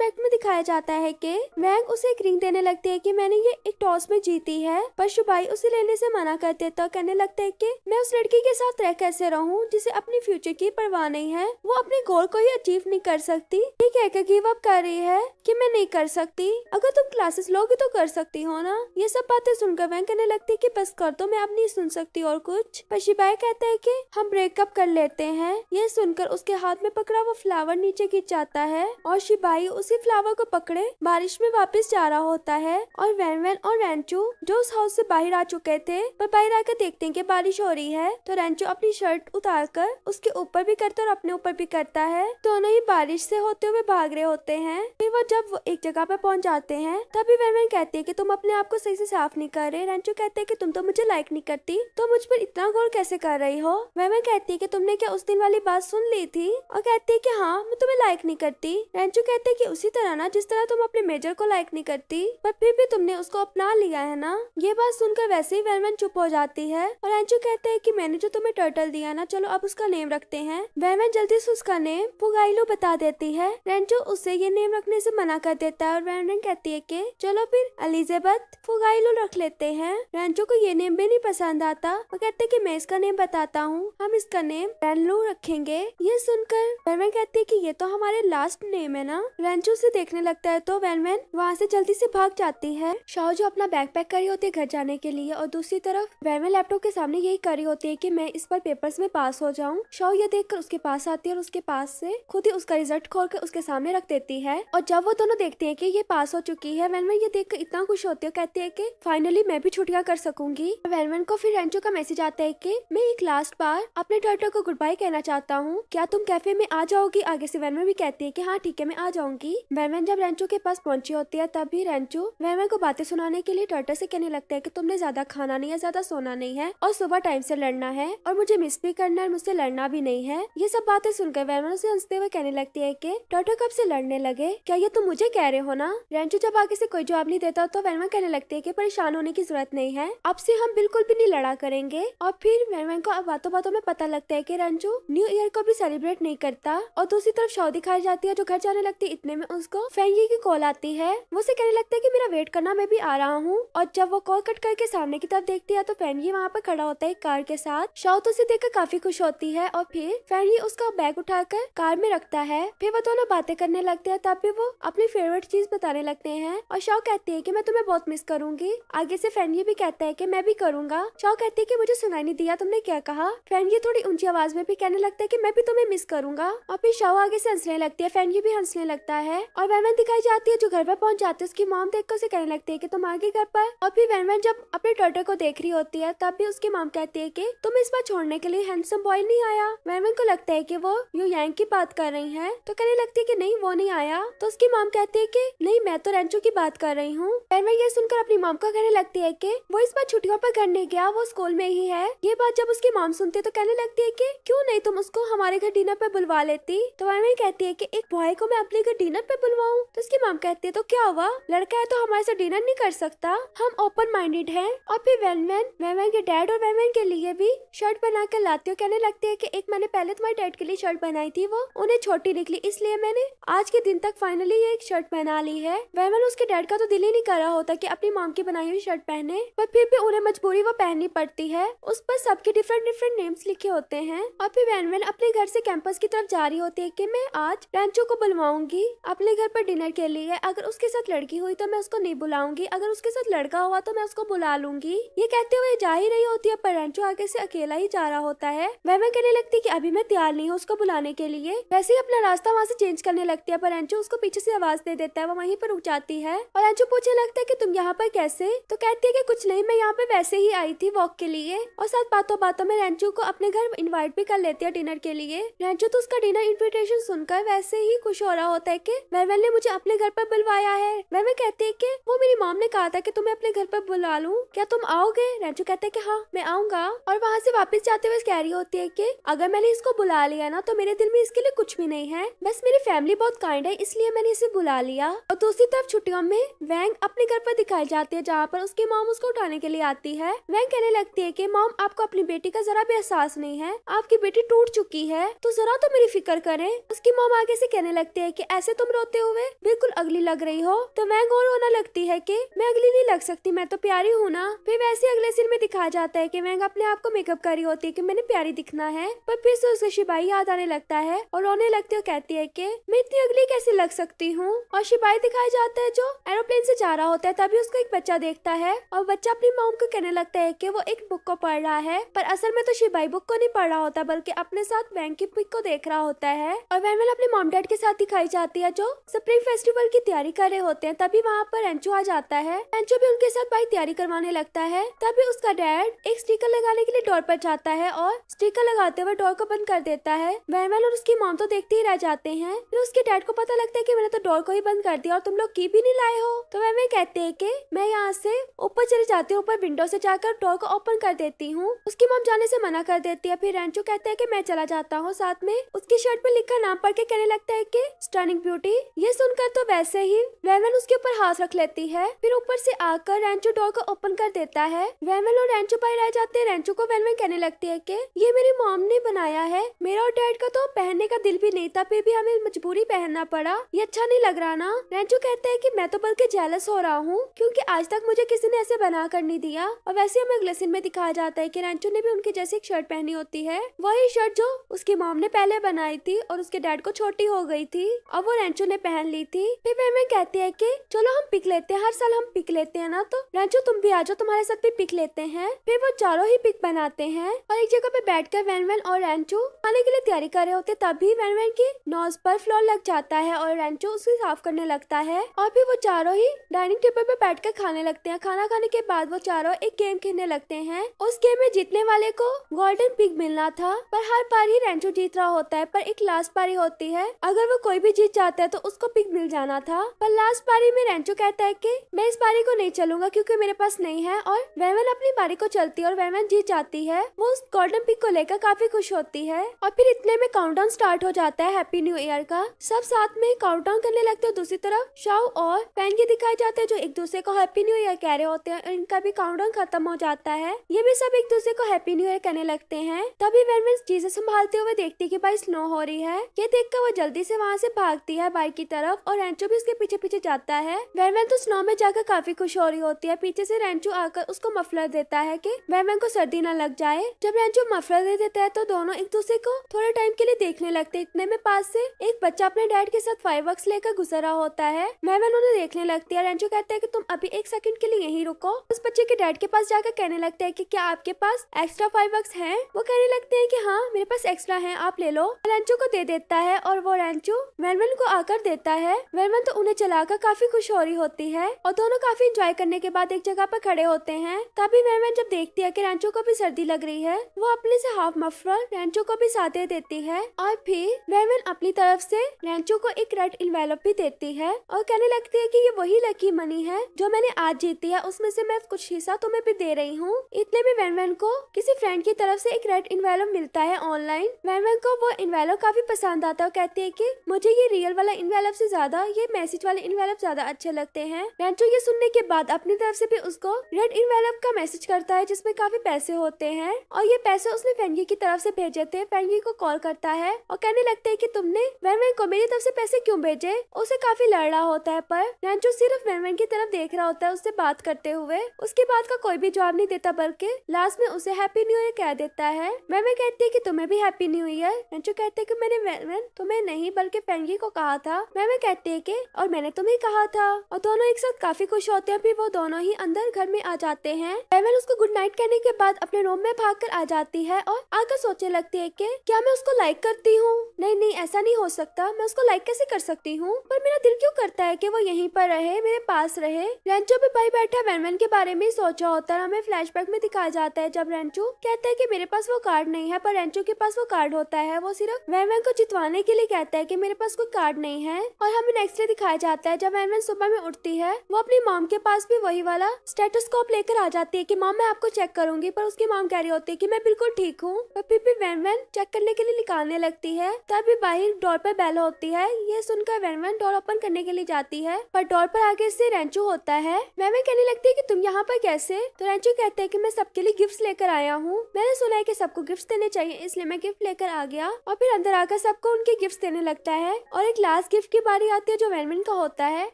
बैक में दिखाया जाता है की वैंग उसे एक रिंग देने लगती है की मैंने ये एक टॉस में जीती है पर शुभाई उसे लेने से मना कर देता और कहने लगता है की मैं उस लड़की के साथ रह कैसे रहूँ जिसे अपने फ्यूचर की परवाह नहीं है वो अपने गोल को ही अचीव नहीं कर सकती ठीक है कि अप कर रही है कि मैं नहीं कर सकती अगर तुम क्लासेस लोगे तो कर सकती हो ना ये सब बातें सुनकर वैन कहने लगती कि बस कर दो मैं अब नहीं सुन सकती और कुछ पर शिपाई कहता है कि हम ब्रेकअप कर लेते हैं ये सुनकर उसके हाथ में पकड़ा वो फ्लावर नीचे खींच जाता है और शिपाही उसी फ्लावर को पकड़े बारिश में वापस जा रहा होता है और वैन वैन और रेंचू जो उस हाउस से बाहर आ चुके थे पर बाहर आकर देखते हैं कि बारिश हो रही है तो रेंचू अपनी शर्ट उतार कर उसके ऊपर भी करता है और अपने ऊपर भी करता है दोनों ही बारिश से होते हुए भाग रहे होते हैं फिर वो जब वो एक जगह पर पहुंच जाते हैं तभी वैनवैन कहती है कि तुम अपने आप को सही से साफ नहीं कर रहे रेंचो कहते हैं कि तुम तो मुझे लाइक नहीं करती तो मुझ पर इतना गौर कैसे कर रही हो वैनवैन कहती है कि तुमने क्या उस दिन वाली बात सुन ली थी और कहती है कि हाँ मैं तुम्हें लाइक नहीं करती रेंचो कहते है की उसी तरह ना जिस तरह तुम अपने मेजर को लाइक नहीं करती पर फिर भी तुमने उसको अपना लिया है ना ये बात सुनकर वैसे ही वैनवैन चुप हो जाती है और रेंचो कहते हैं कि मैंने जो तुम्हें टर्टल दिया ना चलो अब उसका नेम रखते हैं वैनवैन जल्दी से उसका नेम पुगाइलो बता देती है रेंचो उसे ये नेम रखने से मना कर देती लेता है और वैनरन कहती है कि चलो फिर अलिजेबथ फुगाइलो रख लेते हैं रेंचो को ये नेम भी नहीं पसंद आता वो कहते कि मैं इसका नेम बताता हूँ हम इसका नेम रैनलू रखेंगे ये सुनकर वैनमैन कहती है कि ये तो हमारे लास्ट नेम है ना रंजू से देखने लगता है तो वैनमैन वहाँ से जल्दी से भाग जाती है शाह जो अपना बैग पैक करी होती है घर जाने के लिए और दूसरी तरफ वैनमैन लैपटॉप के सामने यही करी होती है की मैं इस पर पेपर में पास हो जाऊँ शाह ये देखकर उसके पास आती है और उसके पास से खुद ही उसका रिजल्ट खोल कर उसके सामने रख देती है और जब वो दोनों देखते कहती है कि ये पास हो चुकी है वैनवन ये देखकर इतना खुश होती है कहती है कि फाइनली मैं भी छुट्टियां कर सकूंगी वैनवन को फिर रेंचो का मैसेज आता है कि मैं एक लास्ट बार अपने डॉटर को गुड बाय कहना चाहता हूँ क्या तुम कैफे में आ जाओगी आगे से वैनवन भी कहती है की हाँ ठीक है मैं आ जाऊंगी वैनवन जब रेंचो के पास पहुंची होती है तभी रेंचो वैनवन को बातें सुनाने के लिए डॉटर से कहने लगता है की तुमने ज्यादा खाना नहीं है ज्यादा सोना नहीं है और सुबह टाइम से लड़ना है और मुझे मिस भी करना है मुझसे लड़ना भी नहीं है ये सब बातें सुनकर वैनवन उसे हंसते हुए कहने लगती है की डॉटर कब से लड़ने लगे क्या ये तुम मुझे कह रहे हो ना रेंचो जब आगे से कोई जवाब नहीं देता तो वैनवा कहने लगते है की परेशान होने की जरूरत नहीं है अब से हम बिल्कुल भी नहीं लड़ा करेंगे और फिर वैनवैन को बातों बातों में पता लगता है की रंजू न्यू ईयर को भी सेलिब्रेट नहीं करता और दूसरी तरफ शव दिखाई जाती है जो घर जाने लगती है इतने में उसको फैंगी की कॉल आती है वो उसे कहने लगता है की मेरा वेट करना मैं भी आ रहा हूँ और जब वो कॉल कट करके सामने की तरफ देखती है तो फैंगी वहाँ पर खड़ा होता है कार के साथ शव तो उसे देखकर काफी खुश होती है और फिर फैंगी उसका बैग उठाकर कार में रखता है फिर वो दोनों बातें करने लगते हैं भी वो अपनी फेवरेट हर चीज बताने लगते हैं और शाह कहती है की मैं तुम्हें बहुत मिस करूंगी आगे से फ्रेंड ये भी कहता है की मैं भी करूंगा शौ कहती है की मुझे सुनाई नहीं दिया तुमने क्या कहा फ्रेंड ये थोड़ी ऊंची आवाज में भी कहने लगता है की मैं भी तुम्हें मिस करूंगा और फिर शाह आगे से हंसने लगती है फ्रेंड ये भी हंसने लगता है और वैन दिखाई जाती है जो घर पर पहुंच जाती है उसकी मॉम देख कर उसे कहने लगती है की तुम आगे घर पर और फिर वैन जब अपने टर्टर को देख रही होती है तब भी उसकी मॉम कहती है की तुम इस बार छोड़ने के लिए हैंडसम बॉय नहीं आया वैन को लगता है की वो यू यांग की बात कर रही है तो कहने लगती है की नहीं वो नहीं आया तो उसकी मॉम कहती है के नहीं मैं तो रेंचो की बात कर रही हूँ पैनवा ये सुनकर अपनी माम का कहने लगती है कि वो इस बार छुट्टियों पर घर नहीं गया वो स्कूल में ही है ये बात जब उसकी माम सुनती है तो कहने लगती है की क्यूँ नहीं तुम उसको हमारे घर डिनर पर बुलवा लेती तो पैनवा कहती है की एक बॉय को मैं अपने घर डिनर पे बुलवाऊँ तो उसकी माम कहती है तो क्या हुआ लड़का है तो हमारे साथ डिनर नहीं कर सकता हम ओपन माइंडेड है और फिर वैनमैन वैनमैन के डैड और वैनमैन के लिए भी शर्ट बना कर लाती हूँ कहने लगती है की एक मैंने पहले तुम्हारे डैड के लिए शर्ट बनाई थी वो उन्हें छोटी निकली इसलिए मैंने आज के दिन तक फाइनली ये एक शर्ट पहन बना ली है वहमन उसके डैड का तो दिल ही नहीं कर रहा होता कि अपनी माम की बनाई हुई शर्ट पहने पर फिर भी उन्हें मजबूरी वो पहननी पड़ती है उस पर सबके डिफरेंट डिफरेंट नेम्स लिखे होते हैं और फिर वैनवेन अपने घर से कैंपस की तरफ जा रही होती है कि मैं आज रैंचो को बुलवाऊंगी अपने घर पर डिनर के लिए अगर उसके साथ लड़की हुई तो मैं उसको नहीं बुलाऊंगी अगर उसके साथ लड़का हुआ तो मैं उसको बुला लूंगी ये कहते हुए जा ही रही होती है पर रैंचो आगे से अकेला ही जा रहा होता है वहमन कहने लगती की अभी मैं तैयार नहीं हूँ उसको बुलाने के लिए वैसे ही अपना रास्ता वहाँ से चेंज करने लगती है पर रैंचो उसको पीछे से आवाज दे देता है वो वहीं पर रुक जाती है और अंजू पूछे लगता है कि तुम यहाँ पर कैसे तो कहती है कि कुछ नहीं मैं यहाँ पे वैसे ही आई थी वॉक के लिए और साथ बातों बातों में रेंजू को अपने घर इन्वाइट भी कर लेती है डिनर के लिए रेंजू तो उसका डिनर इन्विटेशन सुनकर वैसे ही खुश हो रहा होता है की वेरवेल ने मुझे अपने घर पर बुलवाया है वेरवेल कहती है की वो मेरी मॉम ने कहा था की तुम्हें अपने घर पर बुला लूँ क्या तुम आओगे रेंजू कहते हैं की हाँ मैं आऊंगा और वहाँ से वापस जाते हुए कह रही होती है की अगर मैंने इसको बुला लिया ना तो मेरे दिल में इसके लिए कुछ भी नहीं है बस मेरी फैमिली बहुत काइंड है इसलिए मैंने इसे बुला लिया लिया और दूसरी तरफ छुट्टियों में वैंग अपने घर पर दिखाई जाती है जहाँ पर उसकी मॉम उसको उठाने के लिए आती है वैंग कहने लगती है की मॉम आपको अपनी बेटी का जरा भी एहसास नहीं है आपकी बेटी टूट चुकी है तो जरा तो मेरी फिक्र करे उसकी मॉम आगे ऐसी कहने लगती है की ऐसे तुम रोते हुए बिल्कुल अगली लग रही हो तो वैंग और रोना लगती है की मैं अगली नहीं लग सकती मैं तो प्यारी हूँ ना फिर वैसे अगले सिर में दिखाया जाता है की वैंग अपने आप को मेकअप करी होती है की मैंने प्यारी दिखना है पर फिर से उसे शिपाही याद आने लगता है और रोने लगती है कहती है की मैं इतनी अगली कैसे लग सकती हूँ और और शिपाही दिखाए जाता है जो एरोप्लेन से जा रहा होता है तभी उसको एक बच्चा देखता है और बच्चा अपनी मोम को कहने लगता है की वो एक बुक को पढ़ रहा है पर असल में तो शिपाही बुक को नहीं पढ़ रहा होता बल्कि अपने साथ बैंक की बुक को देख रहा होता है और वैनमल अपने मोम डैड के साथ दिखाई जाती है जो स्प्रिंग फेस्टिवल की तैयारी कर रहे होते हैं तभी वहाँ पर एंचो आ जाता है एंचो भी उनके साथ भाई तैयारी करवाने लगता है तभी उसका डैड एक स्टिकर लगाने के लिए डोर पर जाता है और स्टिकर लगाते हुए डोर को बंद कर देता है वैनमल और उसकी मोम तो देखते ही रह जाते हैं फिर उसके डैड को पता लगता है की मैंने तो डोर को ही बंद कर दिया और तुम लोग की भी नहीं लाए हो तो वह मैं कहते है की मैं यहाँ से ऊपर चले जाती हूँ ऊपर विंडो से जाकर डोर को ओपन कर देती हूँ उसकी मॉम जाने से मना कर देती है फिर रेंचो कहते हैं कि मैं चला जाता हूँ साथ में उसकी शर्ट पर लिखा नाम पढ़ के कहने लगता है की स्टर्निंग ब्यूटी ये सुनकर तो वैसे ही वेमन उसके ऊपर हाथ रख लेती है फिर ऊपर से आकर रेंचो डोर को ओपन कर देता है वेमन और रेंचो भाई रह जाते हैं रेंचो को वेमन कहने लगती है की ये मेरी मॉम ने बनाया है मेरा और डैड का तो पहनने का दिल भी नहीं था फिर भी हमें मजबूरी पहनना पड़ा ये अच्छा नहीं लग रहा ना ना रेंचो कहता है कि मैं तो बल्कि जेलस हो रहा हूँ क्योंकि आज तक मुझे किसी ने ऐसे बना कर नहीं दिया और वैसे हमें अगले सिन में दिखाया जाता है कि रेंचू ने भी उनके जैसी एक शर्ट पहनी होती है वही शर्ट जो उसकी मॉम ने पहले बनाई थी और उसके डैड को छोटी हो गई थी और वो रेंचू ने पहन ली थी फिर वे हमें कहती है की चलो हम पिक लेते हैं हर साल हम पिक लेते हैं ना तो रेंचू तुम भी आ जाओ तुम्हारे साथ भी पिक लेते हैं फिर वो चारों ही पिक बनाते हैं और एक जगह पे बैठ वैन वैन और रेंचू आने के लिए तैयारी कर रहे होते तभी वैन वैन की नोज पर फ्लोर लग जाता है और रेंचू उसे साफ कर दौड़ने लगता है और फिर वो चारों ही डाइनिंग टेबल पर बैठ कर खाने लगते हैं खाना खाने के बाद वो चारों एक गेम खेलने लगते हैं उस गेम में जीतने वाले को गोल्डन पिक मिलना था पर हर बार ही रेंचो जीत रहा होता है पर एक लास्ट पारी होती है अगर वो कोई भी जीत जाता है तो उसको पिक मिल जाना था पर लास्ट पारी में रेंचो कहता है की मैं इस पारी को नहीं चलूंगा क्यूँकी मेरे पास नहीं है और वेमन अपनी बारी को चलती है और वेमन जीत जाती है वो उस गोल्डन पिक को लेकर काफी खुश होती है और फिर इतने में काउंटडाउन स्टार्ट हो जाता है हैप्पी न्यू ईयर का सब साथ में काउंटडाउन करने लगते हैं दूसरी तरफ शाव और पैन ये दिखाए जाते हैं जो एक दूसरे को हैप्पी न्यू ईयर कह रहे होते हैं और इनका भी काउंटर खत्म हो जाता है ये भी सब एक दूसरे को हैप्पी न्यू ईयर कहने लगते हैं तभी वेनवेंस चीजें संभालते हुए देखती कि भाई स्नो हो रही है ये देख वो जल्दी से वहाँ से भागती है बाइक की तरफ और रेंचो भी उसके पीछे पीछे जाता है वेनवेन तो स्नो में जाकर काफी खुश हो रही होती है पीछे से रेंचो आकर उसको मफलर देता है की वेनवेन को सर्दी न लग जाए जब रेंचो मफलर दे देता है तो दोनों एक दूसरे को थोड़े टाइम के लिए देखने लगते इतने में पास से एक बच्चा अपने डैड के साथ फायर लेकर गुजरा होता है महवन उन्हें देखने लगती है रेंचो कहते हैं कि तुम अभी एक सेकंड के लिए यहीं रुको उस बच्चे के डैड के पास जाकर कहने लगते है कि क्या आपके पास एक्स्ट्रा फाइव बक्स है वो कहने लगते हैं कि हाँ मेरे पास एक्स्ट्रा है आप ले लो रेंचो को दे देता है और वो रेंचो वेलवन को आकर देता है वेलवन तो उन्हें चलाकर काफी खुश हो रही होती है और दोनों काफी इंजॉय करने के बाद एक जगह पर खड़े होते हैं तभी वेलवन जब देखती है की रेंचो को भी सर्दी लग रही है वो अपने से हाफ मफलर रेंचो को भी साथ देती है और फिर वेलवन अपनी तरफ से रेंचो को एक रेड इन्वेलप भी देती लगती है और कहने लगती है कि ये वही लकी मनी है जो मैंने आज जीती है उसमें से मैं कुछ हिस्सा तुम्हें भी दे रही हूँ इतने में वैन को किसी फ्रेंड की तरफ से एक रेड इन्वेलो मिलता है ऑनलाइन वैन को वो इन्वेलो काफी पसंद आता है और कहती है की मुझे ये रियल वाला इनवेलो ऐसी ज्यादा ये मैसेज वाले इन्वेलप ज्यादा अच्छे लगते हैं रेंचो ये सुनने के बाद अपनी तरफ ऐसी भी उसको रेड इन्वेलप का मैसेज करता है जिसमे काफी पैसे होते हैं और ये पैसे उसने फैंगी की तरफ ऐसी भेजे थे फैंगी को कॉल करता है और कहने लगते है की तुमने वैन को मेरी तरफ ऐसी पैसे क्यों भेजे उसे काफी लड़ रहा होता है पर रेंचो सिर्फ वेनवेन की तरफ देख रहा होता है उससे बात करते हुए उसके बाद का कोई भी जवाब नहीं देता बल्कि लास्ट में उसे हैप्पी न्यू ईयर कह देता है मैमे कहती है कि तुम्हें भी हैप्पी न्यू ईयर रेंचो कहते है कि मैंने वेनवेन तुम्हें नहीं बल्कि पेंगी को कहा था मैमे कहती है कि और मैंने तुम्हें कहा था और दोनों एक साथ काफी खुश होते हैं फिर वो दोनों ही अंदर घर में आ जाते हैं वेनवेन उसको गुड नाइट कहने के बाद अपने रूम में भाग आ जाती है और आकर सोचने लगती है की क्या मैं उसको लाइक करती हूँ नहीं नहीं ऐसा नहीं हो सकता मैं उसको लाइक कैसे कर सकती हूँ पर मेरा मेरा दिल क्यों करता है कि वो यहीं पर रहे मेरे पास रहे रेंचो भी भाई बैठा वैनमैन के बारे में सोचा होता है हमें फ्लैशबैक में दिखाया जाता है जब रेंचो कहता है की मेरे पास वो कार्ड नहीं है पर रेंचो के पास वो कार्ड होता है वो सिर्फ वैनमैन को जितवाने के लिए कहता है की मेरे पास कोई कार्ड नहीं है और हमें नेक्स्ट डे दिखाया जाता है जब वैनमैन सुबह में उठती है वो अपनी मॉम के पास भी वही वाला स्टेटोस्कोप लेकर आ जाती है की मॉम मैं आपको चेक करूंगी पर उसकी मॉम कह रही होती है की मैं बिल्कुल ठीक हूँ पर फिर भी वैनमैन चेक करने के लिए निकालने लगती है तभी बाहर डोर पर बैल होती है ये सुनकर वैनमैन डोर ओपन करने के लिए जाती है पर डोर पर आगे से रेंचो होता है मैमे कहने लगती है की तुम यहाँ पर कैसे तो रेंचो कहते हैं की मैं सबके लिए गिफ्ट लेकर आया हूँ मैंने सुना है की सबको गिफ्ट देने चाहिए इसलिए मैं गिफ्ट लेकर आ गया और फिर अंदर आकर सबको उनके गिफ्ट देने लगता है और एक लास्ट गिफ्ट की बारी आती है जो वैनमैन का होता है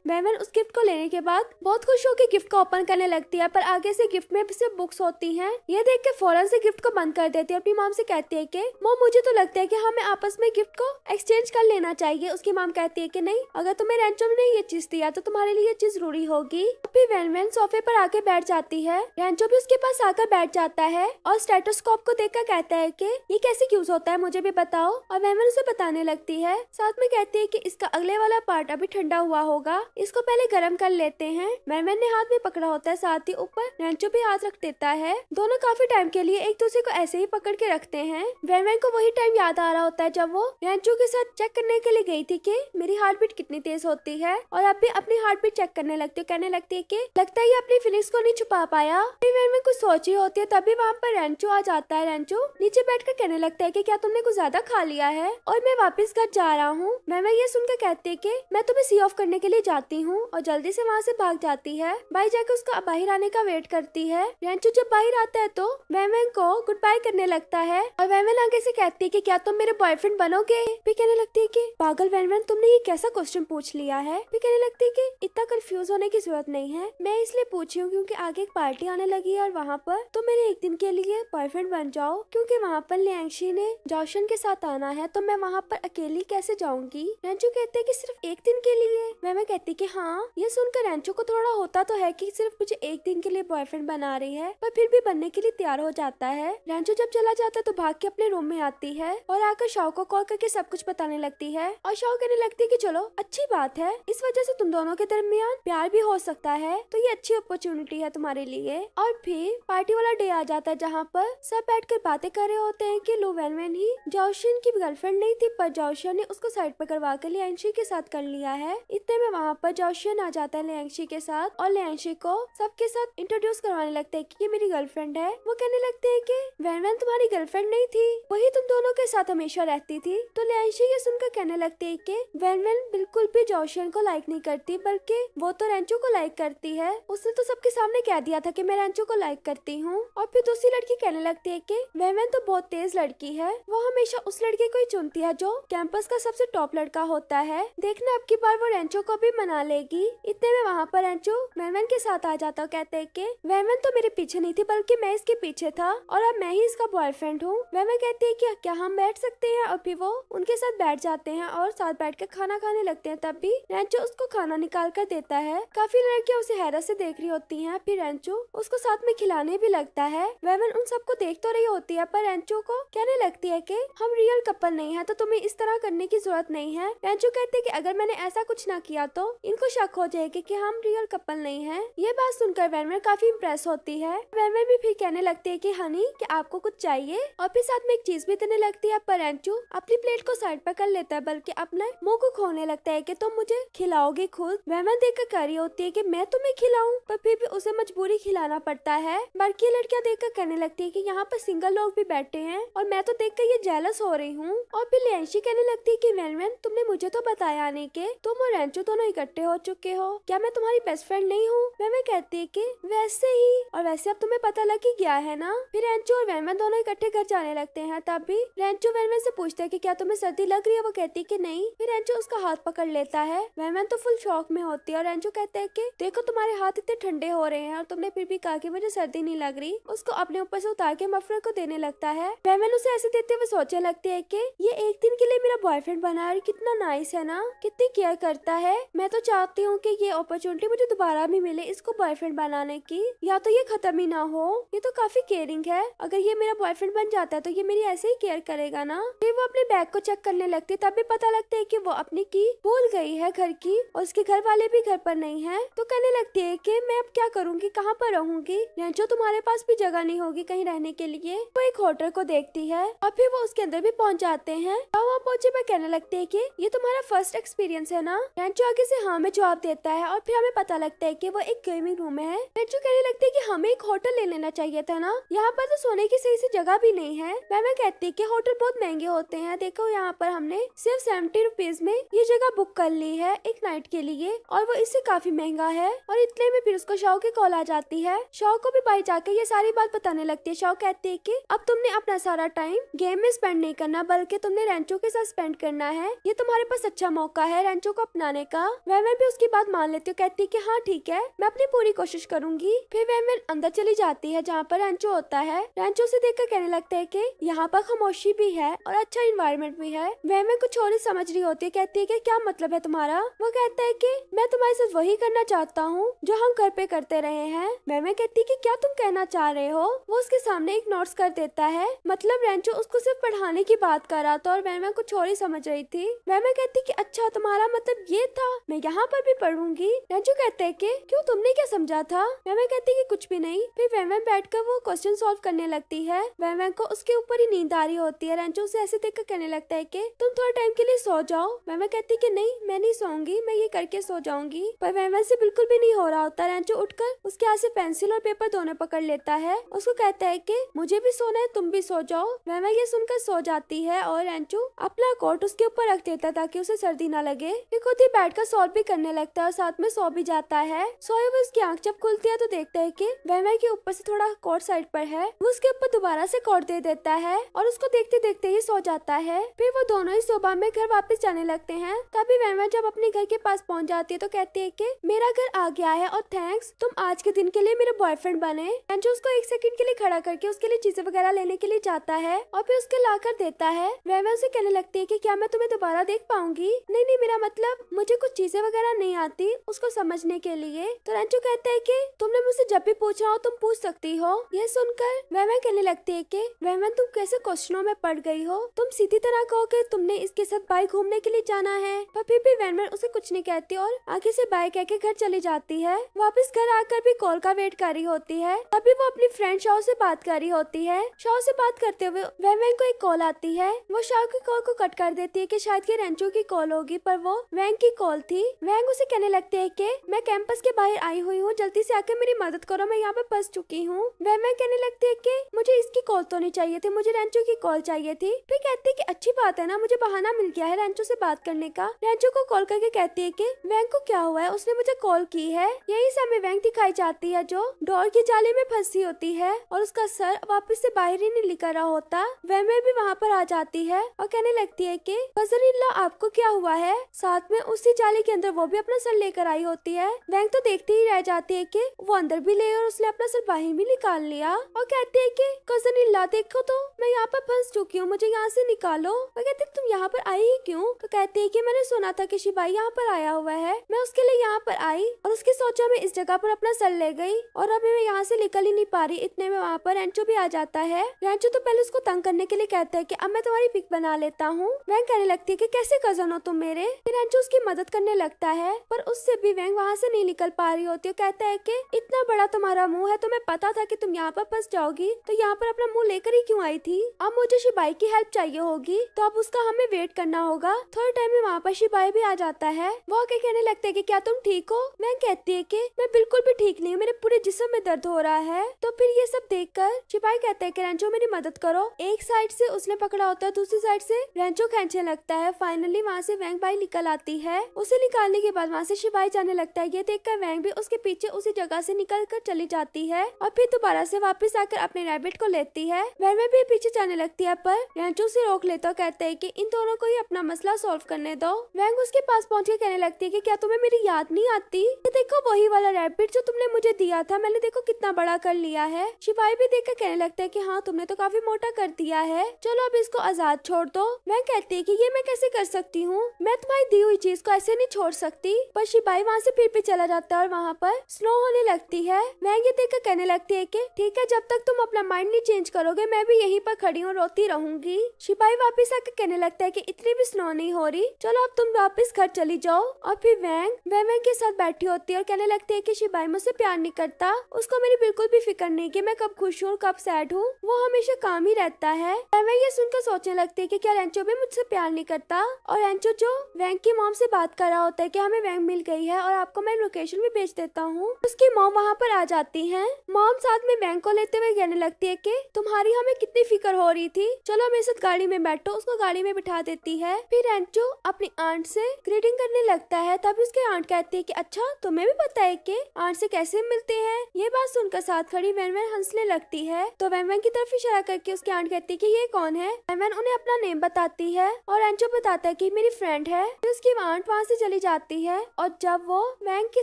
वैनमैन उस गिफ्ट को लेने के बाद बहुत खुश होकर गिफ्ट को ओपन करने लगती है पर आगे से गिफ्ट में सिर्फ बुक्स होती है ये देख के फौरन से गिफ्ट को बंद कर देती है अपनी माम से कहती है की मो मुझे तो लगता है की हमें हाँ, आपस में गिफ्ट को एक्सचेंज कर लेना चाहिए उसकी माम कहती है की नहीं अगर तुम्हें रेंचो ने ये चीज दिया तो तुम्हारे लिए ये चीज जरूरी होगी फिर वैन वैन सोफे पर आके बैठ जाती है रेंचो भी उसके पास आकर बैठ जाता है और स्टेटोस्कोप को देखकर कहता है कि ये कैसे यूज होता है मुझे भी बताओ और वैन वैन उसे बताने लगती है साथ में कहती है की इसका अगले वाला पार्ट अभी ठंडा हुआ होगा इसको पहले गर्म कर लेते हैं वैन वैन ने हाथ भी पकड़ा होता है साथ ही ऊपर रेंचो भी हाथ रख देता है दोनों काफी टाइम के लिए एक दूसरे को ऐसे ही पकड़ के रखते हैं वैन वैन को वही टाइम याद आ रहा होता है जब वो रेंचो के साथ चेक करने के लिए गई थी की मेरी हार्ट बीट कितनी तेज होती है और आप भी अपनी हार्ट बीट चेक करने लगती है कहने लगती है की लगता है ये अपनी फीलिंग्स को नहीं छुपा पाया फिर में कुछ सोच होती है तभी वहाँ पर रेंचो आ जाता है रेंचो नीचे बैठ कर कहने लगता है की क्या तुमने कुछ ज्यादा खा लिया है और मैं वापिस घर जा रहा हूँ मैं ये सुनकर कहती है की मैं तुम्हें सी ऑफ करने के लिए जाती हूँ और जल्दी ऐसी वहाँ ऐसी भाग जाती है भाई जाकर उसका बाहर आने का वेट करती है रेंचो जब बाहर आता है तो वैमन को गुड बाय करने लगता है और वैमन आगे से कहती है कि क्या तुम मेरे बॉयफ्रेंड बनोगे फिर कहने लगती है कि पागल वैमन तुमने ये कैसा क्वेश्चन पूछा पूछ लिया है वे कहने लगती है कि इतना कंफ्यूज होने की जरूरत नहीं है मैं इसलिए पूछी हूँ क्योंकि आगे एक पार्टी आने लगी है और वहाँ पर तो मेरे एक दिन के लिए बॉयफ्रेंड बन जाओ क्योंकि वहाँ पर लियांगशी ने जोशन के साथ आना है तो मैं वहाँ पर अकेली कैसे जाऊंगी रेंचो कहते की सिर्फ एक दिन के लिए मैं मैं कहती कि हाँ ये सुनकर रेंचो को थोड़ा होता तो है कि सिर्फ मुझे एक दिन के लिए बॉयफ्रेंड बना रही है पर फिर भी बनने के लिए तैयार हो जाता है रेंचो जब चला जाता है तो भाग के अपने रूम में आती है और आकर शाओ को कॉल करके सब कुछ बताने लगती है और शाओ कहने लगती है की चलो अच्छी बात है इस वजह से तुम दोनों के दरमियान प्यार भी हो सकता है तो ये अच्छी अपॉर्चुनिटी है तुम्हारे लिए और फिर पार्टी वाला डे आ जाता है जहाँ पर सब बैठ कर बातें कर रहे होते हैं कि लुवेन वैन ही जोशन की गर्लफ्रेंड नहीं थी पर जोशन ने उसको साइड पर करवा कर लियांशी के साथ कर लिया है इतने में वहाँ पर जोशियन आ जाता है लियांशी के साथ और लियांशी को सबके साथ इंट्रोड्यूस करवाने लगता है की ये मेरी गर्लफ्रेंड है वो कहने लगते है की वैन वैन तुम्हारी गर्लफ्रेंड नहीं थी वही तुम दोनों के साथ हमेशा रहती थी तो लियांशी ये सुनकर कहने लगते है की वैन वैन बिल्कुल बिल्कुल भी जोशियन को लाइक नहीं करती बल्कि वो तो रेंचो को लाइक करती है उसने तो सबके सामने कह दिया था कि मैं रेंचो को लाइक करती हूँ और फिर दूसरी लड़की कहने लगती है कि वहमन तो बहुत तेज लड़की है वो हमेशा उस लड़के को ही चुनती है जो कैंपस का सबसे टॉप लड़का होता है देखना अब की बार वो रेंचो को भी मना लेगी इतने में वहाँ पर रेंचो वहमन के साथ आ जाता कहते है की वहमन तो मेरे पीछे नहीं थी बल्कि मैं इसके पीछे था और अब मैं ही इसका बॉयफ्रेंड हूँ वहमन कहती है की क्या हम बैठ सकते हैं और फिर वो उनके साथ बैठ जाते हैं और साथ बैठ कर खाना खाने लगते हैं तब भी रेंचो उसको खाना निकाल कर देता है काफी लड़कियां उसे हैरत से देख रही होती हैं फिर रेंचो उसको साथ में खिलाने भी लगता है वेवन उन सबको देख तो रही होती है पर रेंचो को कहने लगती है कि हम रियल कपल नहीं है तो तुम्हें इस तरह करने की जरूरत नहीं है रेंचो कहते है की अगर मैंने ऐसा कुछ ना किया तो इनको शक हो जाएगी की हम रियल कपल नहीं है ये बात सुनकर वेनवर काफी इम्प्रेस होती है वेनवर भी फिर कहने लगती है की हनी की आपको कुछ चाहिए और फिर साथ में एक चीज भी देने लगती है पर रेंचो अपनी प्लेट को साइड पर कर लेता है बल्कि अपने मुँह को खोने लगता है करके तुम तो मुझे खिलाओगे खुद मैं देख कर रही होती है की मैं तुम्हें खिलाऊं पर फिर भी उसे मजबूरी खिलाना पड़ता है बाकी लड़कियां कर करने लगती है की यहाँ पर सिंगल लोग भी बैठे हैं और मैं तो देख कर ये जेलस हो रही हूँ और फिर लियांशी कहने लगती है की वेलमैन तुमने मुझे तो बताया आने के तुम और रेंचो दोनों इकट्ठे हो चुके हो क्या मैं तुम्हारी बेस्ट फ्रेंड नहीं हूँ वह मैं कहती है की वैसे ही और वैसे अब तुम्हें पता लग ही गया है ना फिर रेंचो और वेलमैन दोनों इकट्ठे घर जाने लगते हैं तब भी रेंचो वेलमैन से पूछता है की क्या तुम्हें सर्दी लग रही है वो कहती है की नहीं फिर रेंचो उसका हाथ पकड़ ले लेता है मेहमान तो फुल शौक में होती है और एंजो कहते हैं कि देखो तुम्हारे हाथ इतने ठंडे हो रहे हैं और तुमने फिर भी कहा कि मुझे सर्दी नहीं लग रही उसको अपने ऊपर से उतार के मफर को देने लगता है मेहमान उसे ऐसे देते हुए सोचने लगती है की ये एक दिन के लिए मेरा बॉयफ्रेंड बना है कितना नाइस है ना कितनी केयर करता है मैं तो चाहती हूँ की ये अपॉर्चुनिटी मुझे दोबारा भी मिले इसको बॉयफ्रेंड बनाने की या तो ये खत्म ही ना हो ये तो काफी केयरिंग है अगर ये मेरा बॉयफ्रेंड बन जाता है तो ये मेरी ऐसे ही केयर करेगा ना फिर वो अपने बैग को चेक करने लगती है तब भी पता लगता है की वो अपनी की भूल गई है घर की और उसके घर वाले भी घर पर नहीं है तो कहने लगती है कि मैं अब क्या करूंगी कहाँ पर रहूंगी रेंचो तुम्हारे पास भी जगह नहीं होगी कहीं रहने के लिए वो एक होटल को देखती है और फिर वो उसके अंदर भी पहुँच जाते हैं और वहाँ पहुंचे पर कहने लगते है की ये तुम्हारा फर्स्ट एक्सपीरियंस है ना रेंचो आगे ऐसी हाँ में जवाब देता है और फिर हमें पता लगता है की वो एक गेमिंग रूम है रेंचो कहने लगती है की हमें एक होटल ले लेना चाहिए था ना यहाँ पर तो सोने की सही सी जगह भी नहीं है मैं कहती है की होटल बहुत महंगे होते हैं देखो यहाँ पर हमने सिर्फ सेवेंटी रुपीज में ये जगह बुक कर ली है एक नाइट के लिए और वो इससे काफी महंगा है और इतने में फिर उसको शाव की कॉल आ जाती है शव को भी बाई जाके ये सारी बात बताने लगती है शव कहती है की अब तुमने अपना सारा टाइम गेम में स्पेंड नहीं करना बल्कि तुमने रेंचो के साथ स्पेंड करना है ये तुम्हारे पास अच्छा मौका है रेंचो को अपनाने का वैमन भी उसकी बात मान लेती है कहती है की हाँ ठीक है मैं अपनी पूरी कोशिश करूंगी फिर वैमन अंदर चली जाती है जहाँ पर रेंचो होता है रेंचो से देख कहने लगते है की यहाँ पर खामोशी भी है और अच्छा इन्वायरमेंट भी है वैमन कुछ और ही समझ रही होती है कहती है की क्या मतलब मतलब है तुम्हारा वो कहता है कि मैं तुम्हारे साथ वही करना चाहता हूँ जो हम घर पे करते रहे हैं मैं कहती कि क्या तुम कहना चाह रहे हो वो उसके सामने एक नोट्स कर देता है मतलब रेंचो उसको सिर्फ पढ़ाने की बात कर रहा था और मैं कुछ और ही समझ रही थी मैं कहती की अच्छा तुम्हारा मतलब ये था मैं यहाँ पर भी पढ़ूंगी रेंचो कहते है की क्यूँ तुमने क्या समझा था मैं कहती की कुछ भी नहीं फिर वह मैं बैठ कर वो क्वेश्चन सोल्व करने लगती है मैं को उसके ऊपर ही नींद आ रही होती है रेंचो उसे ऐसे देख कहने लगता है की तुम थोड़ा टाइम के लिए सो जाओ मैं कहती की नहीं मैं नहीं सोऊंगी मैं ये करके सो जाऊंगी पर वह वैसे बिल्कुल भी नहीं हो रहा होता रेंचो उठकर उसके हाथ से पेंसिल और पेपर दोनों पकड़ लेता है उसको कहता है कि मुझे भी सोना है तुम भी सो जाओ वह ये सुनकर सो जाती है और रेंचो अपना कोट उसके ऊपर रख देता ताकि उसे सर्दी न लगे ये खुद ही बैठ कर सोल्व भी करने लगता है और साथ में सो भी जाता है सोए हुए उसकी आँख जब खुलती है तो देखता है की वह के ऊपर ऐसी थोड़ा कोट साइड पर है वो उसके ऊपर दोबारा ऐसी कोट दे देता है और उसको देखते देखते ही सो जाता है फिर वो दोनों ही सुबह में घर वापस जाने लगते हैं तभी वह एमा जब अपने घर के पास पहुंच जाती है तो कहती है कि मेरा घर आ गया है और थैंक्स तुम आज के दिन के लिए मेरे बॉयफ्रेंड बने एंजो उसको एक सेकंड के लिए खड़ा करके उसके लिए चीजें वगैरह लेने के लिए जाता है और फिर उसके ला कर देता है वह उसे कहने लगती है की क्या मैं तुम्हें दोबारा देख पाऊंगी नहीं नहीं मेरा मतलब मुझे कुछ चीजें वगैरह नहीं आती उसको समझने के लिए तो रंजू कहते है की तुमने मुझसे जब भी पूछा हो तुम पूछ सकती हो यह सुनकर वह कहने लगती है की वह तुम कैसे क्वेश्चनों में पड़ गई हो तुम सीधी तरह कहो कि तुमने इसके साथ बाइक घूमने के लिए जाना है पर फिर भी वैनमैन उसे कुछ नहीं कहती और आगे से बाय कह के घर चली जाती है वापस घर आकर भी कॉल का वेट कर रही होती है तभी वो अपनी फ्रेंड शाह से बात कर रही होती है शाह से बात करते हुए वैंग को एक कॉल आती है वो शाह की कॉल को कट कर देती है की शायद की रेंचो की कॉल होगी पर वो वैंग की कॉल थी वैंग उसे कहने लगते है की मैं कैंपस के बाहर आई हुई हूँ जल्दी से आकर मेरी मदद करो मैं यहाँ पे फंस चुकी हूँ वैंग कहने लगती है की मुझे इसकी कॉल तो नहीं चाहिए थी मुझे रेंचू की कॉल चाहिए थी फिर कहती है की अच्छी बात है ना मुझे बहाना मिल गया है रेंचू से बात करने का संजू को कॉल करके कहती है कि वैंग को क्या हुआ है उसने मुझे कॉल की है यही समय वैंग दिखाई जाती है जो डोर की जाली में फंसी होती है और उसका सर वापस से बाहर ही नहीं निकल रहा होता वह में भी वहाँ पर आ जाती है और कहने लगती है कि फजरिल्ला आपको क्या हुआ है साथ में उसी जाली के अंदर वो भी अपना सर लेकर आई होती है वैंग तो देखती ही रह जाती है की वो अंदर भी ले और उसने अपना सर बाहर भी निकाल लिया और कहती है की फजरिल्ला देखो तो मैं यहाँ पर फंस चुकी हूँ मुझे यहाँ से निकालो और कहती तुम यहाँ पर आई ही क्यूँ तो कहती है की मैंने सुना सुना था कि शिपाही यहाँ पर आया हुआ है मैं उसके लिए यहाँ पर आई और उसकी सोचा मैं इस जगह पर अपना सर ले गई और अभी मैं यहाँ से निकल ही नहीं पा रही इतने में वहाँ पर रेंचो भी आ जाता है रेंचो तो पहले उसको तंग करने के लिए कहता है कि अब मैं तुम्हारी पिक बना लेता हूँ वैंग कहने लगती है की कैसे कजन हो तुम मेरे फिर रेंचो उसकी मदद करने लगता है पर उससे भी वैंग वहाँ से नहीं निकल पा रही होती कहता है की इतना बड़ा तुम्हारा मुँह है तुम्हें तो पता था की तुम यहाँ पर फंस जाओगी तो यहाँ पर अपना मुँह लेकर ही क्यूँ आई थी अब मुझे शिपाही की हेल्प चाहिए होगी तो अब उसका हमें वेट करना होगा थोड़े टाइम में वहाँ पर शिपाही भाई भी आ जाता है वो आके कहने लगता है कि क्या तुम ठीक हो मैं कहती है कि मैं बिल्कुल भी ठीक नहीं हूँ मेरे पूरे जिसम में दर्द हो रहा है तो फिर ये सब देख कर कहते हैं कि रेंचो मेरी मदद करो एक साइड से उसने पकड़ा होता है दूसरी साइड से रेंचो खेचने लगता है फाइनली वहाँ से वैंग भाई निकल आती है उसे निकालने के बाद वहाँ से सिपाही जाने लगता है ये देख कर वैंग भी उसके पीछे उसी जगह ऐसी निकल कर चली जाती है और फिर दोबारा ऐसी वापस आकर अपने रेबिट को लेती है वैंग भी पीछे जाने लगती है पर रेंचो उसे रोक लेता कहते है की इन दोनों को ही अपना मसला सोल्व करने दो वैंग फ्रैंक उसके पास पहुंच के कहने लगती है कि क्या तुम्हें मेरी याद नहीं आती ये देखो वही वाला रैपिड जो तुमने मुझे दिया था मैंने देखो कितना बड़ा कर लिया है शिपाही भी देख कर कहने लगता है की हाँ तुमने तो काफी मोटा कर दिया है चलो अब इसको आजाद छोड़ दो मैं कहती है की ये मैं कैसे कर सकती हूँ मैं तुम्हारी दी हुई चीज को ऐसे नहीं छोड़ सकती पर शिपाही वहाँ से फिर भी चला जाता है और वहाँ पर स्नो होने लगती है मैं ये देख कर कहने लगती है की ठीक है जब तक तुम अपना माइंड नहीं चेंज करोगे मैं भी यही पर खड़ी हूँ रोती रहूंगी शिपाही वापिस आकर कहने लगता है की इतनी भी स्नो नहीं हो रही चलो अब तुम वापस घर चली जाओ और फिर वैंग वैंग के साथ बैठी होती है और कहने लगती है कि शिबाई मुझसे प्यार नहीं करता उसको मेरी बिल्कुल भी फिक्र नहीं कि मैं कब खुश हूँ कब सैड हूँ वो हमेशा काम ही रहता है वैंग ये सुनकर सोचने लगती है कि क्या रेंचो भी मुझसे प्यार नहीं करता और रेंचो जो वैंग की मोम से बात कर रहा होता है की हमें वैंग मिल गई है और आपको मैं लोकेशन भी भेज देता हूँ उसकी मोम वहाँ पर आ जाती है मोम साथ में वैंग को लेते हुए कहने लगती है की तुम्हारी हमें कितनी फिक्र हो रही थी चलो मेरे साथ गाड़ी में बैठो उसको गाड़ी में बिठा देती है फिर रेंचो अपनी आंट से ग्रीटिंग करने लगता है तभी उसके आंट कहती है कि अच्छा तुम्हें भी पता है कि आंट से कैसे मिलते हैं ये बात सुनकर साथ खड़ी वैन वैन हंसने लगती है तो वैन वैन की तरफ इशारा करके उसकी आंट कहती है कि ये कौन है वैन वैन उन्हें अपना नेम बताती है और एंचो बताता है की मेरी फ्रेंड है उसकी आंट वहाँ से चली जाती है और जब वो वैंग के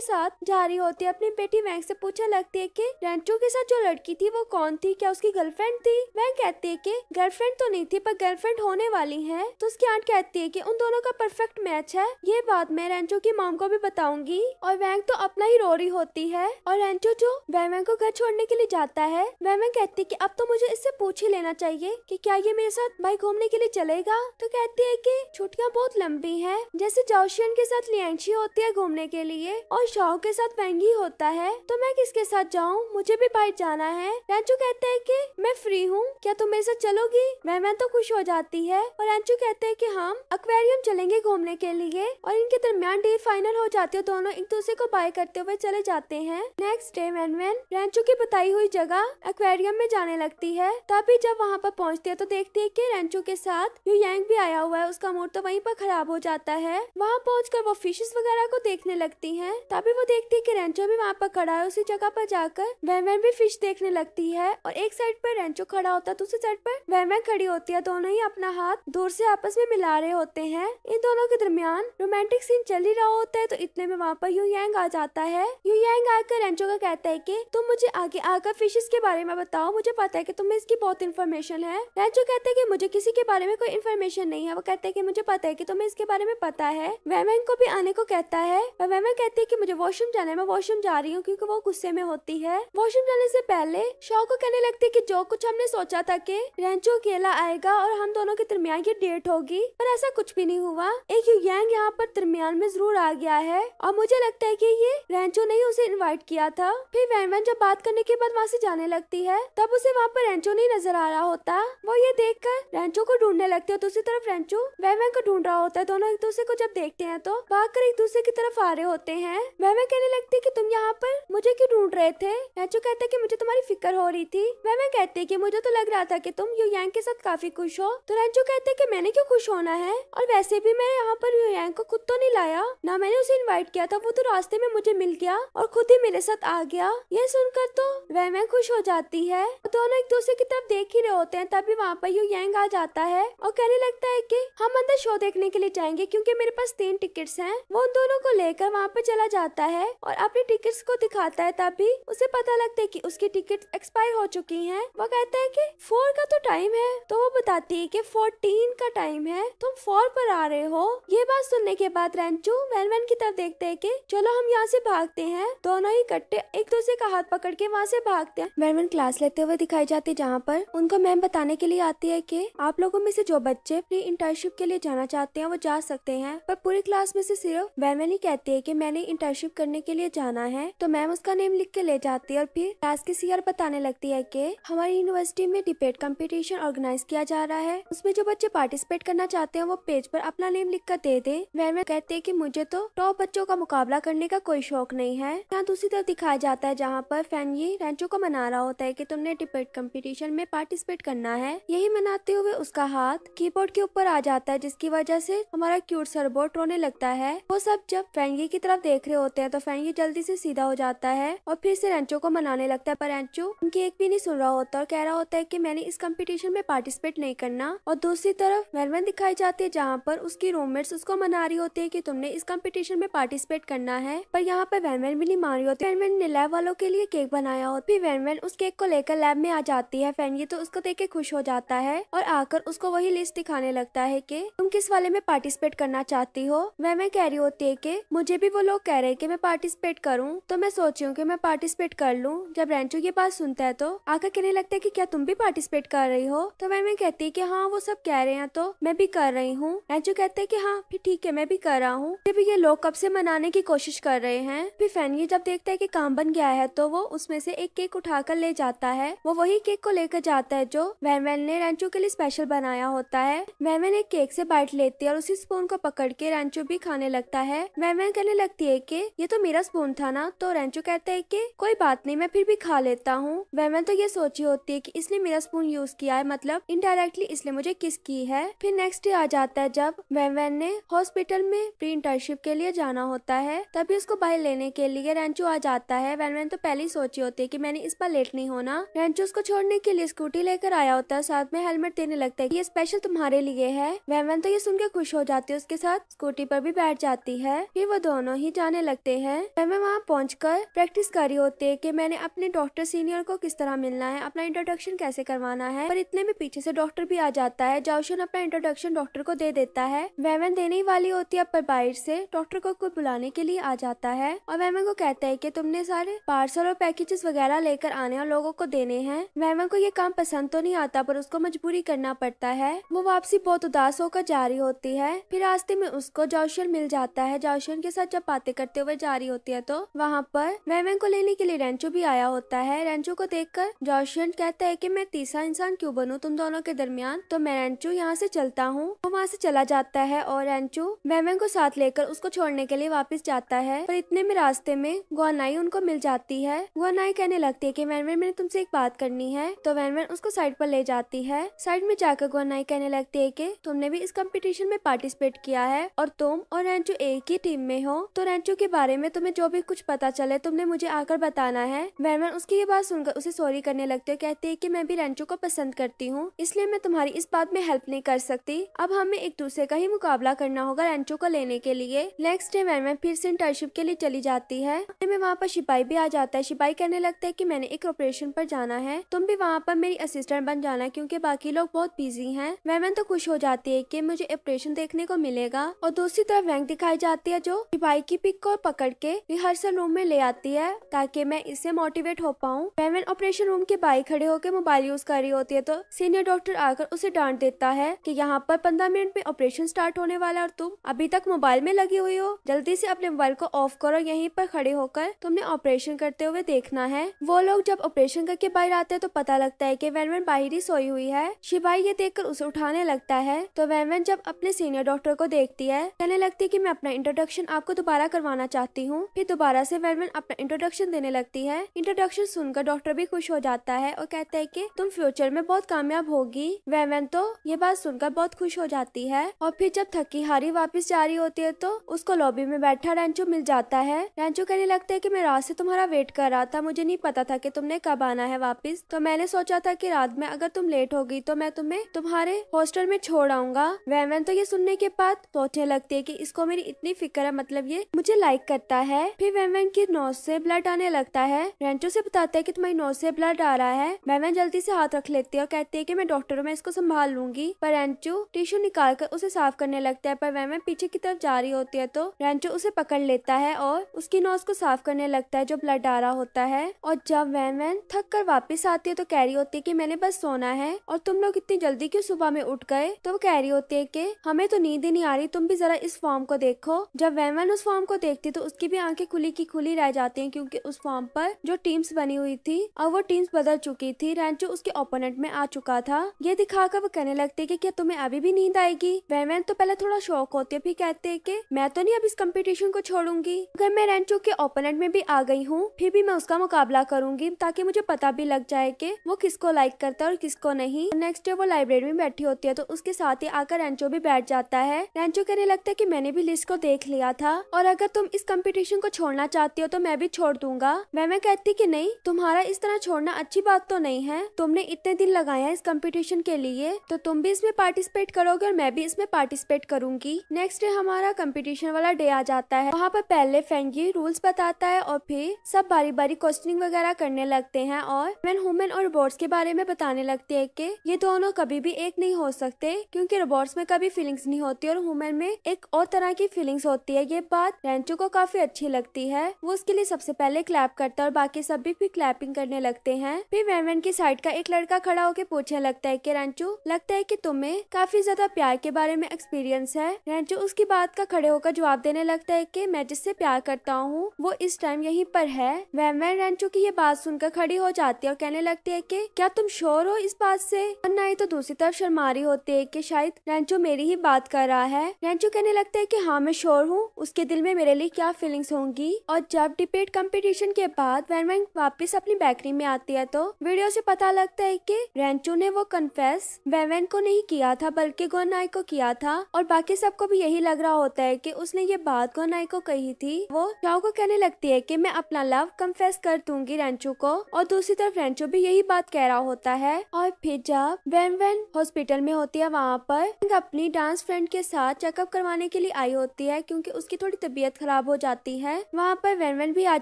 साथ जा रही होती है अपनी बेटी वैंग से पूछने लगती है की रेंचो के साथ जो लड़की थी वो कौन थी क्या उसकी गर्लफ्रेंड थी वैंग कहती है की गर्लफ्रेंड तो नहीं थी पर गर्लफ्रेंड होने वाली है तो उसकी आंट कहती है की उन दोनों का परफेक्ट मैच स्केच है ये बात मैं रेंचो की माम को भी बताऊंगी और वैंग तो अपना ही रोरी होती है और रेंचो जो वैवैंग को घर छोड़ने के लिए जाता है वैवैंग कहती कि अब तो मुझे इससे पूछ ही लेना चाहिए कि क्या ये मेरे साथ भाई घूमने के लिए चलेगा तो कहती है कि छुट्टियाँ बहुत लंबी है जैसे जौशियन के साथ लियांशी होती है घूमने के लिए और शाह के साथ वैंगी होता है तो मैं किसके साथ जाऊँ मुझे भी बाइक जाना है रेंचो कहते हैं की मैं फ्री हूँ क्या तुम मेरे साथ चलोगी वह मैं तो खुश हो जाती है और रेंचो कहते है की हम हाँ, अक्वेरियम चलेंगे घूमने के लिए और इनके दरमियान डे फाइनल हो जाती है दोनों एक दूसरे को बाय करते हुए चले जाते हैं नेक्स्ट डे मैनमैन रेंचो की बताई हुई जगह एक्वेरियम में जाने लगती है तभी जब वहाँ पर पहुँचती है तो देखती है की रेंचो के साथ यू यंग भी आया हुआ है उसका मूड तो वही पर खराब हो जाता है वहाँ पहुँच वो फिशेज वगैरह को देखने लगती है तभी वो देखती है की रेंचो भी वहाँ पर खड़ा है उसी जगह पर जाकर वहमैन भी फिश देखने लगती है और एक साइड पर रेंचो खड़ा होता है दूसरी साइड पर वहमैन खड़ी होती है दोनों ही अपना हाथ दूर से आपस में मिला रहे होते हैं इन दोनों के दरमियान रोमांटिक सीन चल ही रहा होता है तो इतने में वहाँ पर यू यांग आ जाता है यू यांग आकर रेंचो का कहता है की तुम मुझे आगे आकर फिशेस के बारे में बताओ मुझे पता है की तुम्हें इसकी बहुत इन्फॉर्मेशन है रेंचो कहते हैं की मुझे किसी के बारे में कोई इन्फॉर्मेशन नहीं है वो कहते हैं की मुझे पता है की तुम्हें इसके बारे में पता है वेमैन को भी आने को कहता है वेमैन कहती है की मुझे वॉशरूम जाना है मैं वॉशरूम जा रही हूँ क्योंकि वो गुस्से में होती है वॉशरूम जाने से पहले शॉ को कहने लगती है की जो कुछ हमने सोचा था की रेंचो अकेला आएगा और हम दोनों के दरमियान ये डेट होगी पर ऐसा कुछ भी नहीं हुआ एक यांग यहाँ पर दरमियान में जरूर आ गया है और मुझे लगता है कि ये रेंचो ने ही उसे इनवाइट किया था फिर वैन वैन जब बात करने के बाद वहाँ से जाने लगती है तब उसे वहाँ पर रेंचो नहीं नजर आ रहा होता वो ये देख कर रेंचो को ढूंढने लगती है दूसरी तरफ रेंचो वैन वैन को ढूंढ रहा होता है दोनों एक दूसरे को जब देखते हैं तो भाग एक दूसरे की तरफ आ रहे होते हैं वैन वैन कहने लगती है की तुम यहाँ पर मुझे क्यों ढूंढ रहे थे रेंचो कहते की मुझे तुम्हारी फिक्र हो रही थी वैन वैन कहते है की मुझे तो लग रहा था की तुम यू यंग के साथ काफी खुश हो तो रेंचो कहते हैं की मैंने क्यों खुश होना है और वैसे भी मैं यहाँ पर पर यूयांग को खुद तो नहीं लाया ना मैंने उसे इनवाइट किया था वो तो रास्ते में मुझे मिल गया और खुद ही मेरे साथ आ गया यह सुनकर तो वह मैं खुश हो जाती है तो दोनों एक दूसरे की तरफ देख ही रहे होते हैं तभी वहाँ पर यू यंग आ जाता है और कहने लगता है की हम अंदर शो देखने के लिए जाएंगे क्यूँकी मेरे पास तीन टिकट है वो उन दोनों को लेकर वहाँ पर चला जाता है और अपने टिकट को दिखाता है तभी उसे पता लगता है की उसकी टिकट एक्सपायर हो चुकी है वो कहता है की फोर का तो टाइम है तो वो बताती है की फोर्टीन का टाइम है तुम फोर पर आ रहे हो ये ये बात सुनने के बाद रेंचू वैन वैन की तरफ देखते है की चलो हम यहाँ से भागते हैं दोनों ही कट्टे एक दूसरे का हाथ पकड़ के वहाँ से भागते हैं वैन वैन क्लास लेते हुए दिखाई जाती है जहाँ पर उनको मैम बताने के लिए आती है की आप लोगों में से जो बच्चे अपनी इंटर्नशिप के लिए जाना चाहते हैं वो जा सकते हैं पर पूरी क्लास में से सिर्फ वैन वैन ही कहती है की मैंने इंटर्नशिप करने के लिए जाना है तो मैम उसका नेम लिख के ले जाती है और फिर क्लास की सीआर बताने लगती है की हमारी यूनिवर्सिटी में डिबेट कॉम्पिटिशन ऑर्गेनाइज किया जा रहा है उसमें जो बच्चे पार्टिसिपेट करना चाहते हैं वो पेज पर अपना नेम लिख कर दे दे मैम कहते कि मुझे तो टॉप बच्चों का मुकाबला करने का कोई शौक नहीं है यहाँ दूसरी तरफ दिखाया जाता है जहाँ पर ये रेंचो को मना रहा होता है की तुमने डिबेट कम्पिटिशन में पार्टिसिपेट करना है यही मनाते हुए उसका हाथ कीबोर्ड के ऊपर आ जाता है जिसकी वजह से हमारा क्यूट सरबोट रोने लगता है वो सब जब फैंगी की तरफ देख रहे होते हैं तो फैंगी जल्दी से सीधा हो जाता है और फिर से रेंचो को मनाने लगता है पर रेंचो उनकी एक भी नहीं सुन रहा होता और कह रहा होता है की मैंने इस कम्पिटिशन में पार्टिसिपेट नहीं करना और दूसरी तरफ वेलवन दिखाई जाती है जहाँ पर उसकी रूममेट्स उसको मना रही होती है कि तुमने इस कंपटीशन में पार्टिसिपेट करना है पर यहाँ पर वैन भी नहीं मान रही होती वैन ने लैब वालों के लिए केक बनाया होता फिर वैन उस केक को लेकर लैब में आ जाती है फैन ये तो उसको देख के खुश हो जाता है और आकर उसको वही लिस्ट दिखाने लगता है की तुम किस वाले में पार्टिसिपेट करना चाहती हो मैं कह रही होती है की मुझे भी वो लोग कह रहे हैं की मैं पार्टिसिपेट करूँ तो मैं सोच हूँ की मैं पार्टिसिपेट कर लूँ जब रेंचो ये बात सुनता है तो आकर कहने लगता है की क्या तुम भी पार्टिसिपेट कर रही हो तो वह मैं कहती है की हाँ वो सब कह रहे हैं तो मैं भी कर रही हूँ रेंचो कहते हैं की हाँ फिर ठीक है मैं भी कर रहा हूँ फिर ये लोग कब से मनाने की कोशिश कर रहे हैं फिर ये जब देखता है कि काम बन गया है तो वो उसमें से एक केक उठाकर ले जाता है वो वही केक को लेकर जाता है जो वैन ने रेंचो के लिए स्पेशल बनाया होता है वैन एक केक से बाइट लेती है और उसी स्पून को पकड़ के रेंचो भी खाने लगता है वैन कहने लगती है की ये तो मेरा स्पून था ना तो रेंचो कहता है की कोई बात नहीं मैं फिर भी खा लेता हूँ वैन तो ये सोची होती है की इसने मेरा स्पून यूज किया है मतलब इनडायरेक्टली इसलिए मुझे किस की है फिर नेक्स्ट डे आ जाता है जब वैन ने उन्हें हॉस्पिटल में प्री इंटर्नशिप के लिए जाना होता है तभी उसको बाहर लेने के लिए रेंचो आ जाता है वैन तो पहले ही सोची होती है की मैंने इस पर लेट नहीं होना रेंचो उसको छोड़ने के लिए स्कूटी लेकर आया होता है साथ में हेलमेट देने लगता है ये स्पेशल तुम्हारे लिए है वैन तो ये सुन के खुश हो जाती है उसके साथ स्कूटी पर भी बैठ जाती है फिर वो दोनों ही जाने लगते है वैन वैन वहाँ पहुँच प्रैक्टिस कर रही होती है की मैंने अपने डॉक्टर सीनियर को किस तरह मिलना है अपना इंट्रोडक्शन कैसे करवाना है और इतने में पीछे से डॉक्टर भी आ जाता है जाओशन अपना इंट्रोडक्शन डॉक्टर को दे देता है वैमन देने वाली होती है पर बाहर से डॉक्टर को को बुलाने के लिए आ जाता है और वह को कहता है कि तुमने सारे पार्सल और पैकेजेस वगैरह लेकर आने और लोगों को देने हैं वहमन को ये काम पसंद तो नहीं आता पर उसको मजबूरी करना पड़ता है वो वापसी बहुत उदास होकर जा रही होती है फिर रास्ते में उसको जौशन मिल जाता है जौशन के साथ जब बातें करते हुए जा रही होती है तो वहाँ पर वहमन को लेने के लिए रेंचो भी आया होता है रेंचो को देख कर जौशन कहता है की मैं तीसरा इंसान क्यूँ बनू तुम दोनों के दरमियान तो मैं रेंचो यहाँ से चलता हूँ वो वहाँ से चला जाता है और रेंचू वैवन को साथ लेकर उसको छोड़ने के लिए वापस जाता है पर इतने में रास्ते में गुआनाई उनको मिल जाती है गुआनाई कहने लगती है की वैनवन मैंने तुमसे एक बात करनी है तो वैनवन उसको साइड पर ले जाती है साइड में जाकर गुआनाई कहने लगती है की तुमने भी इस कम्पिटिशन में पार्टिसिपेट किया है और तुम और रेंचू एक ही टीम में हो तो रेंचू के बारे में तुम्हें जो भी कुछ पता चले तुमने मुझे आकर बताना है वैनवन उसकी ये बात सुनकर उसे सॉरी करने लगते है कहती है की मैं भी रेंचू को पसंद करती हूँ इसलिए मैं तुम्हारी इस बात में हेल्प नहीं कर सकती अब हमें एक दूसरे का ही मुकाबला करना होगा रेंचो को लेने के लिए नेक्स्ट डे मैनमैन फिर से इंटर्नशिप के लिए चली जाती है में वहाँ पर सिपाही भी आ जाता है सिपाही कहने लगता है की मैंने एक ऑपरेशन पर जाना है तुम भी वहाँ पर मेरी असिस्टेंट बन जाना क्यूँकी बाकी लोग बहुत बिजी है मैमैन तो खुश हो जाती है की मुझे ऑपरेशन देखने को मिलेगा और दूसरी तरफ रैंक दिखाई जाती है जो सिपाही की पिक को पकड़ के रिहर्सल रूम में ले आती है ताकि मैं इससे मोटिवेट हो पाऊँ मैमैन ऑपरेशन रूम के बाहर खड़े होकर मोबाइल यूज कर रही होती है तो सीनियर डॉक्टर आकर उसे डांट देता है की यहाँ पर पंद्रह मिनट में ऑपरेशन स्टार्ट होने वाला वाला और तुम अभी तक मोबाइल में लगी हुई हो जल्दी से अपने मोबाइल को ऑफ करो यहीं पर खड़े होकर तुमने ऑपरेशन करते हुए देखना है वो लोग जब ऑपरेशन करके बाहर आते हैं तो पता लगता है की वैनवन बाहर ही सोई हुई है शिवाई ये देखकर उसे उठाने लगता है तो वैनवन जब अपने सीनियर डॉक्टर को देखती है कहने लगती है की मैं अपना इंट्रोडक्शन आपको दोबारा करवाना चाहती हूँ फिर दोबारा से वैनवन अपना इंट्रोडक्शन देने लगती है इंट्रोडक्शन सुनकर डॉक्टर भी खुश हो जाता है और कहता है की तुम फ्यूचर में बहुत कामयाब होगी वैनवन तो ये बात सुनकर बहुत खुश हो जाती है और फिर जब थकी कि हरी वापस जा रही होती है तो उसको लॉबी में बैठा रेंचो मिल जाता है रेंचो कहने लगता है की मैं रात से तुम्हारा वेट कर रहा था मुझे नहीं पता था की तुमने कब आना है वापिस तो मैंने सोचा था की रात में अगर तुम लेट होगी तो मैं तुम्हें तुम्हारे हॉस्टल में छोड़ आऊंगा वैमन तो ये सुनने के बाद सोचने लगती है की इसको मेरी इतनी फिक्र है मतलब ये मुझे लाइक करता है फिर वैमन की नोज से ब्लड आने लगता है रेंचो से बताता है की तुम्हारी नोज से ब्लड आ रहा है वैमन जल्दी से हाथ रख लेती है और कहती है की मैं डॉक्टरों में इसको संभाल लूंगी पर रेंचो टिश्यू निकाल कर उसे साफ करने लगता है है पर वहम पीछे की तरफ जा रही होती है तो रेंचो उसे पकड़ लेता है और उसकी नोज को साफ करने लगता है जो ब्लड आ रहा होता है और जब वहम थक कर वापिस आती है तो कह रही होती है की मैंने बस सोना है और तुम लोग इतनी जल्दी क्यों सुबह में उठ गए तो वो कह रही होती है की हमें तो नींद ही नहीं आ रही तुम भी जरा इस फॉर्म को देखो जब वैन उस फॉर्म को देखती तो उसकी भी आंखें खुली की खुली रह जाती है क्यूँकी उस फॉर्म पर जो टीम्स बनी हुई थी और वो टीम्स बदल चुकी थी रेंचो उसके ओपोनेंट में आ चुका था ये दिखाकर वो कहने लगती है की क्या तुम्हें अभी भी नींद आएगी वहमन तो पहले थोड़ा का शौक होती है फिर कहते हैं कि मैं तो नहीं अब इस कंपटीशन को छोड़ूंगी अगर मैं रेंचो के ओपोनेंट में भी आ गई हूँ फिर भी मैं उसका मुकाबला करूंगी ताकि मुझे पता भी लग जाए कि वो किसको लाइक करता है और किसको नहीं नेक्स्ट डे वो लाइब्रेरी में बैठी होती है तो उसके साथ ही आकर रेंचो भी बैठ जाता है रेंचो कहने लगता है की मैंने भी लिस्ट को देख लिया था और अगर तुम इस कम्पिटिशन को छोड़ना चाहती हो तो मैं भी छोड़ दूंगा मैं मैं कहती की नहीं तुम्हारा इस तरह छोड़ना अच्छी बात तो नहीं है तुमने इतने दिन लगाया इस कम्पिटिशन के लिए तो तुम भी इसमें पार्टिसिपेट करोगे और मैं भी इसमें पार्टिसिपेट करूँ करूंगी नेक्स्ट डे हमारा कंपटीशन वाला डे आ जाता है वहाँ पर पहले फेंगी रूल्स बताता है और फिर सब बारी बारी क्वेश्चनिंग वगैरह करने लगते हैं और मैन हुमेन और रोबोट्स के बारे में बताने लगते है की ये दोनों कभी भी एक नहीं हो सकते क्यूँकी रोबोट्स में कभी फीलिंग्स नहीं होती और हुमेन में एक और तरह की फीलिंग्स होती है ये बात रेंचो को काफी अच्छी लगती है वो उसके लिए सबसे पहले क्लैप करता है और बाकी सब भी फिर क्लैपिंग करने लगते हैं फिर वैमन की साइड का एक लड़का खड़ा होकर पूछने लगता है की रेंचू लगता है की तुम्हें काफी ज्यादा प्यार के बारे में एक्सपीरियंस रेफरेंस है रेंचो उसकी बात का खड़े होकर जवाब देने लगता है कि मैं जिससे प्यार करता हूँ वो इस टाइम यहीं पर है मैं रेंचो की ये बात सुनकर खड़ी हो जाती है और कहने लगती है कि क्या तुम शोर हो इस बात से और न ही तो दूसरी तरफ शर्मा रही होती है कि शायद रेंचो मेरी ही बात कर रहा है रेंचो कहने लगता है कि हाँ मैं शोर हूँ उसके दिल में मेरे लिए क्या फीलिंग्स होंगी और जब डिबेट कंपटीशन के बाद वैनमैन वापस अपनी बेकरी में आती है तो वीडियो से पता लगता है कि रेंचो ने वो कन्फेस वैवन को नहीं किया था बल्कि गोनाई को किया था और बाकी सबको भी यही लग रहा होता है कि उसने ये बात नाई को कही थी वो शाओ को कहने लगती है कि मैं अपना लव कन्फेस कर दूंगी रेंचो को और दूसरी तरफ रेंचो भी यही बात कह रहा होता है और फिर जब वेन वेन हॉस्पिटल में होती है वहाँ पर अपनी डांस फ्रेंड के साथ चेकअप करवाने के लिए आई होती है क्यूँकी उसकी थोड़ी तबीयत खराब हो जाती है वहाँ पर वैन वेन भी आ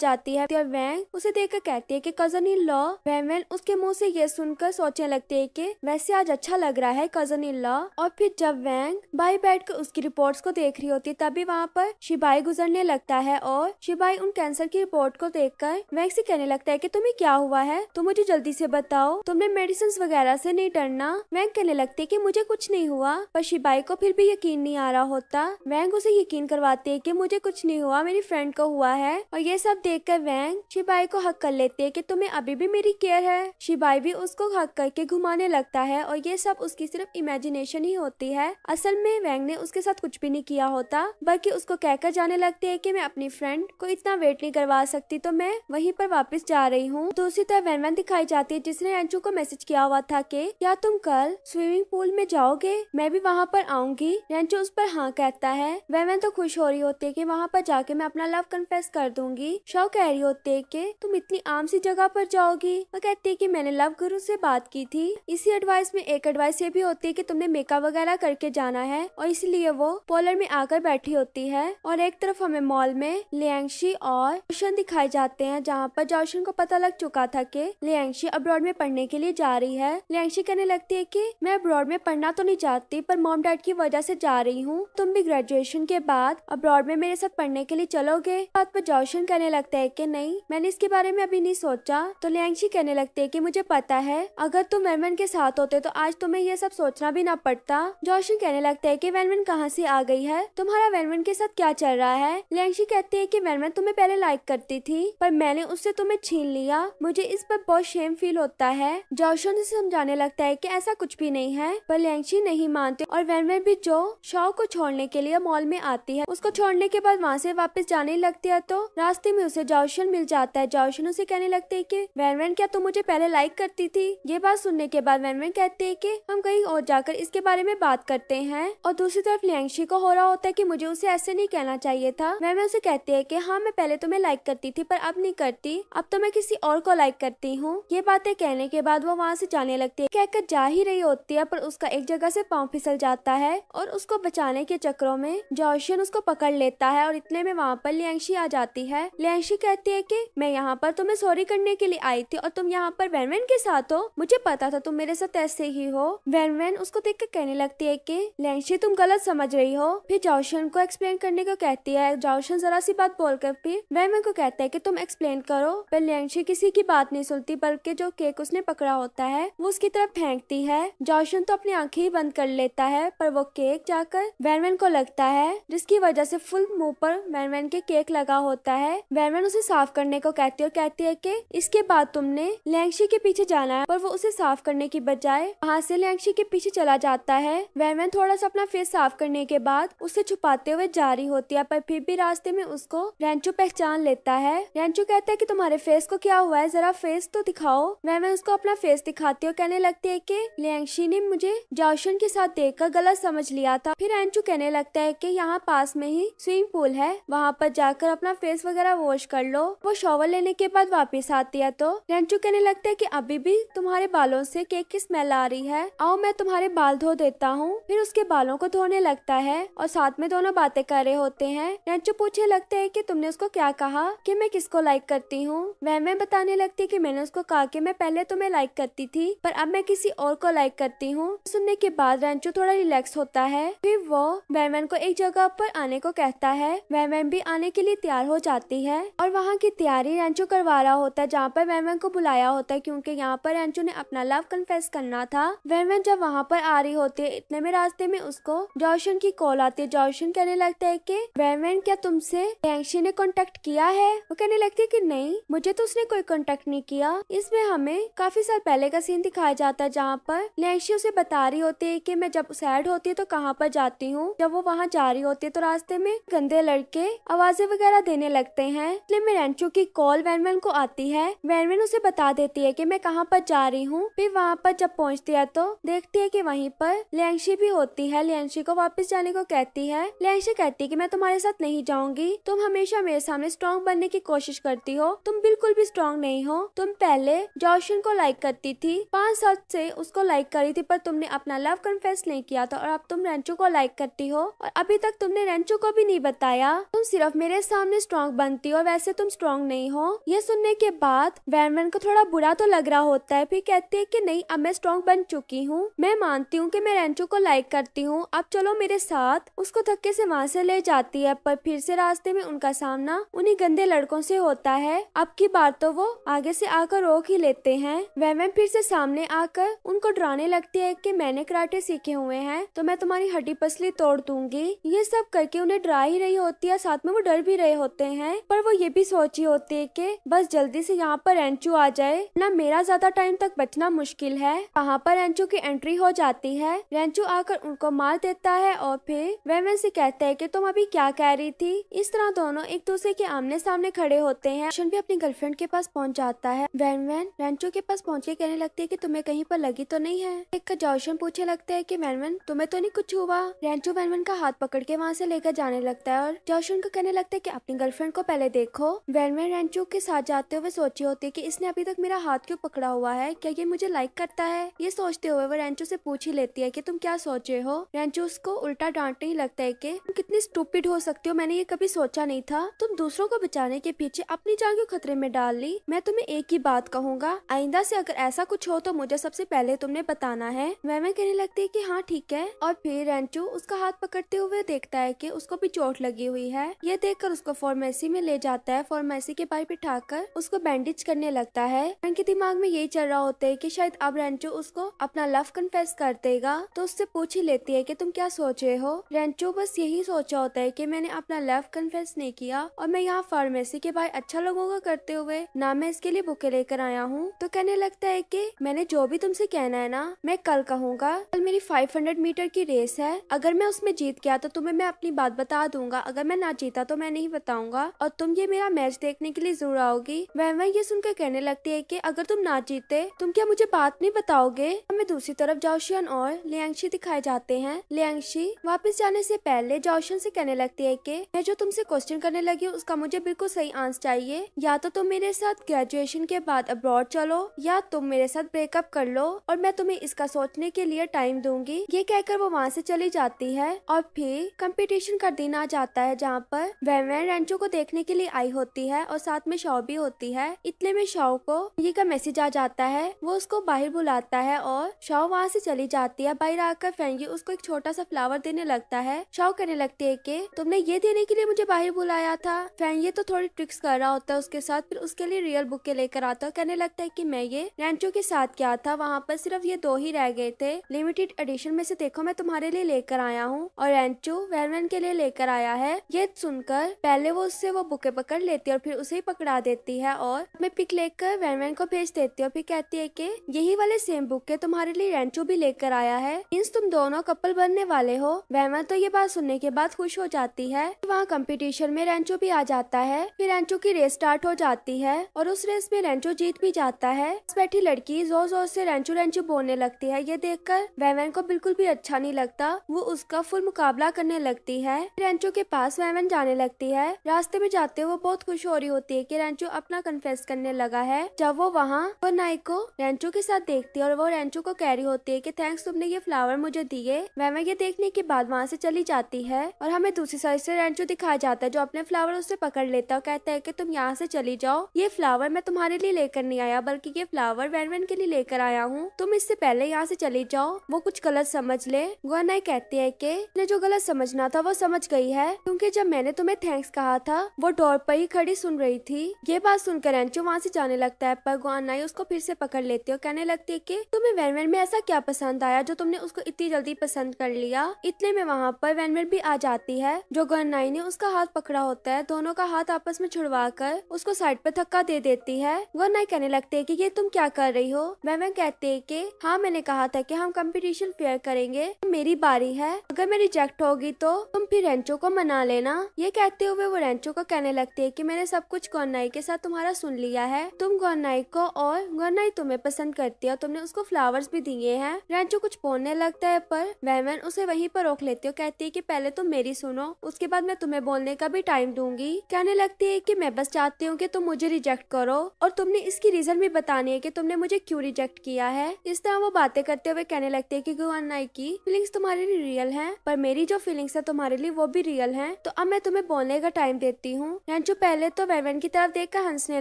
जाती है और वैंग उसे कर कहती है की cousin in law Wan Wan उसके मुँह ऐसी ये सुनकर सोचने लगती है की वैसे आज अच्छा लग रहा है कजन इन लॉ और फिर जब वैंग बाई बैठ तक उसकी रिपोर्ट्स को देख रही होती है तभी वहाँ पर शिबाई गुजरने लगता है और शिबाई उन कैंसर की रिपोर्ट को देख कर मैक से कहने लगता है की तुम्हें क्या हुआ है तुम मुझे जल्दी से बताओ तुमने मेडिसिन वगैरह से नहीं डरना मैंग कहने लगती है की मुझे कुछ नहीं हुआ पर शिबाई को फिर भी यकीन नहीं आ रहा होता वैंग उसे यकीन करवाती है की मुझे कुछ नहीं हुआ मेरी फ्रेंड को हुआ है और ये सब देख कर वैंग शिबाई को हक कर लेते है की तुम्हे अभी भी मेरी केयर है शिबाई भी उसको हक करके घुमाने लगता है और ये सब उसकी सिर्फ इमेजिनेशन ही होती है असल में वैंग ने ने उसके साथ कुछ भी नहीं किया होता बल्कि उसको कहकर जाने लगती है कि मैं अपनी फ्रेंड को इतना वेट नहीं करवा सकती तो मैं वहीं पर वापस जा रही हूँ दूसरी तरफ वैन दिखाई जाती है जिसने अंशु को मैसेज किया हुआ था कि क्या तुम कल स्विमिंग पूल में जाओगे मैं भी वहाँ पर आऊंगी रेंचू उस पर हाँ कहता है वैमन तो खुश हो रही होती है कि वहाँ पर जाके मैं अपना लव कन्फेस कर दूंगी शव कह रही होती है कि तुम इतनी आम सी जगह पर जाओगी वो कहती है कि मैंने लव गुरु से बात की थी इसी एडवाइस में एक एडवाइस ये भी होती है कि तुमने मेकअप वगैरह करके जाना है और इसी इसलिए वो पोलर में आकर बैठी होती है और एक तरफ हमें मॉल में लियांगशी और जोशन दिखाए जाते हैं जहाँ पर जोशन को पता लग चुका था कि लियांगशी अब्रॉड में पढ़ने के लिए जा रही है लियांगशी कहने लगती है कि मैं अब्रॉड में पढ़ना तो नहीं चाहती पर मॉम डैड की वजह से जा रही हूँ तुम भी ग्रेजुएशन के बाद अब्रॉड में मेरे साथ पढ़ने के लिए चलोगे बात पर जोशन कहने लगता है की नहीं मैंने इसके बारे में अभी नहीं सोचा तो लियांगशी कहने लगती है की मुझे पता है अगर तुम वैनमैन के साथ होते तो आज तुम्हें यह सब सोचना भी ना पड़ता जोशन कहने लगता है की वैनमैन वैनवन कहाँ से आ गई है तुम्हारा वैनवन के साथ क्या चल रहा है लियांशी कहती है कि वैनवन तुम्हें पहले लाइक करती थी पर मैंने उससे तुम्हें छीन लिया मुझे इस पर बहुत शेम फील होता है जोशन उसे समझाने लगता है की ऐसा कुछ भी नहीं है पर लियांशी नहीं मानते और वैनवन भी जो शव को छोड़ने के लिए मॉल में आती है उसको छोड़ने के बाद वहाँ से वापस जाने लगती है तो रास्ते में उसे जोशन मिल जाता है जोशन उसे कहने लगते है की वैनवन क्या तुम मुझे पहले लाइक करती थी ये बात सुनने के बाद वैनवन कहते है की हम कहीं और जाकर इसके बारे में बात करते हैं और दूसरी तरफ लियांगशी को हो रहा होता है कि मुझे उसे ऐसे नहीं कहना चाहिए था मैं उसे कहती है कि हाँ मैं पहले तुम्हें लाइक करती थी पर अब नहीं करती अब तो मैं किसी और को लाइक करती हूँ ये बातें कहने के बाद वो वहाँ से जाने लगती है कहकर जा ही रही होती है पर उसका एक जगह से पाँव फिसल जाता है और उसको बचाने के चक्रों में जॉशियन उसको पकड़ लेता है और इतने में वहाँ पर लियांगशी आ जाती है लियांगशी कहती है की मैं यहाँ पर तुम्हें सॉरी करने के लिए आई थी और तुम यहाँ पर वैनवेन के साथ हो मुझे पता था तुम मेरे साथ ऐसे ही हो वैनवेन उसको देख कर कहने लगती है की लियांगशी तुम गलत गलत समझ रही हो फिर जॉशन को एक्सप्लेन करने को कहती है जॉशन जरा सी बात बोलकर फिर वहमन को कहता है कि तुम एक्सप्लेन करो पर लियांशी किसी की बात नहीं सुनती बल्कि जो केक उसने पकड़ा होता है वो उसकी तरफ फेंकती है जॉशन तो अपनी आंखें ही बंद कर लेता है पर वो केक जाकर वैनमैन को लगता है जिसकी वजह से फुल मुंह पर वैनमैन के केक लगा होता है वैनमैन उसे साफ करने को कहती है और कहती है की इसके बाद तुमने लैंगशी के पीछे जाना है पर वो उसे साफ करने की बजाय वहाँ से लैंगशी के पीछे चला जाता है वैनमैन थोड़ा सा अपना फेस साफ करने के बाद उसे छुपाते हुए जारी होती है पर फिर भी रास्ते में उसको रेंचो पहचान लेता है रेंचो कहता है की तुम्हारे फेस को क्या हुआ है जरा फेस तो दिखाओ मैं मैं उसको अपना फेस दिखाती हूँ कहने लगती है की लियांगशी ने मुझे जाओशन के साथ कर गलत समझ लिया था फिर रेंचो कहने लगता है की यहाँ पास में ही स्विमिंग पूल है वहाँ पर जाकर अपना फेस वगैरह वॉश कर लो वो शॉवर लेने के बाद वापिस आती है तो रेंचू कहने लगता है की अभी भी तुम्हारे बालों से केक की स्मेल आ रही है आओ मैं तुम्हारे बाल धो देता हूँ फिर उसके बालों को धो होने लगता है और साथ में दोनों बातें कर रहे होते हैं रंचू पूछने लगते है की तुमने उसको क्या कहा की मैं किसको लाइक करती हूँ वह मैं बताने लगती है की मैंने उसको कहा की मैं पहले तुम्हें लाइक करती थी पर अब मैं किसी और को लाइक करती हूँ सुनने के बाद रेंचो थोड़ा रिलैक्स होता है फिर वो वैमन को एक जगह पर आने को कहता है वैमन भी आने के लिए तैयार हो जाती है और वहाँ की तैयारी रेंचो करवा रहा होता है जहाँ पर वैमन को बुलाया होता है क्योंकि यहाँ पर रेंचो ने अपना लव कन्फेस करना था वैमन जब वहाँ पर आ रही होती है इतने में रास्ते में उसको जॉशन की कॉल आती है जॉशन कहने लगता है कि वेमेन क्या तुमसे बैंक्शी ने कांटेक्ट किया है वो कहने लगती है कि नहीं मुझे तो उसने कोई कांटेक्ट नहीं किया इसमें हमें काफी साल पहले का सीन दिखाया जाता है जहाँ पर लैंगशी उसे बता रही होती है की मैं जब सैड होती है तो कहाँ पर जाती हूँ जब वो वहाँ जा रही होती है तो रास्ते में गंदे लड़के आवाजें वगैरह देने लगते है इसलिए मिरेंचो की कॉल वैनमैन को आती है वैनमैन उसे बता देती है की मैं कहाँ पर जा रही हूँ फिर वहाँ पर जब पहुँचती है तो देखती है की वही पर लैंगशी भी होती है लैंगशी को वापस जाने को कहती है लहशा कहती है की मैं तुम्हारे साथ नहीं जाऊंगी तुम हमेशा मेरे सामने स्ट्रॉन्ग बनने की कोशिश करती हो तुम बिल्कुल भी स्ट्रॉन्ग नहीं हो तुम पहले जॉशन को लाइक करती थी पाँच साल से उसको लाइक करी थी पर तुमने अपना लव कन्फेस नहीं किया था और अब तुम रेंचो को लाइक करती हो और अभी तक तुमने रेंचो को भी नहीं बताया तुम सिर्फ मेरे सामने स्ट्रॉन्ग बनती हो वैसे तुम स्ट्रॉन्ग नहीं हो ये सुनने के बाद वैनवन को थोड़ा बुरा तो लग रहा होता है फिर कहती है की नहीं अब मैं स्ट्रॉन्ग बन चुकी हूँ मैं मानती हूँ की मैं रेंचो को लाइक करती हूँ अब चलो मेरे साथ उसको धक्के से वहाँ से ले जाती है पर फिर से रास्ते में उनका सामना उन्हीं गंदे लड़कों से होता है अब की बार तो वो आगे से आकर रोक ही लेते हैं वह वह फिर से सामने आकर उनको डराने लगती है कि मैंने कराटे सीखे हुए हैं तो मैं तुम्हारी हड्डी पसली तोड़ दूंगी ये सब करके उन्हें डरा ही रही होती है साथ में वो डर भी रहे होते हैं पर वो ये भी सोची होती है की बस जल्दी से यहाँ पर एंचू आ जाए न मेरा ज्यादा टाइम तक बचना मुश्किल है वहाँ पर एंचू की एंट्री हो जाती है रेंचू आकर उनको मार देता देखता है और फिर वह से कहता है कि तुम अभी क्या कह रही थी इस तरह दोनों एक दूसरे के आमने सामने खड़े होते हैं रोशन भी अपनी गर्लफ्रेंड के पास पहुंच जाता है वैन वैन रेंचो के पास पहुंच के कहने लगती है कि तुम्हें कहीं पर लगी तो नहीं है एक जोशन पूछे लगता है की वैन वैन तुम्हें तो नहीं कुछ हुआ रेंचो वैन वैन का हाथ पकड़ के वहाँ से लेकर जाने लगता है और जोशन को कहने लगता है की अपनी गर्लफ्रेंड को पहले देखो वैन वैन रेंचो के साथ जाते हुए सोची होती है की इसने अभी तक मेरा हाथ क्यों पकड़ा हुआ है क्या ये मुझे लाइक करता है ये सोचते हुए वो रेंचो से पूछ ही लेती है की तुम क्या सोचे हो रेंचो उसको उल्टा डांटने ही लगता है कि तुम कितनी स्टूपिड हो सकती हो मैंने ये कभी सोचा नहीं था तुम दूसरों को बचाने के पीछे अपनी जान क्यों खतरे में डाल ली मैं तुम्हें एक ही बात कहूंगा आइंदा से अगर ऐसा कुछ हो तो मुझे सबसे पहले तुमने बताना है मैमे कहने लगती है की हाँ ठीक है और फिर रेंचू उसका हाथ पकड़ते हुए देखता है की उसको भी चोट लगी हुई है ये देखकर उसको फार्मेसी में ले जाता है फार्मेसी के पास बिठा कर उसको बैंडेज करने लगता है उनके दिमाग में यही चल रहा होता है की शायद अब रेंचू उसको अपना लव कन्फेस कर देगा तो उससे पूछ ही लेती है की तुम क्या क्या सोचे हो रेंचो बस यही सोचा होता है कि मैंने अपना लव कन्फेस नहीं किया और मैं यहाँ फार्मेसी के भाई अच्छा लोगों का करते हुए ना मैं इसके लिए बुके लेकर आया हूँ तो कहने लगता है कि मैंने जो भी तुमसे कहना है ना मैं कल कहूँगा कल मेरी 500 मीटर की रेस है अगर मैं उसमें जीत गया तो तुम्हें मैं अपनी बात बता दूंगा अगर मैं ना जीता तो मैं नहीं बताऊंगा और तुम ये मेरा मैच देखने के लिए जरूर आओगी वह वह ये सुनकर कहने लगती है की अगर तुम ना जीते तुम क्या मुझे बात नहीं बताओगे हमें दूसरी तरफ जाओशियन और लिया दिखाए जाते हैं प्रियंशी वापस जाने से पहले जॉशन से कहने लगती है कि मैं जो तुमसे क्वेश्चन करने लगी उसका मुझे बिल्कुल सही आंसर चाहिए या तो तुम मेरे साथ ग्रेजुएशन के बाद अब्रॉड चलो या तुम मेरे साथ ब्रेकअप कर लो और मैं तुम्हें इसका सोचने के लिए टाइम दूंगी ये कहकर वो वहाँ से चली जाती है और फिर कम्पिटिशन का दिन आ जाता है जहाँ पर वह रेंचो को देखने के लिए आई होती है और साथ में शव भी होती है इतने में शव को ये का मैसेज आ जाता है वो उसको बाहर बुलाता है और शव वहाँ से चली जाती है बाहर आकर फैंगी उसको एक छोटा सा फ्लावर देने लगता है शाओ कहने लगती है कि तुमने ये देने के लिए मुझे बाहर बुलाया था फैन ये तो थोड़ी ट्रिक्स कर रहा होता है उसके साथ फिर उसके लिए रियल बुक के लेकर आता है कहने लगता है की मैं ये रेंचो के साथ क्या था वहाँ पर सिर्फ ये दो ही रह गए थे लिमिटेड एडिशन में से देखो मैं तुम्हारे लिए लेकर आया हूँ और रेंचो वेरवेन के लिए लेकर आया है ये सुनकर पहले वो उससे वो बुके पकड़ लेती है और फिर उसे ही पकड़ा देती है और मैं पिक लेकर वेरवेन को भेज देती है फिर कहती है की यही वाले सेम बुके तुम्हारे लिए रेंचो भी लेकर आया है इन तुम दोनों कपल बनने वाले हो वहमा तो ये बात सुनने के बाद खुश हो जाती है वहाँ कंपटीशन में रेंचो भी आ जाता है फिर रेंचो की रेस स्टार्ट हो जाती है और उस रेस में रेंचो जीत भी जाता है बैठी लड़की जोर जोर से रेंचो रेंचो बोलने लगती है ये देख कर को बिल्कुल भी अच्छा नहीं लगता वो उसका फुल मुकाबला करने लगती है रेंचो के पास वेमन जाने लगती है रास्ते में जाते वो बहुत खुश हो रही होती है की रेंचो अपना कन्फेस करने लगा है जब वो वहाँ वो नाइक को रेंचो के साथ देखती है और वो रेंचो को कह रही होती है की थैंक्स तुमने ये फ्लावर मुझे दिए वैमन ये देखने के बाद वहाँ से चली जाती है और हमें दूसरी साइड से रेंचो दिखाया जाता है जो अपने फ्लावर उसे पकड़ लेता है और कहता है कि तुम यहाँ से चली जाओ ये फ्लावर मैं तुम्हारे लिए लेकर नहीं आया बल्कि ये फ्लावर वैन वैन के लिए लेकर आया हूँ तुम इससे पहले यहाँ से चली जाओ वो कुछ गलत समझ ले गुआनाई कहती है की जो गलत समझना था वो समझ गई है क्यूँकी जब मैंने तुम्हें थैंक्स कहा था वो डोर पर ही खड़ी सुन रही थी ये बात सुनकर रेंचो वहाँ से जाने लगता है पर गुआनाई उसको फिर से पकड़ लेती है और कहने लगती है की तुम्हें वैन वैन में ऐसा क्या पसंद आया जो तुमने उसको इतनी जल्दी पसंद कर लिया लिया इतने में वहाँ पर वेनवेट भी आ जाती है जो गन्नाई ने उसका हाथ पकड़ा होता है दोनों का हाथ आपस में छुड़वा कर उसको साइड पर थक्का दे देती है गन्नाई कहने लगते है की ये तुम क्या कर रही हो वेनवेट कहते है की हाँ मैंने कहा था की हम कम्पिटिशन फेयर करेंगे मेरी बारी है अगर मैं रिजेक्ट होगी तो तुम फिर रेंचो को मना लेना ये कहते हुए वो रेंचो को कहने लगती है की मैंने सब कुछ गौनाई के साथ तुम्हारा सुन लिया है तुम गौनाई को और गौरनाई तुम्हें पसंद करती है तुमने उसको फ्लावर्स भी दिए हैं रेंचो कुछ बोलने लगता है पर वेमन उस उसे वहीं पर रोक लेती है कहती है कि पहले तुम तो मेरी सुनो उसके बाद मैं तुम्हें बोलने का भी टाइम दूंगी कहने लगती है कि मैं बस चाहती हूँ कि तुम मुझे रिजेक्ट करो और तुमने इसकी रीजन भी बतानी है कि तुमने मुझे क्यों रिजेक्ट किया है इस तरह वो बातें करते हुए कहने लगती है की गुवानाई की फीलिंग्स तुम्हारे लिए रियल है पर मेरी जो फीलिंग्स है तुम्हारे लिए वो भी रियल है तो अब मैं तुम्हें बोलने का टाइम देती हूँ जो पहले तो वेवन की तरफ देख हंसने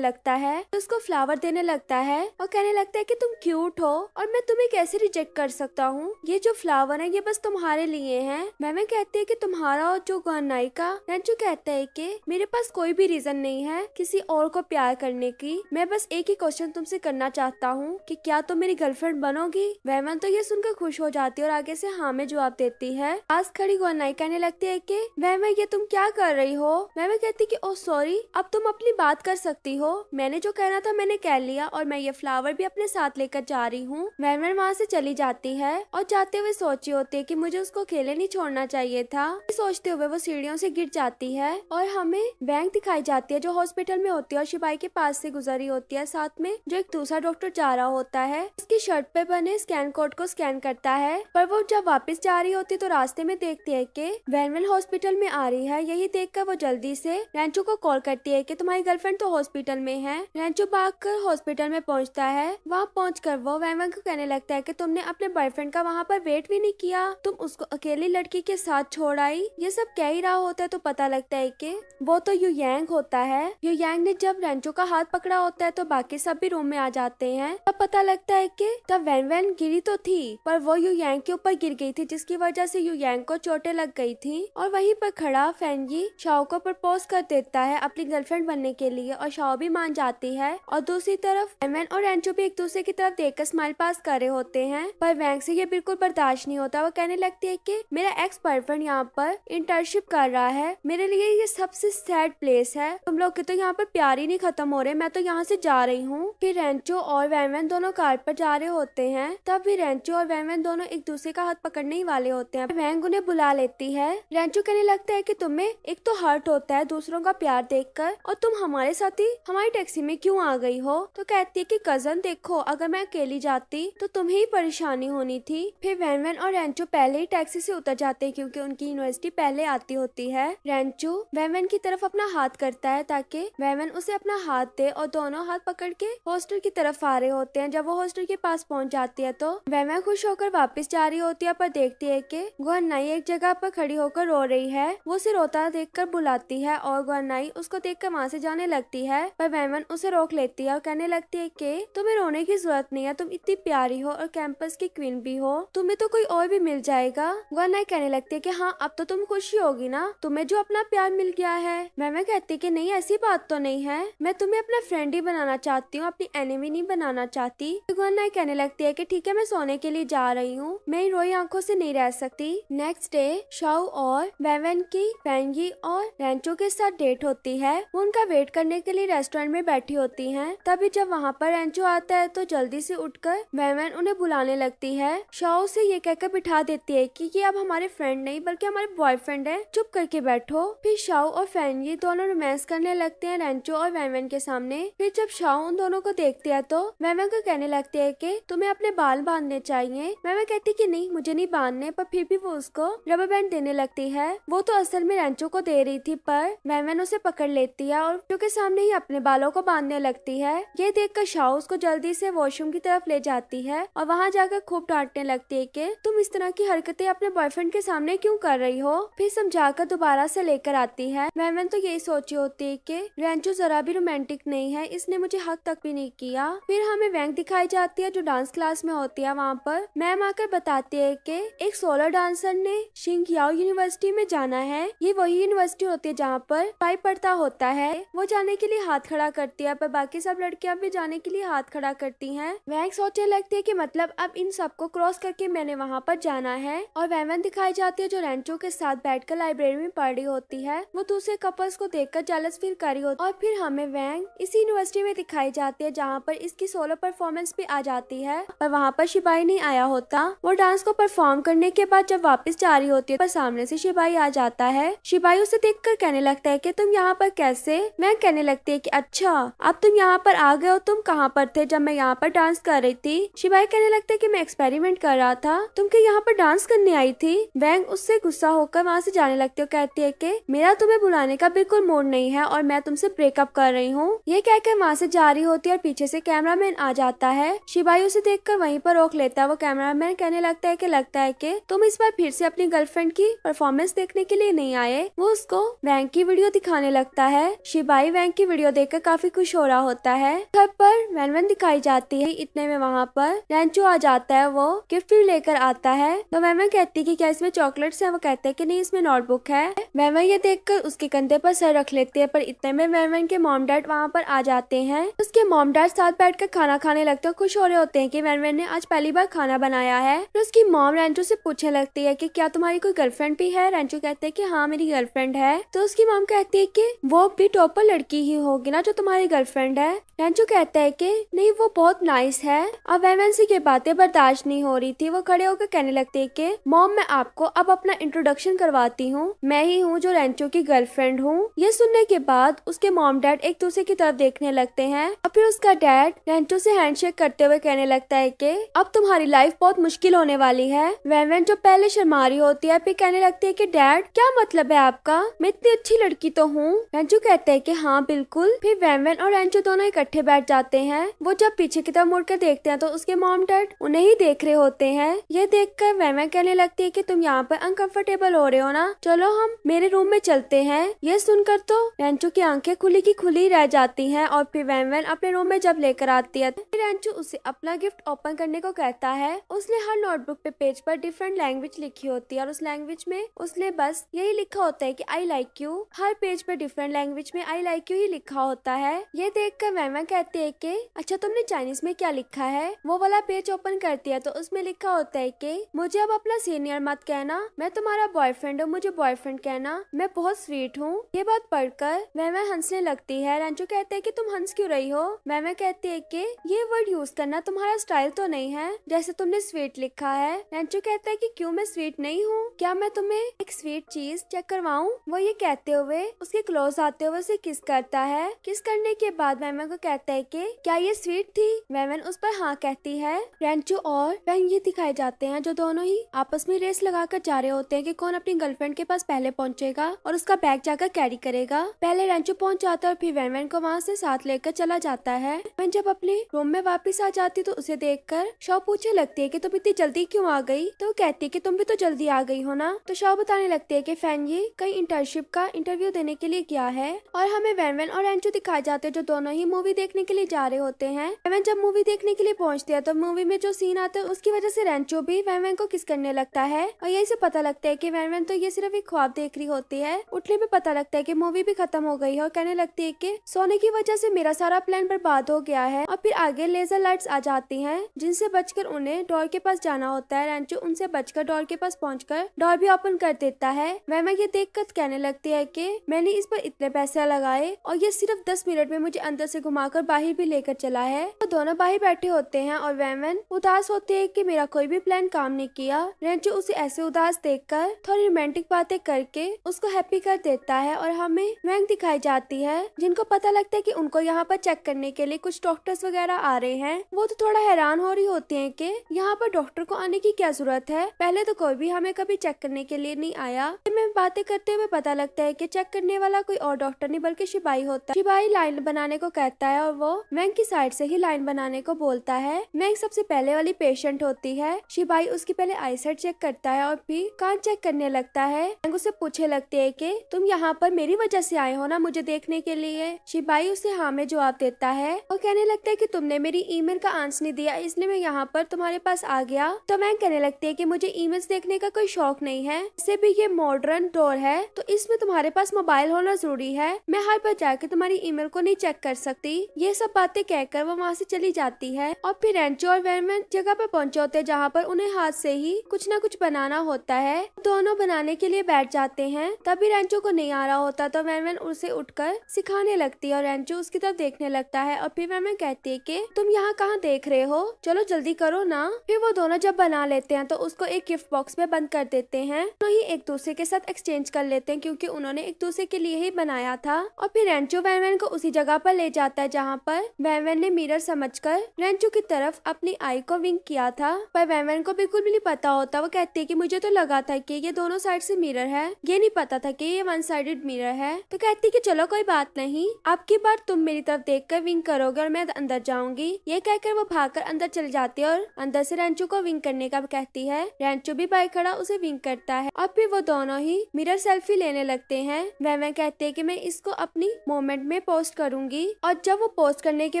लगता है तो उसको फ्लावर देने लगता है और कहने लगता है की तुम क्यूट हो और मैं तुम्हें कैसे रिजेक्ट कर सकता हूँ ये जो फ्लावर है ये बस तुम्हारे तुम्हारे लिए है मैम कहती है कि तुम्हारा और जो नायिका रंजू कहता है कि मेरे पास कोई भी रीजन नहीं है किसी और को प्यार करने की मैं बस एक ही क्वेश्चन तुमसे करना चाहता हूँ कि क्या तुम तो मेरी गर्लफ्रेंड बनोगी वहमन तो ये सुनकर खुश हो जाती है और आगे से हाँ में जवाब देती है आज खड़ी गोनाई कहने लगती है कि मैं ये तुम क्या कर रही हो मैं कहती कि ओ सॉरी अब तुम अपनी बात कर सकती हो मैंने जो कहना था मैंने कह लिया और मैं ये फ्लावर भी अपने साथ लेकर जा रही हूँ वहमन वहाँ से चली जाती है और जाते हुए सोची होती है की मुझे मुझे उसको अकेले नहीं छोड़ना चाहिए था सोचते हुए वो सीढ़ियों से गिर जाती है और हमें बैंक दिखाई जाती है जो हॉस्पिटल में होती है और शिपाही के पास से गुजरी होती है साथ में जो एक दूसरा डॉक्टर जा रहा होता है उसकी शर्ट पे बने स्कैन कोड को स्कैन करता है पर वो जब वापस जा रही होती है तो रास्ते में देखती है की वैनवेल हॉस्पिटल में आ रही है यही देख कर वो जल्दी से रेंचो को कॉल करती है की तुम्हारी गर्लफ्रेंड तो हॉस्पिटल में है रेंचो भाग कर हॉस्पिटल में पहुँचता है वहाँ पहुँच कर वो वैनवेल को कहने लगता है की तुमने अपने बॉयफ्रेंड का वहाँ पर वेट भी नहीं किया तुम उसको अकेली लड़की के साथ छोड़ आई ये सब कह ही रहा होता है तो पता लगता है कि वो तो यू यांग होता है यू यांग ने जब रेंचो का हाथ पकड़ा होता है तो बाकी सब भी रूम में आ जाते हैं तब पता लगता है कि तब वैन वैन गिरी तो थी पर वो यू यांग के ऊपर गिर गई थी जिसकी वजह से यू यांग को चोटे लग गई थी और वहीं पर खड़ा फैनजी शाओ को प्रपोज कर देता है अपनी गर्लफ्रेंड बनने के लिए और शाओ भी मान जाती है और दूसरी तरफ वैन और रेंचो भी एक दूसरे की तरफ देखकर स्माइल पास कर रहे होते हैं पर वैंग से ये बिल्कुल बर्दाश्त नहीं होता वो कहने लगती है कि मेरा एक्स बॉयफ्रेंड यहाँ पर इंटर्नशिप कर रहा है मेरे लिए ये सबसे सैड प्लेस है तुम लोग के तो यहाँ पर प्यार ही नहीं खत्म हो रहे मैं तो यहाँ से जा रही हूँ फिर रेंचो और वैन दोनों कार पर जा रहे होते हैं तब भी रेंचो और वैनवैन दोनों एक दूसरे का हाथ पकड़ने ही वाले होते हैं वैंग उन्हें बुला लेती है रेंचो कहने लगता है की तुम्हें एक तो हर्ट होता है दूसरों का प्यार देख और तुम हमारे साथ ही हमारी टैक्सी में क्यूँ आ गई हो तो कहती है की कजन देखो अगर मैं अकेली जाती तो तुम्हें ही परेशानी होनी थी फिर वैनवैन और रेंचो पहले पहले ही टैक्सी से उतर जाते हैं क्योंकि उनकी यूनिवर्सिटी पहले आती होती है रेंचो वेमन की तरफ अपना हाथ करता है ताकि वेमन उसे अपना हाथ दे और दोनों हाथ पकड़ के हॉस्टल की तरफ आ रहे होते हैं जब वो हॉस्टल के पास पहुंच जाती है तो वेमन खुश होकर वापिस जा रही होती है पर देखती है की गुहनाई एक जगह पर खड़ी होकर रो रही है वो उसे रोता कर बुलाती है और गुहनाई उसको देख कर वहाँ से जाने लगती है पर वेमन उसे रोक लेती है और कहने लगती है की तुम्हें रोने की जरूरत नहीं है तुम इतनी प्यारी हो और कैंपस की क्वीन भी हो तुम्हें तो कोई और भी मिल जाए जाएगा वरना कहने लगती है कि हाँ अब तो तुम खुशी होगी ना तुम्हें जो अपना प्यार मिल गया है मैं कहती कि नहीं ऐसी बात तो नहीं है मैं तुम्हें अपना फ्रेंड ही बनाना चाहती हूँ अपनी एनिमी नहीं बनाना चाहती गुन्ना कहने लगती है की ठीक है मैं सोने के लिए जा रही हूँ मैं रोई आंखों से नहीं रह सकती नेक्स्ट डे शाऊ और वेवन की पैंगी और रेंचो के साथ डेट होती है वो उनका वेट करने के लिए रेस्टोरेंट में बैठी होती है तभी जब वहाँ पर रेंचो आता है तो जल्दी से उठकर वेवन उन्हें बुलाने लगती है शाओ से ये कहकर बिठा देती कि ये अब हमारे फ्रेंड नहीं बल्कि हमारे बॉयफ्रेंड है चुप करके बैठो फिर शाओ और फैन ये दोनों रोमांस करने लगते हैं रेंचो और वैनवैन के सामने फिर जब शाओ उन दोनों को देखते हैं तो वैनवैन को कहने लगते है की तुम्हें अपने बाल बांधने चाहिए वैनवैन कहती की नहीं मुझे नहीं बांधने पर फिर भी वो उसको रबर बैंड देने लगती है वो तो असल में रेंचो को दे रही थी पर वैनवैन उसे पकड़ लेती है और क्यूँके सामने ही अपने बालों को बांधने लगती है ये देख कर शाओ उसको जल्दी से वॉशरूम की तरफ ले जाती है और वहाँ जाकर खूब डांटने लगती है कि तुम इस तरह की हर हरकतें अपने बॉयफ्रेंड के सामने क्यों कर रही हो फिर समझा कर दोबारा से लेकर आती है मेहमन तो यही सोची होती है कि रेंचो जरा भी रोमांटिक नहीं है इसने मुझे हक तक भी नहीं किया फिर हमें वैंक दिखाई जाती है जो डांस क्लास में होती है वहाँ पर मैम आकर बताती है की एक सोलर डांसर ने शिंग यूनिवर्सिटी में जाना है ये वही यूनिवर्सिटी होती है जहाँ पर पाई पड़ता होता है वो जाने के लिए हाथ खड़ा करती है पर बाकी सब लड़कियां भी जाने के लिए हाथ खड़ा करती है वैंक सोचने लगती है की मतलब अब इन सबको क्रॉस करके मैंने वहाँ पर जाना है है और वैमन दिखाई जाती है जो रेंचो के साथ बैठकर लाइब्रेरी में पढ़ रही होती है वो दूसरे कपल्स को देखकर जालस फील करी होती और फिर हमें वैंग इसी यूनिवर्सिटी में दिखाई जाती है जहाँ पर इसकी सोलो परफॉर्मेंस भी आ जाती है पर वहाँ पर शिबाई नहीं आया होता वो डांस को परफॉर्म करने के बाद जब वापस जा रही होती है पर सामने से शिबाई आ जाता है शिबाई उसे देख कर कहने लगता है की तुम यहाँ पर कैसे मैं कहने लगती है की अच्छा अब तुम यहाँ पर आ गए हो तुम कहाँ पर थे जब मैं यहाँ पर डांस कर रही थी शिबाई कहने लगता है की मैं एक्सपेरिमेंट कर रहा था तुम क्या यहाँ पर डांस डांस करने आई थी वैंग उससे गुस्सा होकर वहाँ से जाने लगती है और कहती है कि मेरा तुम्हें बुलाने का बिल्कुल मूड नहीं है और मैं तुमसे ब्रेकअप कर रही हूँ ये कहकर वहाँ से जा रही होती है और पीछे से कैमरामैन आ जाता है शिवाई उसे कर वहीं पर रोक लेता है वो कैमरामैन कहने लगता है की लगता है की तुम इस बार फिर से अपनी गर्लफ्रेंड की परफॉर्मेंस देखने के लिए नहीं आए वो उसको वैंग की वीडियो दिखाने लगता है शिवाई वैंग की वीडियो कर काफी खुश हो रहा होता है घर पर वैनवन दिखाई जाती है इतने में वहाँ पर रेंचो आ जाता है वो गिफ्ट लेकर आता है तो वह वह कहती है कि क्या इसमें चॉकलेट्स हैं वो कहते हैं कि नहीं इसमें नोटबुक है वह ये देखकर उसके कंधे पर सर रख लेती है पर इतने में वहन के मोम डैड वहाँ पर आ जाते हैं उसके मोम डैड साथ कर खाना खाने लगते हैं खुश हो रहे होते हैं की वहन ने आज पहली बार खाना बनाया है तो उसकी मोम रेंचू से पूछने लगती है की क्या तुम्हारी कोई गर्लफ्रेंड भी है रेंचू कहते हैं की हाँ मेरी गर्लफ्रेंड है तो उसकी मोम कहती है की वो भी टॉपर लड़की ही होगी ना जो तुम्हारी गर्लफ्रेंड है रेंजू कहता है कि नहीं वो बहुत नाइस है अब से की बातें बर्दाश्त नहीं हो रही थी वो खड़े होकर कहने लगते है कि मॉम मैं आपको अब अपना इंट्रोडक्शन करवाती हूँ मैं ही हूँ जो रेंचो की गर्लफ्रेंड हूँ ये सुनने के बाद उसके मॉम डैड एक दूसरे की तरफ देखने लगते हैं और फिर उसका डैड रेंचो से हैंडशेक करते हुए कहने लगता है की अब तुम्हारी लाइफ बहुत मुश्किल होने वाली है वैवेन जो पहले शर्मारी होती है फिर कहने लगती है की डैड क्या मतलब है आपका मैं इतनी अच्छी लड़की तो हूँ रेंचो कहते है की हाँ बिल्कुल फिर वेमेन और रेंचो दोनों इकट्ठे इकट्ठे बैठ जाते हैं वो जब पीछे की तरफ मुड़कर देखते हैं तो उसके मॉम डैड उन्हें ही देख रहे होते हैं ये देख कर वैमा कहने लगती है की तुम यहाँ पर अनकंफर्टेबल हो रहे हो ना चलो हम मेरे रूम में चलते हैं ये सुनकर तो रेंचू की आंखें खुली की खुली रह जाती है और फिर वैमवैन अपने रूम में जब लेकर आती है तो रेंचू उसे अपना गिफ्ट ओपन करने को कहता है उसने हर नोटबुक पे पेज पर डिफरेंट लैंग्वेज लिखी होती है और उस लैंग्वेज में उसने बस यही लिखा होता है कि आई लाइक यू हर पेज पर डिफरेंट लैंग्वेज में आई लाइक यू ही लिखा होता है ये देख कर एमा कहती है कि अच्छा तुमने चाइनीज में क्या लिखा है वो वाला पेज ओपन करती है तो उसमें लिखा होता है कि मुझे अब अपना सीनियर मत कहना मैं तुम्हारा बॉयफ्रेंड हूँ मुझे बॉयफ्रेंड कहना मैं बहुत स्वीट हूँ ये बात पढ़कर मैं हंसने लगती है रंजू कहते है की तुम हंस क्यूँ रही हो मैं कहती है की ये वर्ड यूज करना तुम्हारा स्टाइल तो नहीं है जैसे तुमने स्वीट लिखा है रंजू कहता है की क्यूँ मैं स्वीट नहीं हूँ क्या मैं तुम्हें एक स्वीट चीज चेक करवाऊँ वो ये कहते हुए उसके क्लोज आते हुए उसे किस करता है किस करने के बाद मैम को कहता है कि क्या ये स्वीट थी वेवन उस पर हाँ कहती है रेंचू और वेन ये दिखाए जाते हैं जो दोनों ही आपस में रेस लगाकर जा रहे होते हैं कि कौन अपनी गर्लफ्रेंड के पास पहले पहुंचेगा और उसका बैग जाकर कैरी करेगा पहले रेंचू पहुंच जाता है और फिर वेनवेन को वहाँ से साथ लेकर चला जाता है वेन जब अपने रूम में वापिस आ जाती तो उसे देख कर शव पूछने लगती है की तुम इतनी जल्दी क्यूँ आ गई तो कहती है की तुम भी तो जल्दी आ गई हो ना तो शव बताने लगती है की फैन ये कई इंटर्नशिप का इंटरव्यू देने के लिए गया है और हमें वेनवेन और रेंचू दिखाए जाते हैं जो दोनों ही मूवी मूवी देखने के लिए जा रहे होते हैं वैमन जब मूवी देखने के लिए पहुँचते हैं तो मूवी में जो सीन आता है उसकी वजह से रेंचो भी वैमन को किस करने लगता है और यही से पता लगता है की वैमन तो ये सिर्फ एक ख्वाब देख रही होती है उठने पे पता लगता है की मूवी भी खत्म हो गई है और कहने लगती है की सोने की वजह से मेरा सारा प्लान बर्बाद हो गया है और फिर आगे लेजर लाइट्स आ जाती है जिनसे बचकर उन्हें डॉर के पास जाना होता है रेंचो उनसे बचकर डॉर के पास कर डॉर भी ओपन कर देता है वैमा ये कर कहने लगती है की मैंने इस पर इतने पैसे लगाए और ये सिर्फ दस मिनट में मुझे अंदर से घुमा घुमाकर बाहर भी लेकर चला है वो तो दोनों बाहर बैठे होते हैं और वैमन उदास होती है कि मेरा कोई भी प्लान काम नहीं किया रेंचो उसे ऐसे उदास देखकर थोड़ी रोमांटिक बातें करके उसको हैप्पी कर देता है और हमें वैंग दिखाई जाती है जिनको पता लगता है की उनको यहाँ पर चेक करने के लिए कुछ डॉक्टर्स वगैरह आ रहे हैं वो तो थोड़ा हैरान हो रही होती है की यहाँ पर डॉक्टर को आने की क्या जरूरत है पहले तो कोई भी हमें कभी चेक करने के लिए नहीं आया मैं बातें करते हुए पता लगता है की चेक करने वाला कोई और डॉक्टर नहीं बल्कि शिपाही होता शिपाही लाइन बनाने को कहता है है और वो मैंग की साइड से ही लाइन बनाने को बोलता है मैंग सबसे पहले वाली पेशेंट होती है शिबाई उसकी पहले आईसाइट चेक करता है और फिर कान चेक करने लगता है मैंग उसे पूछे लगते है की तुम यहाँ पर मेरी वजह से आए हो ना मुझे देखने के लिए शिबाई उसे हाँ में जवाब देता है और कहने लगता है की तुमने मेरी ईमेल का आंसर नहीं दिया इसलिए मैं यहाँ पर तुम्हारे पास आ गया तो वेंग कहने लगती है की मुझे ई देखने का कोई शौक नहीं है इसे भी ये मॉडर्न डोर है तो इसमें तुम्हारे पास मोबाइल होना जरूरी है मैं हर पर जाकर तुम्हारी ईमेल को नहीं चेक कर सकती ये सब बातें कहकर वो वहाँ से चली जाती है और फिर रेंचो और वेरमैन जगह पर पहुँचे होते हैं जहाँ पर उन्हें हाथ से ही कुछ न कुछ बनाना होता है दोनों बनाने के लिए बैठ जाते हैं तभी रेंचो को नहीं आ रहा होता तो वेरमैन उसे कर सिखाने लगती है और रेंचो उसकी तरफ देखने लगता है और फिर वेरमैन कहती है की तुम यहाँ कहाँ देख रहे हो चलो जल्दी करो ना फिर वो दोनों जब बना लेते हैं तो उसको एक गिफ्ट बॉक्स में बंद कर देते हैं तो ही एक दूसरे के साथ एक्सचेंज कर लेते हैं क्योंकि उन्होंने एक दूसरे के लिए ही बनाया था और फिर रेंचो वेरमैन को उसी जगह पर ले जाता है था जहाँ पर वैवन ने मिरर समझकर रेंचू की तरफ अपनी आई को विंक किया था पर वैवन को बिल्कुल भी नहीं पता होता वो कहती है की मुझे तो लगा था की ये दोनों साइड से मिरर है ये नहीं पता था की ये वन साइडेड मिरर है तो कहती की चलो कोई बात नहीं अब की बार तुम मेरी तरफ देख कर विंक करोगे और मैं अंदर जाऊंगी ये कहकर वो कर अंदर चल जाती है और अंदर से रेंचू को विंक करने का कहती है रेंचू भी बाइक खड़ा उसे विंक करता है और फिर वो दोनों ही मिरर सेल्फी लेने लगते हैं वह कहते हैं कि मैं इसको अपनी मोमेंट में पोस्ट करूंगी और जब जब वो पोस्ट करने के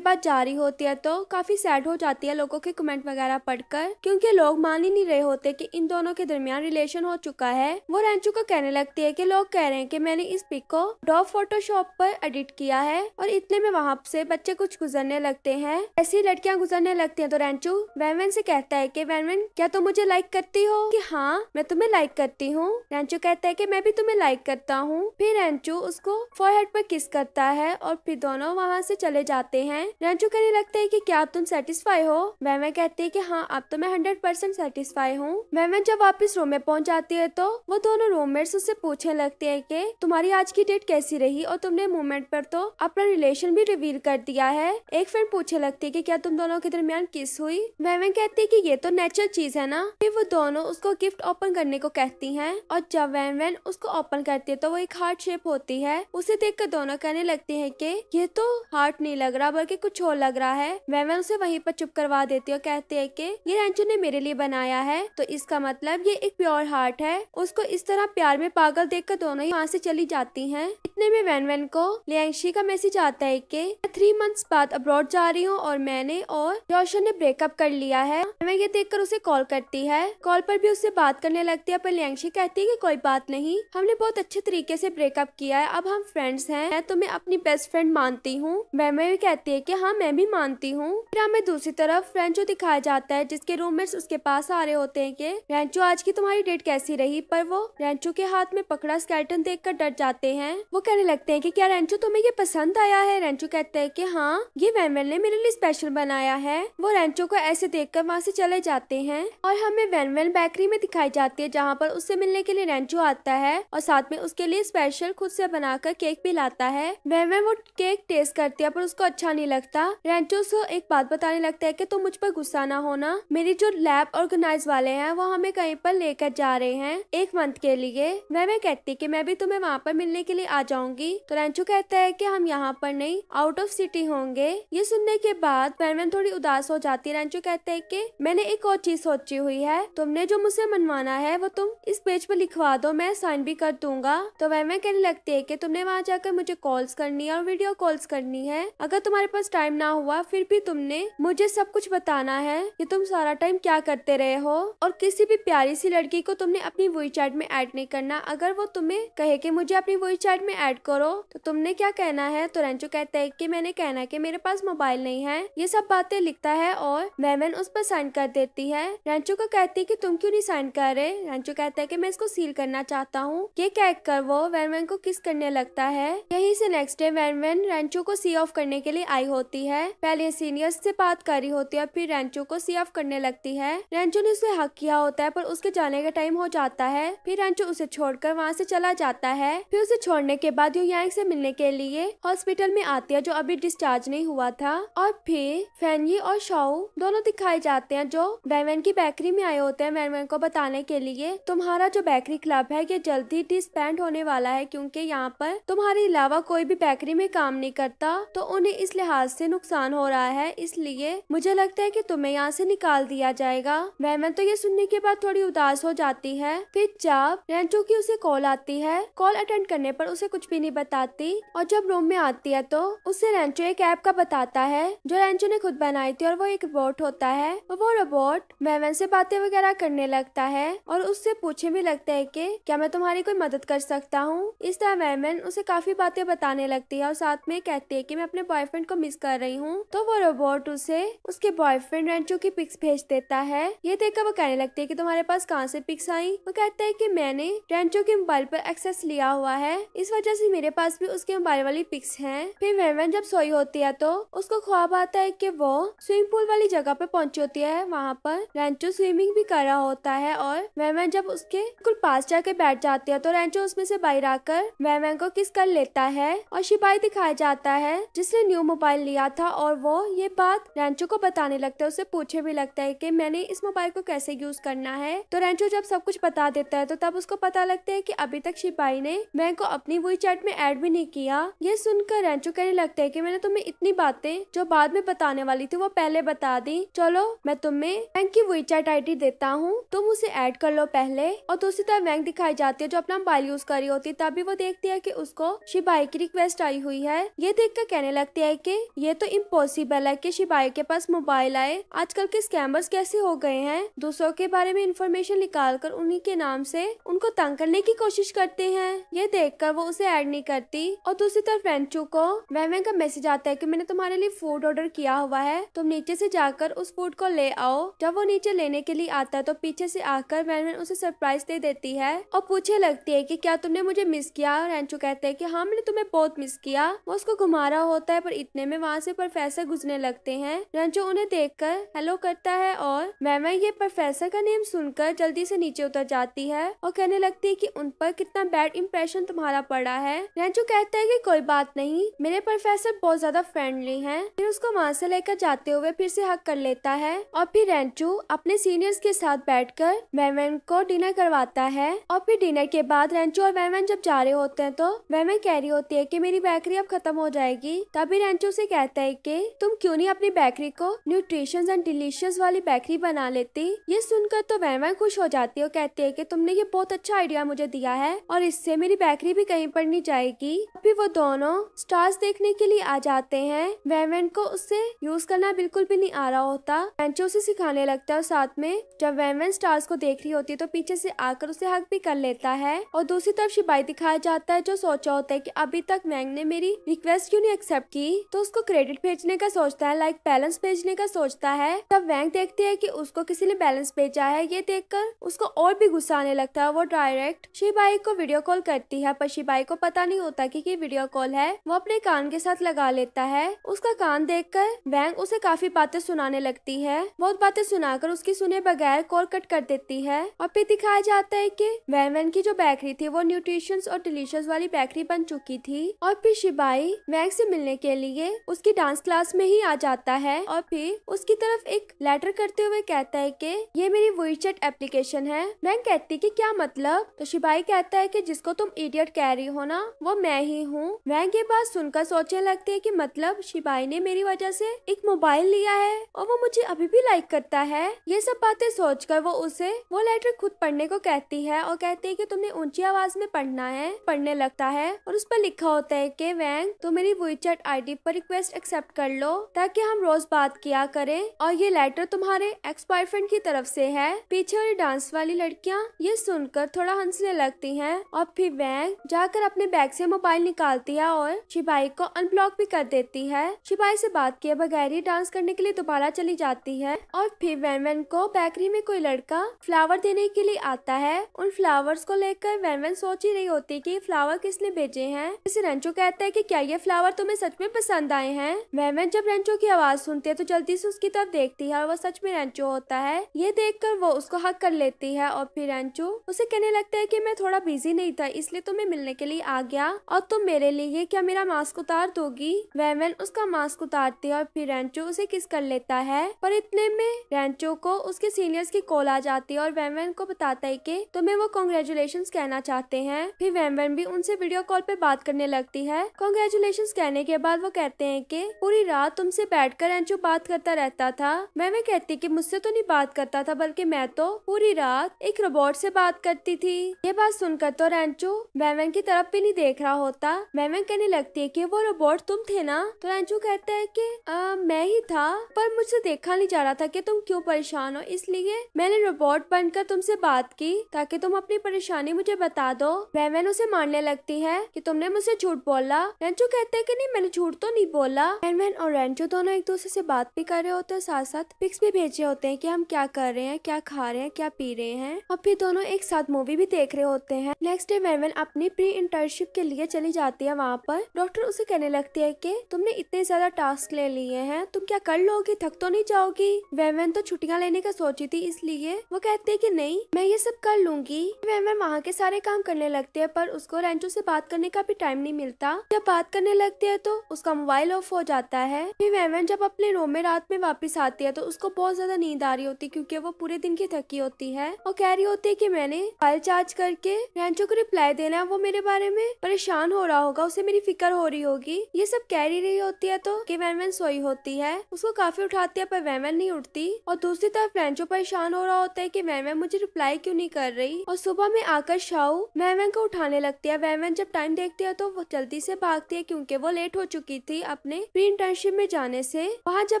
बाद जारी होती है तो काफ़ी सैड हो जाती है लोगों के कमेंट वगैरह पढ़कर क्योंकि लोग मान ही नहीं रहे होते कि इन दोनों के दरमियान रिलेशन हो चुका है वो रेंचू को कहने लगती है कि लोग कह रहे हैं कि मैंने इस पिक को डॉ फोटोशॉप पर एडिट किया है और इतने में वहाँ से बच्चे कुछ गुजरने लगते है ऐसी लड़कियाँ गुजरने लगती है तो रेंचू वैनवेन से कहता है की वैनवेन क्या तुम तो मुझे लाइक करती हो की हाँ मैं तुम्हें लाइक करती हूँ रेंचू कहता है की मैं भी तुम्हें लाइक करता हूँ फिर रेंचू उसको फोरहेड पर किस करता है और फिर दोनों वहाँ से चले जाते हैं रंजू कहने लगता है कि क्या आप तुम सेटिस्फाई हो वैमा कहती है कि हाँ अब तो मैं हंड्रेड परसेंट सेटिस्फाई हूँ वैमा जब वापस रूम में पहुँच जाती है तो वो दोनों रूममेट्स उससे पूछने लगते है की तुम्हारी आज की डेट कैसी रही और तुमने मोमेंट पर तो अपना रिलेशन भी रिवील कर दिया है एक फ्रेंड पूछने लगती है की क्या तुम दोनों के दरमियान किस हुई वैमा कहती है की ये तो नेचुरल चीज है ना फिर वो दोनों उसको गिफ्ट ओपन करने को कहती है और जब वैन वैन उसको ओपन करती है तो वो एक हार्ट शेप होती है उसे देख कर दोनों कहने लगते है की ये तो हार्ट हार्ट नहीं लग रहा बल्कि कुछ और लग रहा है वह उसे वहीं पर चुप करवा देती है और कहते हैं कि ये रेंचो ने मेरे लिए बनाया है तो इसका मतलब ये एक प्योर हार्ट है उसको इस तरह प्यार में पागल देखकर दोनों ही वहाँ से चली जाती हैं इतने में वैन वैन को लियांशी का मैसेज आता है कि मैं थ्री मंथ्स बाद अब्रॉड जा रही हूँ और मैंने और जोशन ने ब्रेकअप कर लिया है मैं ये देखकर उसे कॉल करती है कॉल पर भी उससे बात करने लगती है पर लियांशी कहती है कि कोई बात नहीं हमने बहुत अच्छे तरीके से ब्रेकअप किया है अब हम फ्रेंड्स हैं मैं तुम्हें अपनी बेस्ट फ्रेंड मानती हूँ मैमे भी कहती है कि हाँ मैं भी मानती हूँ फिर हमें दूसरी तरफ फ्रेंचो दिखाया जाता है जिसके रूममेट्स उसके पास आ रहे होते हैं कि रेंचो आज की तुम्हारी डेट कैसी रही पर वो रेंचो के हाथ में पकड़ा देख कर डर जाते हैं वो कहने लगते हैं कि क्या रेंचो तुम्हें ये पसंद आया है रेंचो कहते हैं कि हाँ ये वैनवेल ने मेरे लिए स्पेशल बनाया है वो रेंचो को ऐसे कर वहाँ से चले जाते हैं और हमें वैनवेल बेकरी में दिखाई जाती है जहाँ पर उससे मिलने के लिए रेंचो आता है और साथ में उसके लिए स्पेशल खुद से बनाकर केक भी लाता है वैनवेल वो केक टेस्ट करती है पर उसको अच्छा नहीं लगता रेंचो से एक बात बताने लगता है कि तुम मुझ पर गुस्सा ना होना मेरी जो लैब ऑर्गेनाइज वाले हैं वो हमें कहीं पर लेकर जा रहे हैं एक मंथ के लिए वह मैं कहती कि मैं भी तुम्हें वहाँ पर मिलने के लिए आ जाऊंगी तो रेंचो कहता है की हम यहाँ पर नहीं आउट ऑफ सिटी होंगे ये सुनने के बाद पैनमैन थोड़ी उदास हो जाती है रेंचो कहते हैं की मैंने एक और चीज सोची हुई है तुमने जो मुझसे मनवाना है वो तुम इस पेज पर लिखवा दो मैं साइन भी कर दूंगा तो वह मैं कहने लगती है की तुमने वहाँ जाकर मुझे कॉल्स करनी है और वीडियो कॉल्स करनी है है अगर तुम्हारे पास टाइम ना हुआ फिर भी तुमने मुझे सब कुछ बताना है कि तुम सारा टाइम क्या करते रहे हो और किसी भी प्यारी सी लड़की को तुमने अपनी वोई चैट में ऐड नहीं करना अगर वो तुम्हें कहे कि मुझे अपनी वोई चैट में ऐड करो तो तुमने क्या कहना है तो रेंचो कहते है की मैंने कहना है मेरे पास मोबाइल नहीं है ये सब बातें लिखता है और वेमन उस पर साइन कर देती है रेंचो को कहती है की तुम क्यूँ नहीं साइन कर रहे रेंचो कहता है की मैं इसको सील करना चाहता हूँ ये कह कर वो वैनवेन को किस करने लगता है यही से नेक्स्ट डे वैनवेन रेंचो को सी ऑफ ऑफ करने के लिए आई होती है पहले सीनियर्स से बात कर रही होती है फिर रेंचो को सी ऑफ करने लगती है रेंचो ने उसे हक किया होता है पर उसके जाने का टाइम हो जाता है फिर रेंचो उसे छोड़कर वहाँ से चला जाता है फिर उसे छोड़ने के बाद यू यांग से मिलने के लिए हॉस्पिटल में आती है जो अभी डिस्चार्ज नहीं हुआ था और फिर फैनी और शाओ दोनों दिखाए जाते हैं जो वैनवैन की बेकरी में आए होते हैं वैनवैन को बताने के लिए तुम्हारा जो बेकरी क्लब है ये जल्द ही डिस्पेंड होने वाला है क्योंकि यहाँ पर तुम्हारे अलावा कोई भी बेकरी में काम नहीं करता तो उन्हें इस लिहाज से नुकसान हो रहा है इसलिए मुझे लगता है कि तुम्हें यहाँ से निकाल दिया जाएगा मेहमान तो ये सुनने के बाद थोड़ी उदास हो जाती है फिर जब रेंचो की उसे कॉल आती है कॉल अटेंड करने पर उसे कुछ भी नहीं बताती और जब रूम में आती है तो उसे रेंचो एक ऐप का बताता है जो रेंचो ने खुद बनाई थी और वो एक रोबोट होता है वो रोबोट मैमन से बातें वगैरह करने लगता है और उससे पूछे भी लगता है की क्या मैं तुम्हारी कोई मदद कर सकता हूँ इस तरह मैमन उसे काफी बातें बताने लगती है और साथ में कहती है की मैं अपने बॉयफ्रेंड को मिस कर रही हूँ तो वो रोबोट उसे उसके बॉयफ्रेंड रेंचो की पिक्स भेज देता है ये देखकर वो कहने लगती है की तुम्हारे पास कहाँ से पिक्स आई वो कहता है की मैंने रेंचो के मोबाइल पर एक्सेस लिया हुआ है इस वजह से मेरे पास भी उसके मोबाइल वाली पिक्स है फिर वेवन जब सोई होती है तो उसको ख्वाब आता है की वो स्विमिंग पूल वाली जगह पर पहुंची होती है वहाँ पर रेंचो स्विमिंग भी कर रहा होता है और वेवन जब उसके बिल्कुल पास जाके बैठ जाती है तो रेंचो उसमें से बाहर आकर वेवन को किस कर लेता है और शिपाही दिखाया जाता है जिसने न्यू मोबाइल लिया था और वो ये बात रेंचो को बताने लगता है उसे पूछे भी लगता है कि मैंने इस मोबाइल को कैसे यूज करना है तो रेंचो जब सब कुछ बता देता है तो तब उसको पता लगता है कि अभी तक शिपाई ने मैं को अपनी वही चैट में ऐड भी नहीं किया ये सुनकर रेंचो कहने लगता है की मैंने तुम्हें इतनी बातें जो बाद में बताने वाली थी वो पहले बता दी चलो मैं तुम्हें बैंक की वही चैट आई देता हूँ तुम उसे ऐड कर लो पहले और दूसरी तरफ बैंक दिखाई जाती है जो अपना मोबाइल यूज करी होती है तभी वो देखती है की उसको शिपाई की रिक्वेस्ट आई हुई है ये देख कर कहने लगती है कि ये तो इम्पोसिबल है कि शिबाई के पास मोबाइल आए आजकल के स्कैमर्स कैसे हो गए हैं दूसरों के बारे में इंफॉर्मेशन निकाल कर उन्हीं के नाम से उनको तंग करने की कोशिश करते हैं ये देख कर वो उसे ऐड नहीं करती और दूसरी तरफ रेंचू को वह का मैसेज आता है की मैंने तुम्हारे लिए फूड ऑर्डर किया हुआ है तुम नीचे ऐसी जाकर उस फूड को ले आओ जब वो नीचे लेने के लिए आता है तो पीछे ऐसी आकर वैनमैन उसे सरप्राइज दे देती है और पूछे लगती है की क्या तुमने मुझे मिस किया रेंचू कहते हैं की हाँ मैंने तुम्हें बहुत मिस किया वो उसको घुमा रहा होता है पर इतने में वहाँ से प्रोफेसर गुजरने लगते हैं रंचो उन्हें देखकर हेलो करता है और मैम ये प्रोफेसर का नेम सुनकर जल्दी से नीचे उतर जाती है और कहने लगती है कि उन पर कितना बैड इम्प्रेशन तुम्हारा पड़ा है रंचो कहता है कि कोई बात नहीं मेरे प्रोफेसर बहुत ज्यादा फ्रेंडली है फिर उसको वहाँ से लेकर जाते हुए फिर से हक कर लेता है और फिर रेंचू अपने सीनियर्स के साथ कर वैमन को डिनर करवाता है और फिर डिनर के बाद रेंचू और वैमन जब जा रहे होते हैं तो वैमन कह रही होती है कि मेरी बेकरी अब खत्म हो जाएगी तभी रेंचो से कहता है कि तुम क्यों नहीं अपनी बेकरी को न्यूट्रिशन एंड डिलीशियस वाली बेकरी बना लेती ये सुनकर तो वह खुश हो जाती है और कहती है कि तुमने ये बहुत अच्छा आइडिया मुझे दिया है और इससे मेरी बेकरी भी कहीं पर नहीं जाएगी अभी वो दोनों स्टार्स देखने के लिए आ जाते हैं वैन को उससे यूज करना बिल्कुल भी नहीं आ रहा होता रेंचो उसे सिखाने लगता है और साथ में जब वैन स्टार्स को देख रही होती है तो पीछे से आकर उसे हक भी कर लेता है और दूसरी तरफ शिपाही दिखाया जाता है जो सोचा होता है की अभी तक वैंग ने मेरी रिक्वेस्ट क्यों नहीं एक्सेप्ट की तो उसको क्रेडिट भेजने का सोचता है लाइक बैलेंस भेजने का सोचता है तब वैंक देखती है कि उसको किसी ने बैलेंस भेजा है ये देखकर उसको और भी गुस्सा आने लगता है वो डायरेक्ट शिबाई को वीडियो कॉल करती है पर शिबाई को पता नहीं होता की ये वीडियो कॉल है वो अपने कान के साथ लगा लेता है उसका कान कर वैंग उसे काफी बातें सुनाने लगती है बहुत बातें सुनाकर उसकी सुने बगैर कॉल कट कर देती है और फिर दिखाया जाता है की वैन वैन की जो बैकरी थी वो न्यूट्रिशंस और डिलीशियस वाली बैकरी बन चुकी थी और फिर शिबाई वैंक से मिल मिलने के लिए उसकी डांस क्लास में ही आ जाता है और फिर उसकी तरफ एक लेटर करते हुए कहता है कि ये मेरी चैट एप्लीकेशन है मैं कहती कि क्या मतलब तो शिपाही कहता है कि जिसको तुम इडियट कह रही हो ना वो मैं ही हूँ मैं ये बात सुनकर सोचने लगती है की मतलब शिपाही ने मेरी वजह से एक मोबाइल लिया है और वो मुझे अभी भी लाइक करता है ये सब बातें सोच वो उसे वो लेटर खुद पढ़ने को कहती है और कहती है की तुमने ऊंची आवाज में पढ़ना है पढ़ने लगता है और उस पर लिखा होता है कि वैंग तो मेरी वॉइस चैट आईडी पर रिक्वेस्ट एक्सेप्ट कर लो ताकि हम रोज बात किया करें और ये लेटर तुम्हारे एक्स बॉयफ्रेंड की तरफ से है पीछे वाली डांस वाली लड़कियां ये सुनकर थोड़ा हंसने लगती हैं और फिर वैंग जाकर अपने बैग से मोबाइल निकालती है और शिपाही को अनब्लॉक भी कर देती है शिबाई से बात किए बगैर ही डांस करने के लिए दोबारा चली जाती है और फिर वैन वैन को बेकरी में कोई लड़का फ्लावर देने के लिए आता है उन फ्लावर्स को लेकर वैन वैन सोच ही रही होती की फ्लावर किसने भेजे हैं इसे रंचो कहता है की क्या ये फ्लावर तुम्हें में सच में पसंद आए हैं वहमत जब रेंचो की आवाज सुनती है तो जल्दी से उसकी तरफ देखती है और वह सच में रेंचो होता है ये देखकर वो उसको हक कर लेती है और फिर रेंचो उसे कहने लगता है कि मैं थोड़ा बिजी नहीं था इसलिए तुम्हें मिलने के लिए आ गया और तुम मेरे लिए क्या मेरा मास्क उतार दोगी वेमेन उसका मास्क उतारती है और फिर रेंचो उसे किस कर लेता है पर इतने में रेंचो को उसके सीनियर्स की कॉल आ जाती है और वेमेन को बताता है की तुम्हें वो कॉन्ग्रेचुलेशन कहना चाहते हैं फिर वेमेन भी उनसे वीडियो कॉल पे बात करने लगती है कॉन्ग्रेचुलेशन कहने जाने के बाद वो कहते हैं कि पूरी रात तुमसे बैठकर एंचो बात करता रहता था मैं वे कहती कि मुझसे तो नहीं बात करता था बल्कि मैं तो पूरी रात एक रोबोट से बात करती थी ये बात सुनकर तो रेंचू मैवन की तरफ भी नहीं देख रहा होता मैवन कहने लगती है कि वो रोबोट तुम थे ना तो रेंचू कहता है कि आ, मैं ही था पर मुझसे देखा नहीं जा रहा था कि तुम क्यों परेशान हो इसलिए मैंने रोबोट बनकर तुमसे बात की ताकि तुम अपनी परेशानी मुझे बता दो मैमन उसे मानने लगती है कि तुमने मुझसे झूठ बोला रेंचू कहते है की नहीं मैंने झूठ तो नहीं बोला एंडमैन और रेंचो दोनों एक दूसरे से बात भी कर रहे होते हैं साथ साथ पिक्स भी भेजे होते हैं कि हम क्या कर रहे हैं क्या खा रहे हैं क्या पी रहे हैं और फिर दोनों एक साथ मूवी भी देख रहे होते हैं नेक्स्ट डे वेरमैन अपनी प्री इंटर्नशिप के लिए चली जाती है वहाँ पर डॉक्टर उसे कहने लगती है की तुमने इतने ज्यादा टास्क ले लिए है तुम क्या कर लोगी थक तो नहीं जाओगी वेरमैन तो छुट्टियाँ लेने का सोची थी इसलिए वो कहते है की नहीं मैं ये सब कर लूंगी वेरमैन वहाँ के सारे काम करने लगते है पर उसको रेंचो से बात करने का भी टाइम नहीं मिलता जब बात करने लगती है तो उसका मोबाइल ऑफ हो जाता है फिर वेवन जब अपने रूम में रात में वापस आती है तो उसको बहुत ज्यादा नींद आ रही होती है क्योंकि वो पूरे दिन की थकी होती है और कह रही होती है कि मैंने मोबाइल चार्ज करके रेंचो को रिप्लाई देना है वो मेरे बारे में परेशान हो रहा होगा उसे मेरी फिक्र हो रही होगी ये सब कह रही रही होती है तो की वेवन सोई होती है उसको काफी उठाती है पर वेवन नहीं उठती और दूसरी तरफ रेंचो परेशान हो रहा होता है की वेवन मुझे रिप्लाई क्यों नहीं कर रही और सुबह में आकर शाह वैमन को उठाने लगती है वैमन जब टाइम देखती है तो वो जल्दी से भागती है क्योंकि वो लेट लेट हो चुकी थी अपने प्री इंटर्नशिप में जाने से वहाँ जब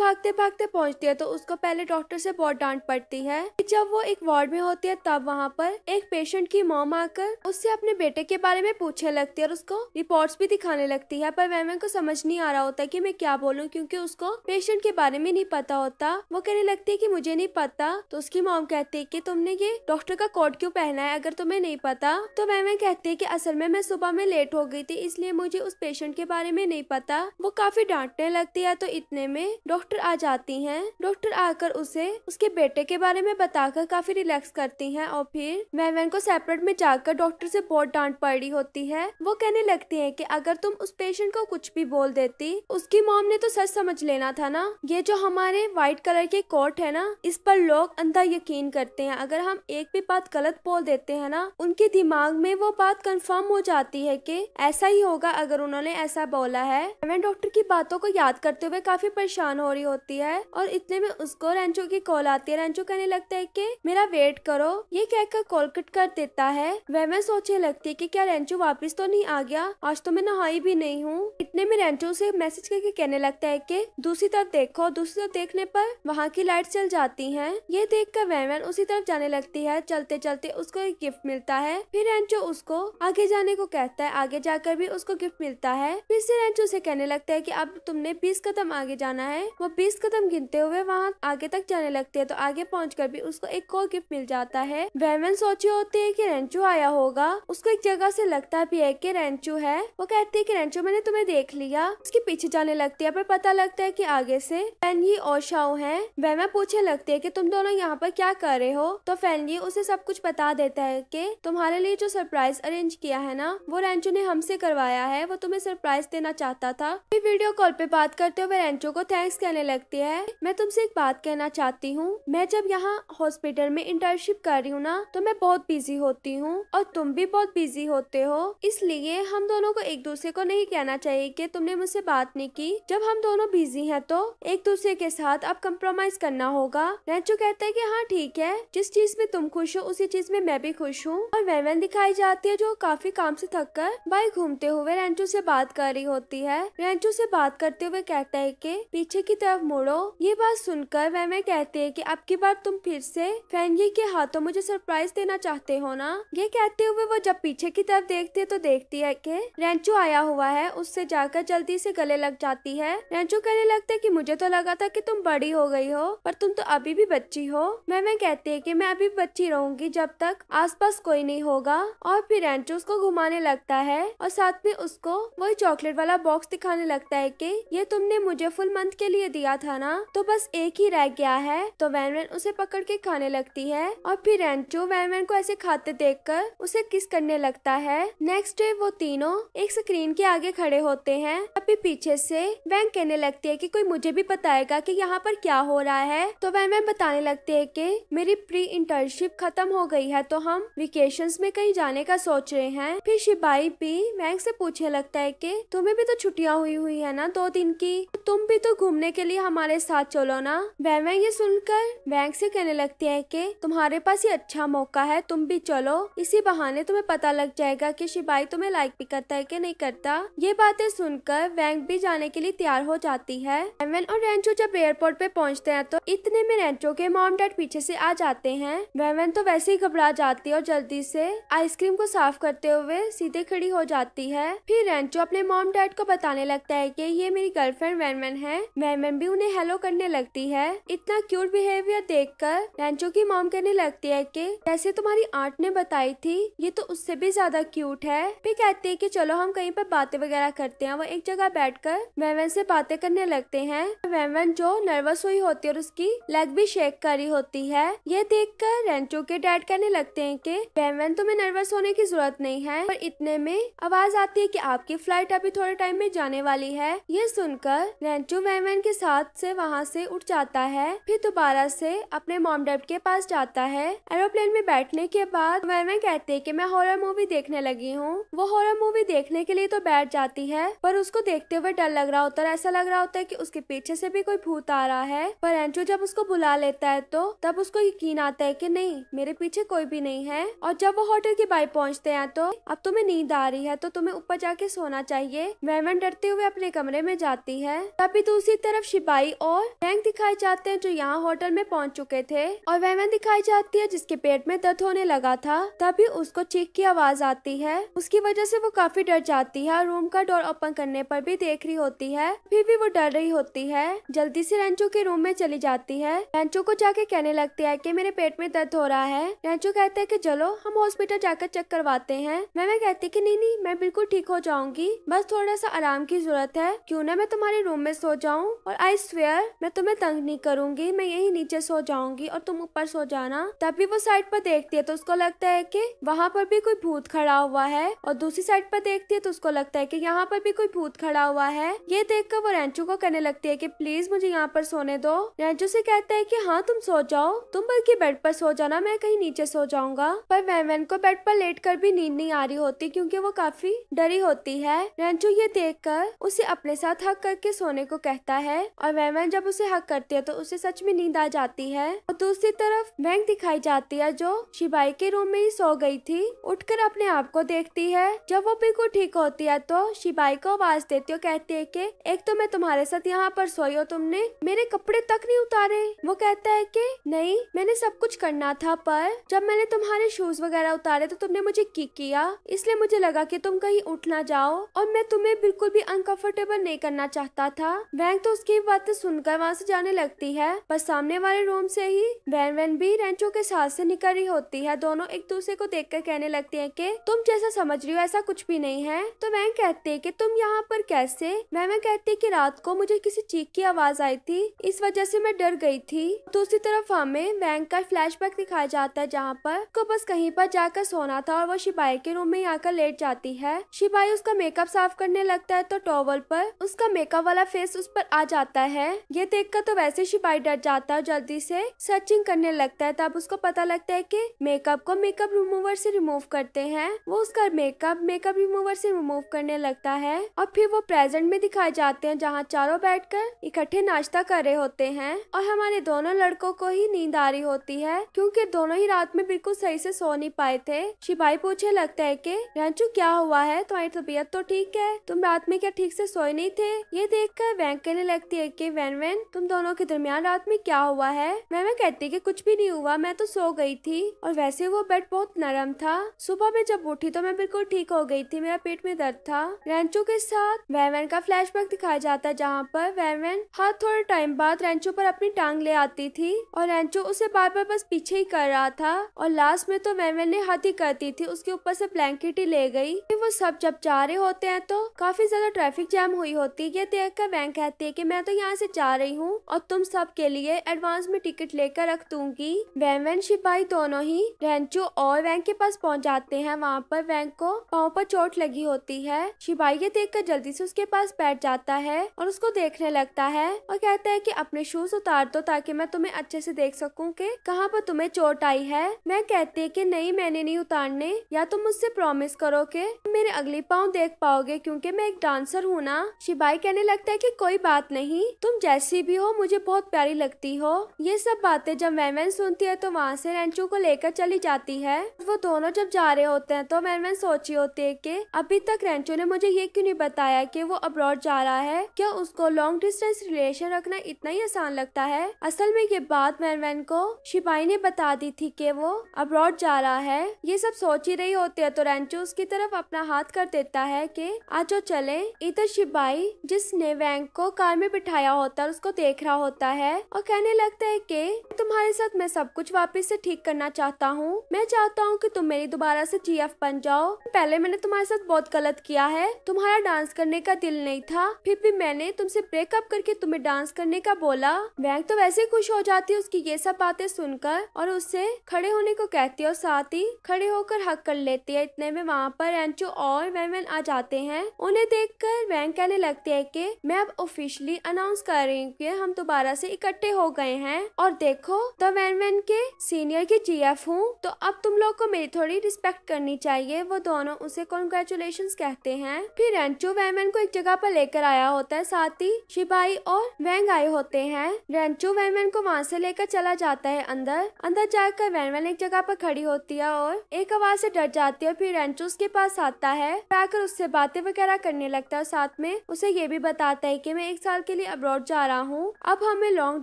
भागते भागते पहुँचती है तो उसको पहले डॉक्टर से बहुत डांट पड़ती है जब वो एक वार्ड में होती है तब वहाँ पर एक पेशेंट की मोम आकर उससे अपने बेटे के बारे में पूछने लगती है और उसको रिपोर्ट भी दिखाने लगती है पर वहमन को समझ नहीं आ रहा होता की मैं क्या बोलूँ क्यूँकी उसको पेशेंट के बारे में नहीं पता होता वो कहने लगती है की मुझे नहीं पता तो उसकी मोम कहती है की तुमने ये डॉक्टर का कोट क्यूँ पहना है अगर तुम्हें नहीं पता तो वहमन कहती है की असल में मैं सुबह में लेट हो गई थी इसलिए मुझे उस पेशेंट के बारे में नहीं नहीं पता वो काफी डांटने लगती है तो इतने में डॉक्टर आ जाती हैं डॉक्टर आकर उसे उसके बेटे के बारे में बताकर काफी रिलैक्स करती हैं और फिर वैवन को सेपरेट में जाकर डॉक्टर से बहुत डांट पड़ी होती है वो कहने लगती है की अगर तुम उस पेशेंट को कुछ भी बोल देती उसकी मॉम ने तो सच समझ लेना था ना ये जो हमारे व्हाइट कलर के कोट है ना इस पर लोग अंधा यकीन करते हैं अगर हम एक भी बात गलत बोल देते हैं ना उनके दिमाग में वो बात कंफर्म हो जाती है कि ऐसा ही होगा अगर उन्होंने ऐसा बोला है रेवन डॉक्टर की बातों को याद करते हुए काफी परेशान हो रही होती है और इतने में उसको रेंचो की कॉल आती है रेंचो कहने लगता है की मेरा वेट करो ये कहकर कॉल कट कर देता है रेवन सोचने लगती है की क्या रेंचो वापिस तो नहीं आ गया आज तो मैं नहाई भी नहीं हूँ इतने में रेंचो उसे मैसेज करके कहने लगता है की दूसरी तरफ देखो दूसरी तरफ देखने पर वहाँ की लाइट चल जाती है ये देख कर वेमन उसी तरफ जाने लगती है चलते चलते उसको एक गिफ्ट मिलता है फिर रेंचो उसको आगे जाने को कहता है आगे जाकर भी उसको गिफ्ट मिलता है फिर से रेंचो सूरज उसे कहने लगता है कि अब तुमने 20 कदम आगे जाना है वो 20 कदम गिनते हुए वहाँ आगे तक जाने लगते हैं तो आगे पहुँच भी उसको एक और गिफ्ट मिल जाता है वहमन सोचे होते है की रेंचू आया होगा उसको एक जगह ऐसी लगता भी है की रेंचू है वो कहती है की रेंचू मैंने तुम्हें देख लिया उसके पीछे जाने लगती है पर पता लगता है की आगे से फैनली और शाओ है वहमा पूछे लगती है की तुम दोनों यहाँ पर क्या कर रहे हो तो फैनली उसे सब कुछ बता देता है की तुम्हारे लिए जो सरप्राइज अरेंज किया है ना वो रेंचू ने हमसे करवाया है वो तुम्हें सरप्राइज देना चाहता था फिर वीडियो कॉल पे बात करते हुए रेंचो को थैंक्स कहने लगती है मैं तुमसे एक बात कहना चाहती हूँ मैं जब यहाँ हॉस्पिटल में इंटर्नशिप कर रही हूँ ना तो मैं बहुत बिजी होती हूँ और तुम भी बहुत बिजी होते हो इसलिए हम दोनों को एक दूसरे को नहीं कहना चाहिए की तुमने मुझसे बात नहीं की जब हम दोनों बिजी है तो एक दूसरे के साथ अब कम्प्रोमाइज करना होगा रेंचो कहता है की हाँ ठीक है जिस चीज में तुम खुश हो उसी चीज में मैं भी खुश हूँ और वह दिखाई जाती है जो काफी काम से थक कर बाइक घूमते हुए रेंचो से बात कर रही होती होती है रेंचू से बात करते हुए कहता है कि पीछे की तरफ मुड़ो ये बात सुनकर वह कहते हैं कि अब की बार तुम फिर से फैनगी के हाथों मुझे सरप्राइज देना चाहते हो ना ये कहते हुए वो जब पीछे की तरफ देखती है तो देखती है की रेंचू आया हुआ है उससे जाकर जल्दी से गले लग जाती है रेंचू कहने लगता है की मुझे तो लगा था की तुम बड़ी हो गई हो पर तुम तो अभी भी बच्ची हो मैं मैं कहती है की मैं अभी बच्ची रहूंगी जब तक पास कोई नहीं होगा और फिर रेंचू उसको घुमाने लगता है और साथ में उसको वही चॉकलेट वाला बड़ा बॉक्स दिखाने लगता है कि ये तुमने मुझे फुल मंथ के लिए दिया था ना तो बस एक ही रह गया है तो वैनवैन उसे पकड़ के खाने लगती है और फिर रेंचो वैनवैन को ऐसे खाते देख कर उसे किस करने लगता है नेक्स्ट डे वो तीनों एक स्क्रीन के आगे खड़े होते हैं अभी पीछे से वैन कहने लगती है की कोई मुझे भी बताएगा की यहाँ पर क्या हो रहा है तो वैन बताने लगती है की मेरी प्री इंटर्नशिप खत्म हो गई है तो हम वेकेशन में कहीं जाने का सोच रहे हैं फिर शिबाई भी वैंग से पूछने लगता है की तुम्हें भी तो छुट्टियां हुई हुई है ना दो दिन की तुम भी तो घूमने के लिए हमारे साथ चलो ना वह ये सुनकर बैंक से कहने लगती है कि तुम्हारे पास ये अच्छा मौका है तुम भी चलो इसी बहाने तुम्हें पता लग जाएगा कि शिबाई तुम्हें लाइक भी करता है कि नहीं करता ये बातें सुनकर बैंक भी जाने के लिए तैयार हो जाती है एमन और रेंचो जब एयरपोर्ट पे पहुंचते हैं तो इतने में रेंचो के मॉम डैड पीछे से आ जाते हैं वेमन तो वैसे ही घबरा जाती है और जल्दी से आइसक्रीम को साफ करते हुए सीधे खड़ी हो जाती है फिर रेंचो अपने मॉम डैड को बताने लगता है कि ये मेरी गर्लफ्रेंड वैनमैन है वैनमैन भी उन्हें हेलो करने लगती है इतना क्यूट बिहेवियर देखकर रैंचो की मॉम कहने लगती है कि जैसे तुम्हारी आंट ने बताई थी ये तो उससे भी ज्यादा क्यूट है फिर कहती है की चलो हम कहीं पर बातें वगैरह करते हैं वो एक जगह बैठ कर वैमन से बातें करने लगते है वैमन जो नर्वस हुई होती है और उसकी लेग भी शेक करी होती है ये देख कर रेंचो के डैड कहने लगते है की वैमन तुम्हें नर्वस होने की जरूरत नहीं है पर इतने में आवाज आती है की आपकी फ्लाइट अभी थोड़े टाइम में जाने वाली है ये सुनकर रेंचू वैमन के साथ से वहाँ से उठ जाता है फिर दोबारा से अपने मॉम डैड के पास जाता है एरोप्लेन में बैठने के बाद वैमन कहते है कि मैं हॉरर मूवी देखने लगी हूँ वो हॉरर मूवी देखने के लिए तो बैठ जाती है पर उसको देखते हुए डर लग रहा होता है ऐसा लग रहा होता है की उसके पीछे से भी कोई भूत आ रहा है पर रेंचू जब उसको बुला लेता है तो तब उसको यकीन आता है की नहीं मेरे पीछे कोई भी नहीं है और जब वो होटल के बाई पहुँचते हैं तो अब तुम्हें नींद आ रही है तो तुम्हें ऊपर जाके सोना चाहिए रहमान डरते हुए अपने कमरे में जाती है तभी दूसरी तरफ शिपाही और टैंक दिखाई जाते हैं जो यहाँ होटल में पहुँच चुके थे और वेमन दिखाई जाती है जिसके पेट में दर्द होने लगा था तभी उसको चीख की आवाज आती है उसकी वजह से वो काफी डर जाती है और रूम का डोर ओपन करने पर भी देख रही होती है फिर भी वो डर रही होती है जल्दी से रेंचो के रूम में चली जाती है रेंचो को जाके कहने लगती है की मेरे पेट में दर्द हो रहा है रेंचो कहते हैं की चलो हम हॉस्पिटल जाकर चेक करवाते हैं मैं, कहती कहती की नहीं नहीं मैं बिल्कुल ठीक हो जाऊंगी बस थोड़ा सा सा आराम की जरूरत है क्यों ना मैं तुम्हारे रूम में सो जाऊं और आई स्वेयर मैं तुम्हें तंग नहीं करूंगी मैं यही नीचे सो जाऊंगी और तुम ऊपर सो जाना तभी वो साइड पर देखती है तो उसको लगता है की वहाँ पर भी कोई भूत खड़ा हुआ है और दूसरी साइड पर देखती है तो उसको लगता है की यहाँ पर भी कोई भूत खड़ा हुआ है ये देख वो रेंचू को कहने लगती है की प्लीज मुझे यहाँ पर सोने दो रेंचू से कहता है की हाँ तुम सो जाओ तुम बल्कि बेड पर सो जाना मैं कहीं नीचे सो जाऊंगा पर वैन को बेड पर लेट कर भी नींद नहीं आ रही होती क्यूँकी वो काफी डरी होती है रेंचू ये देख देखकर उसे अपने साथ हक करके सोने को कहता है और वैमन जब उसे हक करती है तो उसे सच में नींद आ जाती है और दूसरी तरफ बैंक दिखाई जाती है जो शिबाई के रूम में ही सो गई थी उठकर अपने आप को देखती है जब वो बिल्कुल ठीक होती है तो शिबाई को आवाज देती हो कहती है कि एक तो मैं तुम्हारे साथ यहाँ पर सोई हो तुमने मेरे कपड़े तक नहीं उतारे वो कहता है की नहीं मैंने सब कुछ करना था पर जब मैंने तुम्हारे शूज वगैरह उतारे तो तुमने मुझे किक किया इसलिए मुझे लगा की तुम कहीं उठना जाओ और मैं तुम्हें बिल्कुल भी अनकंफर्टेबल नहीं करना चाहता था वैंग तो उसकी बात सुनकर वहाँ से जाने लगती है पर सामने वाले रूम से ही वैन वैन भी रेंचो के साथ से निकल रही होती है दोनों एक दूसरे को देख कर कहने लगते है की तुम जैसा समझ रही हो ऐसा कुछ भी नहीं है तो वैंग कहते है की तुम यहाँ पर कैसे वैन कहती है की रात को मुझे किसी चीख की आवाज आई थी इस वजह से मैं डर गई थी दूसरी तरफ हमें वैंग का बैक दिखाया जाता है जहाँ पर को बस कहीं पर जाकर सोना था और वो शिपाही के रूम में आकर लेट जाती है शिपाही उसका मेकअप साफ करने लगता है तो टॉवल पर उसका मेकअप वाला फेस उस पर आ जाता है ये देखकर तो वैसे शिपाही डर जाता है जल्दी से सर्चिंग करने लगता है तब उसको पता लगता है कि मेकअप को मेकअप रिमूवर से रिमूव करते हैं वो उसका मेकअप मेकअप रिमूवर से रिमूव करने लगता है और फिर वो प्रेजेंट में दिखाए जाते हैं जहाँ चारों बैठकर इकट्ठे नाश्ता कर रहे होते हैं और हमारे दोनों लड़कों को ही नींद आ रही होती है क्योंकि दोनों ही रात में बिल्कुल सही से सो नहीं पाए थे शिपाही पूछे लगता है की रंचू क्या हुआ है तुम्हारी तबीयत तो ठीक है तुम तो तुम रात में क्या ठीक से सोए नहीं थे ये देख कर वैंक कहने लगती है की वैन वैन तुम दोनों के दरमियान रात में क्या हुआ है मैं मैं कहती कि कुछ भी नहीं हुआ मैं तो सो गई थी और वैसे वो बेड बहुत नरम था सुबह में जब उठी तो मैं बिल्कुल ठीक हो गई थी मेरा पेट में दर्द था रेंचो के साथ वैन का बैक दिखाया जाता है जहाँ पर वैन हर थोड़े टाइम बाद रेंचो पर अपनी टांग ले आती थी और रेंचो उसे बार बार बस पीछे ही कर रहा था और लास्ट में तो वैन ने हाथी करती थी उसके ऊपर से ब्लैंकेट ही ले गई वो सब जब जा रहे होते हैं तो काफ़ी ज़्यादा ट्रैफिक जैम हुई होती है ये देख कर वैंक कहती है कि मैं तो यहाँ से जा रही हूँ और तुम सब के लिए एडवांस में टिकट लेकर रख दूंगी वैन वैन सिपाही दोनों ही रेंचो और वैंक के पास पहुँच जाते हैं वहाँ पर वैंक को पाँव पर चोट लगी होती है सिपाही ये देख कर जल्दी से उसके पास बैठ जाता है और उसको देखने लगता है और कहता है की अपने शूज उतार दो ताकि मैं तुम्हें अच्छे से देख सकूँ की कहाँ पर तुम्हे चोट आई है मैं कहती है की नहीं मैंने नहीं उतारने या तुम मुझसे प्रॉमिस करो के मेरे अगली पाँव देख पाओगे क्योंकि मैं एक डांसर हूँ ना शिबाई कहने लगता है कि कोई बात नहीं तुम जैसी भी हो मुझे बहुत प्यारी लगती हो ये सब बातें जब मैन सुनती है तो वहाँ से रेंचू को लेकर चली जाती है वो दोनों जब जा रहे होते हैं तो मैनमैन सोची होती है की अभी तक रेंचू ने मुझे ये क्यूँ नहीं बताया की वो अब्रॉड जा रहा है क्या उसको लॉन्ग डिस्टेंस रिलेशन रखना इतना ही आसान लगता है असल में ये बात मैनमैन को शिपाही ने बता दी थी की वो अब्रॉड जा रहा है ये सब सोच ही रही होती है तो रेंचू उसकी तरफ अपना हाथ कर देता है कि आज जो चले इधर शिपाई जिसने वैंग को कार में बिठाया होता है उसको देख रहा होता है और कहने लगता है कि तुम्हारे साथ मैं सब कुछ वापस से ठीक करना चाहता हूँ मैं चाहता हूँ कि तुम मेरी दोबारा से जीएफ बन जाओ पहले मैंने तुम्हारे साथ बहुत गलत किया है तुम्हारा डांस करने का दिल नहीं था फिर भी मैंने तुमसे ब्रेकअप करके तुम्हें डांस करने का बोला वैंग तो वैसे ही खुश हो जाती है उसकी ये सब बातें सुनकर और उससे खड़े होने को कहती है और साथ ही खड़े होकर हक कर लेती है इतने में वहाँ पर एंचो और वैमेन आ जाते हैं उन उन्हें देखकर वैंग कहने लगती है कि मैं अब ऑफिशियली अनाउंस कर रही हूँ कि हम दोबारा से इकट्ठे हो गए हैं और देखो तो वैन वैन के सीनियर की एफ हूँ तो अब तुम लोग को मेरी थोड़ी रिस्पेक्ट करनी चाहिए वो दोनों उसे कॉन्ग्रेचुलेशन कहते हैं फिर रेंचो वैमन को एक जगह पर लेकर आया होता है साथ ही शिबाई और वैंग आए होते हैं रेंचो वैमन को वहाँ से लेकर चला जाता है अंदर अंदर जाकर वैन एक जगह पर खड़ी होती है और एक आवाज से डर जाती है फिर रेंचो उसके पास आता है आकर उससे बातें वगैरह प्यार करने लगता है साथ में उसे ये भी बताता है कि मैं एक साल के लिए अब्रॉड जा रहा हूँ अब हमें लॉन्ग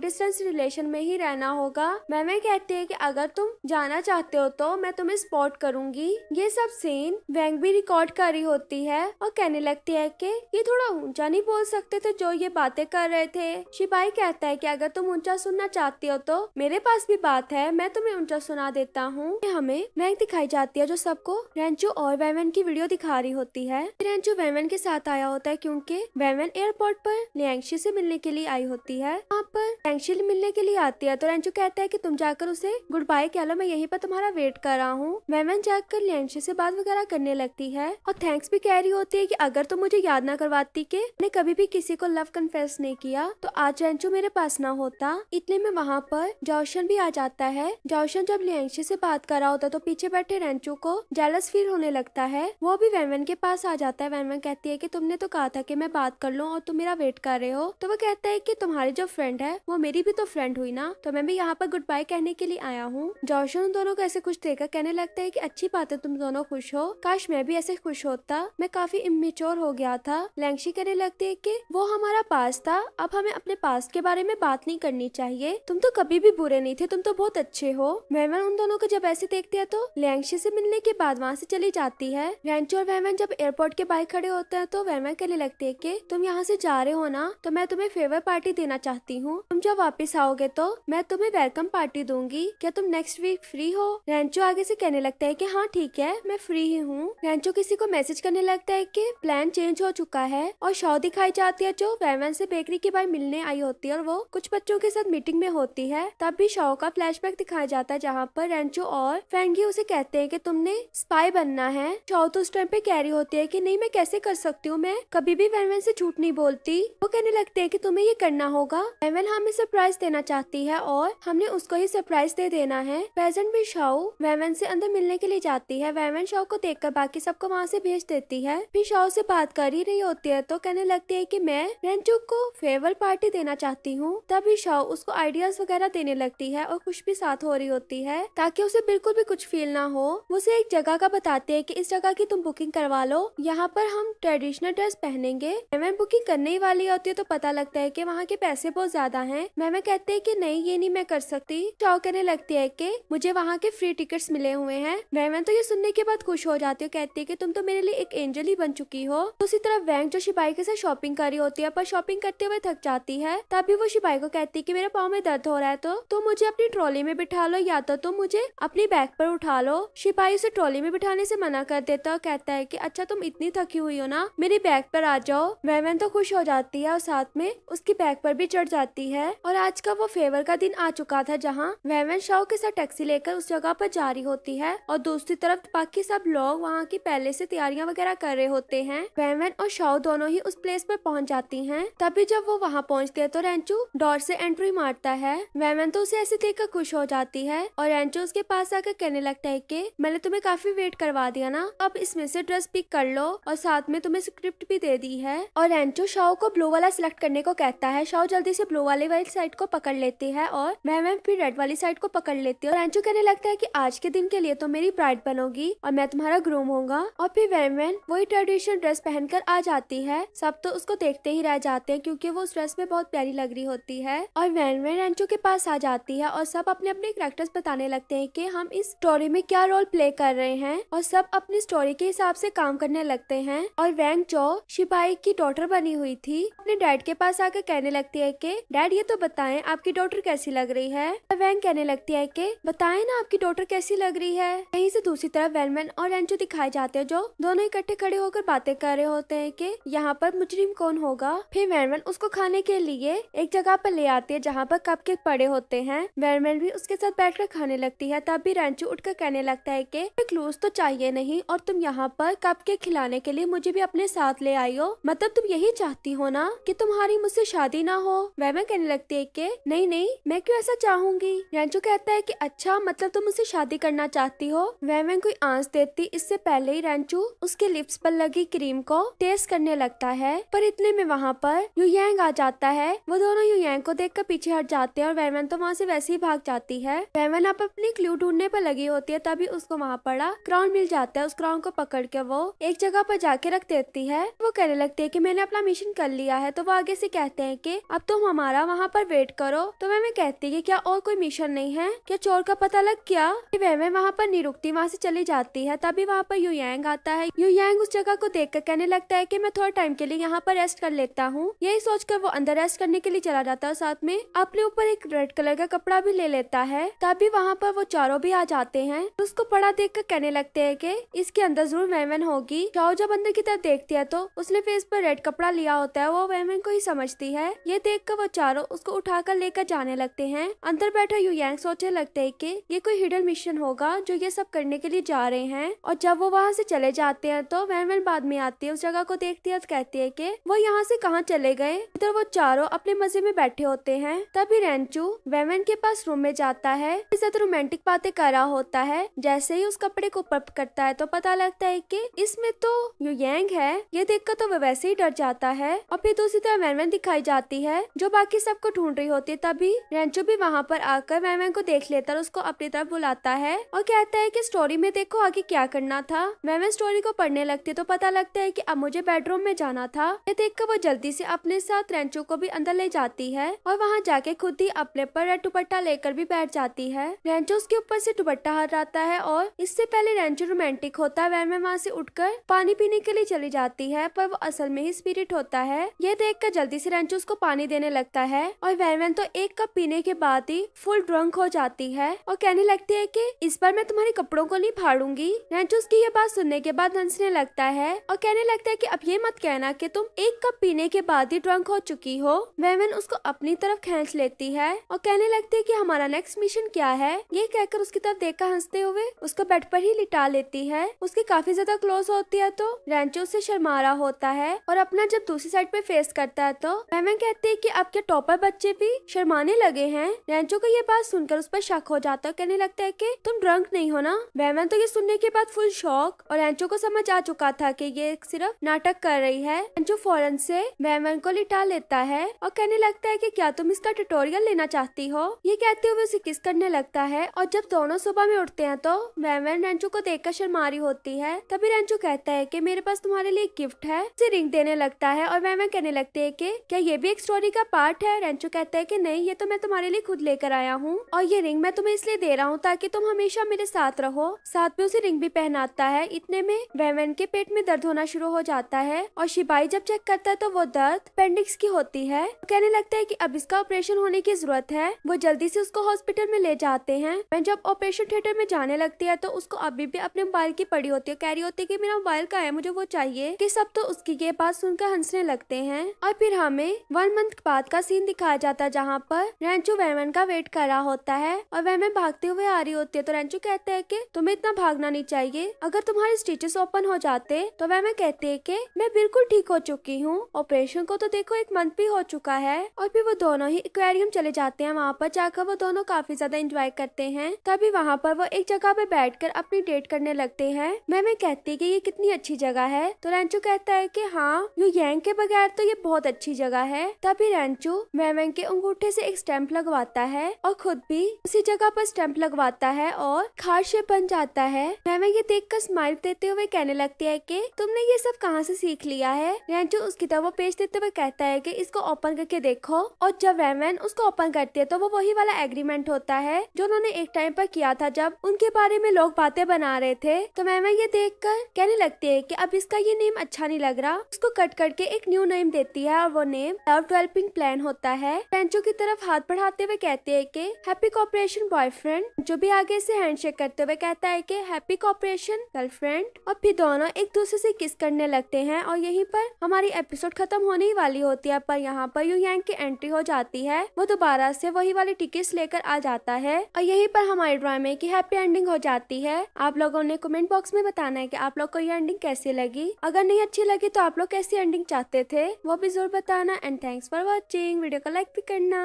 डिस्टेंस रिलेशन में ही रहना होगा मैम कहती है कि अगर तुम जाना चाहते हो तो मैं तुम्हें सपोर्ट करूंगी ये सब सीन वैंग भी रिकॉर्ड कर रही होती है और कहने लगती है की ये थोड़ा ऊंचा नहीं बोल सकते थे जो ये बातें कर रहे थे शिपाही कहता है की अगर तुम ऊंचा सुनना चाहती हो तो मेरे पास भी बात है मैं तुम्हें ऊंचा सुना देता हूँ हमें वैंग दिखाई जाती है जो सबको रेंचू और वैमन की वीडियो दिखा रही होती है रेंचू वैमन फ्रेंड के साथ आया होता है क्योंकि वेवन एयरपोर्ट पर लियांगशी से मिलने के लिए आई होती है वहाँ पर लैंगशी मिलने के लिए आती है तो रेंचू कहता है कि तुम जाकर उसे गुड बाय कह लो मैं यहीं पर तुम्हारा वेट कर रहा हूँ वेवन जाकर लियांगशी से बात वगैरह करने लगती है और थैंक्स भी कह रही होती है की अगर तुम मुझे याद ना करवाती के मैंने कभी भी किसी को लव कन्फेस नहीं किया तो आज रेंचू मेरे पास ना होता इतने में वहाँ पर जौशन भी आ जाता है जौशन जब लियांगशी से बात कर रहा होता तो पीछे बैठे रेंचू को जेलस फील होने लगता है वो भी वेवन के पास आ जाता है वेवन कह कहती है कि तुमने तो कहा था कि मैं बात कर लूँ और तुम मेरा वेट कर रहे हो तो वो कहता है कि तुम्हारी जो फ्रेंड है वो मेरी भी तो फ्रेंड हुई ना तो मैं भी यहाँ पर गुड बाय कहने के लिए आया हूँ जोशो उन दोनों को ऐसे खुश देखकर कहने लगता है की अच्छी बात है तुम दोनों खुश हो काश मैं भी ऐसे खुश होता मैं काफी इमेच्योर हो गया था लैंगशी कहने लगती है की वो हमारा पास था अब हमें अपने पास के बारे में बात नहीं करनी चाहिए तुम तो कभी भी बुरे नहीं थे तुम तो बहुत अच्छे हो वहमन उन दोनों को जब ऐसे देखते हैं तो लैंगशी से मिलने के बाद वहाँ से चली जाती है रेंचो और वहमन जब एयरपोर्ट के बाहर खड़े हो होता है तो वर्मा कहने लगती है कि तुम यहाँ से जा रहे हो ना तो मैं तुम्हें फेवर पार्टी देना चाहती हूँ तुम जब वापस आओगे तो मैं तुम्हें वेलकम पार्टी दूंगी क्या तुम नेक्स्ट वीक फ्री हो रेंचो आगे से कहने लगता है की हाँ ठीक है मैं फ्री ही हूँ रेंचो किसी को मैसेज करने लगता है की प्लान चेंज हो चुका है और शो दिखाई जाती है जो वेरमैन से बेकरी के बाई मिलने आई होती है और वो कुछ बच्चों के साथ मीटिंग में होती है तब भी शो का बैक दिखाया जाता है जहाँ पर रेंचो और फैंगी उसे कहते हैं की तुमने स्पाई बनना है शो तो उस टाइम पे कह रही होती है की नहीं मैं कैसे कर कर सकती हूँ मैं कभी भी वैनवेन से झूठ नहीं बोलती वो कहने लगते है की तुम्हें ये करना होगा वैनवेन हमें सरप्राइज देना चाहती है और हमने उसको ही सरप्राइज दे देना है पेजेंट भी शाओ वैवन से अंदर मिलने के लिए जाती है वैवन शाओ को देखकर बाकी सबको वहाँ से भेज देती है फिर शाओ से बात कर ही रही होती है तो कहने लगती है की मैं रेंचू को फेयरवेल पार्टी देना चाहती हूँ तभी शाओ उसको आइडियाज वगैरह देने लगती है और खुश भी साथ हो रही होती है ताकि उसे बिल्कुल भी कुछ फील ना हो उसे एक जगह का बताते है की इस जगह की तुम बुकिंग करवा लो यहाँ पर हम ट्रेडिशनल ड्रेस पहनेंगे मैं बुकिंग करने ही वाली होती है तो पता लगता है की वहाँ के पैसे बहुत ज्यादा है मैं कहते है की नहीं ये नहीं मैं कर सकती चौक करने लगती है की मुझे वहाँ के फ्री टिकट मिले हुए हैं मैं तो ये सुनने के बाद खुश हो जाती हूँ कहती है की तुम तो मेरे लिए एक एंजल ही बन चुकी हो उसी तरफ वैंग जो सिपाही के साथ शॉपिंग करी होती है पर शॉपिंग करते हुए थक जाती है तभी वो सिपाही को कहती है की मेरे पाँव में दर्द हो रहा है तो तुम मुझे अपनी ट्रॉली में बिठा लो या तो तुम मुझे अपनी बैग पर उठा लो शिपाही उसे ट्रॉली में बिठाने से मना कर देता और कहता है की अच्छा तुम इतनी थकी हुई हो ना मेरी बैग पर आ जाओ वैवन तो खुश हो जाती है और साथ में उसकी बैग पर भी चढ़ जाती है और आज का वो फेवर का दिन आ चुका था जहाँ वैवन शाह के साथ टैक्सी लेकर उस जगह पर जा रही होती है और दूसरी तरफ बाकी सब लोग वहाँ की पहले से तैयारियाँ वगैरह कर रहे होते हैं वैवन और शाह दोनों ही उस प्लेस पर पहुँच जाती है तभी जब वो वहाँ पहुँचते है तो रेंचू डोर से एंट्री मारता है वैवन तो उसे ऐसे देख खुश हो जाती है और रेंचू उसके पास आकर कहने लगता है की मैंने तुम्हें काफी वेट करवा दिया ना अब इसमें से ड्रेस पिक कर लो और साथ में तुम्हें स्क्रिप्ट भी दे दी है और रेंचो शाओ को ब्लू वाला सिलेक्ट करने को कहता है शाओ जल्दी से ब्लू वाले वाली साइड को पकड़ लेते हैं और मैं मैम फिर रेड वाली साइड को पकड़ लेती है और कहने लगता है की आज के दिन के लिए तो मेरी ब्राइड बनोगी और मैं तुम्हारा ग्रूम होगा और फिर वेमैन वही ट्रेडिशनल ड्रेस पहनकर आ जाती है सब तो उसको देखते ही रह जाते हैं क्योंकि वो उस ड्रेस में बहुत प्यारी लग रही होती है और वैन रेंचो के पास आ जाती है और सब अपने अपने करेक्टर्स बताने लगते हैं कि हम इस स्टोरी में क्या रोल प्ले कर रहे हैं और सब अपनी स्टोरी के हिसाब से काम करने लगते हैं और वैंग चौ शिपाई की डॉटर बनी हुई थी अपने डैड के पास आकर कहने लगती है कि डैड ये तो बताएं आपकी डॉटर कैसी लग रही है तो वैंग कहने लगती है कि बताएं ना आपकी डॉटर कैसी लग रही है यहीं से दूसरी तरफ वेलमैन और एंचो दिखाए जाते हैं जो दोनों इकट्ठे खड़े होकर बातें कर रहे होते हैं कि यहाँ पर मुजरिम कौन होगा फिर वैनमैन उसको खाने के लिए एक जगह पर ले आती है जहाँ पर कप पड़े होते हैं वैनमैन भी उसके साथ कर खाने लगती है तब भी रेंचो कर कहने लगता है की क्लूज तो चाहिए नहीं और तुम यहाँ पर कप खिलाने के लिए मुझे भी अपने साथ ले आई हो मतलब तुम यही चाहती हो ना कि तुम्हारी मुझसे शादी ना हो मैं कहने लगती है कि नहीं नहीं मैं क्यों ऐसा चाहूंगी रेंचो कहता है कि अच्छा मतलब तुम मुझसे शादी करना चाहती हो मैं कोई आंस देती इससे पहले ही रेंचू उसके लिप्स पर लगी क्रीम को टेस्ट करने लगता है पर इतने में वहाँ पर यूयांग आ जाता है वो दोनों यूयांग को देख कर पीछे हट जाते हैं और वैमन तो वहाँ से वैसे ही भाग जाती है वैमन आप अपनी क्लू ढूंढने पर लगी होती है तभी उसको वहाँ पड़ा क्राउन मिल जाता है उस क्राउन को पकड़ के वो एक जगह पर जाके रख तक देती है वो कहने लगती है कि मैंने अपना मिशन कर लिया है तो वो आगे से कहते हैं कि अब तुम हमारा वहाँ पर वेट करो तो वह मैं कहती कि क्या और कोई मिशन नहीं है क्या चोर का पता लग क्या वह मैं वहाँ पर नहीं रुकती वहाँ से चली जाती है तभी वहाँ पर यू यांग आता है यू यांग उस जगह को देख कर कहने लगता है की मैं थोड़ा टाइम के लिए यहाँ पर रेस्ट कर लेता हूँ यही सोच वो अंदर रेस्ट करने के लिए चला जाता है साथ में अपने ऊपर एक रेड कलर का कपड़ा भी ले लेता है तभी वहाँ पर वो चारों भी आ जाते हैं उसको पड़ा देख कर कहने लगते है की इसके अंदर जरूर वैमन होगी जब अंदर की तरफ देखती है तो उसने फेस पर रेड कपड़ा लिया होता है वो वेमेन को ही समझती है ये देख कर वो चारों उसको उठाकर लेकर जाने लगते हैं अंदर बैठा यंग सोचने लगते है की ये कोई हिडन मिशन होगा जो ये सब करने के लिए जा रहे हैं और जब वो वहाँ से चले जाते हैं तो वेमेन बाद में आती है उस जगह को देखती है तो कहती है की वो यहाँ से कहाँ चले गए इधर वो चारों अपने मजे में बैठे होते हैं तभी रेंचू वेमेन के पास रूम में जाता है ज्यादा रोमांटिक बातें कर रहा होता है जैसे ही उस कपड़े को पप करता है तो पता लगता है की इसमें तो यूयांग गैंग है ये देखकर तो वह वैसे ही डर जाता है और फिर दूसरी तरफ वैनवैन दिखाई जाती है जो बाकी सबको ढूंढ रही होती है तभी रेंचो भी वहाँ पर आकर वैनवैन को देख लेता और उसको अपनी तरफ बुलाता है और कहता है की स्टोरी में देखो आगे क्या करना था वैनवैन स्टोरी को पढ़ने लगती है तो पता लगता है की अब मुझे बेडरूम में जाना था ये देख वो जल्दी से अपने साथ रेंचो को भी अंदर ले जाती है और वहाँ जाके खुद ही अपने पर रेड दुपट्टा लेकर भी बैठ जाती है रेंचो उसके ऊपर से दुपट्टा हटाता है और इससे पहले रेंचो रोमांटिक होता है वैनवैन वहाँ से उठकर पानी पीने के लिए चली जाती है पर वो असल में ही स्पिरिट होता है ये देख कर जल्दी से रेंचू उसको पानी देने लगता है और वैवन तो एक कप पीने के बाद ही फुल ड्रंक हो जाती है और कहने लगती है की इस बार मैं तुम्हारे कपड़ों को नहीं फाड़ूंगी रेंचू की ये बात सुनने के बाद हंसने लगता है और कहने लगता है की अब ये मत कहना की तुम एक कप पीने के बाद ही ड्रंक हो चुकी हो वैवन उसको अपनी तरफ खेच लेती है और कहने लगती है की हमारा नेक्स्ट मिशन क्या है ये कहकर उसकी तरफ देखकर हंसते हुए उसको बेड पर ही लिटा लेती है उसकी काफी ज्यादा क्लोज होती है तो रेंचो बालों से शर्मा रहा होता है और अपना जब दूसरी साइड पे फेस करता है तो रेवन कहती है कि अब के टॉपर बच्चे भी शर्माने लगे हैं रेंचो को ये बात सुनकर उस पर शक हो जाता है कहने लगता है कि तुम ड्रंक नहीं हो ना रेवन तो ये सुनने के बाद फुल शौक और रेंचो को समझ आ चुका था की ये सिर्फ नाटक कर रही है रेंचो फौरन से रेवन को लिटा लेता है और कहने लगता है की क्या तुम इसका ट्यूटोरियल लेना चाहती हो ये कहते हुए उसे किस करने लगता है और जब दोनों सुबह में उठते हैं तो वेवन रेंचू को देखकर शर्मा रही होती है तभी रेंचू कहता है की मेरे पास तुम तुम्हारे लिए गिफ्ट है उसे रिंग देने लगता है और वह कहने लगती है कि क्या ये भी एक स्टोरी का पार्ट है रेंचो कहता है कि नहीं ये तो मैं तुम्हारे लिए खुद लेकर आया हूँ और ये रिंग मैं तुम्हें इसलिए दे रहा हूँ ताकि तुम हमेशा मेरे साथ रहो साथ में उसे रिंग भी पहनाता है इतने में वेमन के पेट में दर्द होना शुरू हो जाता है और शिपाई जब चेक करता है तो वो दर्द पेंडिक्स की होती है कहने लगता है की अब इसका ऑपरेशन होने की जरूरत है वो जल्दी से उसको हॉस्पिटल में ले जाते हैं मैं जब ऑपरेशन थिएटर में जाने लगती है तो उसको अभी भी अपने मोबाइल की पड़ी होती है कह रही होती है की मेरा मोबाइल का है मुझे वो चाहिए चाहिए कि सब तो उसकी ये बात सुनकर हंसने लगते हैं और फिर हमें वन मंथ बाद का सीन दिखाया जाता है जहाँ पर रेंचू वेमन का वेट कर रहा होता है और वेमन भागते हुए आ रही होती है तो रेंचू कहते हैं कि तुम्हें इतना भागना नहीं चाहिए अगर तुम्हारे स्टिचेस ओपन हो जाते तो वह कहती है की मैं बिल्कुल ठीक हो चुकी हूँ ऑपरेशन को तो देखो एक मंथ भी हो चुका है और फिर वो दोनों ही एक्वेरियम चले जाते हैं वहाँ पर जाकर वो दोनों काफी ज्यादा इंजॉय करते हैं तभी वहाँ पर वो एक जगह पे बैठकर अपनी डेट करने लगते हैं मैं मैं कहती है कि ये कितनी अच्छी जगह है है तो रेंचू कहता है कि हाँ यू यंग के बगैर तो ये बहुत अच्छी जगह है तभी रेंचू मैं के अंगूठे से एक स्टैंप लगवाता है और खुद भी उसी जगह पर स्टैंप लगवाता है और खास बन जाता है मैं ये देख कर स्माइल देते हुए कहने लगती है की तुमने ये सब कहाँ ऐसी सीख लिया है रेंचू उसकी तरफ पेज देते हुए कहता है की इसको ओपन करके देखो और जब मैवेन उसको ओपन करती है तो वो वही वाला एग्रीमेंट होता है जो उन्होंने एक टाइम पर किया था जब उनके बारे में लोग बातें बना रहे थे तो मैं ये देख कर कहने लगती है की अब इसका उसका ये नेम अच्छा नहीं लग रहा उसको कट करके एक न्यू नेम देती है और वो नेम लव डेवलपिंग प्लान होता है फ्रेंचो की तरफ हाथ बढ़ाते हुए कहते हैं की हैप्पी कॉपरेशन बॉयफ्रेंड जो भी आगे से हैंडशेक करते हुए कहता है की हैप्पी कॉपरेशन गर्लफ्रेंड और फिर दोनों एक दूसरे से किस करने लगते हैं और यहीं पर हमारी एपिसोड खत्म होने ही वाली होती है पर यहाँ पर यू यंग की एंट्री हो जाती है वो दोबारा से वही वाली टिकट लेकर आ जाता है और यहीं पर हमारे ड्रामे की हैप्पी एंडिंग हो जाती है आप लोगों ने कमेंट बॉक्स में बताना है की आप लोग को ये एंडिंग कैसी लगी थी अगर नहीं अच्छी लगी तो आप लोग कैसी एंडिंग चाहते थे वो भी जरूर बताना and thanks for watching video को लाइक भी करना